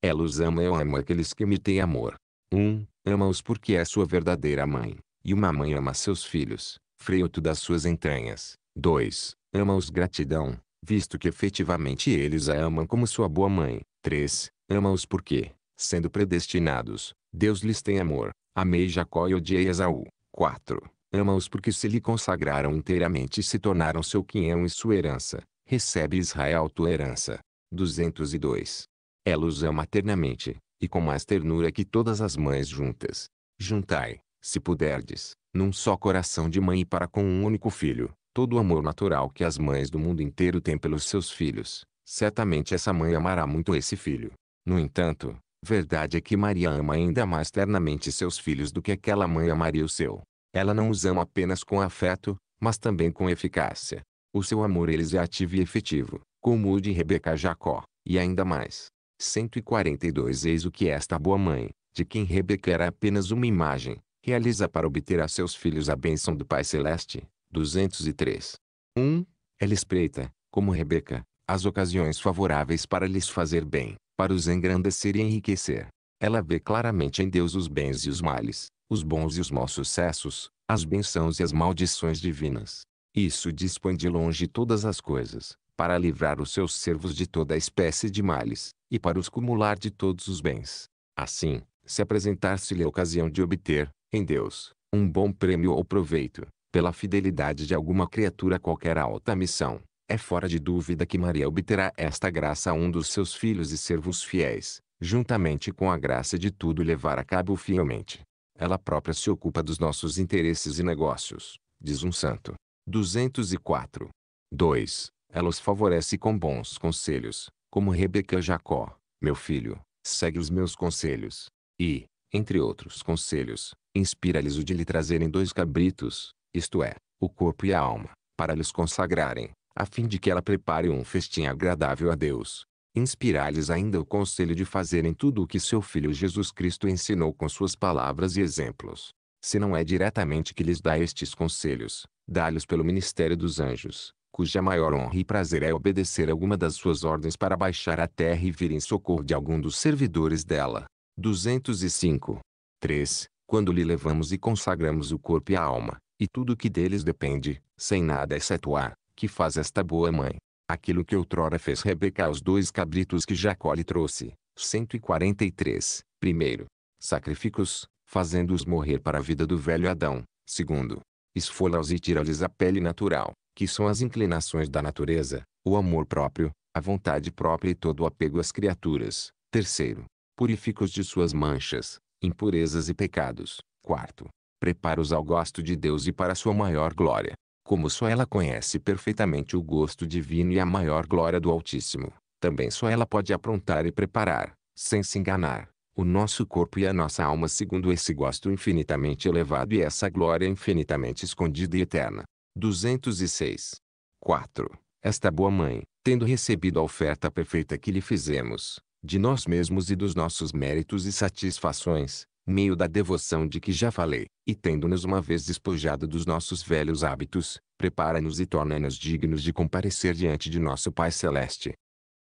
Ela os ama e eu amo aqueles que me têm amor. 1. Ama-os porque é sua verdadeira mãe, e uma mãe ama seus filhos, freio das suas entranhas. 2. Ama-os gratidão, visto que efetivamente eles a amam como sua boa mãe. 3. Ama-os porque, sendo predestinados, Deus lhes tem amor. Amei Jacó e odiei Esaú. 4. Ama-os porque se lhe consagraram inteiramente e se tornaram seu quinhão e sua herança. Recebe Israel tua herança. 202. Ela os ama eternamente, e com mais ternura que todas as mães juntas. Juntai, se puderdes, num só coração de mãe para com um único filho, todo o amor natural que as mães do mundo inteiro têm pelos seus filhos, certamente essa mãe amará muito esse filho. No entanto, verdade é que Maria ama ainda mais ternamente seus filhos do que aquela mãe amaria o seu. Ela não os ama apenas com afeto, mas também com eficácia. O seu amor eles é ativo e efetivo, como o de Rebeca Jacó, e ainda mais. 142 Eis o que esta boa mãe, de quem Rebeca era apenas uma imagem, realiza para obter a seus filhos a bênção do Pai Celeste. 203. 1. Ela espreita, como Rebeca, as ocasiões favoráveis para lhes fazer bem, para os engrandecer e enriquecer. Ela vê claramente em Deus os bens e os males, os bons e os maus sucessos, as bênçãos e as maldições divinas. Isso dispõe de longe todas as coisas, para livrar os seus servos de toda espécie de males, e para os cumular de todos os bens. Assim, se apresentar-se-lhe a ocasião de obter, em Deus, um bom prêmio ou proveito, pela fidelidade de alguma criatura a qualquer alta missão, é fora de dúvida que Maria obterá esta graça a um dos seus filhos e servos fiéis, juntamente com a graça de tudo levar a cabo fielmente. Ela própria se ocupa dos nossos interesses e negócios, diz um santo. 204. 2. Ela os favorece com bons conselhos, como Rebeca Jacó, meu filho, segue os meus conselhos. E, entre outros conselhos, inspira-lhes o de lhe trazerem dois cabritos, isto é, o corpo e a alma, para lhes consagrarem, a fim de que ela prepare um festim agradável a Deus. Inspirar-lhes ainda o conselho de fazerem tudo o que seu Filho Jesus Cristo ensinou com suas palavras e exemplos. Se não é diretamente que lhes dá estes conselhos, dá-lhes pelo ministério dos anjos, cuja maior honra e prazer é obedecer alguma das suas ordens para baixar a terra e vir em socorro de algum dos servidores dela. 205. 3. Quando lhe levamos e consagramos o corpo e a alma, e tudo que deles depende, sem nada exceto que faz esta boa mãe. Aquilo que outrora fez Rebeca aos dois cabritos que Jacó lhe trouxe. 143. Primeiro, sacrificos, fazendo-os morrer para a vida do velho Adão. Segundo, esfolha-os e tira-lhes a pele natural, que são as inclinações da natureza, o amor próprio, a vontade própria e todo o apego às criaturas. Terceiro, purifica-os de suas manchas, impurezas e pecados. Quarto, prepara-os ao gosto de Deus e para sua maior glória. Como só ela conhece perfeitamente o gosto divino e a maior glória do Altíssimo, também só ela pode aprontar e preparar, sem se enganar, o nosso corpo e a nossa alma segundo esse gosto infinitamente elevado e essa glória infinitamente escondida e eterna. 206. 4. Esta boa mãe, tendo recebido a oferta perfeita que lhe fizemos, de nós mesmos e dos nossos méritos e satisfações, meio da devoção de que já falei, e tendo-nos uma vez despojado dos nossos velhos hábitos, prepara-nos e torna-nos dignos de comparecer diante de nosso Pai Celeste.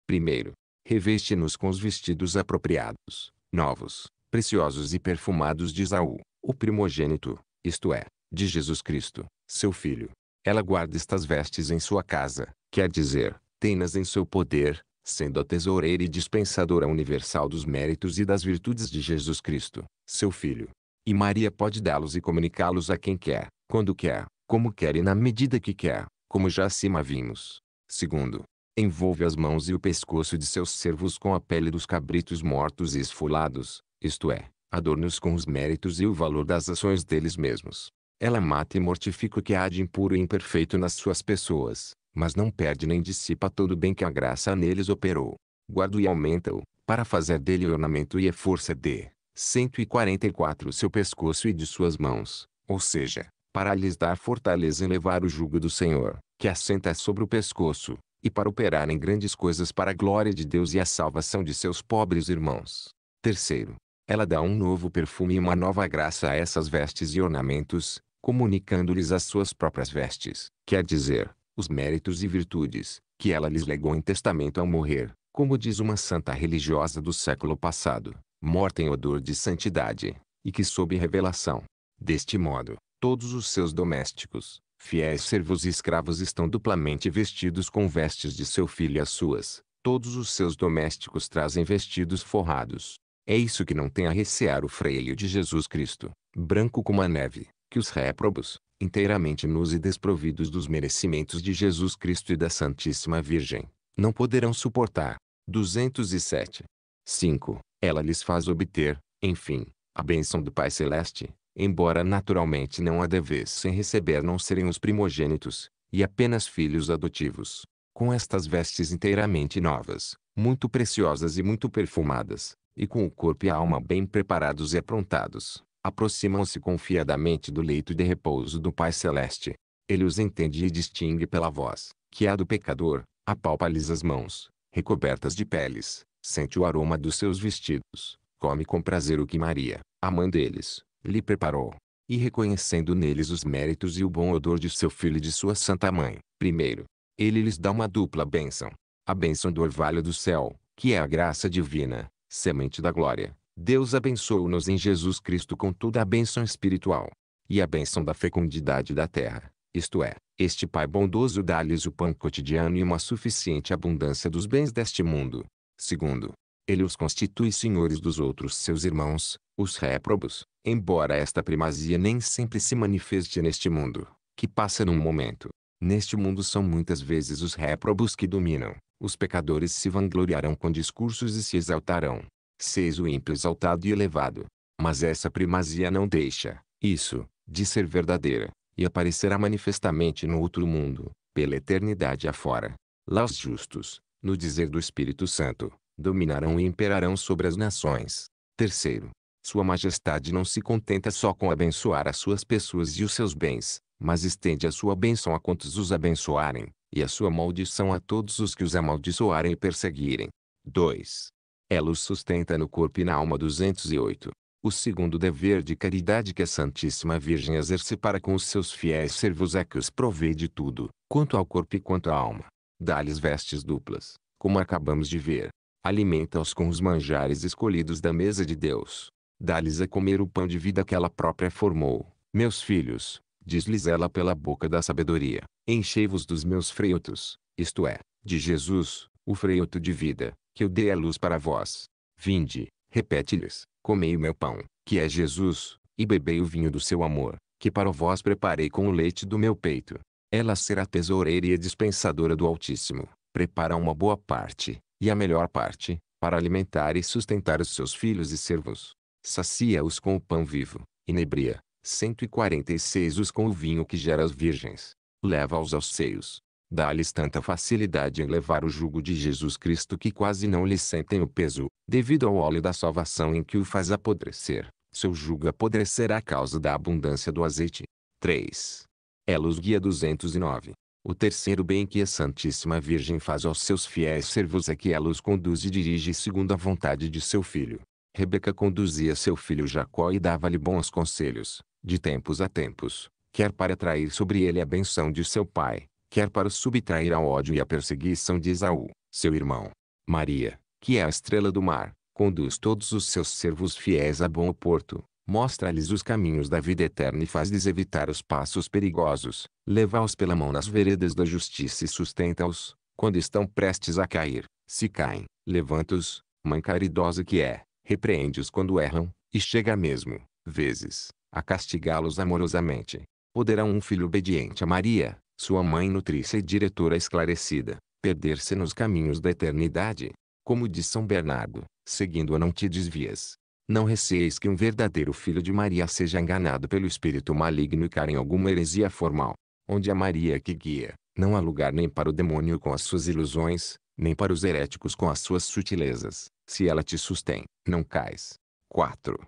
Primeiro, reveste-nos com os vestidos apropriados, novos, preciosos e perfumados de Isaú, o primogênito, isto é, de Jesus Cristo, seu Filho. Ela guarda estas vestes em sua casa, quer dizer, tem-nas em seu poder, sendo a tesoureira e dispensadora universal dos méritos e das virtudes de Jesus Cristo, seu Filho. E Maria pode dá-los e comunicá-los a quem quer, quando quer, como quer e na medida que quer, como já acima vimos. Segundo, envolve as mãos e o pescoço de seus servos com a pele dos cabritos mortos e esfolados, isto é, adorna-os com os méritos e o valor das ações deles mesmos. Ela mata e mortifica o que há de impuro e imperfeito nas suas pessoas, mas não perde nem dissipa todo o bem que a graça neles operou. Guarda e aumenta-o, para fazer dele ornamento e a força de 144 seu pescoço e de suas mãos, ou seja, para lhes dar fortaleza em levar o jugo do Senhor, que assenta sobre o pescoço, e para operar em grandes coisas para a glória de Deus e a salvação de seus pobres irmãos. Terceiro, ela dá um novo perfume e uma nova graça a essas vestes e ornamentos, comunicando-lhes as suas próprias vestes, quer dizer, os méritos e virtudes, que ela lhes legou em testamento ao morrer, como diz uma santa religiosa do século passado, morta em odor de santidade, e que sob revelação. Deste modo, todos os seus domésticos, fiéis servos e escravos estão duplamente vestidos com vestes de seu filho e as suas, todos os seus domésticos trazem vestidos forrados. É isso que não tem a recear o freio de Jesus Cristo, branco como a neve, que os réprobos, inteiramente nus e desprovidos dos merecimentos de Jesus Cristo e da Santíssima Virgem, não poderão suportar. 207. 5. Ela lhes faz obter, enfim, a bênção do Pai Celeste, embora naturalmente não a devessem receber não serem os primogênitos, e apenas filhos adotivos. Com estas vestes inteiramente novas, muito preciosas e muito perfumadas, e com o corpo e a alma bem preparados e aprontados, aproximam-se confiadamente do leito de repouso do Pai Celeste. Ele os entende e distingue pela voz, que é a do pecador, apalpa-lhes as mãos, recobertas de peles, sente o aroma dos seus vestidos, come com prazer o que Maria, a mãe deles, lhe preparou. E reconhecendo neles os méritos e o bom odor de seu filho e de sua santa mãe, primeiro, ele lhes dá uma dupla bênção. A bênção do orvalho do céu, que é a graça divina, semente da glória, Deus abençoou-nos em Jesus Cristo com toda a bênção espiritual. E a bênção da fecundidade da terra, isto é, este Pai bondoso dá-lhes o pão cotidiano e uma suficiente abundância dos bens deste mundo. Segundo, ele os constitui senhores dos outros seus irmãos, os réprobos, embora esta primazia nem sempre se manifeste neste mundo, que passa num momento. Neste mundo são muitas vezes os réprobos que dominam. Os pecadores se vangloriarão com discursos e se exaltarão, Seis o ímpio exaltado e elevado. Mas essa primazia não deixa, isso, de ser verdadeira, e aparecerá manifestamente no outro mundo, pela eternidade afora. Lá os justos, no dizer do Espírito Santo, dominarão e imperarão sobre as nações. Terceiro, sua Majestade não se contenta só com abençoar as suas pessoas e os seus bens, mas estende a sua bênção a quantos os abençoarem, e a sua maldição a todos os que os amaldiçoarem e perseguirem. 2. Ela é os sustenta no corpo e na alma 208. O segundo dever de caridade que a Santíssima Virgem exerce para com os seus fiéis servos é que os provei de tudo, quanto ao corpo e quanto à alma. Dá-lhes vestes duplas, como acabamos de ver. Alimenta-os com os manjares escolhidos da mesa de Deus. Dá-lhes a comer o pão de vida que ela própria formou. Meus filhos, diz-lhes ela pela boca da sabedoria, enchei-vos dos meus freutos, isto é, de Jesus, o freuto de vida, que eu dei a luz para vós. Vinde, repete-lhes, comei o meu pão, que é Jesus, e bebei o vinho do seu amor, que para vós preparei com o leite do meu peito. Ela será tesoureira e dispensadora do Altíssimo, prepara uma boa parte, e a melhor parte, para alimentar e sustentar os seus filhos e servos. Sacia-os com o pão vivo, inebria, 146 os com o vinho que gera as virgens. Leva-os aos seios, Dá-lhes tanta facilidade em levar o jugo de Jesus Cristo que quase não lhes sentem o peso, devido ao óleo da salvação em que o faz apodrecer. Seu jugo apodrecerá a causa da abundância do azeite. 3. Ela os guia 209. O terceiro bem que a Santíssima Virgem faz aos seus fiéis servos é que ela os conduz e dirige segundo a vontade de seu filho. Rebeca conduzia seu filho Jacó e dava-lhe bons conselhos, de tempos a tempos, quer para atrair sobre ele a benção de seu pai, quer para subtrair ao ódio e à perseguição de Esaú, seu irmão. Maria, que é a estrela do mar, conduz todos os seus servos fiéis a bom porto, mostra-lhes os caminhos da vida eterna e faz-lhes evitar os passos perigosos, leva-os pela mão nas veredas da justiça e sustenta-os, quando estão prestes a cair, se caem, levanta-os, mãe caridosa que é, repreende-os quando erram, e chega mesmo, vezes, a castigá-los amorosamente. Poderá um filho obediente a Maria, sua mãe nutriça e diretora esclarecida, perder-se nos caminhos da eternidade. Como diz São Bernardo, seguindo-a não te desvias. Não receis que um verdadeiro filho de Maria seja enganado pelo espírito maligno e caia em alguma heresia formal, onde a Maria que guia, não há lugar nem para o demônio com as suas ilusões, nem para os heréticos com as suas sutilezas, se ela te sustém, não cais. 4.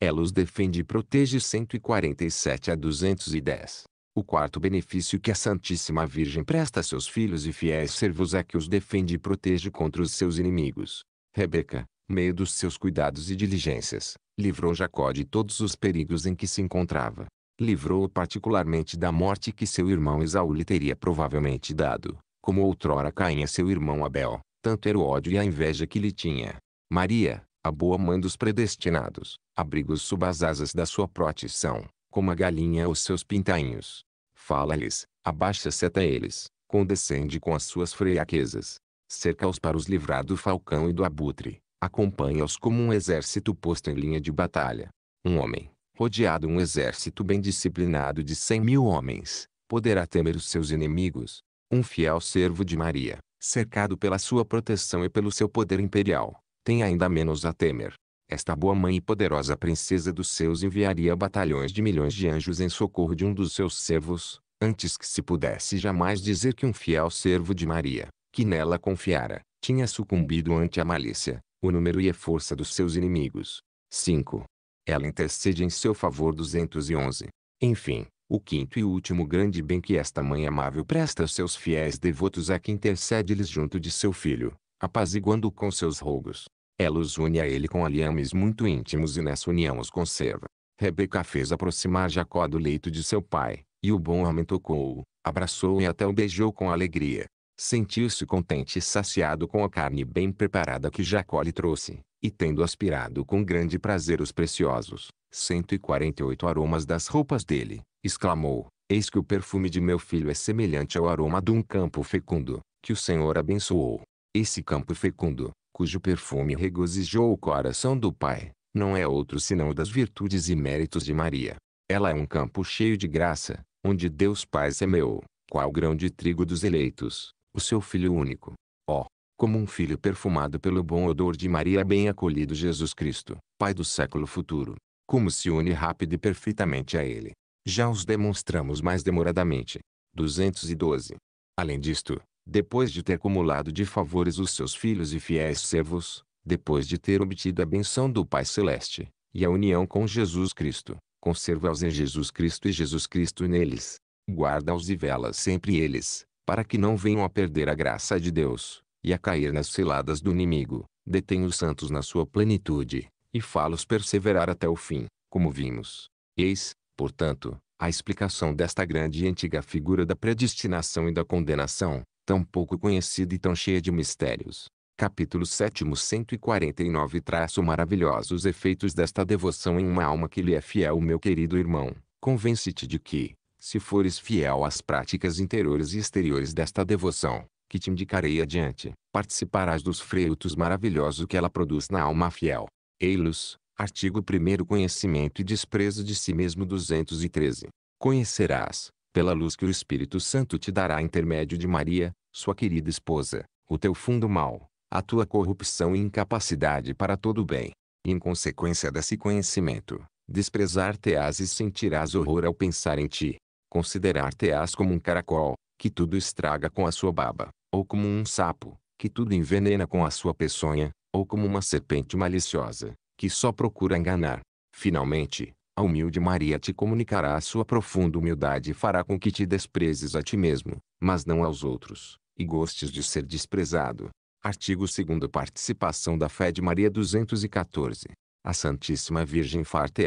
Ela os defende e protege 147 a 210. O quarto benefício que a Santíssima Virgem presta a seus filhos e fiéis servos é que os defende e protege contra os seus inimigos. Rebeca, meio dos seus cuidados e diligências, livrou Jacó de todos os perigos em que se encontrava. Livrou-o particularmente da morte que seu irmão Esaú lhe teria provavelmente dado, como outrora caía a seu irmão Abel, tanto era o ódio e a inveja que lhe tinha. Maria, a boa mãe dos predestinados, abriga-os sob as asas da sua proteção, como a galinha os seus pintainhos. Fala-lhes, abaixa-se até eles, condescende com as suas fraquezas. Cerca-os para os livrar do falcão e do abutre. Acompanha-os como um exército posto em linha de batalha. Um homem, rodeado um exército bem disciplinado de cem mil homens, poderá temer os seus inimigos. Um fiel servo de Maria, cercado pela sua proteção e pelo seu poder imperial, tem ainda menos a temer. Esta boa mãe e poderosa princesa dos seus enviaria batalhões de milhões de anjos em socorro de um dos seus servos, antes que se pudesse jamais dizer que um fiel servo de Maria, que nela confiara, tinha sucumbido ante a malícia, o número e a força dos seus inimigos. 5. Ela intercede em seu favor 211. Enfim, o quinto e último grande bem que esta mãe amável presta aos seus fiéis devotos é que intercede-lhes junto de seu filho, apaziguando-o com seus rogos. Ela os une a ele com aliames muito íntimos e nessa união os conserva. Rebeca fez aproximar Jacó do leito de seu pai, e o bom homem tocou-o, abraçou-o e até o beijou com alegria. Sentiu-se contente e saciado com a carne bem preparada que Jacó lhe trouxe, e tendo aspirado com grande prazer os preciosos, 148 aromas das roupas dele, exclamou, Eis que o perfume de meu filho é semelhante ao aroma de um campo fecundo, que o Senhor abençoou. Esse campo fecundo, cujo perfume regozijou o coração do Pai, não é outro senão o das virtudes e méritos de Maria. Ela é um campo cheio de graça, onde Deus Pai semeou, qual grão de trigo dos eleitos, o seu Filho único. Ó, oh, como um filho perfumado pelo bom odor de Maria bem acolhido Jesus Cristo, Pai do século futuro, como se une rápido e perfeitamente a Ele. Já os demonstramos mais demoradamente. 212. Além disto, depois de ter acumulado de favores os seus filhos e fiéis servos, depois de ter obtido a benção do Pai Celeste, e a união com Jesus Cristo, conserva-os em Jesus Cristo e Jesus Cristo neles. Guarda-os e vela sempre eles, para que não venham a perder a graça de Deus, e a cair nas ciladas do inimigo. Detém os santos na sua plenitude, e fá-los perseverar até o fim, como vimos. Eis, portanto, a explicação desta grande e antiga figura da predestinação e da condenação, tão pouco conhecida e tão cheia de mistérios. Capítulo 7 149 Traço maravilhosos efeitos desta devoção em uma alma que lhe é fiel meu querido irmão. Convence-te de que, se fores fiel às práticas interiores e exteriores desta devoção, que te indicarei adiante, participarás dos frutos maravilhosos que ela produz na alma fiel. Eilos, artigo 1 Conhecimento e desprezo de si mesmo 213. Conhecerás, pela luz que o Espírito Santo te dará intermédio de Maria, sua querida esposa, o teu fundo mal, a tua corrupção e incapacidade para todo o bem. em consequência desse conhecimento, desprezar-te-ás e sentirás horror ao pensar em ti. Considerar-te-ás como um caracol, que tudo estraga com a sua baba, ou como um sapo, que tudo envenena com a sua peçonha, ou como uma serpente maliciosa, que só procura enganar. Finalmente, a humilde Maria te comunicará a sua profunda humildade e fará com que te desprezes a ti mesmo, mas não aos outros, e gostes de ser desprezado. Artigo 2 Participação da fé de Maria 214 A Santíssima Virgem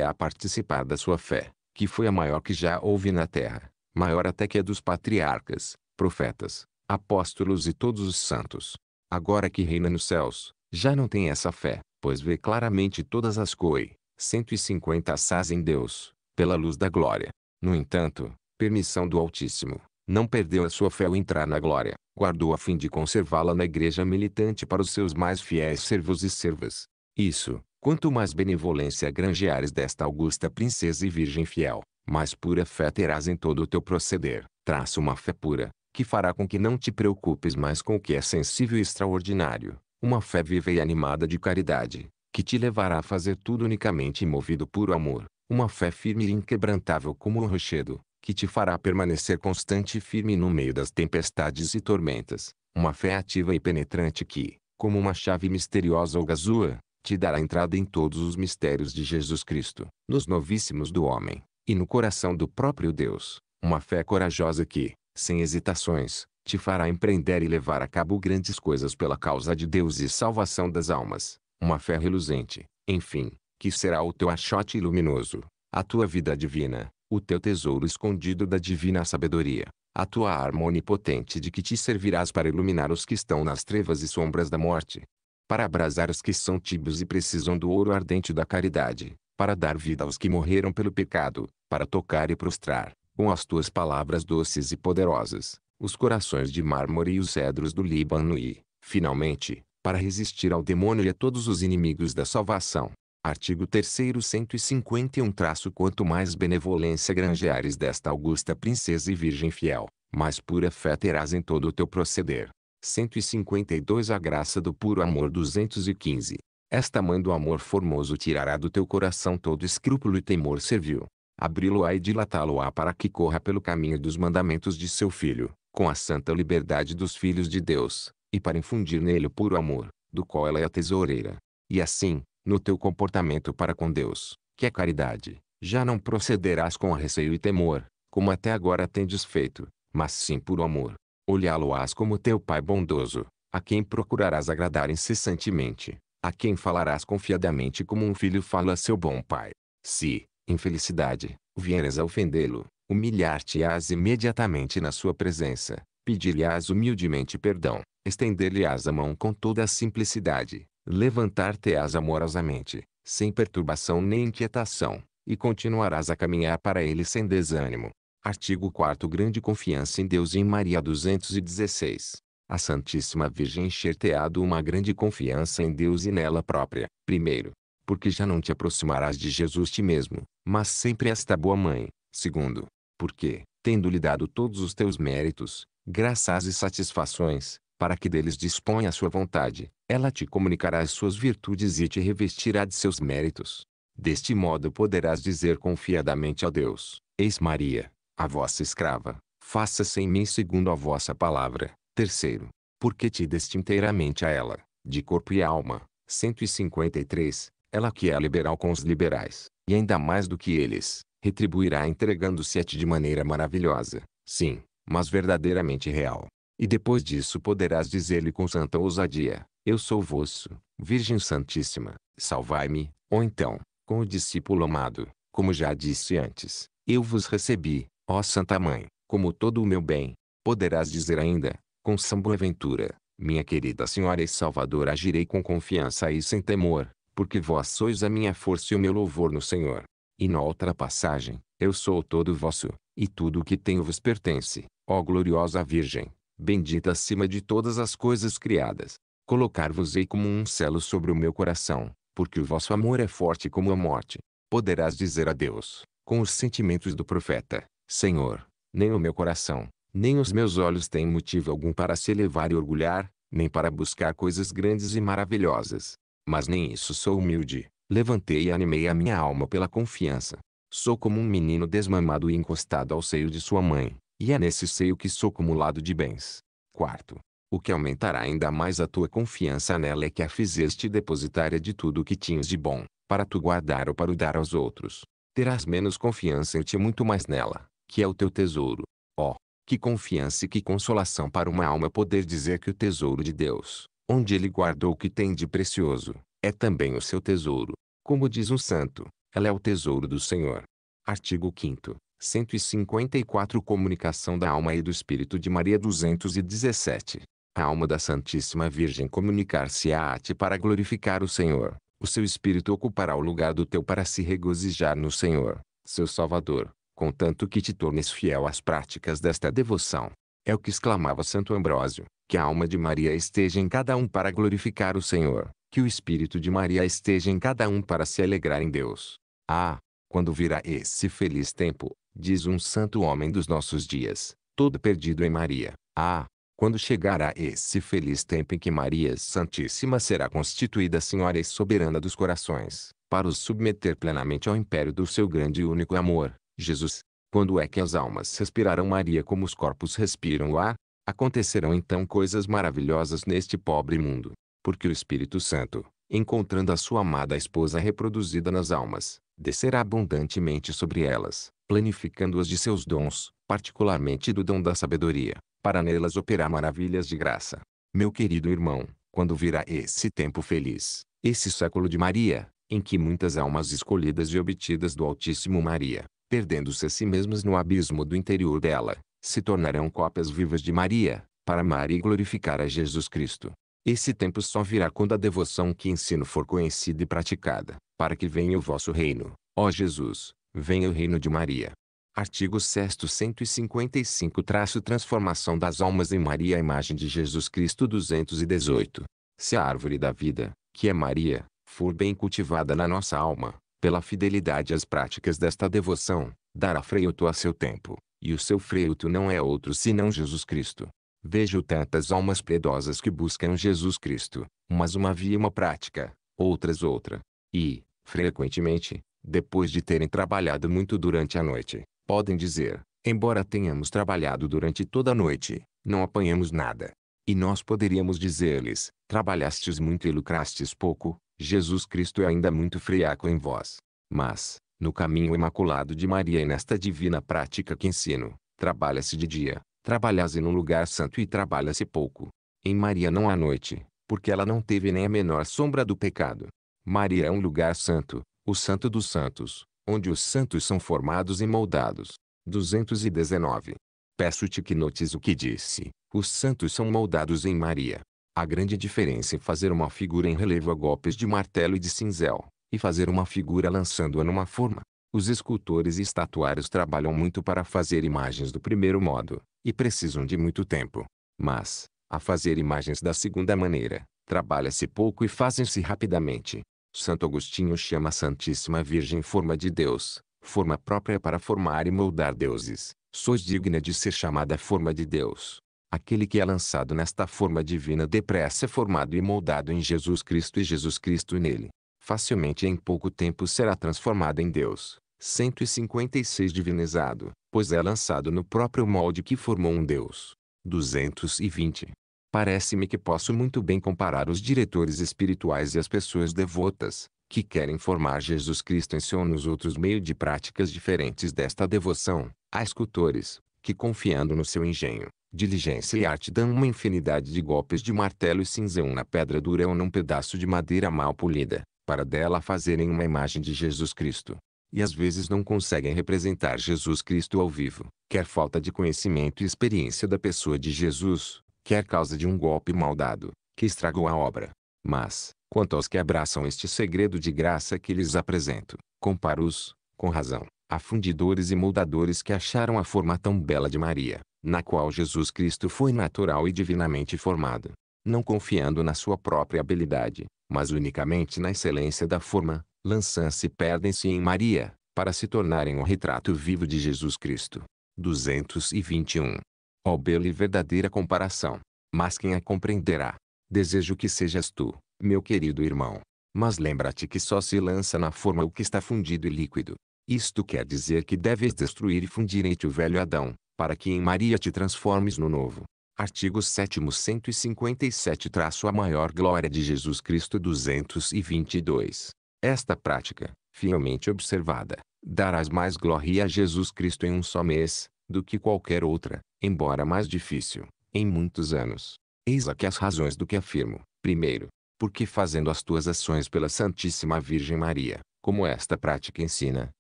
a participar da sua fé, que foi a maior que já houve na terra, maior até que a dos patriarcas, profetas, apóstolos e todos os santos. Agora que reina nos céus, já não tem essa fé, pois vê claramente todas as coisas 150 assás em Deus, pela luz da glória. No entanto, permissão do Altíssimo, não perdeu a sua fé ao entrar na glória, guardou a fim de conservá-la na igreja militante para os seus mais fiéis servos e servas. Isso, quanto mais benevolência granjeares desta augusta princesa e virgem fiel, mais pura fé terás em todo o teu proceder. Traça uma fé pura, que fará com que não te preocupes mais com o que é sensível e extraordinário, uma fé viva e animada de caridade, que te levará a fazer tudo unicamente movido puro amor, uma fé firme e inquebrantável como o rochedo, que te fará permanecer constante e firme no meio das tempestades e tormentas, uma fé ativa e penetrante que, como uma chave misteriosa ou gazua, te dará entrada em todos os mistérios de Jesus Cristo, nos novíssimos do homem, e no coração do próprio Deus, uma fé corajosa que, sem hesitações, te fará empreender e levar a cabo grandes coisas pela causa de Deus e salvação das almas uma fé reluzente, enfim, que será o teu achote luminoso, a tua vida divina, o teu tesouro escondido da divina sabedoria, a tua arma onipotente de que te servirás para iluminar os que estão nas trevas e sombras da morte, para abrasar os que são tíbios e precisam do ouro ardente da caridade, para dar vida aos que morreram pelo pecado, para tocar e prostrar, com as tuas palavras doces e poderosas, os corações de mármore e os cedros do Líbano e, finalmente, para resistir ao demônio e a todos os inimigos da salvação. Artigo 3 151 traço Quanto mais benevolência granjeares desta augusta princesa e virgem fiel, mais pura fé terás em todo o teu proceder. 152 A graça do puro amor 215 Esta mãe do amor formoso tirará do teu coração todo escrúpulo e temor servil. Abri-lo-á e dilatá-lo-á para que corra pelo caminho dos mandamentos de seu filho, com a santa liberdade dos filhos de Deus, e para infundir nele o puro amor, do qual ela é a tesoureira. E assim, no teu comportamento para com Deus, que é caridade, já não procederás com receio e temor, como até agora tendes feito, mas sim puro amor. Olhá-lo-ás como teu Pai bondoso, a quem procurarás agradar incessantemente, a quem falarás confiadamente como um filho fala a seu bom Pai. Se, em felicidade, vieres a ofendê-lo, humilhar-te-ás imediatamente na sua presença, pedir-lhe-ás humildemente perdão, estender-lhe-ás a mão com toda a simplicidade, levantar-te-ás amorosamente, sem perturbação nem inquietação, e continuarás a caminhar para ele sem desânimo. Artigo 4 Grande confiança em Deus e em Maria 216. A Santíssima Virgem encher-te-á de uma grande confiança em Deus e nela própria, primeiro, porque já não te aproximarás de Jesus ti mesmo, mas sempre esta boa mãe, segundo, porque, tendo-lhe dado todos os teus méritos, graças e satisfações, para que deles disponha a sua vontade, ela te comunicará as suas virtudes e te revestirá de seus méritos. Deste modo poderás dizer confiadamente a Deus, Eis Maria, a vossa escrava, faça-se em mim segundo a vossa palavra. Terceiro, porque te deste inteiramente a ela, de corpo e alma. 153, ela que é liberal com os liberais, e ainda mais do que eles, retribuirá entregando-se a ti de maneira maravilhosa, sim, mas verdadeiramente real. E depois disso poderás dizer-lhe com santa ousadia, eu sou vosso, Virgem Santíssima, salvai-me, ou então, com o discípulo amado, como já disse antes, eu vos recebi, ó Santa Mãe, como todo o meu bem. Poderás dizer ainda, com São Boaventura, minha querida Senhora e Salvador agirei com confiança e sem temor, porque vós sois a minha força e o meu louvor no Senhor. E na outra passagem, eu sou todo vosso, e tudo o que tenho vos pertence, ó gloriosa Virgem, bendita acima de todas as coisas criadas. Colocar-vos-ei como um selo sobre o meu coração, porque o vosso amor é forte como a morte. Poderás dizer a Deus, com os sentimentos do profeta, Senhor, nem o meu coração, nem os meus olhos têm motivo algum para se elevar e orgulhar, nem para buscar coisas grandes e maravilhosas. Mas nem isso sou humilde. Levantei e animei a minha alma pela confiança. Sou como um menino desmamado e encostado ao seio de sua mãe e é nesse seio que sou acumulado de bens. Quarto, o que aumentará ainda mais a tua confiança nela é que a fizeste depositária de tudo o que tinhas de bom, para tu guardar ou para o dar aos outros. Terás menos confiança em ti e muito mais nela, que é o teu tesouro. Oh, que confiança e que consolação para uma alma poder dizer que o tesouro de Deus, onde ele guardou o que tem de precioso, é também o seu tesouro. Como diz um santo, ela é o tesouro do Senhor. Artigo 5 154 Comunicação da alma e do espírito de Maria 217. A alma da Santíssima Virgem comunicar-se-á a ti para glorificar o Senhor. O seu espírito ocupará o lugar do teu para se regozijar no Senhor, seu Salvador, contanto que te tornes fiel às práticas desta devoção. É o que exclamava Santo Ambrósio, que a alma de Maria esteja em cada um para glorificar o Senhor, que o espírito de Maria esteja em cada um para se alegrar em Deus. Ah, quando virá esse feliz tempo, diz um santo homem dos nossos dias, todo perdido em Maria. Ah, quando chegará esse feliz tempo em que Maria Santíssima será constituída Senhora e Soberana dos corações, para os submeter plenamente ao império do seu grande e único amor, Jesus. Quando é que as almas respirarão Maria como os corpos respiram o ah, ar? Acontecerão então coisas maravilhosas neste pobre mundo, porque o Espírito Santo, encontrando a sua amada esposa reproduzida nas almas, descerá abundantemente sobre elas, planificando-as de seus dons, particularmente do dom da sabedoria, para nelas operar maravilhas de graça. Meu querido irmão, quando virá esse tempo feliz, esse século de Maria, em que muitas almas escolhidas e obtidas do Altíssimo Maria, perdendo-se a si mesmas no abismo do interior dela, se tornarão cópias vivas de Maria, para amar e glorificar a Jesus Cristo. Esse tempo só virá quando a devoção que ensino for conhecida e praticada, para que venha o vosso reino, ó Jesus, Venha o reino de Maria. Artigo 6 155 traço Transformação das almas em Maria A imagem de Jesus Cristo 218. Se a árvore da vida, que é Maria, for bem cultivada na nossa alma, pela fidelidade às práticas desta devoção, dará fruto a seu tempo, e o seu fruto não é outro senão Jesus Cristo. Vejo tantas almas piedosas que buscam Jesus Cristo, mas uma via uma prática, outras outra. E, frequentemente, depois de terem trabalhado muito durante a noite, podem dizer, embora tenhamos trabalhado durante toda a noite, não apanhamos nada. E nós poderíamos dizer-lhes, trabalhastes muito e lucrastes pouco, Jesus Cristo é ainda muito friaco em vós. Mas, no caminho imaculado de Maria e nesta divina prática que ensino, trabalha-se de dia, trabalha-se num lugar santo e trabalha-se pouco. Em Maria não há noite, porque ela não teve nem a menor sombra do pecado. Maria é um lugar santo, o Santo dos Santos, onde os santos são formados e moldados. 219. Peço-te que notes o que disse: os santos são moldados em Maria. A grande diferença é fazer uma figura em relevo a golpes de martelo e de cinzel, e fazer uma figura lançando-a numa forma. Os escultores e estatuários trabalham muito para fazer imagens do primeiro modo, e precisam de muito tempo. Mas, a fazer imagens da segunda maneira, trabalha-se pouco e fazem-se rapidamente. Santo Agostinho chama a Santíssima Virgem forma de Deus, forma própria para formar e moldar deuses. Sois digna de ser chamada forma de Deus. Aquele que é lançado nesta forma divina depressa é formado e moldado em Jesus Cristo e Jesus Cristo nele. Facilmente em pouco tempo será transformado em Deus. 156 Divinizado, pois é lançado no próprio molde que formou um Deus. 220 Parece-me que posso muito bem comparar os diretores espirituais e as pessoas devotas, que querem formar Jesus Cristo em ou nos outros meio de práticas diferentes desta devoção, a escultores, que confiando no seu engenho, diligência e arte dão uma infinidade de golpes de martelo e cinzão na pedra dura ou num pedaço de madeira mal polida, para dela fazerem uma imagem de Jesus Cristo. E às vezes não conseguem representar Jesus Cristo ao vivo, quer falta de conhecimento e experiência da pessoa de Jesus, que é causa de um golpe mal dado, que estragou a obra. Mas, quanto aos que abraçam este segredo de graça que lhes apresento, comparo-os, com razão, a fundidores e moldadores que acharam a forma tão bela de Maria, na qual Jesus Cristo foi natural e divinamente formado, não confiando na sua própria habilidade, mas unicamente na excelência da forma, lançam-se e perdem-se em Maria, para se tornarem o retrato vivo de Jesus Cristo. 221 Ó oh, bela e verdadeira comparação! Mas quem a compreenderá? Desejo que sejas tu, meu querido irmão. Mas lembra-te que só se lança na forma o que está fundido e líquido. Isto quer dizer que deves destruir e fundir em ti o velho Adão, para que em Maria te transformes no novo. Artigo 7 157 traço a maior glória de Jesus Cristo 222. Esta prática, fielmente observada, darás mais glória a Jesus Cristo em um só mês, do que qualquer outra, embora mais difícil, em muitos anos. Eis aqui as razões do que afirmo. Primeiro, porque fazendo as tuas ações pela Santíssima Virgem Maria, como esta prática ensina,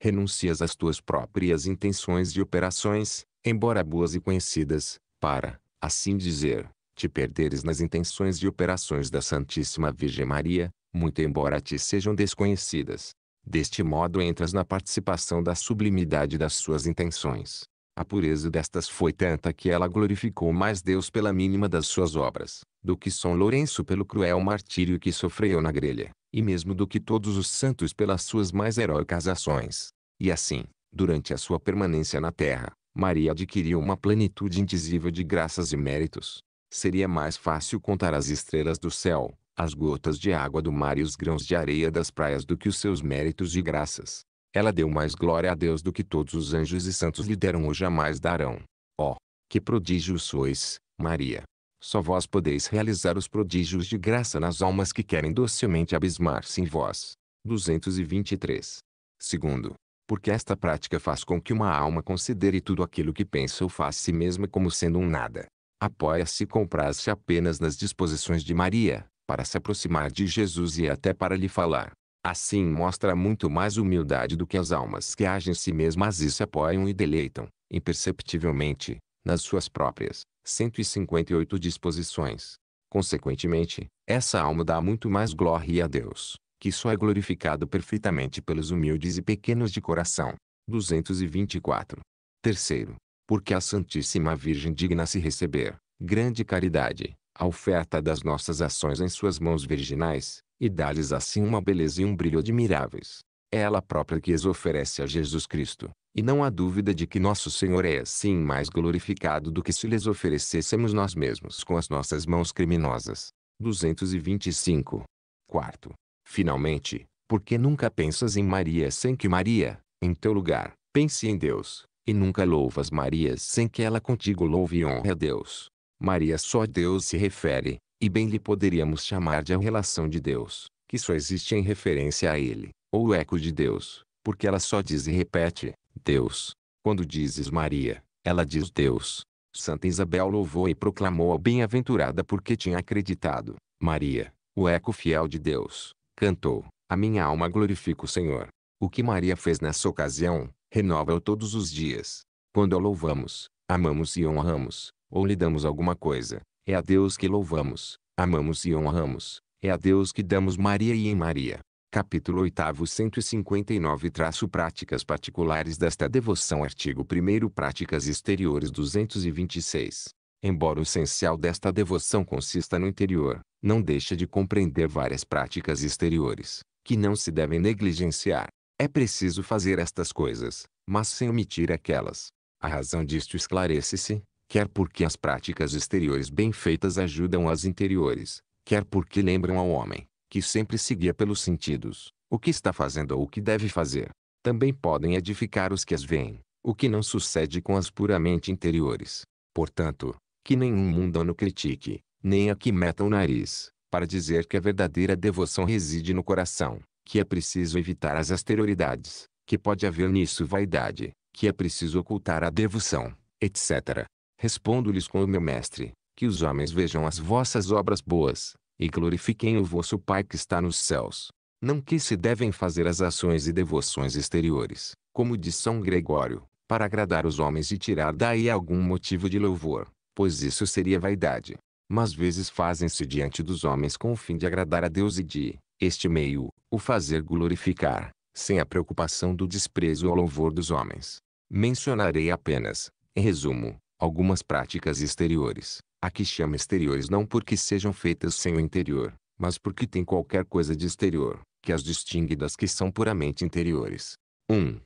renuncias às tuas próprias intenções e operações, embora boas e conhecidas, para, assim dizer, te perderes nas intenções e operações da Santíssima Virgem Maria, muito embora te sejam desconhecidas. Deste modo entras na participação da sublimidade das suas intenções, a pureza destas foi tanta que ela glorificou mais Deus pela mínima das suas obras, do que São Lourenço pelo cruel martírio que sofreu na grelha, e mesmo do que todos os santos pelas suas mais heróicas ações. E assim, durante a sua permanência na terra, Maria adquiriu uma plenitude indizível de graças e méritos. Seria mais fácil contar as estrelas do céu, as gotas de água do mar e os grãos de areia das praias do que os seus méritos e graças. Ela deu mais glória a Deus do que todos os anjos e santos lhe deram ou jamais darão. Ó, oh, que prodígio sois, Maria! Só vós podeis realizar os prodígios de graça nas almas que querem docemente abismar-se em vós. 223. Segundo, porque esta prática faz com que uma alma considere tudo aquilo que pensa ou faz si mesma como sendo um nada. Apoia-se e compraz-se apenas nas disposições de Maria, para se aproximar de Jesus e até para lhe falar. Assim mostra muito mais humildade do que as almas que agem em si mesmas e se apoiam e deleitam, imperceptivelmente, nas suas próprias 158 disposições. Consequentemente, essa alma dá muito mais glória a Deus, que só é glorificado perfeitamente pelos humildes e pequenos de coração. 224. Terceiro, porque a Santíssima Virgem digna-se receber, grande caridade, a oferta das nossas ações em suas mãos virginais, e dá-lhes assim uma beleza e um brilho admiráveis. É ela própria que as oferece a Jesus Cristo, e não há dúvida de que nosso Senhor é assim mais glorificado do que se lhes oferecêssemos nós mesmos com as nossas mãos criminosas. 225. Quarto. Finalmente, porque nunca pensas em Maria sem que Maria, em teu lugar, pense em Deus, e nunca louvas Maria sem que ela contigo louve e honre a Deus. Maria só a Deus se refere, e bem lhe poderíamos chamar de a relação de Deus, que só existe em referência a Ele, ou o eco de Deus, porque ela só diz e repete, Deus. Quando dizes Maria, ela diz Deus. Santa Isabel louvou e proclamou a bem-aventurada porque tinha acreditado. Maria, o eco fiel de Deus, cantou, a minha alma glorifica o Senhor. O que Maria fez nessa ocasião, renova-o todos os dias. Quando a louvamos, amamos e honramos, ou lhe damos alguma coisa, é a Deus que louvamos, amamos e honramos. É a Deus que damos Maria e em Maria. Capítulo 8 159 traço Práticas particulares desta devoção Artigo 1 Práticas exteriores 226 Embora o essencial desta devoção consista no interior, não deixa de compreender várias práticas exteriores, que não se devem negligenciar. É preciso fazer estas coisas, mas sem omitir aquelas. A razão disto esclarece-se, quer porque as práticas exteriores bem feitas ajudam as interiores, quer porque lembram ao homem, que sempre seguia pelos sentidos, o que está fazendo ou o que deve fazer. Também podem edificar os que as veem, o que não sucede com as puramente interiores. Portanto, que nenhum mundano critique, nem a que meta o nariz, para dizer que a verdadeira devoção reside no coração, que é preciso evitar as exterioridades, que pode haver nisso vaidade, que é preciso ocultar a devoção, etc. Respondo-lhes com o meu mestre, que os homens vejam as vossas obras boas, e glorifiquem o vosso Pai que está nos céus. Não que se devem fazer as ações e devoções exteriores, como diz São Gregório, para agradar os homens e tirar daí algum motivo de louvor, pois isso seria vaidade. Mas vezes fazem-se diante dos homens com o fim de agradar a Deus e de, este meio, o fazer glorificar, sem a preocupação do desprezo ou louvor dos homens. Mencionarei apenas, em resumo, Algumas práticas exteriores, a que chama exteriores não porque sejam feitas sem o interior, mas porque tem qualquer coisa de exterior, que as distingue das que são puramente interiores. 1.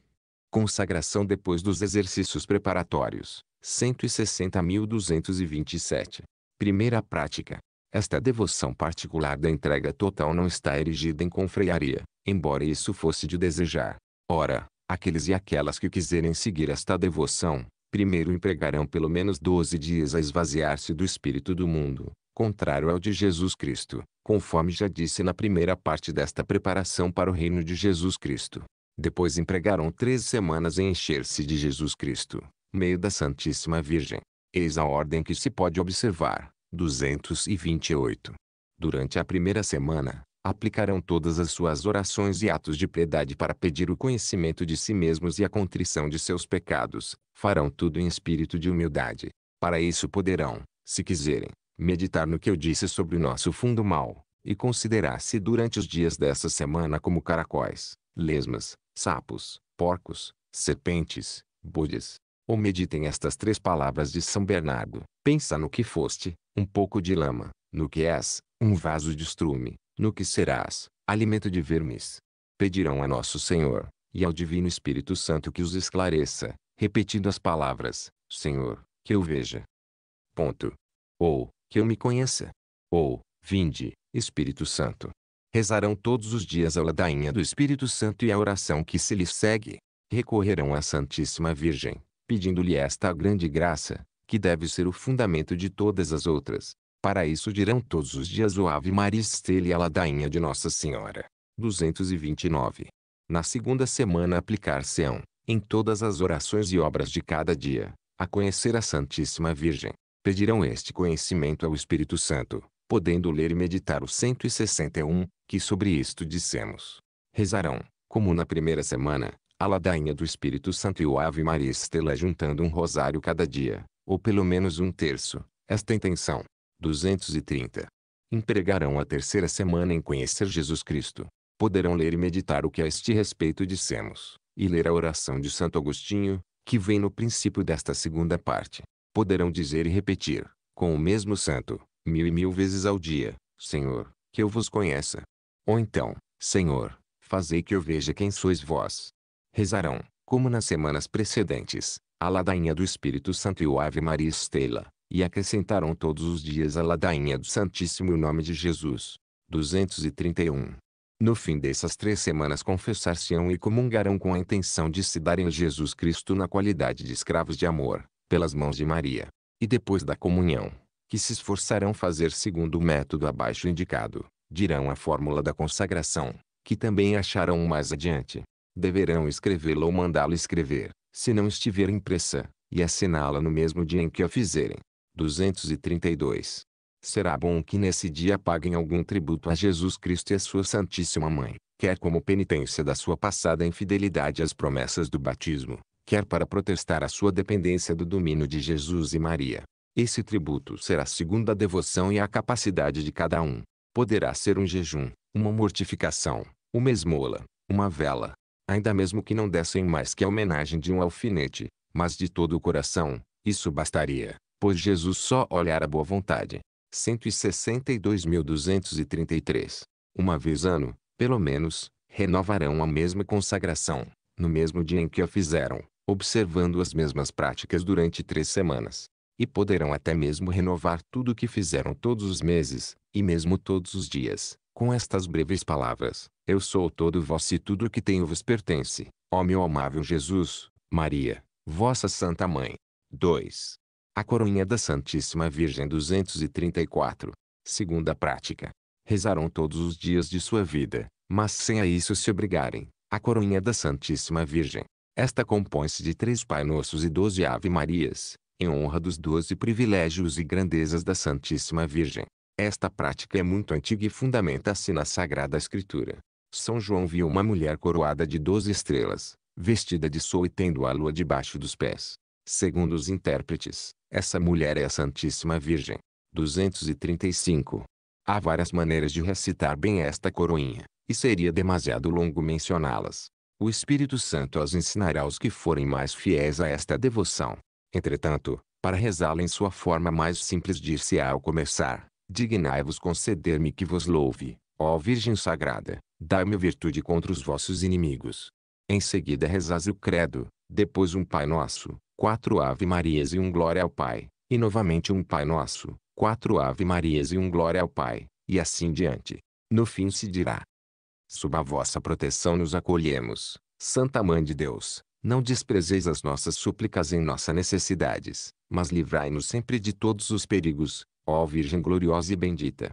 Consagração depois dos exercícios preparatórios. 160.227. Primeira prática. Esta devoção particular da entrega total não está erigida em confrearia, embora isso fosse de desejar. Ora, aqueles e aquelas que quiserem seguir esta devoção, primeiro empregarão pelo menos doze dias a esvaziar-se do espírito do mundo, contrário ao de Jesus Cristo, conforme já disse na primeira parte desta preparação para o reino de Jesus Cristo. Depois empregarão três semanas em encher-se de Jesus Cristo, meio da Santíssima Virgem. Eis a ordem que se pode observar. 228. Durante a primeira semana, aplicarão todas as suas orações e atos de piedade para pedir o conhecimento de si mesmos e a contrição de seus pecados, farão tudo em espírito de humildade. Para isso poderão, se quiserem, meditar no que eu disse sobre o nosso fundo mal, e considerar-se durante os dias dessa semana como caracóis, lesmas, sapos, porcos, serpentes, bodes. Ou meditem estas três palavras de São Bernardo. Pensa no que foste, um pouco de lama, no que és, um vaso de estrume, no que serás, alimento de vermes. Pedirão a Nosso Senhor, e ao Divino Espírito Santo que os esclareça, repetindo as palavras, Senhor, que eu veja. Ponto. Ou, que eu me conheça. Ou, vinde, Espírito Santo. Rezarão todos os dias a ladainha do Espírito Santo e a oração que se lhes segue. Recorrerão à Santíssima Virgem, pedindo-lhe esta grande graça, que deve ser o fundamento de todas as outras, para isso dirão todos os dias o Ave Maria Estela e a ladainha de Nossa Senhora. 229. Na segunda semana aplicar-se-ão, em todas as orações e obras de cada dia, a conhecer a Santíssima Virgem. Pedirão este conhecimento ao Espírito Santo, podendo ler e meditar o 161, que sobre isto dissemos. Rezarão, como na primeira semana, a ladainha do Espírito Santo e o Ave Maria Estela juntando um rosário cada dia, ou pelo menos um terço. Esta intenção, 230. Empregarão a terceira semana em conhecer Jesus Cristo. Poderão ler e meditar o que a este respeito dissemos, e ler a oração de Santo Agostinho, que vem no princípio desta segunda parte. Poderão dizer e repetir, com o mesmo santo, mil e mil vezes ao dia, Senhor, que eu vos conheça. Ou então, Senhor, fazei que eu veja quem sois vós. Rezarão, como nas semanas precedentes, a ladainha do Espírito Santo e o Ave Maria Estela, e acrescentaram todos os dias a ladainha do Santíssimo Nome de Jesus. 231. No fim dessas três semanas confessar-se-ão e comungarão com a intenção de se darem a Jesus Cristo na qualidade de escravos de amor, pelas mãos de Maria. E depois da comunhão, que se esforçarão fazer segundo o método abaixo indicado, dirão a fórmula da consagração, que também acharão mais adiante. Deverão escrevê-la ou mandá-la escrever, se não estiver impressa, e assiná-la no mesmo dia em que a fizerem. 232. Será bom que nesse dia paguem algum tributo a Jesus Cristo e a sua Santíssima Mãe, quer como penitência da sua passada infidelidade às promessas do batismo, quer para protestar a sua dependência do domínio de Jesus e Maria. Esse tributo será segundo a devoção e a capacidade de cada um. Poderá ser um jejum, uma mortificação, uma esmola, uma vela. Ainda mesmo que não dessem mais que a homenagem de um alfinete, mas de todo o coração, isso bastaria pois Jesus só olhar a boa vontade. 162.233. Uma vez ano, pelo menos, renovarão a mesma consagração, no mesmo dia em que a fizeram, observando as mesmas práticas durante três semanas. E poderão até mesmo renovar tudo o que fizeram todos os meses, e mesmo todos os dias, com estas breves palavras: Eu sou todo vós e tudo o que tenho vos pertence, ó meu amável Jesus, Maria, vossa Santa Mãe. 2. A coroinha da Santíssima Virgem 234. Segunda prática. Rezarão todos os dias de sua vida, mas sem a isso se obrigarem. A coroinha da Santíssima Virgem. Esta compõe-se de três Pai Nossos e doze Ave Marias, em honra dos doze privilégios e grandezas da Santíssima Virgem. Esta prática é muito antiga e fundamenta-se assim na Sagrada Escritura. São João viu uma mulher coroada de doze estrelas, vestida de sol e tendo a lua debaixo dos pés. Segundo os intérpretes, essa mulher é a Santíssima Virgem. 235. Há várias maneiras de recitar bem esta coroinha, e seria demasiado longo mencioná-las. O Espírito Santo as ensinará aos que forem mais fiéis a esta devoção. Entretanto, para rezá-la em sua forma mais simples dir-se-á ao começar, dignai-vos conceder-me que vos louve, ó Virgem Sagrada, dai-me virtude contra os vossos inimigos. Em seguida rezás o credo, depois um Pai Nosso, quatro Ave-Marias e um Glória ao Pai, e novamente um Pai Nosso, quatro Ave-Marias e um Glória ao Pai, e assim diante. No fim se dirá: Sob a vossa proteção nos acolhemos, Santa Mãe de Deus, não desprezeis as nossas súplicas em nossas necessidades, mas livrai-nos sempre de todos os perigos, ó Virgem gloriosa e bendita.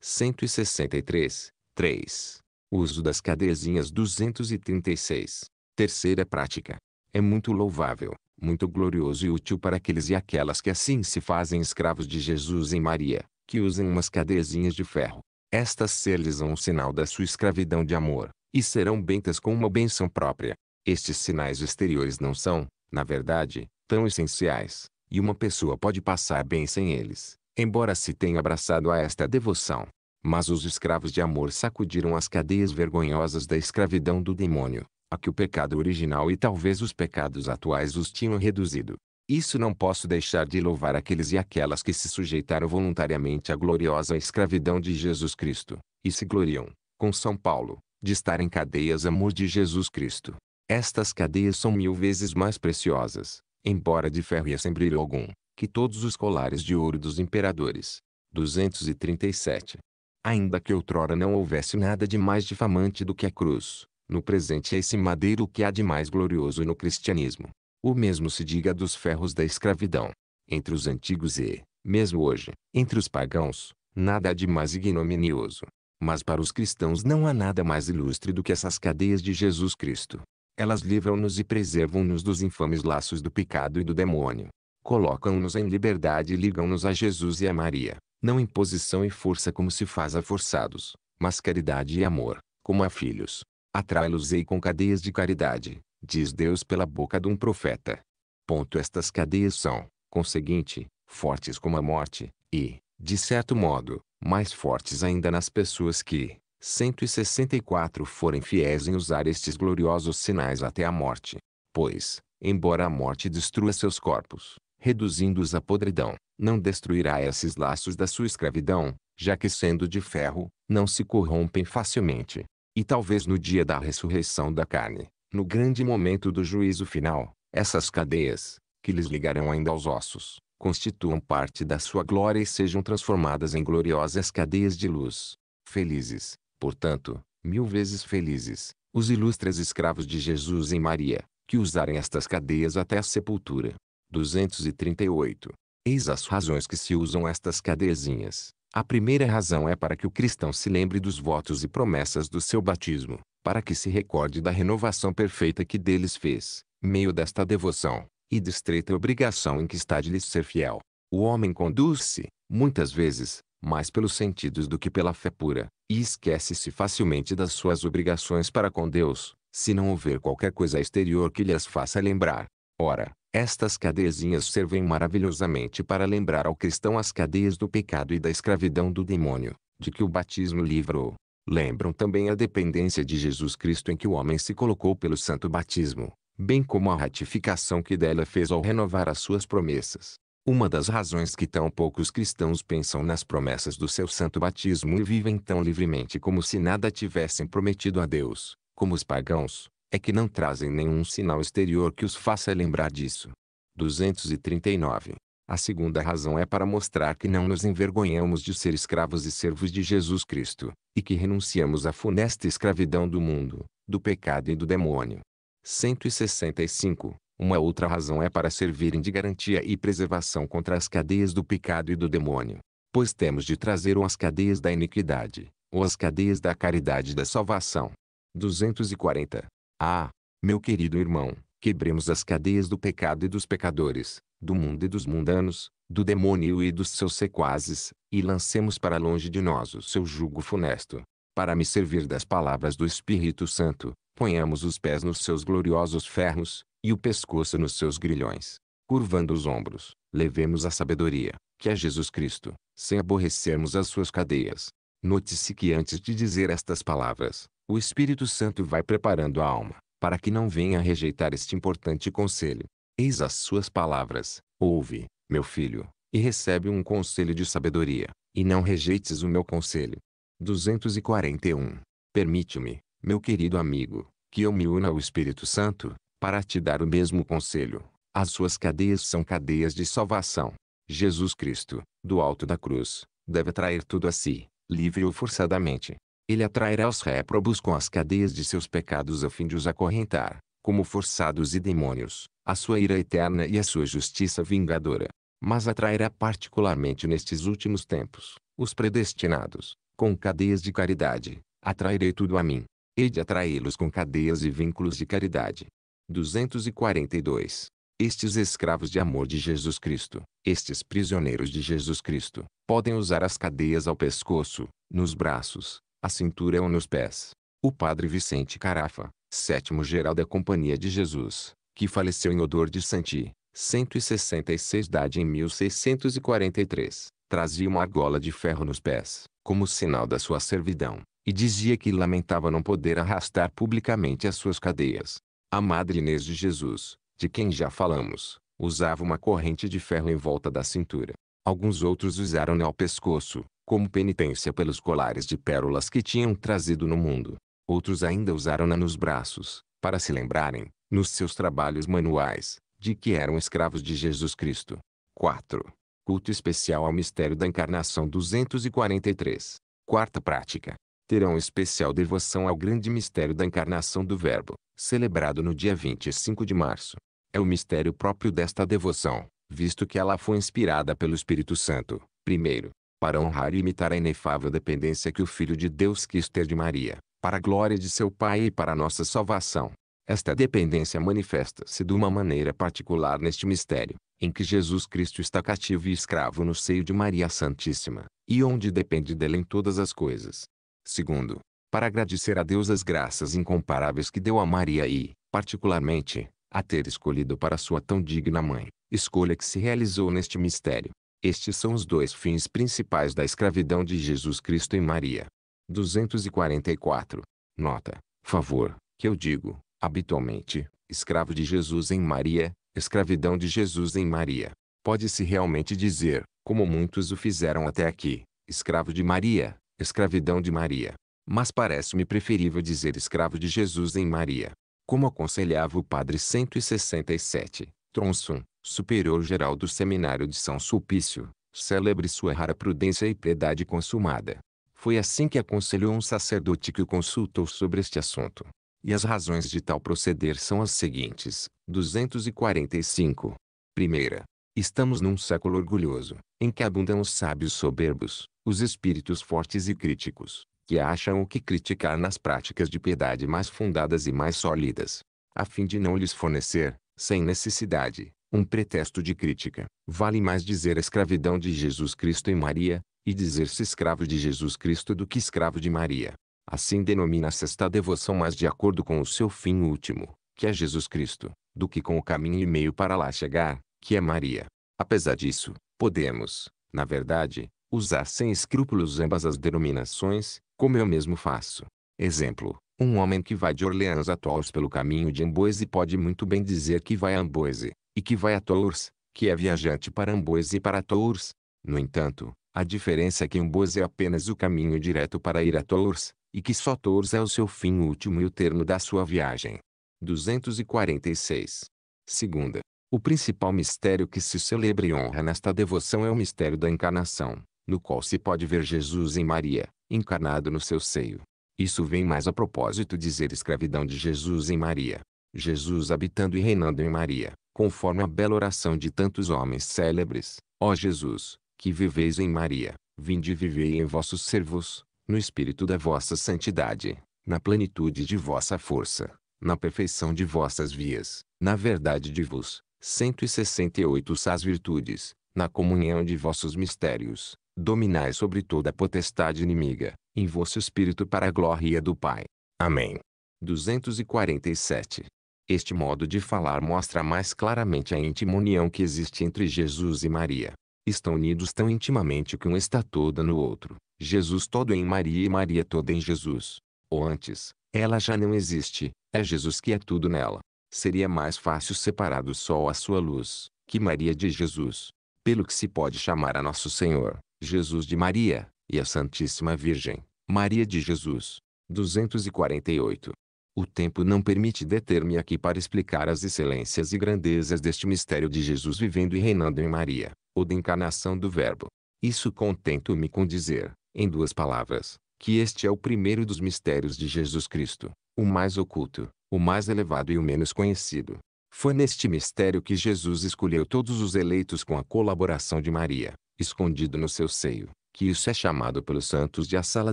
163, 3. Uso das cadezinhas 236. Terceira prática. É muito louvável, muito glorioso e útil para aqueles e aquelas que assim se fazem escravos de Jesus em Maria, que usem umas cadezinhas de ferro. Estas ser-lhes um sinal da sua escravidão de amor, e serão bentas com uma benção própria. Estes sinais exteriores não são, na verdade, tão essenciais, e uma pessoa pode passar bem sem eles, embora se tenha abraçado a esta devoção. Mas os escravos de amor sacudiram as cadeias vergonhosas da escravidão do demônio, a que o pecado original e talvez os pecados atuais os tinham reduzido. Isso não posso deixar de louvar aqueles e aquelas que se sujeitaram voluntariamente à gloriosa escravidão de Jesus Cristo, e se gloriam, com São Paulo, de estar em cadeias amor de Jesus Cristo. Estas cadeias são mil vezes mais preciosas, embora de ferro e sem algum, que todos os colares de ouro dos imperadores. 237. Ainda que outrora não houvesse nada de mais difamante do que a cruz, no presente é esse madeiro que há de mais glorioso no cristianismo. O mesmo se diga dos ferros da escravidão. Entre os antigos e, mesmo hoje, entre os pagãos, nada há de mais ignominioso. Mas para os cristãos não há nada mais ilustre do que essas cadeias de Jesus Cristo. Elas livram-nos e preservam-nos dos infames laços do pecado e do demônio. Colocam-nos em liberdade e ligam-nos a Jesus e a Maria, não em posição e força como se faz a forçados, mas caridade e amor, como a filhos. Atrai-los-ei com cadeias de caridade, diz Deus pela boca de um profeta. Ponto. Estas cadeias são, conseguinte, fortes como a morte, e, de certo modo, mais fortes ainda nas pessoas que, 164 forem fiéis em usar estes gloriosos sinais até a morte. Pois, embora a morte destrua seus corpos, reduzindo-os à podridão, não destruirá esses laços da sua escravidão, já que sendo de ferro, não se corrompem facilmente. E talvez no dia da ressurreição da carne, no grande momento do juízo final, essas cadeias, que lhes ligarão ainda aos ossos, constituam parte da sua glória e sejam transformadas em gloriosas cadeias de luz. Felizes, portanto, mil vezes felizes, os ilustres escravos de Jesus e Maria, que usarem estas cadeias até a sepultura. 238. Eis as razões que se usam estas cadeiazinhas. A primeira razão é para que o cristão se lembre dos votos e promessas do seu batismo, para que se recorde da renovação perfeita que deles fez, meio desta devoção, e de estreita obrigação em que está de lhes ser fiel. O homem conduz-se, muitas vezes, mais pelos sentidos do que pela fé pura, e esquece-se facilmente das suas obrigações para com Deus, se não houver qualquer coisa exterior que lhe as faça lembrar. Ora, estas cadeiazinhas servem maravilhosamente para lembrar ao cristão as cadeias do pecado e da escravidão do demônio, de que o batismo livrou. Lembram também a dependência de Jesus Cristo em que o homem se colocou pelo santo batismo, bem como a ratificação que dela fez ao renovar as suas promessas. Uma das razões que tão poucos cristãos pensam nas promessas do seu santo batismo e vivem tão livremente como se nada tivessem prometido a Deus, como os pagãos, é que não trazem nenhum sinal exterior que os faça lembrar disso. 239. A segunda razão é para mostrar que não nos envergonhamos de ser escravos e servos de Jesus Cristo, e que renunciamos à funesta escravidão do mundo, do pecado e do demônio. 165. Uma outra razão é para servirem de garantia e preservação contra as cadeias do pecado e do demônio. Pois temos de trazer ou as cadeias da iniquidade, ou as cadeias da caridade e da salvação. 240. Ah, meu querido irmão, quebremos as cadeias do pecado e dos pecadores, do mundo e dos mundanos, do demônio e dos seus sequazes, e lancemos para longe de nós o seu jugo funesto. Para me servir das palavras do Espírito Santo, ponhamos os pés nos seus gloriosos ferros, e o pescoço nos seus grilhões. Curvando os ombros, levemos a sabedoria, que é Jesus Cristo, sem aborrecermos as suas cadeias. Note-se que antes de dizer estas palavras, o Espírito Santo vai preparando a alma, para que não venha rejeitar este importante conselho. Eis as suas palavras: Ouve, meu filho, e recebe um conselho de sabedoria, e não rejeites o meu conselho. 241. Permite-me, meu querido amigo, que eu me una ao Espírito Santo, para te dar o mesmo conselho. As suas cadeias são cadeias de salvação. Jesus Cristo, do alto da cruz, deve atrair tudo a si, livre ou forçadamente, ele atrairá os réprobos com as cadeias de seus pecados a fim de os acorrentar, como forçados e demônios, a sua ira eterna e a sua justiça vingadora. Mas atrairá particularmente nestes últimos tempos, os predestinados, com cadeias de caridade. Atrairei tudo a mim. Hei de atraí-los com cadeias e vínculos de caridade. 242. Estes escravos de amor de Jesus Cristo, estes prisioneiros de Jesus Cristo, podem usar as cadeias ao pescoço, nos braços, a cintura ou é nos pés. O padre Vicente Carafa, sétimo geral da Companhia de Jesus, que faleceu em odor de Santi, 166 idade em 1643, trazia uma argola de ferro nos pés, como sinal da sua servidão, e dizia que lamentava não poder arrastar publicamente as suas cadeias. A Madre Inês de Jesus, de quem já falamos, usava uma corrente de ferro em volta da cintura. Alguns outros usaram-na ao pescoço, como penitência pelos colares de pérolas que tinham trazido no mundo. Outros ainda usaram-na nos braços, para se lembrarem, nos seus trabalhos manuais, de que eram escravos de Jesus Cristo. 4. Culto especial ao mistério da encarnação 243. Quarta prática. Terão especial devoção ao grande mistério da encarnação do Verbo, celebrado no dia 25 de março. É o mistério próprio desta devoção, visto que ela foi inspirada pelo Espírito Santo, primeiro, para honrar e imitar a inefável dependência que o Filho de Deus quis ter de Maria, para a glória de seu Pai e para a nossa salvação. Esta dependência manifesta-se de uma maneira particular neste mistério, em que Jesus Cristo está cativo e escravo no seio de Maria Santíssima, e onde depende dela em todas as coisas. Segundo, para agradecer a Deus as graças incomparáveis que deu a Maria e, particularmente, a ter escolhido para sua tão digna mãe, escolha que se realizou neste mistério, estes são os dois fins principais da escravidão de Jesus Cristo e Maria. 244. Nota, favor, que eu digo, habitualmente, escravo de Jesus em Maria, escravidão de Jesus em Maria. Pode-se realmente dizer, como muitos o fizeram até aqui, escravo de Maria, escravidão de Maria. Mas parece-me preferível dizer escravo de Jesus em Maria. Como aconselhava o Padre 167, Tronson, superior geral do seminário de São Sulpício, célebre sua rara prudência e piedade consumada. Foi assim que aconselhou um sacerdote que o consultou sobre este assunto. E as razões de tal proceder são as seguintes: 245. Primeira. Estamos num século orgulhoso, em que abundam os sábios soberbos, os espíritos fortes e críticos, que acham o que criticar nas práticas de piedade mais fundadas e mais sólidas, a fim de não lhes fornecer, sem necessidade, um pretexto de crítica. Vale mais dizer a escravidão de Jesus Cristo e Maria, e dizer-se escravo de Jesus Cristo do que escravo de Maria. Assim denomina-se esta devoção mais de acordo com o seu fim último, que é Jesus Cristo, do que com o caminho e meio para lá chegar, que é Maria. Apesar disso, podemos, na verdade, usar sem escrúpulos ambas as denominações, como eu mesmo faço. Exemplo, um homem que vai de Orleans a Tours pelo caminho de Amboise pode muito bem dizer que vai a Amboise, e que vai a Tours, que é viajante para Amboise e para Tours. No entanto, a diferença é que Amboise é apenas o caminho direto para ir a Tours, e que só Tours é o seu fim último e o termo da sua viagem. 246. Segunda. O principal mistério que se celebra e honra nesta devoção é o mistério da encarnação, no qual se pode ver Jesus em Maria, encarnado no seu seio. Isso vem mais a propósito dizer escravidão de Jesus em Maria. Jesus habitando e reinando em Maria, conforme a bela oração de tantos homens célebres, ó Jesus, que viveis em Maria, vinde e vivei em vossos servos, no espírito da vossa santidade, na plenitude de vossa força, na perfeição de vossas vias, na verdade de vos, 168 sás virtudes, na comunhão de vossos mistérios, dominai sobre toda a potestade inimiga, em vosso espírito para a glória do Pai. Amém. 247 este modo de falar mostra mais claramente a íntima união que existe entre Jesus e Maria. Estão unidos tão intimamente que um está todo no outro, Jesus todo em Maria e Maria toda em Jesus. Ou antes, ela já não existe, é Jesus que é tudo nela. Seria mais fácil separar do sol a sua luz, que Maria de Jesus. Pelo que se pode chamar a Nosso Senhor, Jesus de Maria, e a Santíssima Virgem, Maria de Jesus. 248 o tempo não permite deter-me aqui para explicar as excelências e grandezas deste mistério de Jesus vivendo e reinando em Maria, ou da encarnação do Verbo. Isso contento-me com dizer, em duas palavras, que este é o primeiro dos mistérios de Jesus Cristo, o mais oculto, o mais elevado e o menos conhecido. Foi neste mistério que Jesus escolheu todos os eleitos com a colaboração de Maria, escondido no seu seio, que isso é chamado pelos santos de a sala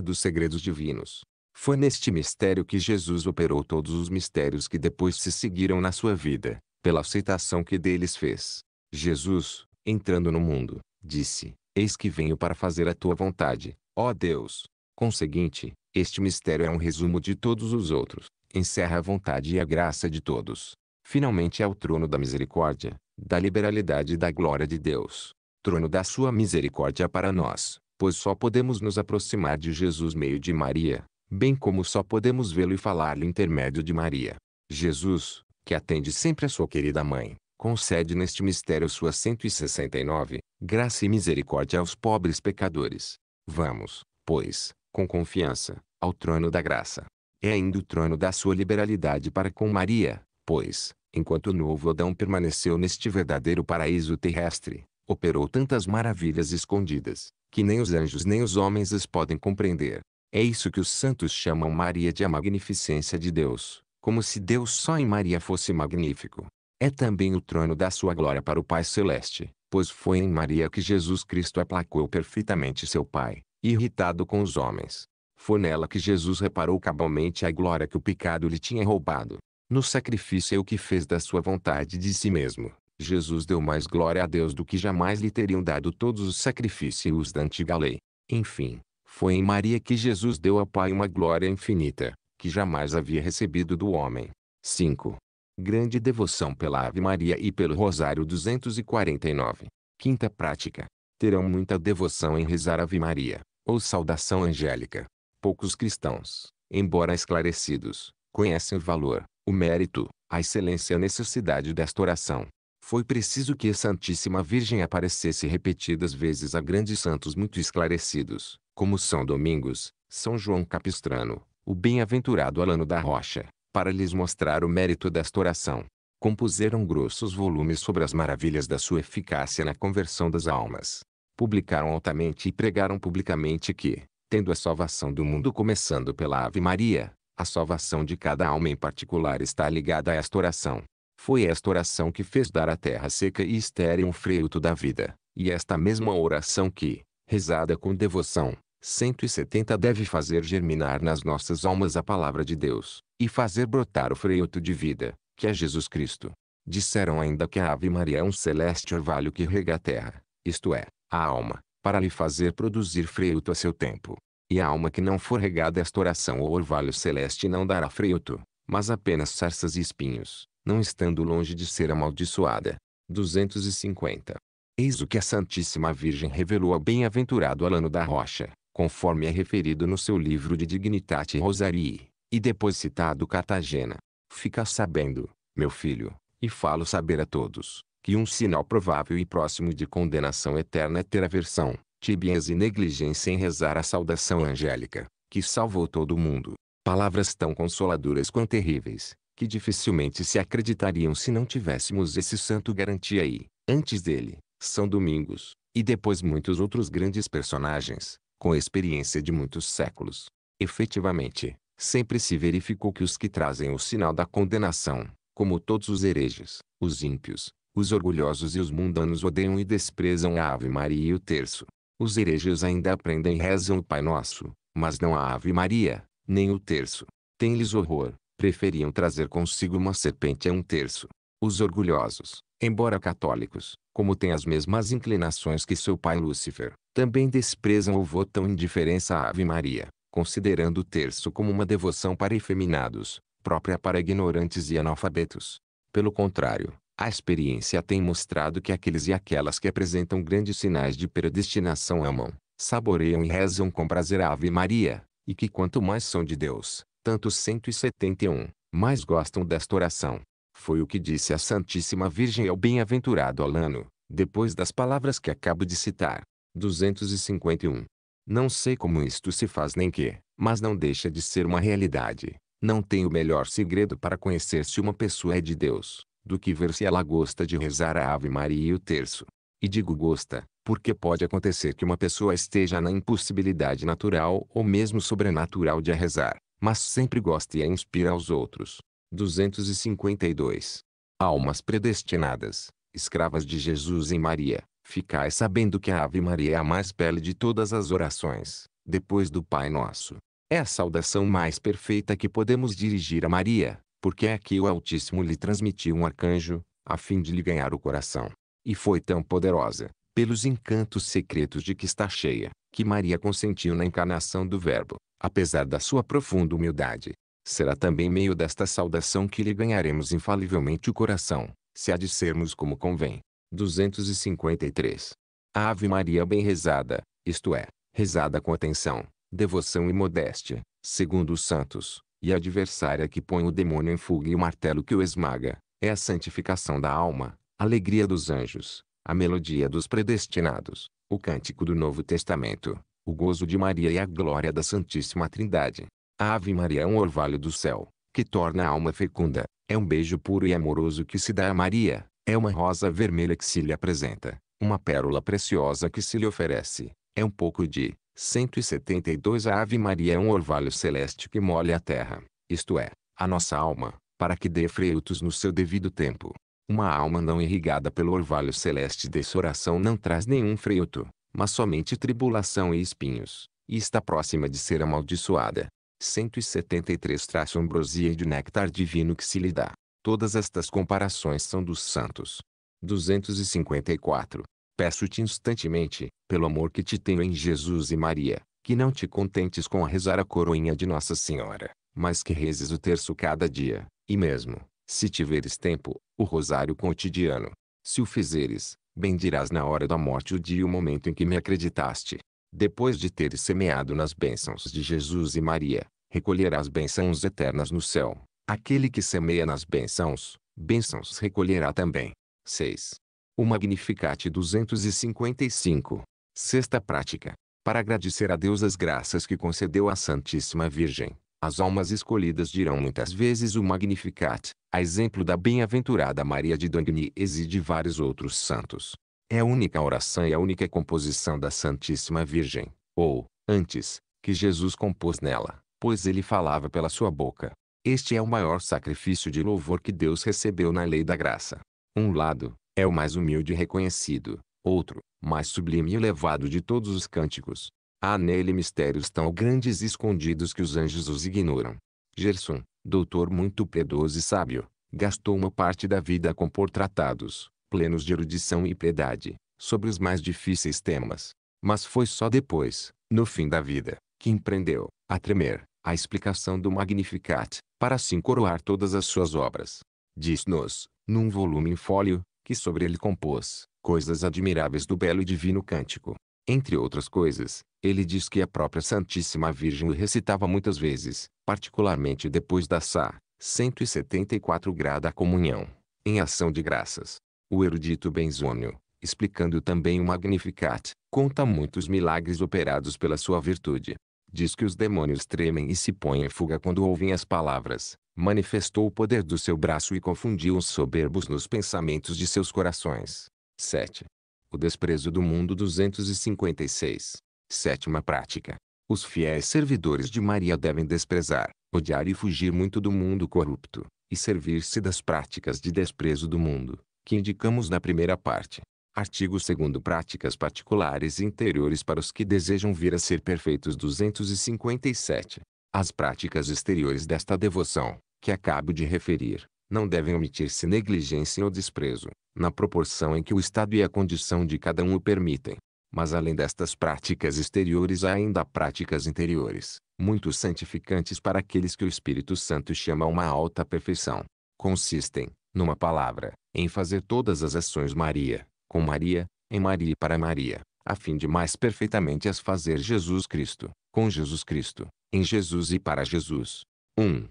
dos segredos divinos. Foi neste mistério que Jesus operou todos os mistérios que depois se seguiram na sua vida, pela aceitação que deles fez. Jesus, entrando no mundo, disse: Eis que venho para fazer a tua vontade, ó Deus. Conseguinte, este mistério é um resumo de todos os outros, encerra a vontade e a graça de todos. Finalmente é o trono da misericórdia, da liberalidade e da glória de Deus, trono da sua misericórdia para nós, pois só podemos nos aproximar de Jesus meio de Maria, bem como só podemos vê-lo e falar-lhe intermédio de Maria. Jesus, que atende sempre a sua querida mãe, concede neste mistério sua 169, graça e misericórdia aos pobres pecadores. Vamos, pois, com confiança, ao trono da graça. É ainda o trono da sua liberalidade para com Maria, pois, enquanto o novo Adão permaneceu neste verdadeiro paraíso terrestre, operou tantas maravilhas escondidas, que nem os anjos nem os homens as podem compreender. É isso que os santos chamam Maria de a magnificência de Deus, como se Deus só em Maria fosse magnífico. É também o trono da sua glória para o Pai Celeste, pois foi em Maria que Jesus Cristo aplacou perfeitamente seu Pai, irritado com os homens. Foi nela que Jesus reparou cabalmente a glória que o pecado lhe tinha roubado. No sacrifício é o que fez da sua vontade de si mesmo. Jesus deu mais glória a Deus do que jamais lhe teriam dado todos os sacrifícios da antiga lei. Enfim, foi em Maria que Jesus deu ao Pai uma glória infinita, que jamais havia recebido do homem. 5. Grande devoção pela Ave Maria e pelo Rosário 249. Quinta prática. Terão muita devoção em rezar Ave Maria, ou saudação angélica. Poucos cristãos, embora esclarecidos, conhecem o valor, o mérito, a excelência e a necessidade desta oração foi preciso que a Santíssima Virgem aparecesse repetidas vezes a grandes santos muito esclarecidos, como São Domingos, São João Capistrano, o bem-aventurado Alano da Rocha, para lhes mostrar o mérito desta oração. Compuseram grossos volumes sobre as maravilhas da sua eficácia na conversão das almas. Publicaram altamente e pregaram publicamente que, tendo a salvação do mundo começando pela Ave Maria, a salvação de cada alma em particular está ligada a esta oração. Foi esta oração que fez dar à terra seca e estéril um fruto da vida, e esta mesma oração que, rezada com devoção, 170 deve fazer germinar nas nossas almas a palavra de Deus, e fazer brotar o fruto de vida, que é Jesus Cristo. Disseram ainda que a Ave Maria é um celeste orvalho que rega a terra, isto é, a alma, para lhe fazer produzir fruto a seu tempo. E a alma que não for regada esta oração ou orvalho celeste não dará fruto, mas apenas sarças e espinhos não estando longe de ser amaldiçoada. 250. Eis o que a Santíssima Virgem revelou ao bem-aventurado Alano da Rocha, conforme é referido no seu livro de Dignitate Rosarii, e depois citado Cartagena. Fica sabendo, meu filho, e falo saber a todos, que um sinal provável e próximo de condenação eterna é ter aversão, tibieza e negligência em rezar a saudação angélica, que salvou todo o mundo. Palavras tão consoladoras quanto terríveis, que dificilmente se acreditariam se não tivéssemos esse santo garantia aí. Antes dele, São Domingos, e depois muitos outros grandes personagens, com experiência de muitos séculos. Efetivamente, sempre se verificou que os que trazem o sinal da condenação, como todos os hereges, os ímpios, os orgulhosos e os mundanos odeiam e desprezam a Ave Maria e o terço. Os hereges ainda aprendem e rezam o Pai Nosso, mas não a Ave Maria, nem o terço. Tem-lhes horror, preferiam trazer consigo uma serpente a um terço. Os orgulhosos, embora católicos, como têm as mesmas inclinações que seu pai Lúcifer, também desprezam ou votam indiferença à Ave Maria, considerando o terço como uma devoção para efeminados, própria para ignorantes e analfabetos. Pelo contrário, a experiência tem mostrado que aqueles e aquelas que apresentam grandes sinais de predestinação amam, saboreiam e rezam com prazer a Ave Maria, e que quanto mais são de Deus, portanto 171, mais gostam desta oração. Foi o que disse a Santíssima Virgem ao bem-aventurado Alano, depois das palavras que acabo de citar. 251. Não sei como isto se faz nem que, mas não deixa de ser uma realidade. Não tem o melhor segredo para conhecer se uma pessoa é de Deus, do que ver se ela gosta de rezar a Ave Maria e o terço. E digo gosta, porque pode acontecer que uma pessoa esteja na impossibilidade natural ou mesmo sobrenatural de a rezar mas sempre gosta e a inspira aos outros. 252. Almas predestinadas, escravas de Jesus e Maria, ficai sabendo que a Ave Maria é a mais bela de todas as orações, depois do Pai Nosso. É a saudação mais perfeita que podemos dirigir a Maria, porque é que o Altíssimo lhe transmitiu um arcanjo, a fim de lhe ganhar o coração. E foi tão poderosa, pelos encantos secretos de que está cheia, que Maria consentiu na encarnação do Verbo, apesar da sua profunda humildade, será também meio desta saudação que lhe ganharemos infalivelmente o coração, se de sermos como convém. 253. A Ave Maria bem rezada, isto é, rezada com atenção, devoção e modéstia, segundo os santos, e adversária que põe o demônio em fuga e o martelo que o esmaga, é a santificação da alma, a alegria dos anjos, a melodia dos predestinados, o cântico do Novo Testamento, o gozo de Maria e a glória da Santíssima Trindade. A Ave Maria é um orvalho do céu, que torna a alma fecunda, é um beijo puro e amoroso que se dá a Maria, é uma rosa vermelha que se lhe apresenta, uma pérola preciosa que se lhe oferece, é um pouco de 172 A Ave Maria é um orvalho celeste que molha a terra, isto é, a nossa alma, para que dê frutos no seu devido tempo. Uma alma não irrigada pelo orvalho celeste dessa oração não traz nenhum fruto, mas somente tribulação e espinhos, e está próxima de ser amaldiçoada. 173 traço ambrosia e de néctar divino que se lhe dá. Todas estas comparações são dos santos. 254. Peço-te instantemente, pelo amor que te tenho em Jesus e Maria, que não te contentes com rezar a coroinha de Nossa Senhora, mas que rezes o terço cada dia, e mesmo, se tiveres tempo, o rosário cotidiano. Se o fizeres, bendirás na hora da morte o dia e o momento em que me acreditaste. Depois de teres semeado nas bênçãos de Jesus e Maria, recolherás bênçãos eternas no céu. Aquele que semeia nas bênçãos, bênçãos recolherá também. 6. O Magnificat 255. Sexta prática. Para agradecer a Deus as graças que concedeu à Santíssima Virgem, as almas escolhidas dirão muitas vezes o Magnificat, a exemplo da bem-aventurada Maria de Dongni e de vários outros santos. É a única oração e a única composição da Santíssima Virgem, ou, antes, que Jesus compôs nela, pois ele falava pela sua boca. Este é o maior sacrifício de louvor que Deus recebeu na lei da graça. Um lado, é o mais humilde e reconhecido, outro, mais sublime e elevado de todos os cânticos. Há nele mistérios tão grandes e escondidos que os anjos os ignoram. Gerson, doutor muito piedoso e sábio, gastou uma parte da vida a compor tratados, plenos de erudição e piedade, sobre os mais difíceis temas. Mas foi só depois, no fim da vida, que empreendeu, a tremer, a explicação do Magnificat, para assim coroar todas as suas obras. Diz-nos, num volume em fólio, que sobre ele compôs, coisas admiráveis do belo e divino cântico. Entre outras coisas, ele diz que a própria Santíssima Virgem o recitava muitas vezes, particularmente depois da Sá, 174 grada comunhão, em ação de graças. O erudito Benzônio, explicando também o Magnificat, conta muitos milagres operados pela sua virtude. Diz que os demônios tremem e se põem em fuga quando ouvem as palavras. Manifestou o poder do seu braço e confundiu os soberbos nos pensamentos de seus corações. 7. O desprezo do mundo 256. Sétima prática. Os fiéis servidores de Maria devem desprezar, odiar e fugir muito do mundo corrupto, e servir-se das práticas de desprezo do mundo, que indicamos na primeira parte. Artigo 2 Práticas particulares e interiores para os que desejam vir a ser perfeitos 257. As práticas exteriores desta devoção, que acabo de referir, não devem omitir-se negligência ou desprezo, na proporção em que o estado e a condição de cada um o permitem. Mas além destas práticas exteriores há ainda práticas interiores, muito santificantes para aqueles que o Espírito Santo chama uma alta perfeição. Consistem, numa palavra, em fazer todas as ações Maria, com Maria, em Maria e para Maria, a fim de mais perfeitamente as fazer Jesus Cristo, com Jesus Cristo, em Jesus e para Jesus. 1.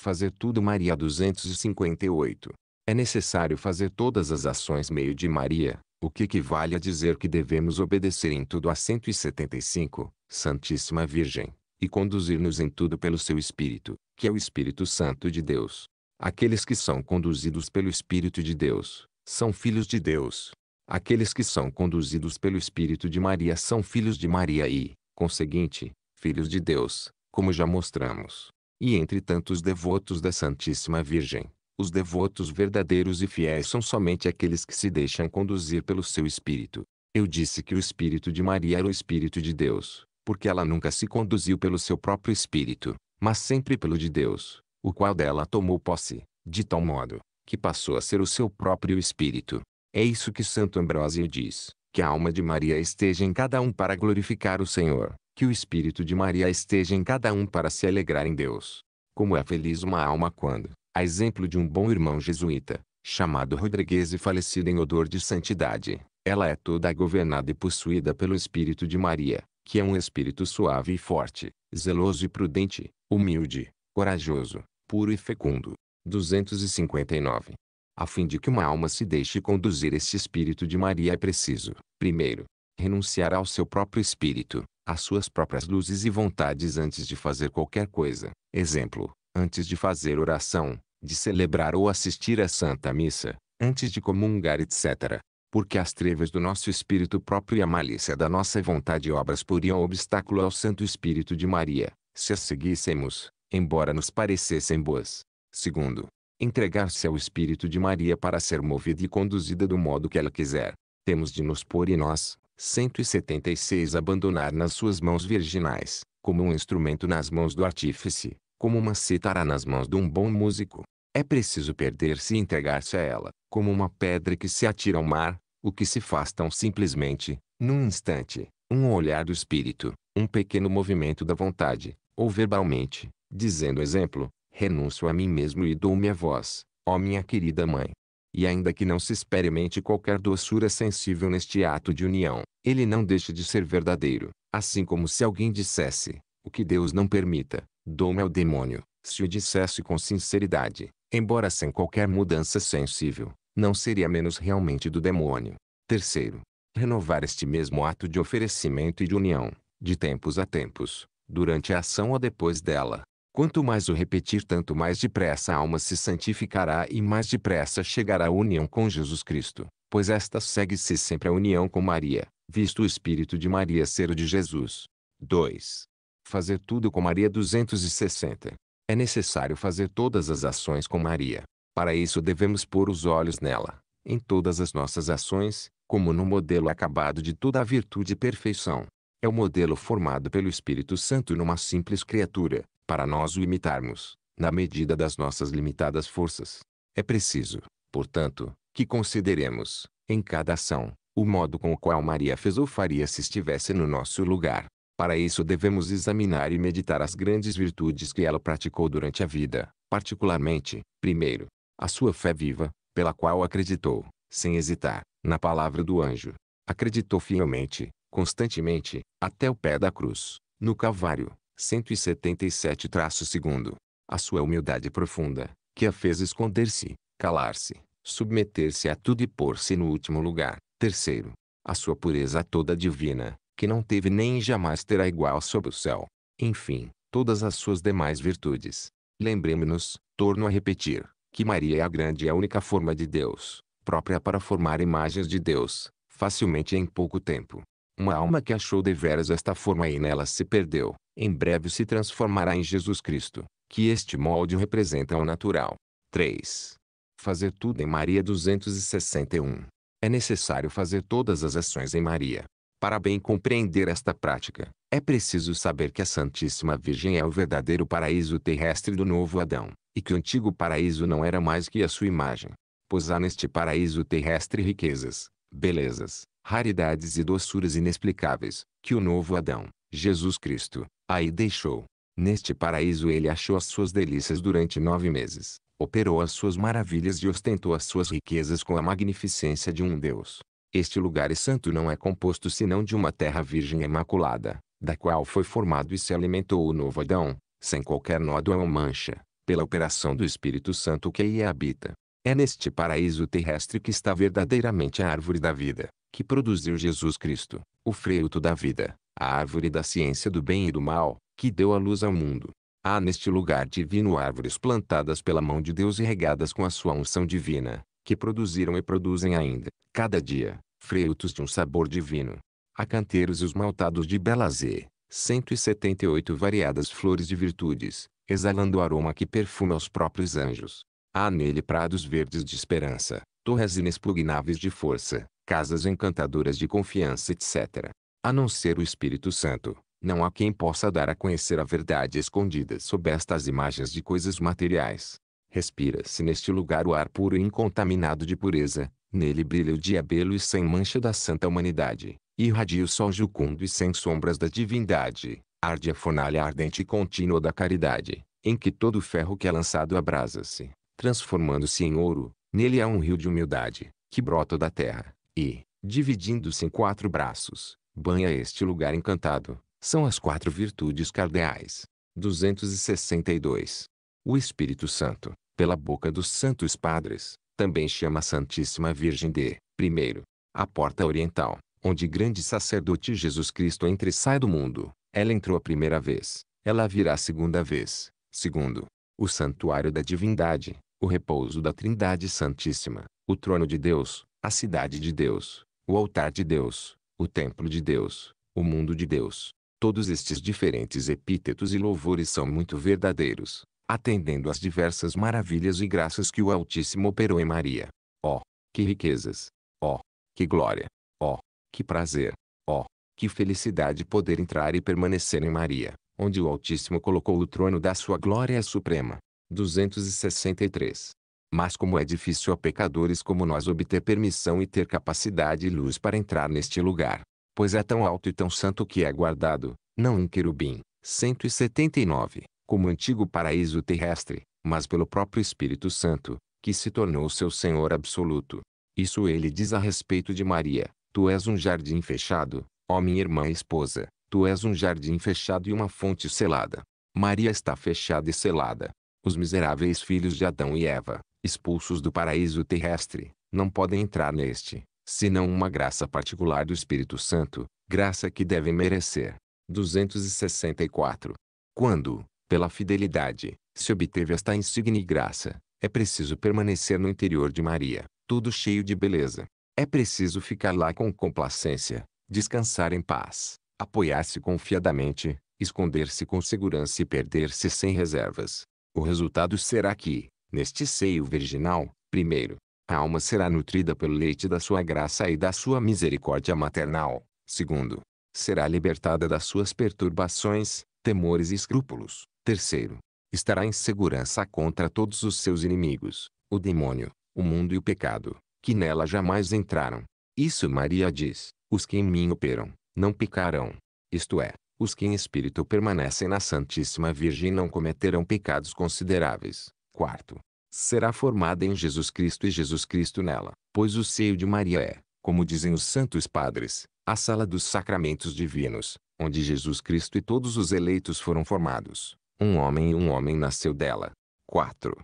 Fazer tudo Maria 258. É necessário fazer todas as ações meio de Maria, o que equivale a dizer que devemos obedecer em tudo a 175, Santíssima Virgem, e conduzir-nos em tudo pelo seu Espírito, que é o Espírito Santo de Deus. Aqueles que são conduzidos pelo Espírito de Deus, são filhos de Deus. Aqueles que são conduzidos pelo Espírito de Maria são filhos de Maria e, conseguinte, filhos de Deus, como já mostramos. E entre tantos devotos da Santíssima Virgem, os devotos verdadeiros e fiéis são somente aqueles que se deixam conduzir pelo seu espírito. Eu disse que o espírito de Maria era o espírito de Deus, porque ela nunca se conduziu pelo seu próprio espírito, mas sempre pelo de Deus, o qual dela tomou posse, de tal modo, que passou a ser o seu próprio espírito. É isso que Santo Ambrósio diz, que a alma de Maria esteja em cada um para glorificar o Senhor, que o espírito de Maria esteja em cada um para se alegrar em Deus. Como é feliz uma alma quando, a exemplo de um bom irmão jesuíta, chamado Rodrigues e falecido em odor de santidade, ela é toda governada e possuída pelo Espírito de Maria, que é um espírito suave e forte, zeloso e prudente, humilde, corajoso, puro e fecundo. 259. A fim de que uma alma se deixe conduzir este espírito de Maria é preciso, primeiro, renunciar ao seu próprio espírito, às suas próprias luzes e vontades antes de fazer qualquer coisa. Exemplo, antes de fazer oração, de celebrar ou assistir à Santa Missa, antes de comungar, etc. Porque as trevas do nosso espírito próprio e a malícia da nossa vontade e obras poriam obstáculo ao Santo Espírito de Maria, se as seguíssemos, embora nos parecessem boas. Segundo, entregar-se ao Espírito de Maria para ser movida e conduzida do modo que ela quiser. Temos de nos pôr em nós, 176 abandonar nas suas mãos virginais, como um instrumento nas mãos do artífice, como uma cítara nas mãos de um bom músico, é preciso perder-se e entregar-se a ela, como uma pedra que se atira ao mar, o que se faz tão simplesmente, num instante, um olhar do espírito, um pequeno movimento da vontade, ou verbalmente, dizendo exemplo, renuncio a mim mesmo e dou-me a voz, ó minha querida mãe. E ainda que não se experimente qualquer doçura sensível neste ato de união, ele não deixa de ser verdadeiro, assim como se alguém dissesse, o que Deus não permita, dou-me ao demônio, se o dissesse com sinceridade, embora sem qualquer mudança sensível, não seria menos realmente do demônio. Terceiro, renovar este mesmo ato de oferecimento e de união, de tempos a tempos, durante a ação ou depois dela. Quanto mais o repetir, tanto mais depressa a alma se santificará e mais depressa chegará à união com Jesus Cristo, pois esta segue-se sempre à união com Maria, visto o espírito de Maria ser o de Jesus. 2. Fazer tudo com Maria 260 é necessário fazer todas as ações com Maria. Para isso devemos pôr os olhos nela, em todas as nossas ações, como no modelo acabado de toda a virtude e perfeição. É o modelo formado pelo Espírito Santo numa simples criatura, para nós o imitarmos, na medida das nossas limitadas forças. É preciso, portanto, que consideremos, em cada ação, o modo com o qual Maria fez ou faria se estivesse no nosso lugar. Para isso devemos examinar e meditar as grandes virtudes que ela praticou durante a vida, particularmente, primeiro, a sua fé viva, pela qual acreditou, sem hesitar, na palavra do anjo. Acreditou fielmente, constantemente, até o pé da cruz, no Calvário, 177-2. A sua humildade profunda, que a fez esconder-se, calar-se, submeter-se a tudo e pôr-se no último lugar. Terceiro, a sua pureza toda divina, que não teve nem jamais terá igual sob o céu. Enfim, todas as suas demais virtudes. Lembremos-nos, torno a repetir, que Maria é a grande e a única forma de Deus, própria para formar imagens de Deus, facilmente em pouco tempo. Uma alma que achou deveras esta forma e nela se perdeu, em breve se transformará em Jesus Cristo, que este molde representa ao natural. 3. Fazer tudo em Maria 261. É necessário fazer todas as ações em Maria, para bem compreender esta prática, é preciso saber que a Santíssima Virgem é o verdadeiro paraíso terrestre do novo Adão, e que o antigo paraíso não era mais que a sua imagem. Pois há neste paraíso terrestre riquezas, belezas, raridades e doçuras inexplicáveis, que o novo Adão, Jesus Cristo, aí deixou. Neste paraíso ele achou as suas delícias durante nove meses, operou as suas maravilhas e ostentou as suas riquezas com a magnificência de um Deus, este lugar santo não é composto senão de uma terra virgem imaculada, da qual foi formado e se alimentou o novo Adão, sem qualquer nódoa ou mancha, pela operação do Espírito Santo que aí habita. É neste paraíso terrestre que está verdadeiramente a árvore da vida, que produziu Jesus Cristo, o fruto da vida, a árvore da ciência do bem e do mal, que deu a luz ao mundo. Há neste lugar divino árvores plantadas pela mão de Deus e regadas com a sua unção divina, que produziram e produzem ainda, cada dia, Frutos de um sabor divino. Há canteiros os maltados de Belazer, 178 variadas flores de virtudes, exalando o aroma que perfuma os próprios anjos. Há nele prados verdes de esperança, torres inexpugnáveis de força, casas encantadoras de confiança etc. A não ser o Espírito Santo, não há quem possa dar a conhecer a verdade escondida sob estas imagens de coisas materiais. Respira-se neste lugar o ar puro e incontaminado de pureza, Nele brilha o diabelo e sem mancha da santa humanidade. Irradia o sol jucundo e sem sombras da divindade. Arde a fornalha ardente e contínua da caridade, em que todo ferro que é lançado abrasa-se, transformando-se em ouro. Nele há um rio de humildade, que brota da terra, e, dividindo-se em quatro braços, banha este lugar encantado. São as quatro virtudes cardeais. 262. O Espírito Santo, pela boca dos santos padres, também chama Santíssima Virgem de, primeiro, a porta oriental, onde grande sacerdote Jesus Cristo entra e sai do mundo. Ela entrou a primeira vez, ela virá a segunda vez. Segundo, o santuário da divindade, o repouso da Trindade Santíssima, o trono de Deus, a cidade de Deus, o altar de Deus, o templo de Deus, o mundo de Deus. Todos estes diferentes epítetos e louvores são muito verdadeiros, atendendo às diversas maravilhas e graças que o Altíssimo operou em Maria. Ó, oh, que riquezas! Ó, oh, que glória! Ó, oh, que prazer! Ó, que felicidade poder entrar e permanecer em Maria, onde o Altíssimo colocou o trono da sua glória suprema. 263. Mas como é difícil a pecadores como nós obter permissão e ter capacidade e luz para entrar neste lugar, pois é tão alto e tão santo que é guardado, não um querubim. 179 como antigo paraíso terrestre, mas pelo próprio Espírito Santo, que se tornou seu Senhor absoluto. Isso ele diz a respeito de Maria: Tu és um jardim fechado, ó minha irmã e esposa, tu és um jardim fechado e uma fonte selada. Maria está fechada e selada. Os miseráveis filhos de Adão e Eva, expulsos do paraíso terrestre, não podem entrar neste, senão uma graça particular do Espírito Santo, graça que devem merecer. 264. Quando, pela fidelidade, se obteve esta insigne graça, é preciso permanecer no interior de Maria, tudo cheio de beleza. É preciso ficar lá com complacência, descansar em paz, apoiar-se confiadamente, esconder-se com segurança e perder-se sem reservas. O resultado será que, neste seio virginal, primeiro, a alma será nutrida pelo leite da sua graça e da sua misericórdia maternal. Segundo, será libertada das suas perturbações, temores e escrúpulos. Terceiro, estará em segurança contra todos os seus inimigos, o demônio, o mundo e o pecado, que nela jamais entraram. Isso Maria diz: os que em mim operam, não pecarão. Isto é, os que em espírito permanecem na Santíssima Virgem não cometerão pecados consideráveis. Quarto, será formada em Jesus Cristo e Jesus Cristo nela, pois o seio de Maria é, como dizem os santos padres, a sala dos sacramentos divinos, onde Jesus Cristo e todos os eleitos foram formados. Um homem e um homem nasceu dela. 4.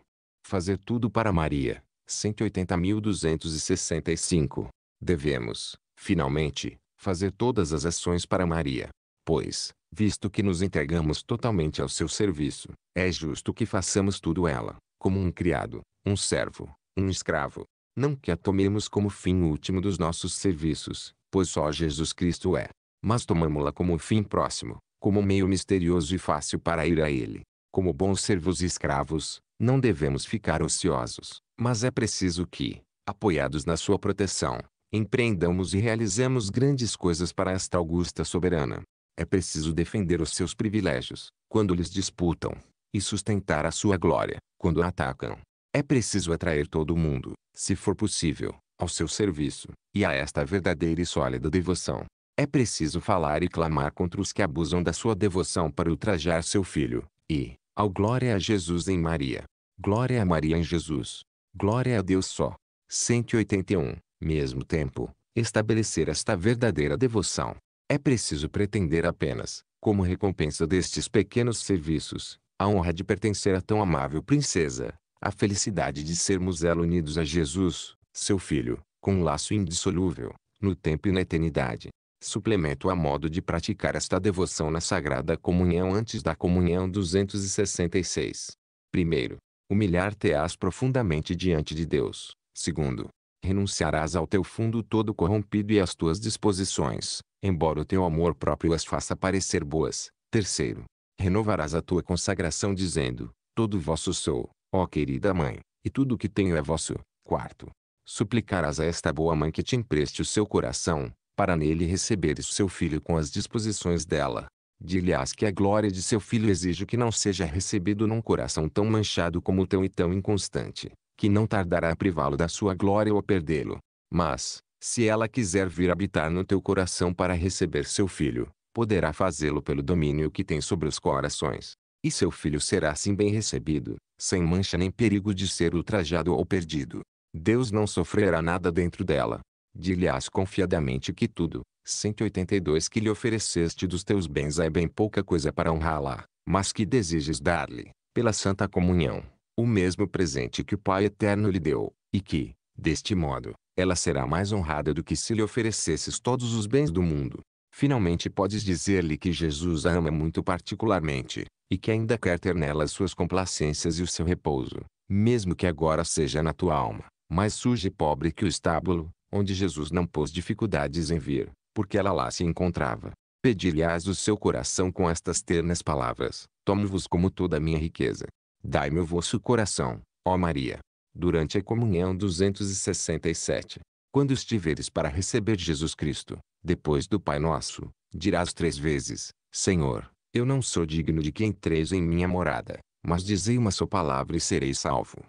Fazer tudo para Maria. 180.265. Devemos, finalmente, fazer todas as ações para Maria. Pois, visto que nos entregamos totalmente ao seu serviço, é justo que façamos tudo ela, como um criado, um servo, um escravo. Não que a tomemos como fim último dos nossos serviços, pois só Jesus Cristo é. Mas tomámo la como fim próximo, como um meio misterioso e fácil para ir a ele. Como bons servos e escravos, não devemos ficar ociosos, mas é preciso que, apoiados na sua proteção, empreendamos e realizemos grandes coisas para esta augusta soberana. É preciso defender os seus privilégios, quando lhes disputam, e sustentar a sua glória, quando a atacam. É preciso atrair todo mundo, se for possível, ao seu serviço, e a esta verdadeira e sólida devoção. É preciso falar e clamar contra os que abusam da sua devoção para ultrajar seu filho. E, ao glória a Jesus em Maria. Glória a Maria em Jesus. Glória a Deus só. 181. Mesmo tempo, estabelecer esta verdadeira devoção. É preciso pretender apenas, como recompensa destes pequenos serviços, a honra de pertencer a tão amável princesa, a felicidade de sermos ela unidos a Jesus, seu Filho, com um laço indissolúvel, no tempo e na eternidade. Suplemento a modo de praticar esta devoção na Sagrada Comunhão antes da Comunhão 266. Primeiro, humilhar-te-ás profundamente diante de Deus. Segundo, renunciarás ao teu fundo todo corrompido e às tuas disposições, embora o teu amor próprio as faça parecer boas. Terceiro, renovarás a tua consagração dizendo: Todo vosso sou, ó querida mãe, e tudo o que tenho é vosso. Quarto, suplicarás a esta boa mãe que te empreste o seu coração, para nele receberes seu filho com as disposições dela. dir lhe que a glória de seu filho exige que não seja recebido num coração tão manchado como o teu e tão inconstante, que não tardará a privá-lo da sua glória ou a perdê-lo. Mas, se ela quiser vir habitar no teu coração para receber seu filho, poderá fazê-lo pelo domínio que tem sobre os corações. E seu filho será assim bem recebido, sem mancha nem perigo de ser ultrajado ou perdido. Deus não sofrerá nada dentro dela, Dir-lhe-ás confiadamente que tudo, 182 que lhe ofereceste dos teus bens é bem pouca coisa para honrá-la, mas que desejas dar-lhe, pela santa comunhão, o mesmo presente que o Pai eterno lhe deu, e que, deste modo, ela será mais honrada do que se lhe oferecesses todos os bens do mundo. Finalmente podes dizer-lhe que Jesus a ama muito particularmente, e que ainda quer ter nela as suas complacências e o seu repouso, mesmo que agora seja na tua alma, mais sujo e pobre que o estábulo, onde Jesus não pôs dificuldades em vir, porque ela lá se encontrava. pedir lhe ás o seu coração com estas ternas palavras: Tomo-vos como toda a minha riqueza. Dai-me o vosso coração, ó Maria. Durante a comunhão 267, quando estiveres para receber Jesus Cristo, depois do Pai Nosso, dirás três vezes: Senhor, eu não sou digno de que entreis em minha morada, mas dizei uma só palavra e serei salvo.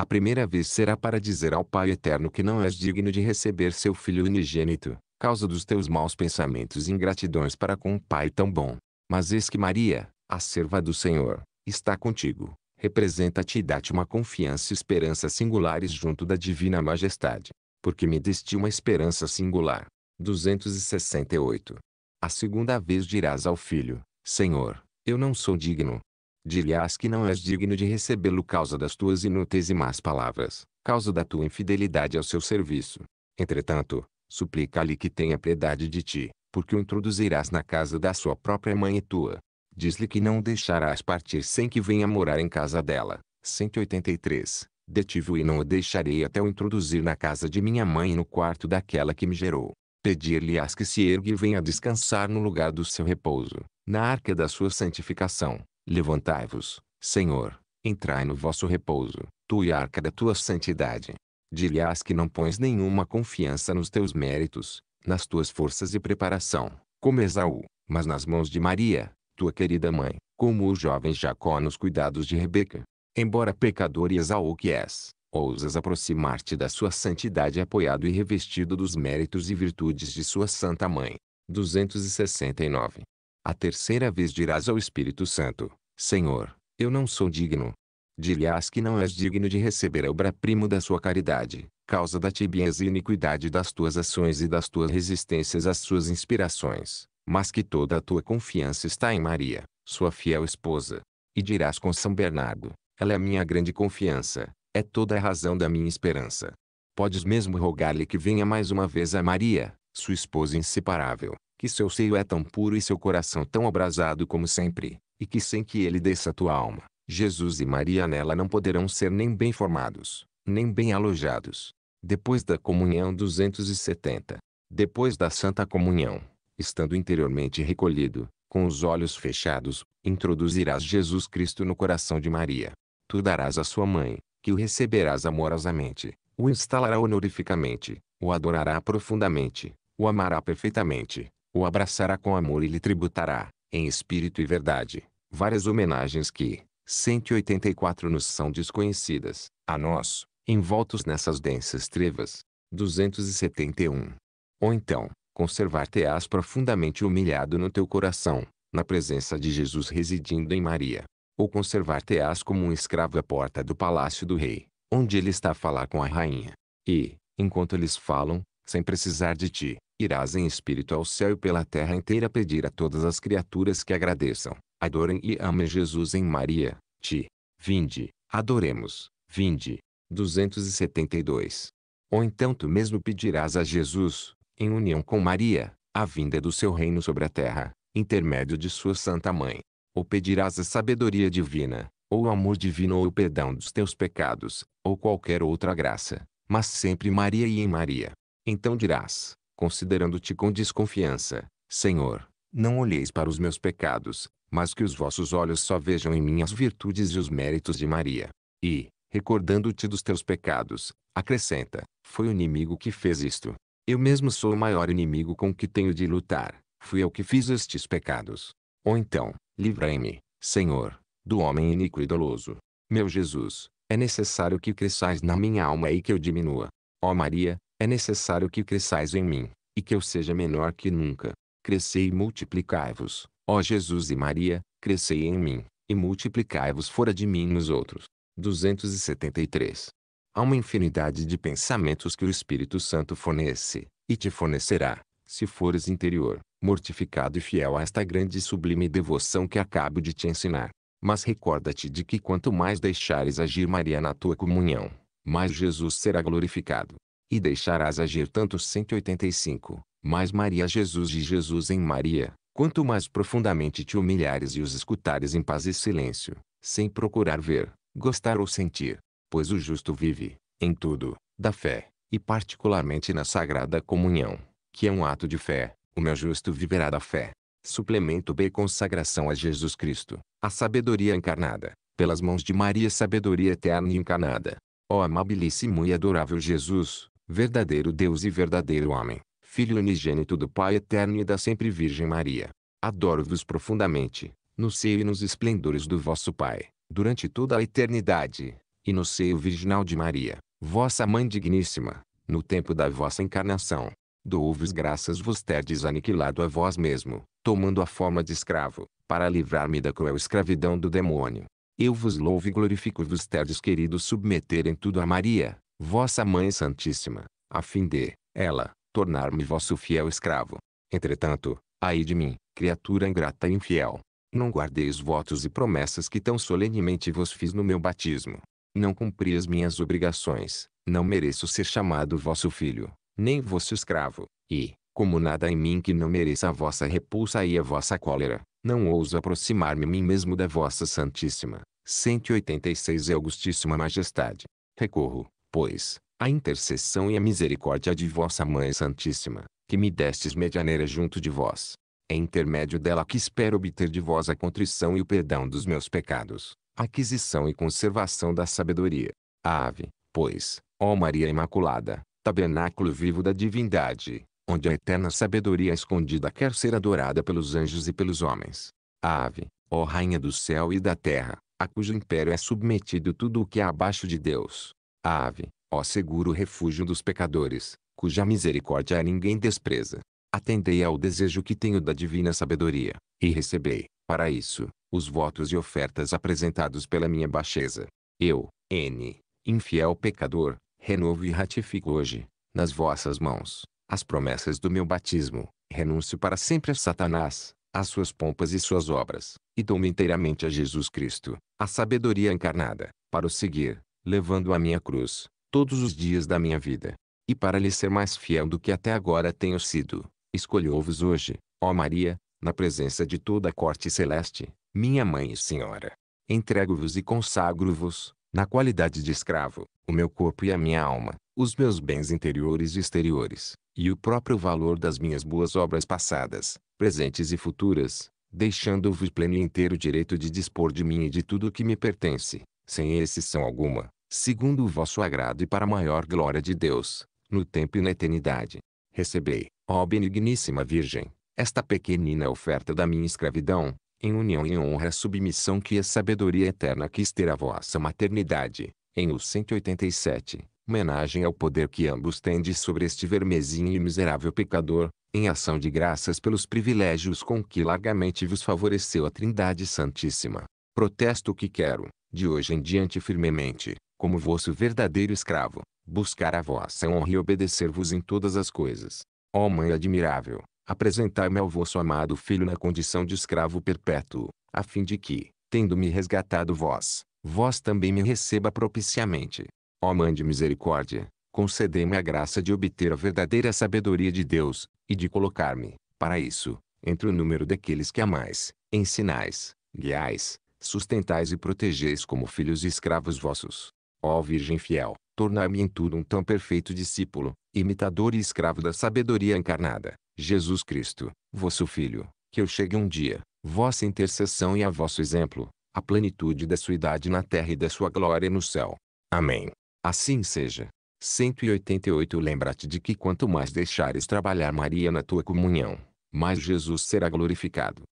A primeira vez será para dizer ao Pai Eterno que não és digno de receber seu Filho unigênito, causa dos teus maus pensamentos e ingratidões para com um Pai tão bom. Mas eis que Maria, a serva do Senhor, está contigo, representa-te e dá-te uma confiança e esperança singulares junto da Divina Majestade, porque me deste uma esperança singular. 268. A segunda vez dirás ao Filho, Senhor, eu não sou digno, Dir-lhe-ás que não és digno de recebê-lo causa das tuas inúteis e más palavras, causa da tua infidelidade ao seu serviço. Entretanto, suplica-lhe que tenha piedade de ti, porque o introduzirás na casa da sua própria mãe e tua. Diz-lhe que não o deixarás partir sem que venha morar em casa dela. 183. Detive-o e não o deixarei até o introduzir na casa de minha mãe e no quarto daquela que me gerou. Pedir-lhe-ás que se ergue e venha descansar no lugar do seu repouso, na arca da sua santificação. Levantai-vos, Senhor, entrai no vosso repouso, tu e a arca da tua santidade. Dir-lhe-ás que não pões nenhuma confiança nos teus méritos, nas tuas forças e preparação, como Esaú, mas nas mãos de Maria, tua querida mãe, como o jovem Jacó nos cuidados de Rebeca. Embora pecador e Esaú que és, ousas aproximar-te da sua santidade apoiado e revestido dos méritos e virtudes de sua santa mãe. 269 a terceira vez dirás ao Espírito Santo, Senhor, eu não sou digno. Dir-lhe-ás que não és digno de receber a obra-primo da sua caridade, causa da tibieza e iniquidade das tuas ações e das tuas resistências às suas inspirações, mas que toda a tua confiança está em Maria, sua fiel esposa. E dirás com São Bernardo, ela é minha grande confiança, é toda a razão da minha esperança. Podes mesmo rogar-lhe que venha mais uma vez a Maria, sua esposa inseparável, que seu seio é tão puro e seu coração tão abrasado como sempre, e que sem que ele desça a tua alma, Jesus e Maria nela não poderão ser nem bem formados, nem bem alojados. Depois da comunhão 270, depois da Santa Comunhão, estando interiormente recolhido, com os olhos fechados, introduzirás Jesus Cristo no coração de Maria. Tu darás à sua mãe, que o receberás amorosamente, o instalará honorificamente, o adorará profundamente, o amará perfeitamente, o abraçará com amor e lhe tributará, em espírito e verdade, várias homenagens que, 184 nos são desconhecidas, a nós, envoltos nessas densas trevas. 271. Ou então, conservar-te-ás profundamente humilhado no teu coração, na presença de Jesus residindo em Maria. Ou conservar-te-ás como um escravo à porta do palácio do rei, onde ele está a falar com a rainha. E, enquanto eles falam, sem precisar de ti, Irás em espírito ao céu e pela terra inteira pedir a todas as criaturas que agradeçam, adorem e amem Jesus em Maria, ti. Vinde, adoremos, vinde. 272. Ou então tu mesmo pedirás a Jesus, em união com Maria, a vinda do seu reino sobre a terra, intermédio de sua Santa Mãe. Ou pedirás a sabedoria divina, ou o amor divino ou o perdão dos teus pecados, ou qualquer outra graça, mas sempre Maria e em Maria. Então dirás, considerando-te com desconfiança, Senhor, não olheis para os meus pecados, mas que os vossos olhos só vejam em mim as virtudes e os méritos de Maria. E, recordando-te dos teus pecados, acrescenta, foi o inimigo que fez isto. Eu mesmo sou o maior inimigo com que tenho de lutar, fui eu que fiz estes pecados. Ou então, livrai-me, Senhor, do homem iníquo e doloso. Meu Jesus, é necessário que cresçais na minha alma e que eu diminua. Ó Maria, é necessário que cresçais em mim, e que eu seja menor que nunca. Crescei e multiplicai-vos, ó Jesus e Maria, crescei em mim, e multiplicai-vos fora de mim nos outros. 273. Há uma infinidade de pensamentos que o Espírito Santo fornece, e te fornecerá, se fores interior, mortificado e fiel a esta grande e sublime devoção que acabo de te ensinar. Mas recorda-te de que quanto mais deixares agir Maria na tua comunhão, mais Jesus será glorificado e deixarás agir tanto 185, mais Maria Jesus de Jesus em Maria, quanto mais profundamente te humilhares e os escutares em paz e silêncio, sem procurar ver, gostar ou sentir, pois o justo vive, em tudo, da fé, e particularmente na sagrada comunhão, que é um ato de fé, o meu justo viverá da fé. Suplemento B Consagração a Jesus Cristo, a sabedoria encarnada, pelas mãos de Maria Sabedoria eterna e encarnada. Ó oh, amabilíssimo e adorável Jesus, verdadeiro Deus e verdadeiro homem, Filho unigênito do Pai eterno e da sempre Virgem Maria. Adoro-vos profundamente, no seio e nos esplendores do vosso Pai, durante toda a eternidade, e no seio virginal de Maria, vossa Mãe digníssima, no tempo da vossa encarnação. Dou-vos graças vos terdes aniquilado a vós mesmo, tomando a forma de escravo, para livrar-me da cruel escravidão do demônio. Eu vos louvo e glorifico vos terdes querido submeter em tudo a Maria, vossa Mãe Santíssima, a fim de, ela, tornar-me vosso fiel escravo. Entretanto, ai de mim, criatura ingrata e infiel, não guardei os votos e promessas que tão solenemente vos fiz no meu batismo. Não cumpri as minhas obrigações, não mereço ser chamado vosso filho, nem vosso escravo, e, como nada em mim que não mereça a vossa repulsa e a vossa cólera, não ouso aproximar-me a mim mesmo da vossa Santíssima, 186 e Augustíssima Majestade. Recorro, pois, a intercessão e a misericórdia de vossa Mãe Santíssima, que me destes medianeira junto de vós. É intermédio dela que espero obter de vós a contrição e o perdão dos meus pecados, aquisição e conservação da sabedoria. ave, pois, ó Maria Imaculada, tabernáculo vivo da divindade, onde a eterna sabedoria escondida quer ser adorada pelos anjos e pelos homens. ave, ó Rainha do céu e da terra, a cujo império é submetido tudo o que há abaixo de Deus, a ave, ó seguro refúgio dos pecadores, cuja misericórdia ninguém despreza. Atendei ao desejo que tenho da divina sabedoria, e recebei, para isso, os votos e ofertas apresentados pela minha baixeza. Eu, N, infiel pecador, renovo e ratifico hoje, nas vossas mãos, as promessas do meu batismo, renuncio para sempre a Satanás, às suas pompas e suas obras, e dou-me inteiramente a Jesus Cristo, a sabedoria encarnada, para o seguir, levando a minha cruz, todos os dias da minha vida. E para lhe ser mais fiel do que até agora tenho sido, escolho vos hoje, ó Maria, na presença de toda a corte celeste, minha mãe e senhora. Entrego-vos e consagro-vos, na qualidade de escravo, o meu corpo e a minha alma, os meus bens interiores e exteriores, e o próprio valor das minhas boas obras passadas, presentes e futuras, deixando-vos pleno e inteiro direito de dispor de mim e de tudo o que me pertence, sem exceção alguma, segundo o vosso agrado e para a maior glória de Deus, no tempo e na eternidade. Recebei, ó benigníssima Virgem, esta pequenina oferta da minha escravidão, em união e honra à submissão que a sabedoria eterna quis ter à vossa maternidade, em os 187, homenagem ao poder que ambos tendes sobre este vermezinho e miserável pecador, em ação de graças pelos privilégios com que largamente vos favoreceu a Trindade Santíssima. Protesto o que quero, de hoje em diante firmemente, como vosso verdadeiro escravo, buscar a vossa honra e obedecer-vos em todas as coisas. Ó Mãe admirável, apresentai-me ao vosso amado Filho na condição de escravo perpétuo, a fim de que, tendo-me resgatado vós, vós também me receba propiciamente. Ó Mãe de misericórdia, concedei-me a graça de obter a verdadeira sabedoria de Deus, e de colocar-me, para isso, entre o número daqueles que amais, ensinais, guiais, sustentais e protegeis como filhos e escravos vossos. Ó Virgem fiel, tornai-me em tudo um tão perfeito discípulo, imitador e escravo da sabedoria encarnada, Jesus Cristo, vosso Filho, que eu chegue um dia, vossa intercessão e a vosso exemplo, a plenitude da sua idade na terra e da sua glória no céu. Amém. Assim seja. 188 Lembra-te de que quanto mais deixares trabalhar Maria na tua comunhão, mais Jesus será glorificado.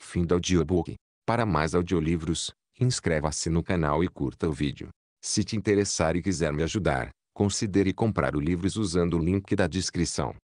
Fim do audiobook. Para mais audiolivros, inscreva-se no canal e curta o vídeo. Se te interessar e quiser me ajudar, considere comprar o livros usando o link da descrição.